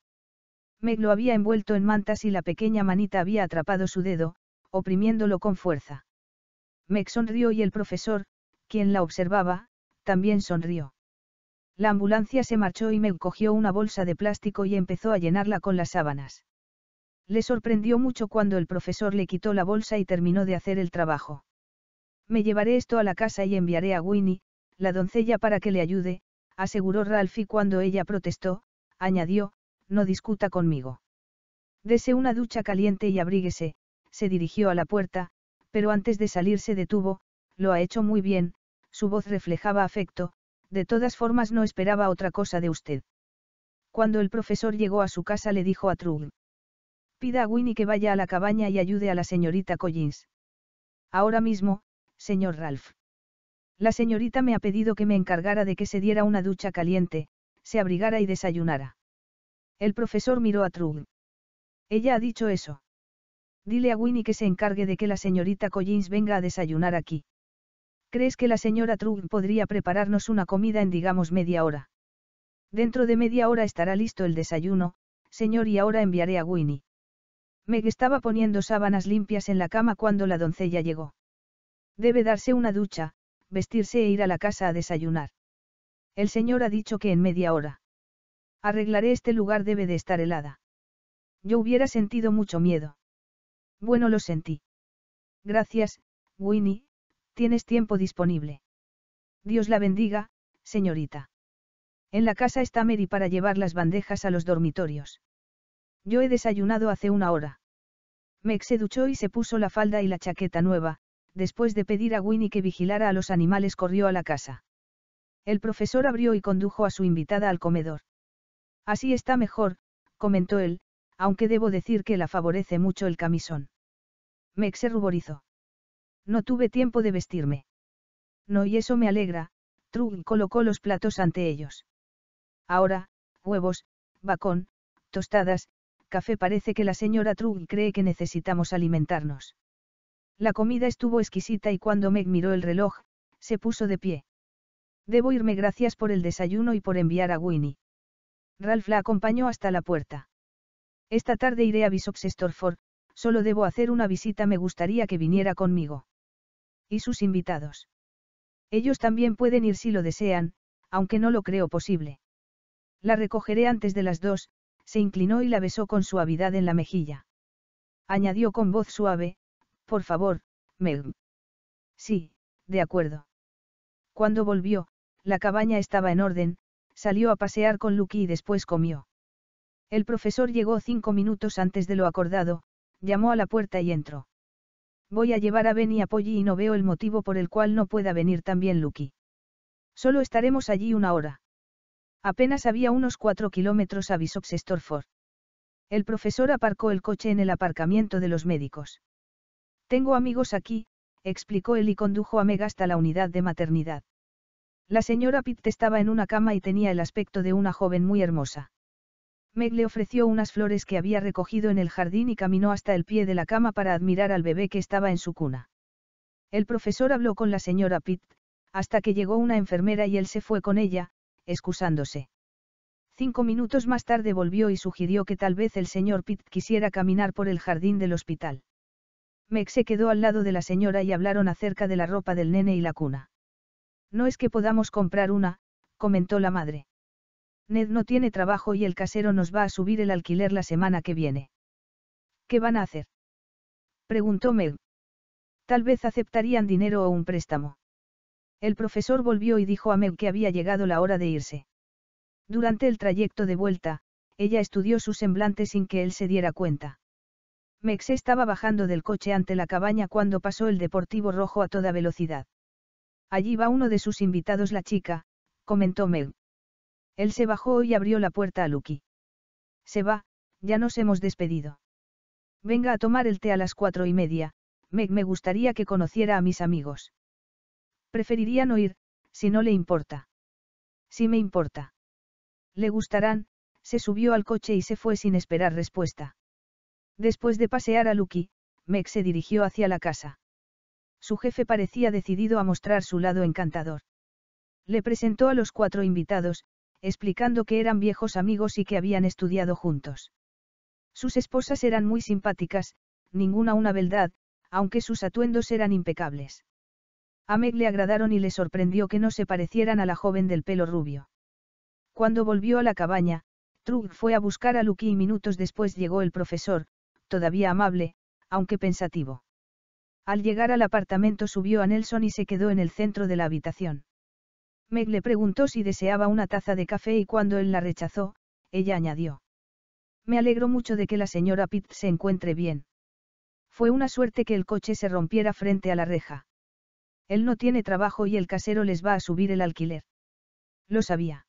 Meg lo había envuelto en mantas y la pequeña manita había atrapado su dedo, oprimiéndolo con fuerza. Meg sonrió y el profesor, quien la observaba, también sonrió. La ambulancia se marchó y Meg cogió una bolsa de plástico y empezó a llenarla con las sábanas. Le sorprendió mucho cuando el profesor le quitó la bolsa y terminó de hacer el trabajo. Me llevaré esto a la casa y enviaré a Winnie, la doncella para que le ayude, aseguró Ralphie cuando ella protestó, añadió, no discuta conmigo. Dese una ducha caliente y abríguese, se dirigió a la puerta, pero antes de salir se detuvo, lo ha hecho muy bien, su voz reflejaba afecto, de todas formas no esperaba otra cosa de usted. Cuando el profesor llegó a su casa le dijo a Trug. Pida a Winnie que vaya a la cabaña y ayude a la señorita Collins. Ahora mismo, señor Ralph. La señorita me ha pedido que me encargara de que se diera una ducha caliente, se abrigara y desayunara. El profesor miró a Trug. Ella ha dicho eso. Dile a Winnie que se encargue de que la señorita Collins venga a desayunar aquí. ¿Crees que la señora Trug podría prepararnos una comida en digamos media hora? Dentro de media hora estará listo el desayuno, señor, y ahora enviaré a Winnie. Meg estaba poniendo sábanas limpias en la cama cuando la doncella llegó. Debe darse una ducha, vestirse e ir a la casa a desayunar. El señor ha dicho que en media hora. Arreglaré este lugar debe de estar helada. Yo hubiera sentido mucho miedo. Bueno, lo sentí. Gracias, Winnie, tienes tiempo disponible. Dios la bendiga, señorita. En la casa está Mary para llevar las bandejas a los dormitorios. Yo he desayunado hace una hora. Mex se duchó y se puso la falda y la chaqueta nueva, después de pedir a Winnie que vigilara a los animales corrió a la casa. El profesor abrió y condujo a su invitada al comedor. Así está mejor, comentó él, aunque debo decir que la favorece mucho el camisón. Mex se ruborizó. No tuve tiempo de vestirme. No, y eso me alegra, Trug colocó los platos ante ellos. Ahora, huevos, bacón, tostadas, café parece que la señora Trug cree que necesitamos alimentarnos. La comida estuvo exquisita y cuando Meg miró el reloj, se puso de pie. Debo irme gracias por el desayuno y por enviar a Winnie. Ralph la acompañó hasta la puerta. Esta tarde iré a Bishop's Storford, solo debo hacer una visita, me gustaría que viniera conmigo. Y sus invitados. Ellos también pueden ir si lo desean, aunque no lo creo posible. La recogeré antes de las dos, se inclinó y la besó con suavidad en la mejilla. Añadió con voz suave, por favor, Meg. Sí, de acuerdo. Cuando volvió, la cabaña estaba en orden, salió a pasear con Lucky y después comió. El profesor llegó cinco minutos antes de lo acordado, llamó a la puerta y entró. Voy a llevar a Ben y a Polly y no veo el motivo por el cual no pueda venir también Lucky. Solo estaremos allí una hora. Apenas había unos cuatro kilómetros a bishops El profesor aparcó el coche en el aparcamiento de los médicos. Tengo amigos aquí, explicó él y condujo a Meg hasta la unidad de maternidad. La señora Pitt estaba en una cama y tenía el aspecto de una joven muy hermosa. Meg le ofreció unas flores que había recogido en el jardín y caminó hasta el pie de la cama para admirar al bebé que estaba en su cuna. El profesor habló con la señora Pitt, hasta que llegó una enfermera y él se fue con ella, excusándose. Cinco minutos más tarde volvió y sugirió que tal vez el señor Pitt quisiera caminar por el jardín del hospital. Meg se quedó al lado de la señora y hablaron acerca de la ropa del nene y la cuna. No es que podamos comprar una, comentó la madre. Ned no tiene trabajo y el casero nos va a subir el alquiler la semana que viene. ¿Qué van a hacer? Preguntó Meg. Tal vez aceptarían dinero o un préstamo. El profesor volvió y dijo a Meg que había llegado la hora de irse. Durante el trayecto de vuelta, ella estudió su semblante sin que él se diera cuenta. Meg se estaba bajando del coche ante la cabaña cuando pasó el deportivo rojo a toda velocidad. Allí va uno de sus invitados la chica, comentó Meg. Él se bajó y abrió la puerta a Lucky. Se va, ya nos hemos despedido. Venga a tomar el té a las cuatro y media, Meg me gustaría que conociera a mis amigos. Preferirían no ir, si no le importa. Si me importa. Le gustarán, se subió al coche y se fue sin esperar respuesta. Después de pasear a Lucky, Meg se dirigió hacia la casa. Su jefe parecía decidido a mostrar su lado encantador. Le presentó a los cuatro invitados, explicando que eran viejos amigos y que habían estudiado juntos. Sus esposas eran muy simpáticas, ninguna una beldad, aunque sus atuendos eran impecables. A Meg le agradaron y le sorprendió que no se parecieran a la joven del pelo rubio. Cuando volvió a la cabaña, Trug fue a buscar a Lucky y minutos después llegó el profesor, todavía amable, aunque pensativo. Al llegar al apartamento subió a Nelson y se quedó en el centro de la habitación. Meg le preguntó si deseaba una taza de café y cuando él la rechazó, ella añadió. Me alegro mucho de que la señora Pitt se encuentre bien. Fue una suerte que el coche se rompiera frente a la reja. Él no tiene trabajo y el casero les va a subir el alquiler. Lo sabía.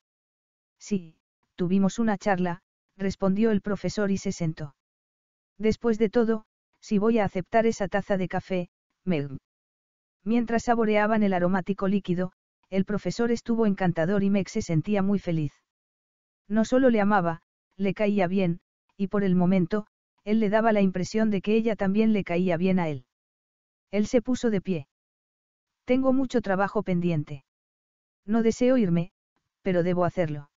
Sí, tuvimos una charla, respondió el profesor y se sentó. Después de todo, si voy a aceptar esa taza de café, Meg. Mientras saboreaban el aromático líquido, el profesor estuvo encantador y Meg se sentía muy feliz. No solo le amaba, le caía bien, y por el momento, él le daba la impresión de que ella también le caía bien a él. Él se puso de pie. Tengo mucho trabajo pendiente. No deseo irme, pero debo hacerlo.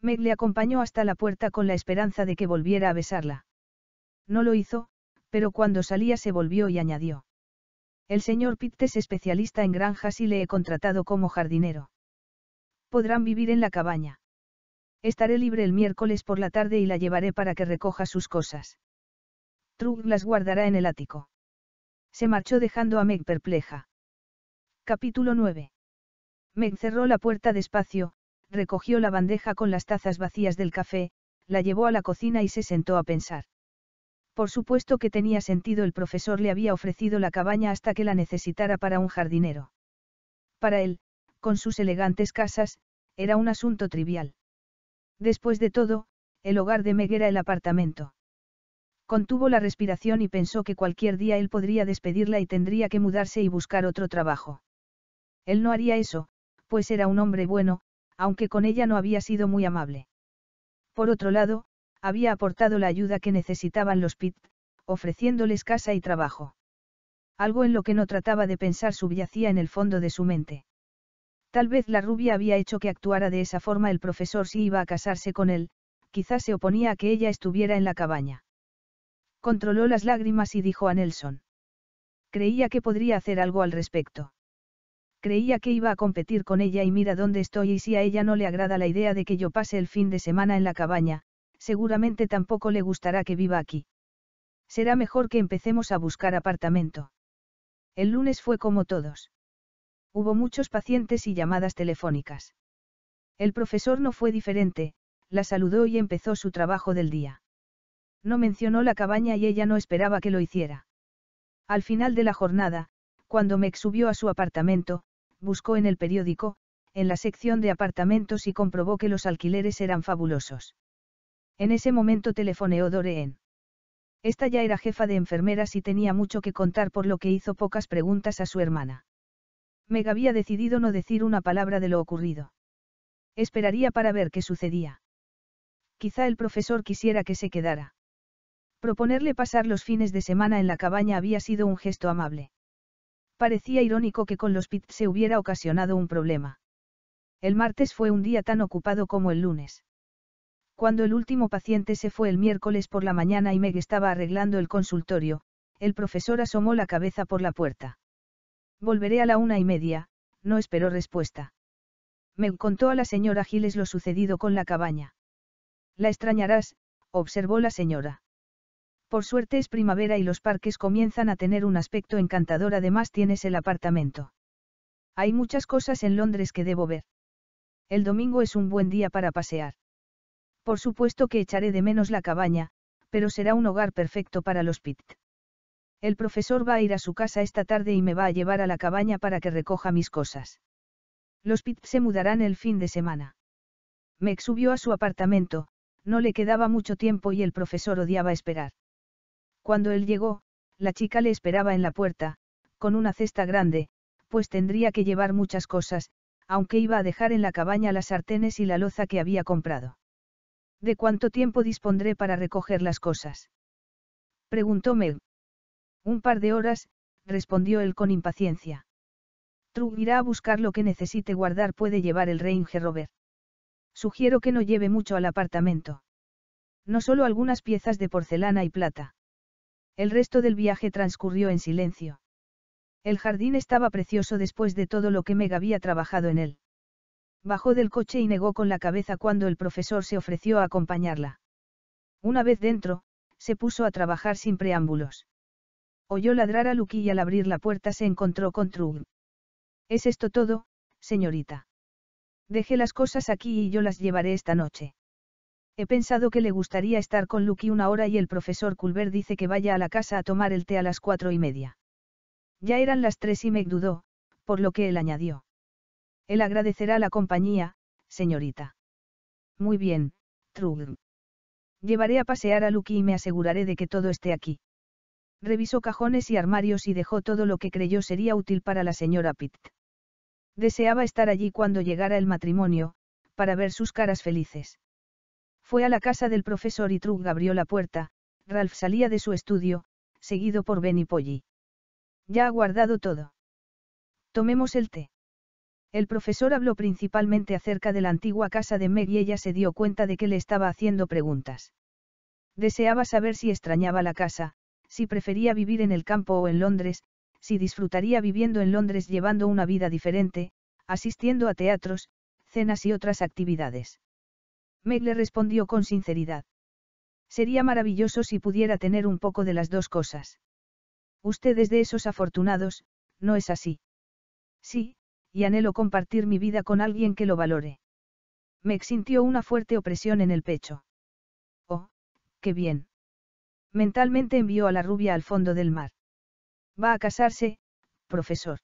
Meg le acompañó hasta la puerta con la esperanza de que volviera a besarla. No lo hizo, pero cuando salía se volvió y añadió. El señor Pitt es especialista en granjas y le he contratado como jardinero. Podrán vivir en la cabaña. Estaré libre el miércoles por la tarde y la llevaré para que recoja sus cosas. Trug las guardará en el ático. Se marchó dejando a Meg perpleja. Capítulo 9. Meg cerró la puerta despacio, recogió la bandeja con las tazas vacías del café, la llevó a la cocina y se sentó a pensar. Por supuesto que tenía sentido el profesor le había ofrecido la cabaña hasta que la necesitara para un jardinero. Para él, con sus elegantes casas, era un asunto trivial. Después de todo, el hogar de Meg era el apartamento. Contuvo la respiración y pensó que cualquier día él podría despedirla y tendría que mudarse y buscar otro trabajo. Él no haría eso, pues era un hombre bueno, aunque con ella no había sido muy amable. Por otro lado, había aportado la ayuda que necesitaban los Pitt, ofreciéndoles casa y trabajo. Algo en lo que no trataba de pensar subyacía en el fondo de su mente. Tal vez la rubia había hecho que actuara de esa forma el profesor si iba a casarse con él, quizás se oponía a que ella estuviera en la cabaña. Controló las lágrimas y dijo a Nelson. Creía que podría hacer algo al respecto. Creía que iba a competir con ella y mira dónde estoy y si a ella no le agrada la idea de que yo pase el fin de semana en la cabaña, seguramente tampoco le gustará que viva aquí. Será mejor que empecemos a buscar apartamento. El lunes fue como todos. Hubo muchos pacientes y llamadas telefónicas. El profesor no fue diferente, la saludó y empezó su trabajo del día. No mencionó la cabaña y ella no esperaba que lo hiciera. Al final de la jornada, cuando me subió a su apartamento, buscó en el periódico, en la sección de apartamentos y comprobó que los alquileres eran fabulosos. En ese momento telefoneó Doreen. Esta ya era jefa de enfermeras y tenía mucho que contar por lo que hizo pocas preguntas a su hermana. Meg había decidido no decir una palabra de lo ocurrido. Esperaría para ver qué sucedía. Quizá el profesor quisiera que se quedara. Proponerle pasar los fines de semana en la cabaña había sido un gesto amable. Parecía irónico que con los pits se hubiera ocasionado un problema. El martes fue un día tan ocupado como el lunes. Cuando el último paciente se fue el miércoles por la mañana y Meg estaba arreglando el consultorio, el profesor asomó la cabeza por la puerta. Volveré a la una y media, no esperó respuesta. Me contó a la señora Giles lo sucedido con la cabaña. La extrañarás, observó la señora. Por suerte es primavera y los parques comienzan a tener un aspecto encantador. Además tienes el apartamento. Hay muchas cosas en Londres que debo ver. El domingo es un buen día para pasear. Por supuesto que echaré de menos la cabaña, pero será un hogar perfecto para los Pitt. El profesor va a ir a su casa esta tarde y me va a llevar a la cabaña para que recoja mis cosas. Los Pitt se mudarán el fin de semana. mex subió a su apartamento, no le quedaba mucho tiempo y el profesor odiaba esperar. Cuando él llegó, la chica le esperaba en la puerta, con una cesta grande, pues tendría que llevar muchas cosas, aunque iba a dejar en la cabaña las sartenes y la loza que había comprado. ¿De cuánto tiempo dispondré para recoger las cosas? Preguntó Meg. Un par de horas, respondió él con impaciencia. Tru irá a buscar lo que necesite guardar, puede llevar el Reinge Robert. Sugiero que no lleve mucho al apartamento. No solo algunas piezas de porcelana y plata. El resto del viaje transcurrió en silencio. El jardín estaba precioso después de todo lo que Meg había trabajado en él. Bajó del coche y negó con la cabeza cuando el profesor se ofreció a acompañarla. Una vez dentro, se puso a trabajar sin preámbulos. Oyó ladrar a Lucky y al abrir la puerta se encontró con Trug. ¿Es esto todo, señorita? Deje las cosas aquí y yo las llevaré esta noche. He pensado que le gustaría estar con Lucky una hora y el profesor Culver dice que vaya a la casa a tomar el té a las cuatro y media. Ya eran las tres y me dudó, por lo que él añadió. Él agradecerá la compañía, señorita. Muy bien, Trug. Llevaré a pasear a Lucky y me aseguraré de que todo esté aquí. Revisó cajones y armarios y dejó todo lo que creyó sería útil para la señora Pitt. Deseaba estar allí cuando llegara el matrimonio, para ver sus caras felices. Fue a la casa del profesor y Trug abrió la puerta, Ralph salía de su estudio, seguido por Ben y Polly. Ya ha guardado todo. Tomemos el té. El profesor habló principalmente acerca de la antigua casa de Meg y ella se dio cuenta de que le estaba haciendo preguntas. Deseaba saber si extrañaba la casa, si prefería vivir en el campo o en Londres, si disfrutaría viviendo en Londres llevando una vida diferente, asistiendo a teatros, cenas y otras actividades. Meg le respondió con sinceridad. Sería maravilloso si pudiera tener un poco de las dos cosas. Usted es de esos afortunados, ¿no es así? Sí, y anhelo compartir mi vida con alguien que lo valore. Meg sintió una fuerte opresión en el pecho. Oh, qué bien. Mentalmente envió a la rubia al fondo del mar. Va a casarse, profesor.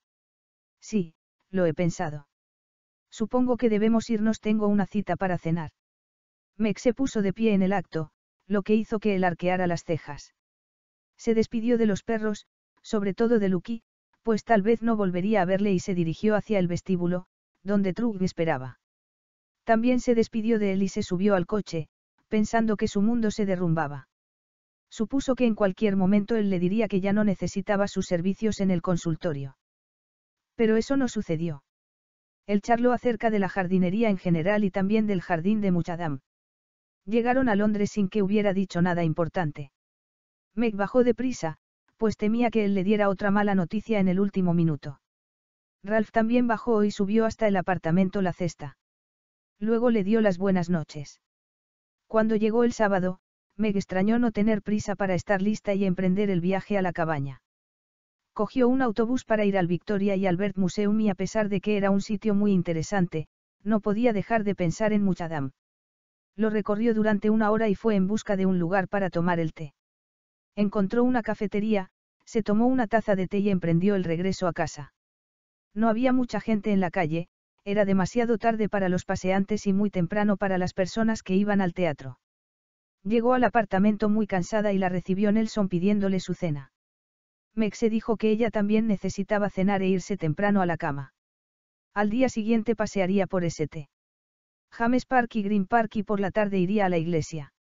Sí, lo he pensado. Supongo que debemos irnos, tengo una cita para cenar. Meg se puso de pie en el acto, lo que hizo que él arqueara las cejas. Se despidió de los perros, sobre todo de Lucky, pues tal vez no volvería a verle y se dirigió hacia el vestíbulo, donde Trug esperaba. También se despidió de él y se subió al coche, pensando que su mundo se derrumbaba. Supuso que en cualquier momento él le diría que ya no necesitaba sus servicios en el consultorio. Pero eso no sucedió. Él charló acerca de la jardinería en general y también del jardín de Muchadam. Llegaron a Londres sin que hubiera dicho nada importante. Meg bajó de prisa, pues temía que él le diera otra mala noticia en el último minuto. Ralph también bajó y subió hasta el apartamento la cesta. Luego le dio las buenas noches. Cuando llegó el sábado, Meg extrañó no tener prisa para estar lista y emprender el viaje a la cabaña. Cogió un autobús para ir al Victoria y Albert Museum y a pesar de que era un sitio muy interesante, no podía dejar de pensar en Muchadam. Lo recorrió durante una hora y fue en busca de un lugar para tomar el té. Encontró una cafetería, se tomó una taza de té y emprendió el regreso a casa. No había mucha gente en la calle, era demasiado tarde para los paseantes y muy temprano para las personas que iban al teatro. Llegó al apartamento muy cansada y la recibió Nelson pidiéndole su cena. se dijo que ella también necesitaba cenar e irse temprano a la cama. Al día siguiente pasearía por té. James Park y Green Park y por la tarde iría a la iglesia.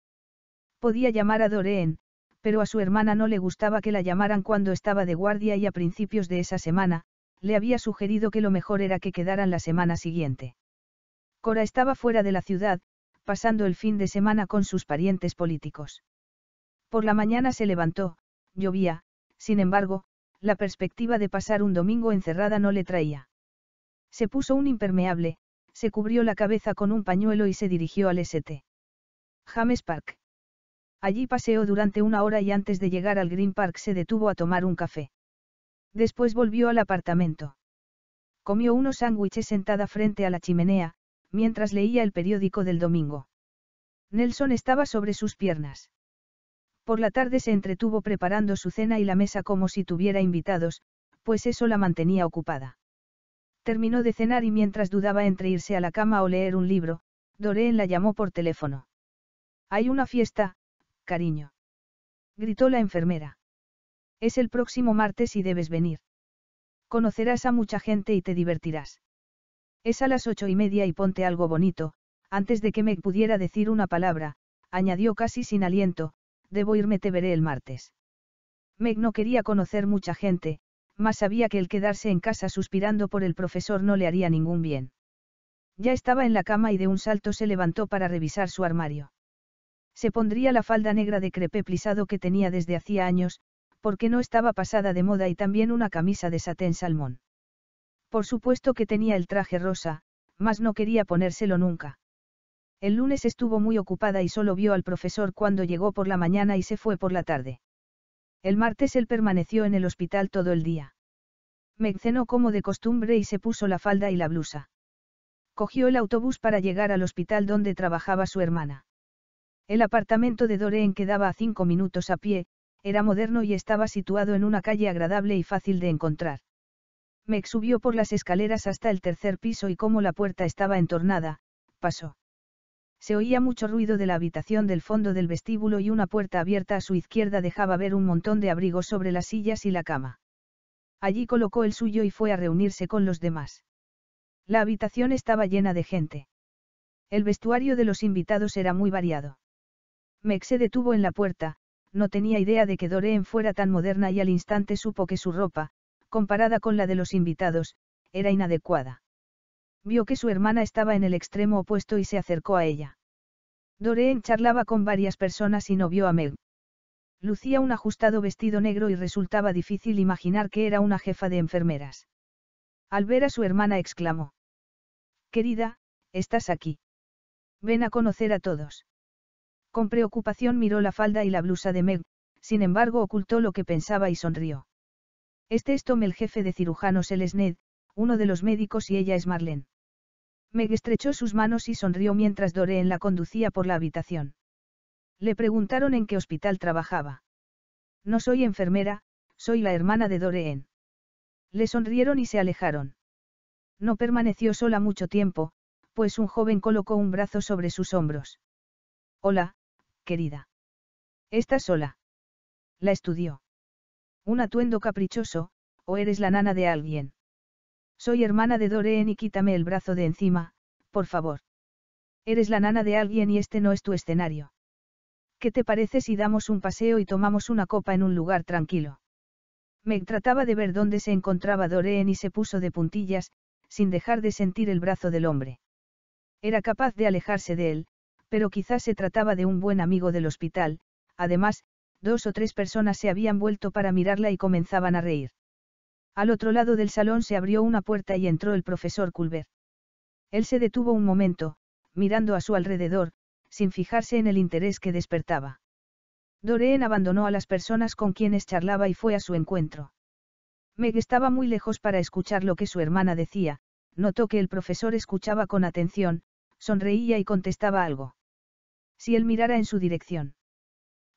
Podía llamar a Doreen, pero a su hermana no le gustaba que la llamaran cuando estaba de guardia y a principios de esa semana, le había sugerido que lo mejor era que quedaran la semana siguiente. Cora estaba fuera de la ciudad, pasando el fin de semana con sus parientes políticos. Por la mañana se levantó, llovía, sin embargo, la perspectiva de pasar un domingo encerrada no le traía. Se puso un impermeable, se cubrió la cabeza con un pañuelo y se dirigió al St. James Park. Allí paseó durante una hora y antes de llegar al Green Park se detuvo a tomar un café. Después volvió al apartamento. Comió unos sándwiches sentada frente a la chimenea, mientras leía el periódico del domingo. Nelson estaba sobre sus piernas. Por la tarde se entretuvo preparando su cena y la mesa como si tuviera invitados, pues eso la mantenía ocupada. Terminó de cenar y mientras dudaba entre irse a la cama o leer un libro, Doreen la llamó por teléfono. Hay una fiesta, cariño. Gritó la enfermera. Es el próximo martes y debes venir. Conocerás a mucha gente y te divertirás. Es a las ocho y media y ponte algo bonito, antes de que me pudiera decir una palabra, añadió casi sin aliento, debo irme te veré el martes. Meg no quería conocer mucha gente, mas sabía que el quedarse en casa suspirando por el profesor no le haría ningún bien. Ya estaba en la cama y de un salto se levantó para revisar su armario. Se pondría la falda negra de crepé plisado que tenía desde hacía años, porque no estaba pasada de moda y también una camisa de satén salmón. Por supuesto que tenía el traje rosa, mas no quería ponérselo nunca. El lunes estuvo muy ocupada y solo vio al profesor cuando llegó por la mañana y se fue por la tarde. El martes él permaneció en el hospital todo el día. me cenó como de costumbre y se puso la falda y la blusa. Cogió el autobús para llegar al hospital donde trabajaba su hermana. El apartamento de Doreen quedaba a cinco minutos a pie, era moderno y estaba situado en una calle agradable y fácil de encontrar. Mex subió por las escaleras hasta el tercer piso y como la puerta estaba entornada, pasó. Se oía mucho ruido de la habitación del fondo del vestíbulo y una puerta abierta a su izquierda dejaba ver un montón de abrigos sobre las sillas y la cama. Allí colocó el suyo y fue a reunirse con los demás. La habitación estaba llena de gente. El vestuario de los invitados era muy variado. Mex se detuvo en la puerta, no tenía idea de que Doreen fuera tan moderna y al instante supo que su ropa, comparada con la de los invitados, era inadecuada. Vio que su hermana estaba en el extremo opuesto y se acercó a ella. Doreen charlaba con varias personas y no vio a Meg. Lucía un ajustado vestido negro y resultaba difícil imaginar que era una jefa de enfermeras. Al ver a su hermana exclamó. Querida, estás aquí. Ven a conocer a todos. Con preocupación miró la falda y la blusa de Meg, sin embargo ocultó lo que pensaba y sonrió. Este es Tom el jefe de cirujanos El Sned, uno de los médicos y ella es Marlene. Meg estrechó sus manos y sonrió mientras Doreen la conducía por la habitación. Le preguntaron en qué hospital trabajaba. No soy enfermera, soy la hermana de Doreen. Le sonrieron y se alejaron. No permaneció sola mucho tiempo, pues un joven colocó un brazo sobre sus hombros. Hola, querida. ¿Estás sola? La estudió. Un atuendo caprichoso, o eres la nana de alguien. Soy hermana de Doreen y quítame el brazo de encima, por favor. Eres la nana de alguien y este no es tu escenario. ¿Qué te parece si damos un paseo y tomamos una copa en un lugar tranquilo? Meg trataba de ver dónde se encontraba Doreen y se puso de puntillas, sin dejar de sentir el brazo del hombre. Era capaz de alejarse de él, pero quizás se trataba de un buen amigo del hospital, además, dos o tres personas se habían vuelto para mirarla y comenzaban a reír. Al otro lado del salón se abrió una puerta y entró el profesor Culver. Él se detuvo un momento, mirando a su alrededor, sin fijarse en el interés que despertaba. Doreen abandonó a las personas con quienes charlaba y fue a su encuentro. Meg estaba muy lejos para escuchar lo que su hermana decía, notó que el profesor escuchaba con atención, sonreía y contestaba algo. Si él mirara en su dirección.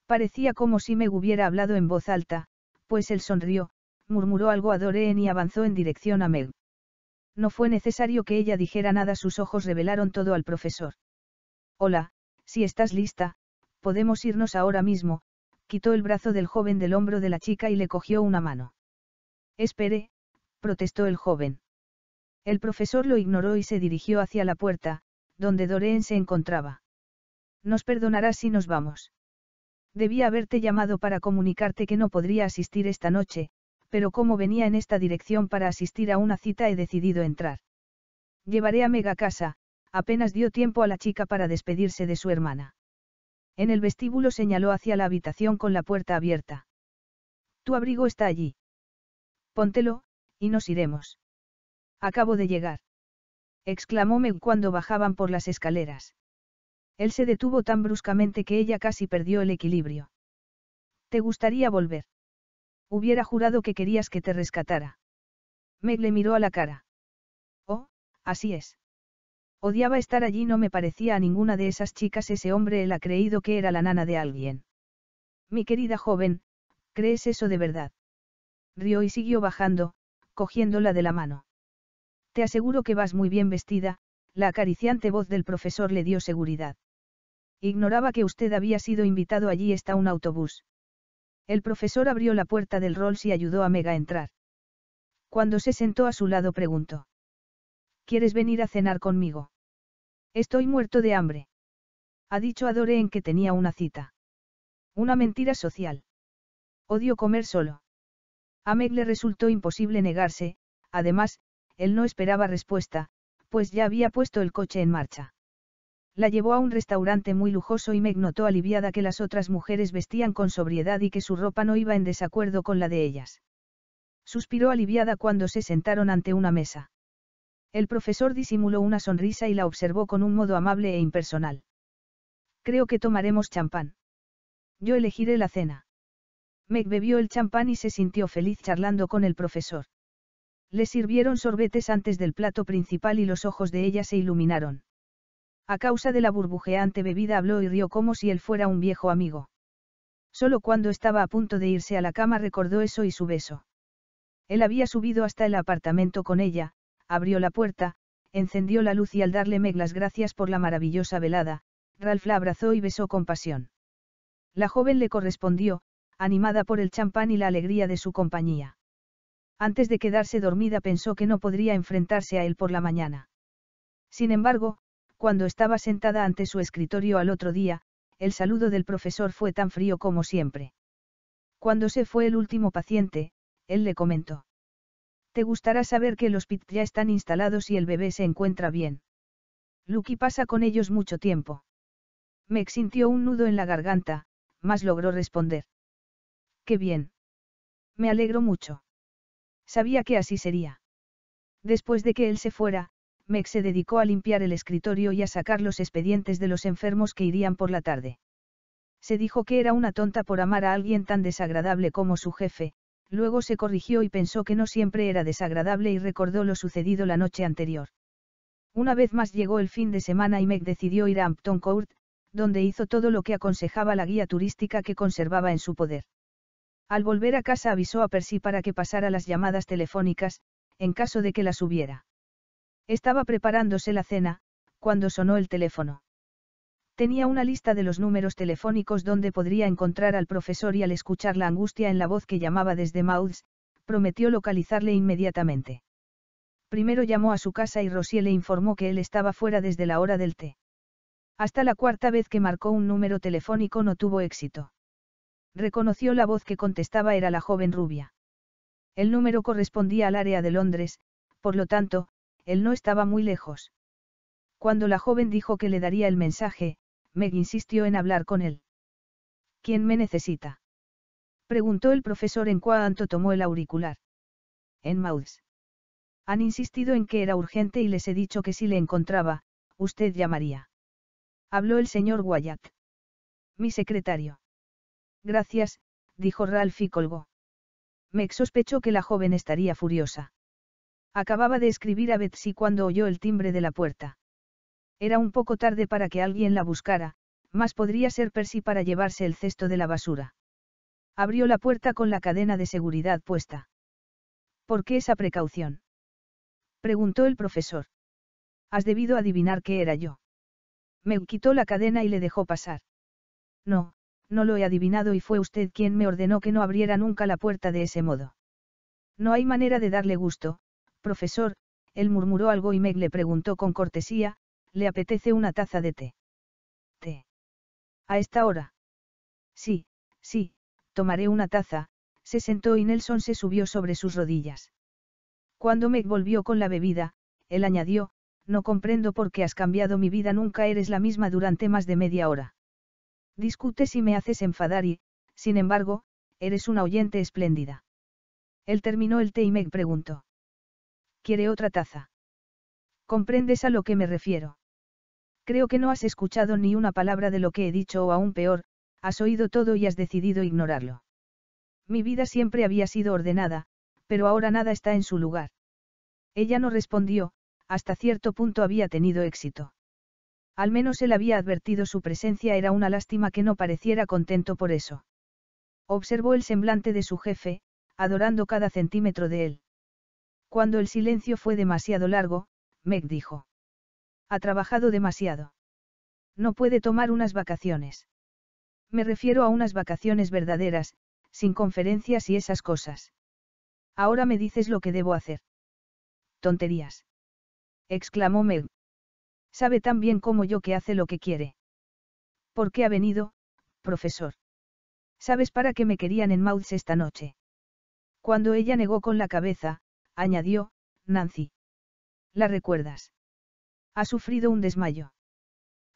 Parecía como si Meg hubiera hablado en voz alta, pues él sonrió, murmuró algo a Doreen y avanzó en dirección a Meg. No fue necesario que ella dijera nada, sus ojos revelaron todo al profesor. Hola, si estás lista, podemos irnos ahora mismo, quitó el brazo del joven del hombro de la chica y le cogió una mano. Espere, protestó el joven. El profesor lo ignoró y se dirigió hacia la puerta, donde Doreen se encontraba. Nos perdonarás si nos vamos. Debía haberte llamado para comunicarte que no podría asistir esta noche, pero como venía en esta dirección para asistir a una cita he decidido entrar. Llevaré a Meg a casa, apenas dio tiempo a la chica para despedirse de su hermana. En el vestíbulo señaló hacia la habitación con la puerta abierta. Tu abrigo está allí. Póntelo, y nos iremos. Acabo de llegar. Exclamó Meg cuando bajaban por las escaleras. Él se detuvo tan bruscamente que ella casi perdió el equilibrio. ¿Te gustaría volver? Hubiera jurado que querías que te rescatara. Meg le miró a la cara. Oh, así es. Odiaba estar allí, no me parecía a ninguna de esas chicas ese hombre, él ha creído que era la nana de alguien. Mi querida joven, ¿crees eso de verdad? Rió y siguió bajando, cogiéndola de la mano. Te aseguro que vas muy bien vestida, la acariciante voz del profesor le dio seguridad. Ignoraba que usted había sido invitado allí está un autobús. El profesor abrió la puerta del Rolls y ayudó a Meg a entrar. Cuando se sentó a su lado preguntó. ¿Quieres venir a cenar conmigo? Estoy muerto de hambre. Ha dicho a Doreen en que tenía una cita. Una mentira social. Odio comer solo. A Meg le resultó imposible negarse, además, él no esperaba respuesta, pues ya había puesto el coche en marcha la llevó a un restaurante muy lujoso y Meg notó aliviada que las otras mujeres vestían con sobriedad y que su ropa no iba en desacuerdo con la de ellas. Suspiró aliviada cuando se sentaron ante una mesa. El profesor disimuló una sonrisa y la observó con un modo amable e impersonal. Creo que tomaremos champán. Yo elegiré la cena. Meg bebió el champán y se sintió feliz charlando con el profesor. Le sirvieron sorbetes antes del plato principal y los ojos de ella se iluminaron. A causa de la burbujeante bebida habló y rió como si él fuera un viejo amigo. Solo cuando estaba a punto de irse a la cama recordó eso y su beso. Él había subido hasta el apartamento con ella, abrió la puerta, encendió la luz y al darle meglas gracias por la maravillosa velada, Ralph la abrazó y besó con pasión. La joven le correspondió, animada por el champán y la alegría de su compañía. Antes de quedarse dormida pensó que no podría enfrentarse a él por la mañana. Sin embargo, cuando estaba sentada ante su escritorio al otro día, el saludo del profesor fue tan frío como siempre. Cuando se fue el último paciente, él le comentó. Te gustará saber que los PIT ya están instalados y el bebé se encuentra bien. Lucky pasa con ellos mucho tiempo. Me exintió un nudo en la garganta, mas logró responder. Qué bien. Me alegro mucho. Sabía que así sería. Después de que él se fuera, Meg se dedicó a limpiar el escritorio y a sacar los expedientes de los enfermos que irían por la tarde. Se dijo que era una tonta por amar a alguien tan desagradable como su jefe, luego se corrigió y pensó que no siempre era desagradable y recordó lo sucedido la noche anterior. Una vez más llegó el fin de semana y Meg decidió ir a Hampton Court, donde hizo todo lo que aconsejaba la guía turística que conservaba en su poder. Al volver a casa avisó a Percy para que pasara las llamadas telefónicas, en caso de que las hubiera. Estaba preparándose la cena, cuando sonó el teléfono. Tenía una lista de los números telefónicos donde podría encontrar al profesor y al escuchar la angustia en la voz que llamaba desde Mouths, prometió localizarle inmediatamente. Primero llamó a su casa y Rosie le informó que él estaba fuera desde la hora del té. Hasta la cuarta vez que marcó un número telefónico no tuvo éxito. Reconoció la voz que contestaba era la joven rubia. El número correspondía al área de Londres, por lo tanto, él no estaba muy lejos. Cuando la joven dijo que le daría el mensaje, Meg insistió en hablar con él. ¿Quién me necesita? Preguntó el profesor en cuanto tomó el auricular. En Mouths. Han insistido en que era urgente y les he dicho que si le encontraba, usted llamaría. Habló el señor Wyatt. Mi secretario. Gracias, dijo Ralph y colgó. Meg sospechó que la joven estaría furiosa. Acababa de escribir a Betsy cuando oyó el timbre de la puerta. Era un poco tarde para que alguien la buscara, más podría ser Percy para llevarse el cesto de la basura. Abrió la puerta con la cadena de seguridad puesta. ¿Por qué esa precaución? preguntó el profesor. Has debido adivinar que era yo. Me quitó la cadena y le dejó pasar. No, no lo he adivinado y fue usted quien me ordenó que no abriera nunca la puerta de ese modo. No hay manera de darle gusto, Profesor, él murmuró algo y Meg le preguntó con cortesía, ¿le apetece una taza de té? ¿Té? ¿A esta hora? Sí, sí, tomaré una taza, se sentó y Nelson se subió sobre sus rodillas. Cuando Meg volvió con la bebida, él añadió, no comprendo por qué has cambiado mi vida, nunca eres la misma durante más de media hora. Discute si me haces enfadar y, sin embargo, eres una oyente espléndida. Él terminó el té y Meg preguntó. ¿Quiere otra taza? ¿Comprendes a lo que me refiero? Creo que no has escuchado ni una palabra de lo que he dicho o aún peor, has oído todo y has decidido ignorarlo. Mi vida siempre había sido ordenada, pero ahora nada está en su lugar. Ella no respondió, hasta cierto punto había tenido éxito. Al menos él había advertido su presencia, era una lástima que no pareciera contento por eso. Observó el semblante de su jefe, adorando cada centímetro de él. Cuando el silencio fue demasiado largo, Meg dijo. Ha trabajado demasiado. No puede tomar unas vacaciones. Me refiero a unas vacaciones verdaderas, sin conferencias y esas cosas. Ahora me dices lo que debo hacer. Tonterías. Exclamó Meg. Sabe tan bien como yo que hace lo que quiere. ¿Por qué ha venido, profesor? ¿Sabes para qué me querían en Mouths esta noche? Cuando ella negó con la cabeza, añadió, Nancy. ¿La recuerdas? Ha sufrido un desmayo.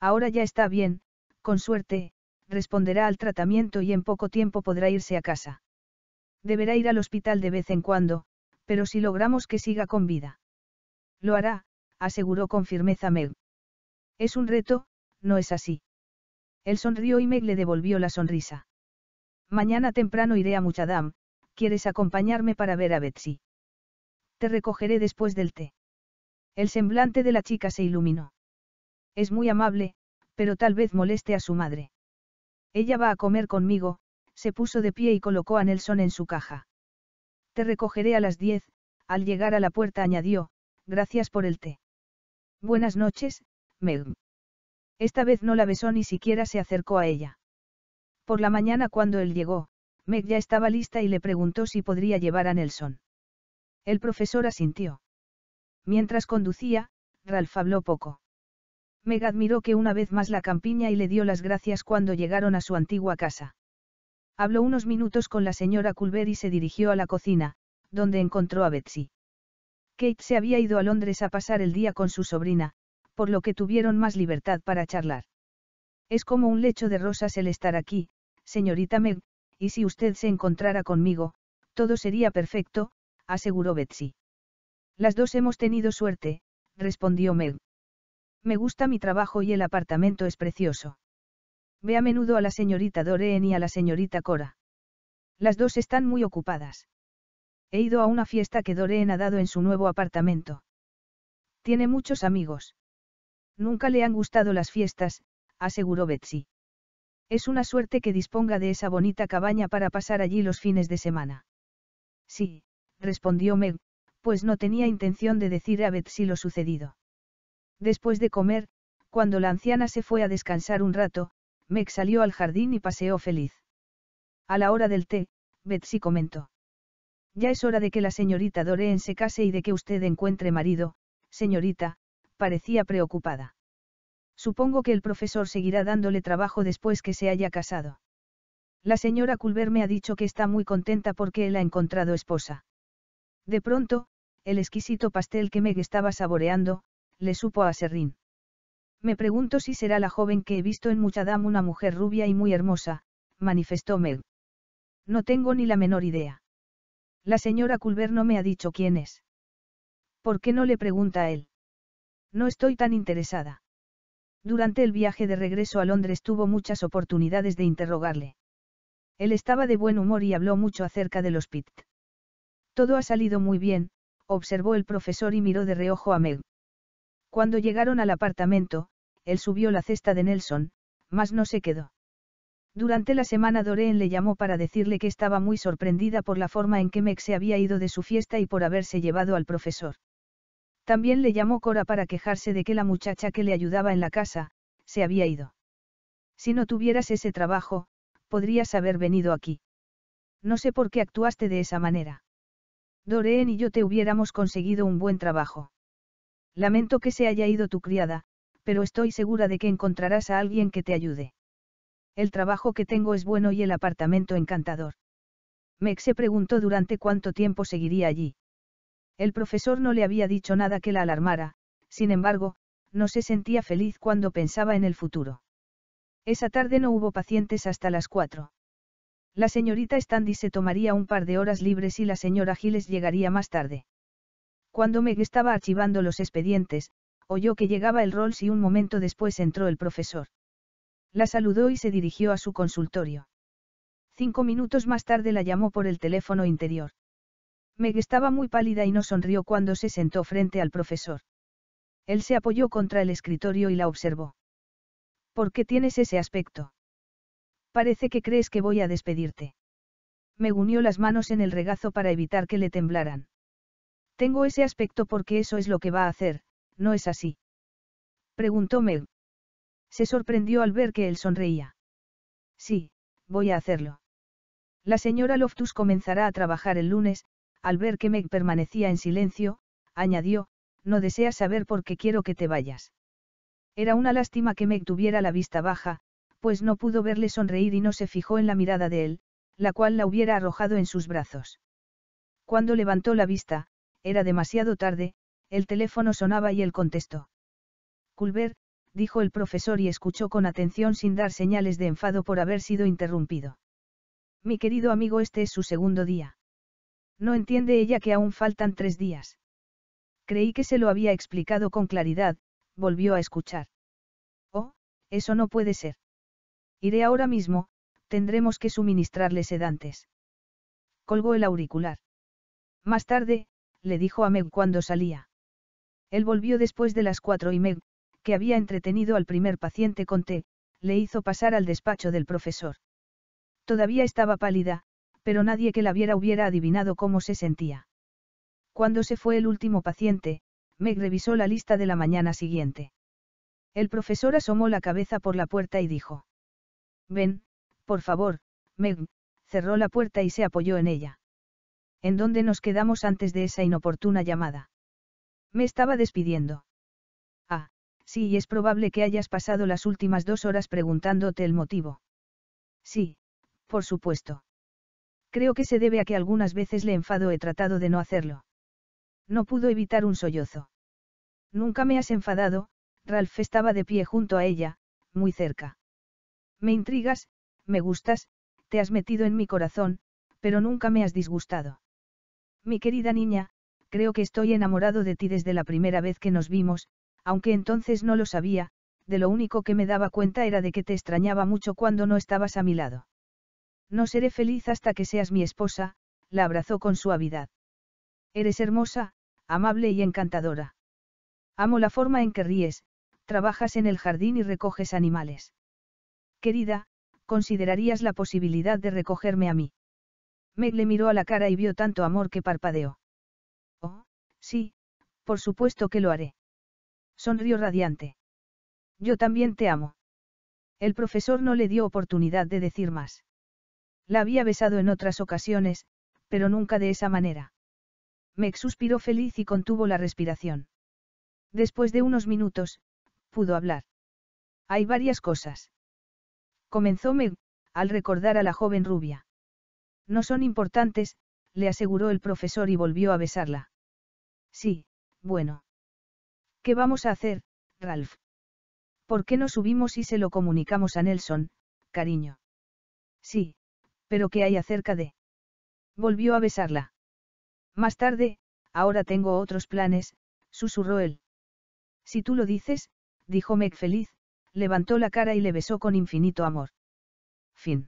Ahora ya está bien, con suerte, responderá al tratamiento y en poco tiempo podrá irse a casa. Deberá ir al hospital de vez en cuando, pero si logramos que siga con vida. Lo hará, aseguró con firmeza Meg. Es un reto, no es así. Él sonrió y Meg le devolvió la sonrisa. Mañana temprano iré a Muchadam, ¿quieres acompañarme para ver a Betsy? Te recogeré después del té. El semblante de la chica se iluminó. Es muy amable, pero tal vez moleste a su madre. Ella va a comer conmigo, se puso de pie y colocó a Nelson en su caja. Te recogeré a las diez, al llegar a la puerta añadió, gracias por el té. Buenas noches, Meg. Esta vez no la besó ni siquiera se acercó a ella. Por la mañana cuando él llegó, Meg ya estaba lista y le preguntó si podría llevar a Nelson. El profesor asintió. Mientras conducía, Ralph habló poco. Meg admiró que una vez más la campiña y le dio las gracias cuando llegaron a su antigua casa. Habló unos minutos con la señora Culver y se dirigió a la cocina, donde encontró a Betsy. Kate se había ido a Londres a pasar el día con su sobrina, por lo que tuvieron más libertad para charlar. Es como un lecho de rosas el estar aquí, señorita Meg, y si usted se encontrara conmigo, todo sería perfecto, aseguró Betsy. Las dos hemos tenido suerte, respondió Meg. Me gusta mi trabajo y el apartamento es precioso. Ve a menudo a la señorita Doreen y a la señorita Cora. Las dos están muy ocupadas. He ido a una fiesta que Doreen ha dado en su nuevo apartamento. Tiene muchos amigos. Nunca le han gustado las fiestas, aseguró Betsy. Es una suerte que disponga de esa bonita cabaña para pasar allí los fines de semana. Sí, respondió Meg, pues no tenía intención de decir a Betsy lo sucedido. Después de comer, cuando la anciana se fue a descansar un rato, Meg salió al jardín y paseó feliz. A la hora del té, Betsy comentó. Ya es hora de que la señorita Doreen se case y de que usted encuentre marido, señorita, parecía preocupada. Supongo que el profesor seguirá dándole trabajo después que se haya casado. La señora Culver me ha dicho que está muy contenta porque él ha encontrado esposa. De pronto, el exquisito pastel que Meg estaba saboreando, le supo a Serrín. Me pregunto si será la joven que he visto en Muchadam una mujer rubia y muy hermosa, manifestó Meg. No tengo ni la menor idea. La señora Culver no me ha dicho quién es. ¿Por qué no le pregunta a él? No estoy tan interesada. Durante el viaje de regreso a Londres tuvo muchas oportunidades de interrogarle. Él estaba de buen humor y habló mucho acerca de los Pitt. Todo ha salido muy bien, observó el profesor y miró de reojo a Meg. Cuando llegaron al apartamento, él subió la cesta de Nelson, mas no se quedó. Durante la semana Doreen le llamó para decirle que estaba muy sorprendida por la forma en que Meg se había ido de su fiesta y por haberse llevado al profesor. También le llamó Cora para quejarse de que la muchacha que le ayudaba en la casa, se había ido. Si no tuvieras ese trabajo, podrías haber venido aquí. No sé por qué actuaste de esa manera. Doreen y yo te hubiéramos conseguido un buen trabajo. Lamento que se haya ido tu criada, pero estoy segura de que encontrarás a alguien que te ayude. El trabajo que tengo es bueno y el apartamento encantador. Mex se preguntó durante cuánto tiempo seguiría allí. El profesor no le había dicho nada que la alarmara, sin embargo, no se sentía feliz cuando pensaba en el futuro. Esa tarde no hubo pacientes hasta las cuatro. La señorita Standy se tomaría un par de horas libres y la señora Giles llegaría más tarde. Cuando Meg estaba archivando los expedientes, oyó que llegaba el Rolls y un momento después entró el profesor. La saludó y se dirigió a su consultorio. Cinco minutos más tarde la llamó por el teléfono interior. Meg estaba muy pálida y no sonrió cuando se sentó frente al profesor. Él se apoyó contra el escritorio y la observó. ¿Por qué tienes ese aspecto? Parece que crees que voy a despedirte. Me unió las manos en el regazo para evitar que le temblaran. Tengo ese aspecto porque eso es lo que va a hacer, ¿no es así? Preguntó Meg. Se sorprendió al ver que él sonreía. Sí, voy a hacerlo. La señora Loftus comenzará a trabajar el lunes, al ver que Meg permanecía en silencio, añadió, no deseas saber por qué quiero que te vayas. Era una lástima que Meg tuviera la vista baja, pues no pudo verle sonreír y no se fijó en la mirada de él, la cual la hubiera arrojado en sus brazos. Cuando levantó la vista, era demasiado tarde, el teléfono sonaba y él contestó. Culver, dijo el profesor y escuchó con atención sin dar señales de enfado por haber sido interrumpido. Mi querido amigo, este es su segundo día. No entiende ella que aún faltan tres días. Creí que se lo había explicado con claridad, volvió a escuchar. Oh, eso no puede ser. Iré ahora mismo, tendremos que suministrarle sedantes. Colgó el auricular. Más tarde, le dijo a Meg cuando salía. Él volvió después de las cuatro y Meg, que había entretenido al primer paciente con té, le hizo pasar al despacho del profesor. Todavía estaba pálida, pero nadie que la viera hubiera adivinado cómo se sentía. Cuando se fue el último paciente, Meg revisó la lista de la mañana siguiente. El profesor asomó la cabeza por la puerta y dijo. Ven, por favor, Meg, cerró la puerta y se apoyó en ella. ¿En dónde nos quedamos antes de esa inoportuna llamada? Me estaba despidiendo. Ah, sí, y es probable que hayas pasado las últimas dos horas preguntándote el motivo. Sí, por supuesto. Creo que se debe a que algunas veces le enfado he tratado de no hacerlo. No pudo evitar un sollozo. Nunca me has enfadado, Ralph estaba de pie junto a ella, muy cerca. Me intrigas, me gustas, te has metido en mi corazón, pero nunca me has disgustado. Mi querida niña, creo que estoy enamorado de ti desde la primera vez que nos vimos, aunque entonces no lo sabía, de lo único que me daba cuenta era de que te extrañaba mucho cuando no estabas a mi lado. No seré feliz hasta que seas mi esposa, la abrazó con suavidad. Eres hermosa, amable y encantadora. Amo la forma en que ríes, trabajas en el jardín y recoges animales. Querida, ¿considerarías la posibilidad de recogerme a mí? Meg le miró a la cara y vio tanto amor que parpadeó. Oh, sí, por supuesto que lo haré. Sonrió radiante. Yo también te amo. El profesor no le dio oportunidad de decir más. La había besado en otras ocasiones, pero nunca de esa manera. Meg suspiró feliz y contuvo la respiración. Después de unos minutos, pudo hablar. Hay varias cosas. Comenzó Meg, al recordar a la joven rubia. No son importantes, le aseguró el profesor y volvió a besarla. Sí, bueno. ¿Qué vamos a hacer, Ralph? ¿Por qué no subimos y se lo comunicamos a Nelson, cariño? Sí, pero ¿qué hay acerca de? Volvió a besarla. Más tarde, ahora tengo otros planes, susurró él. Si tú lo dices, dijo Meg feliz, levantó la cara y le besó con infinito amor. Fin.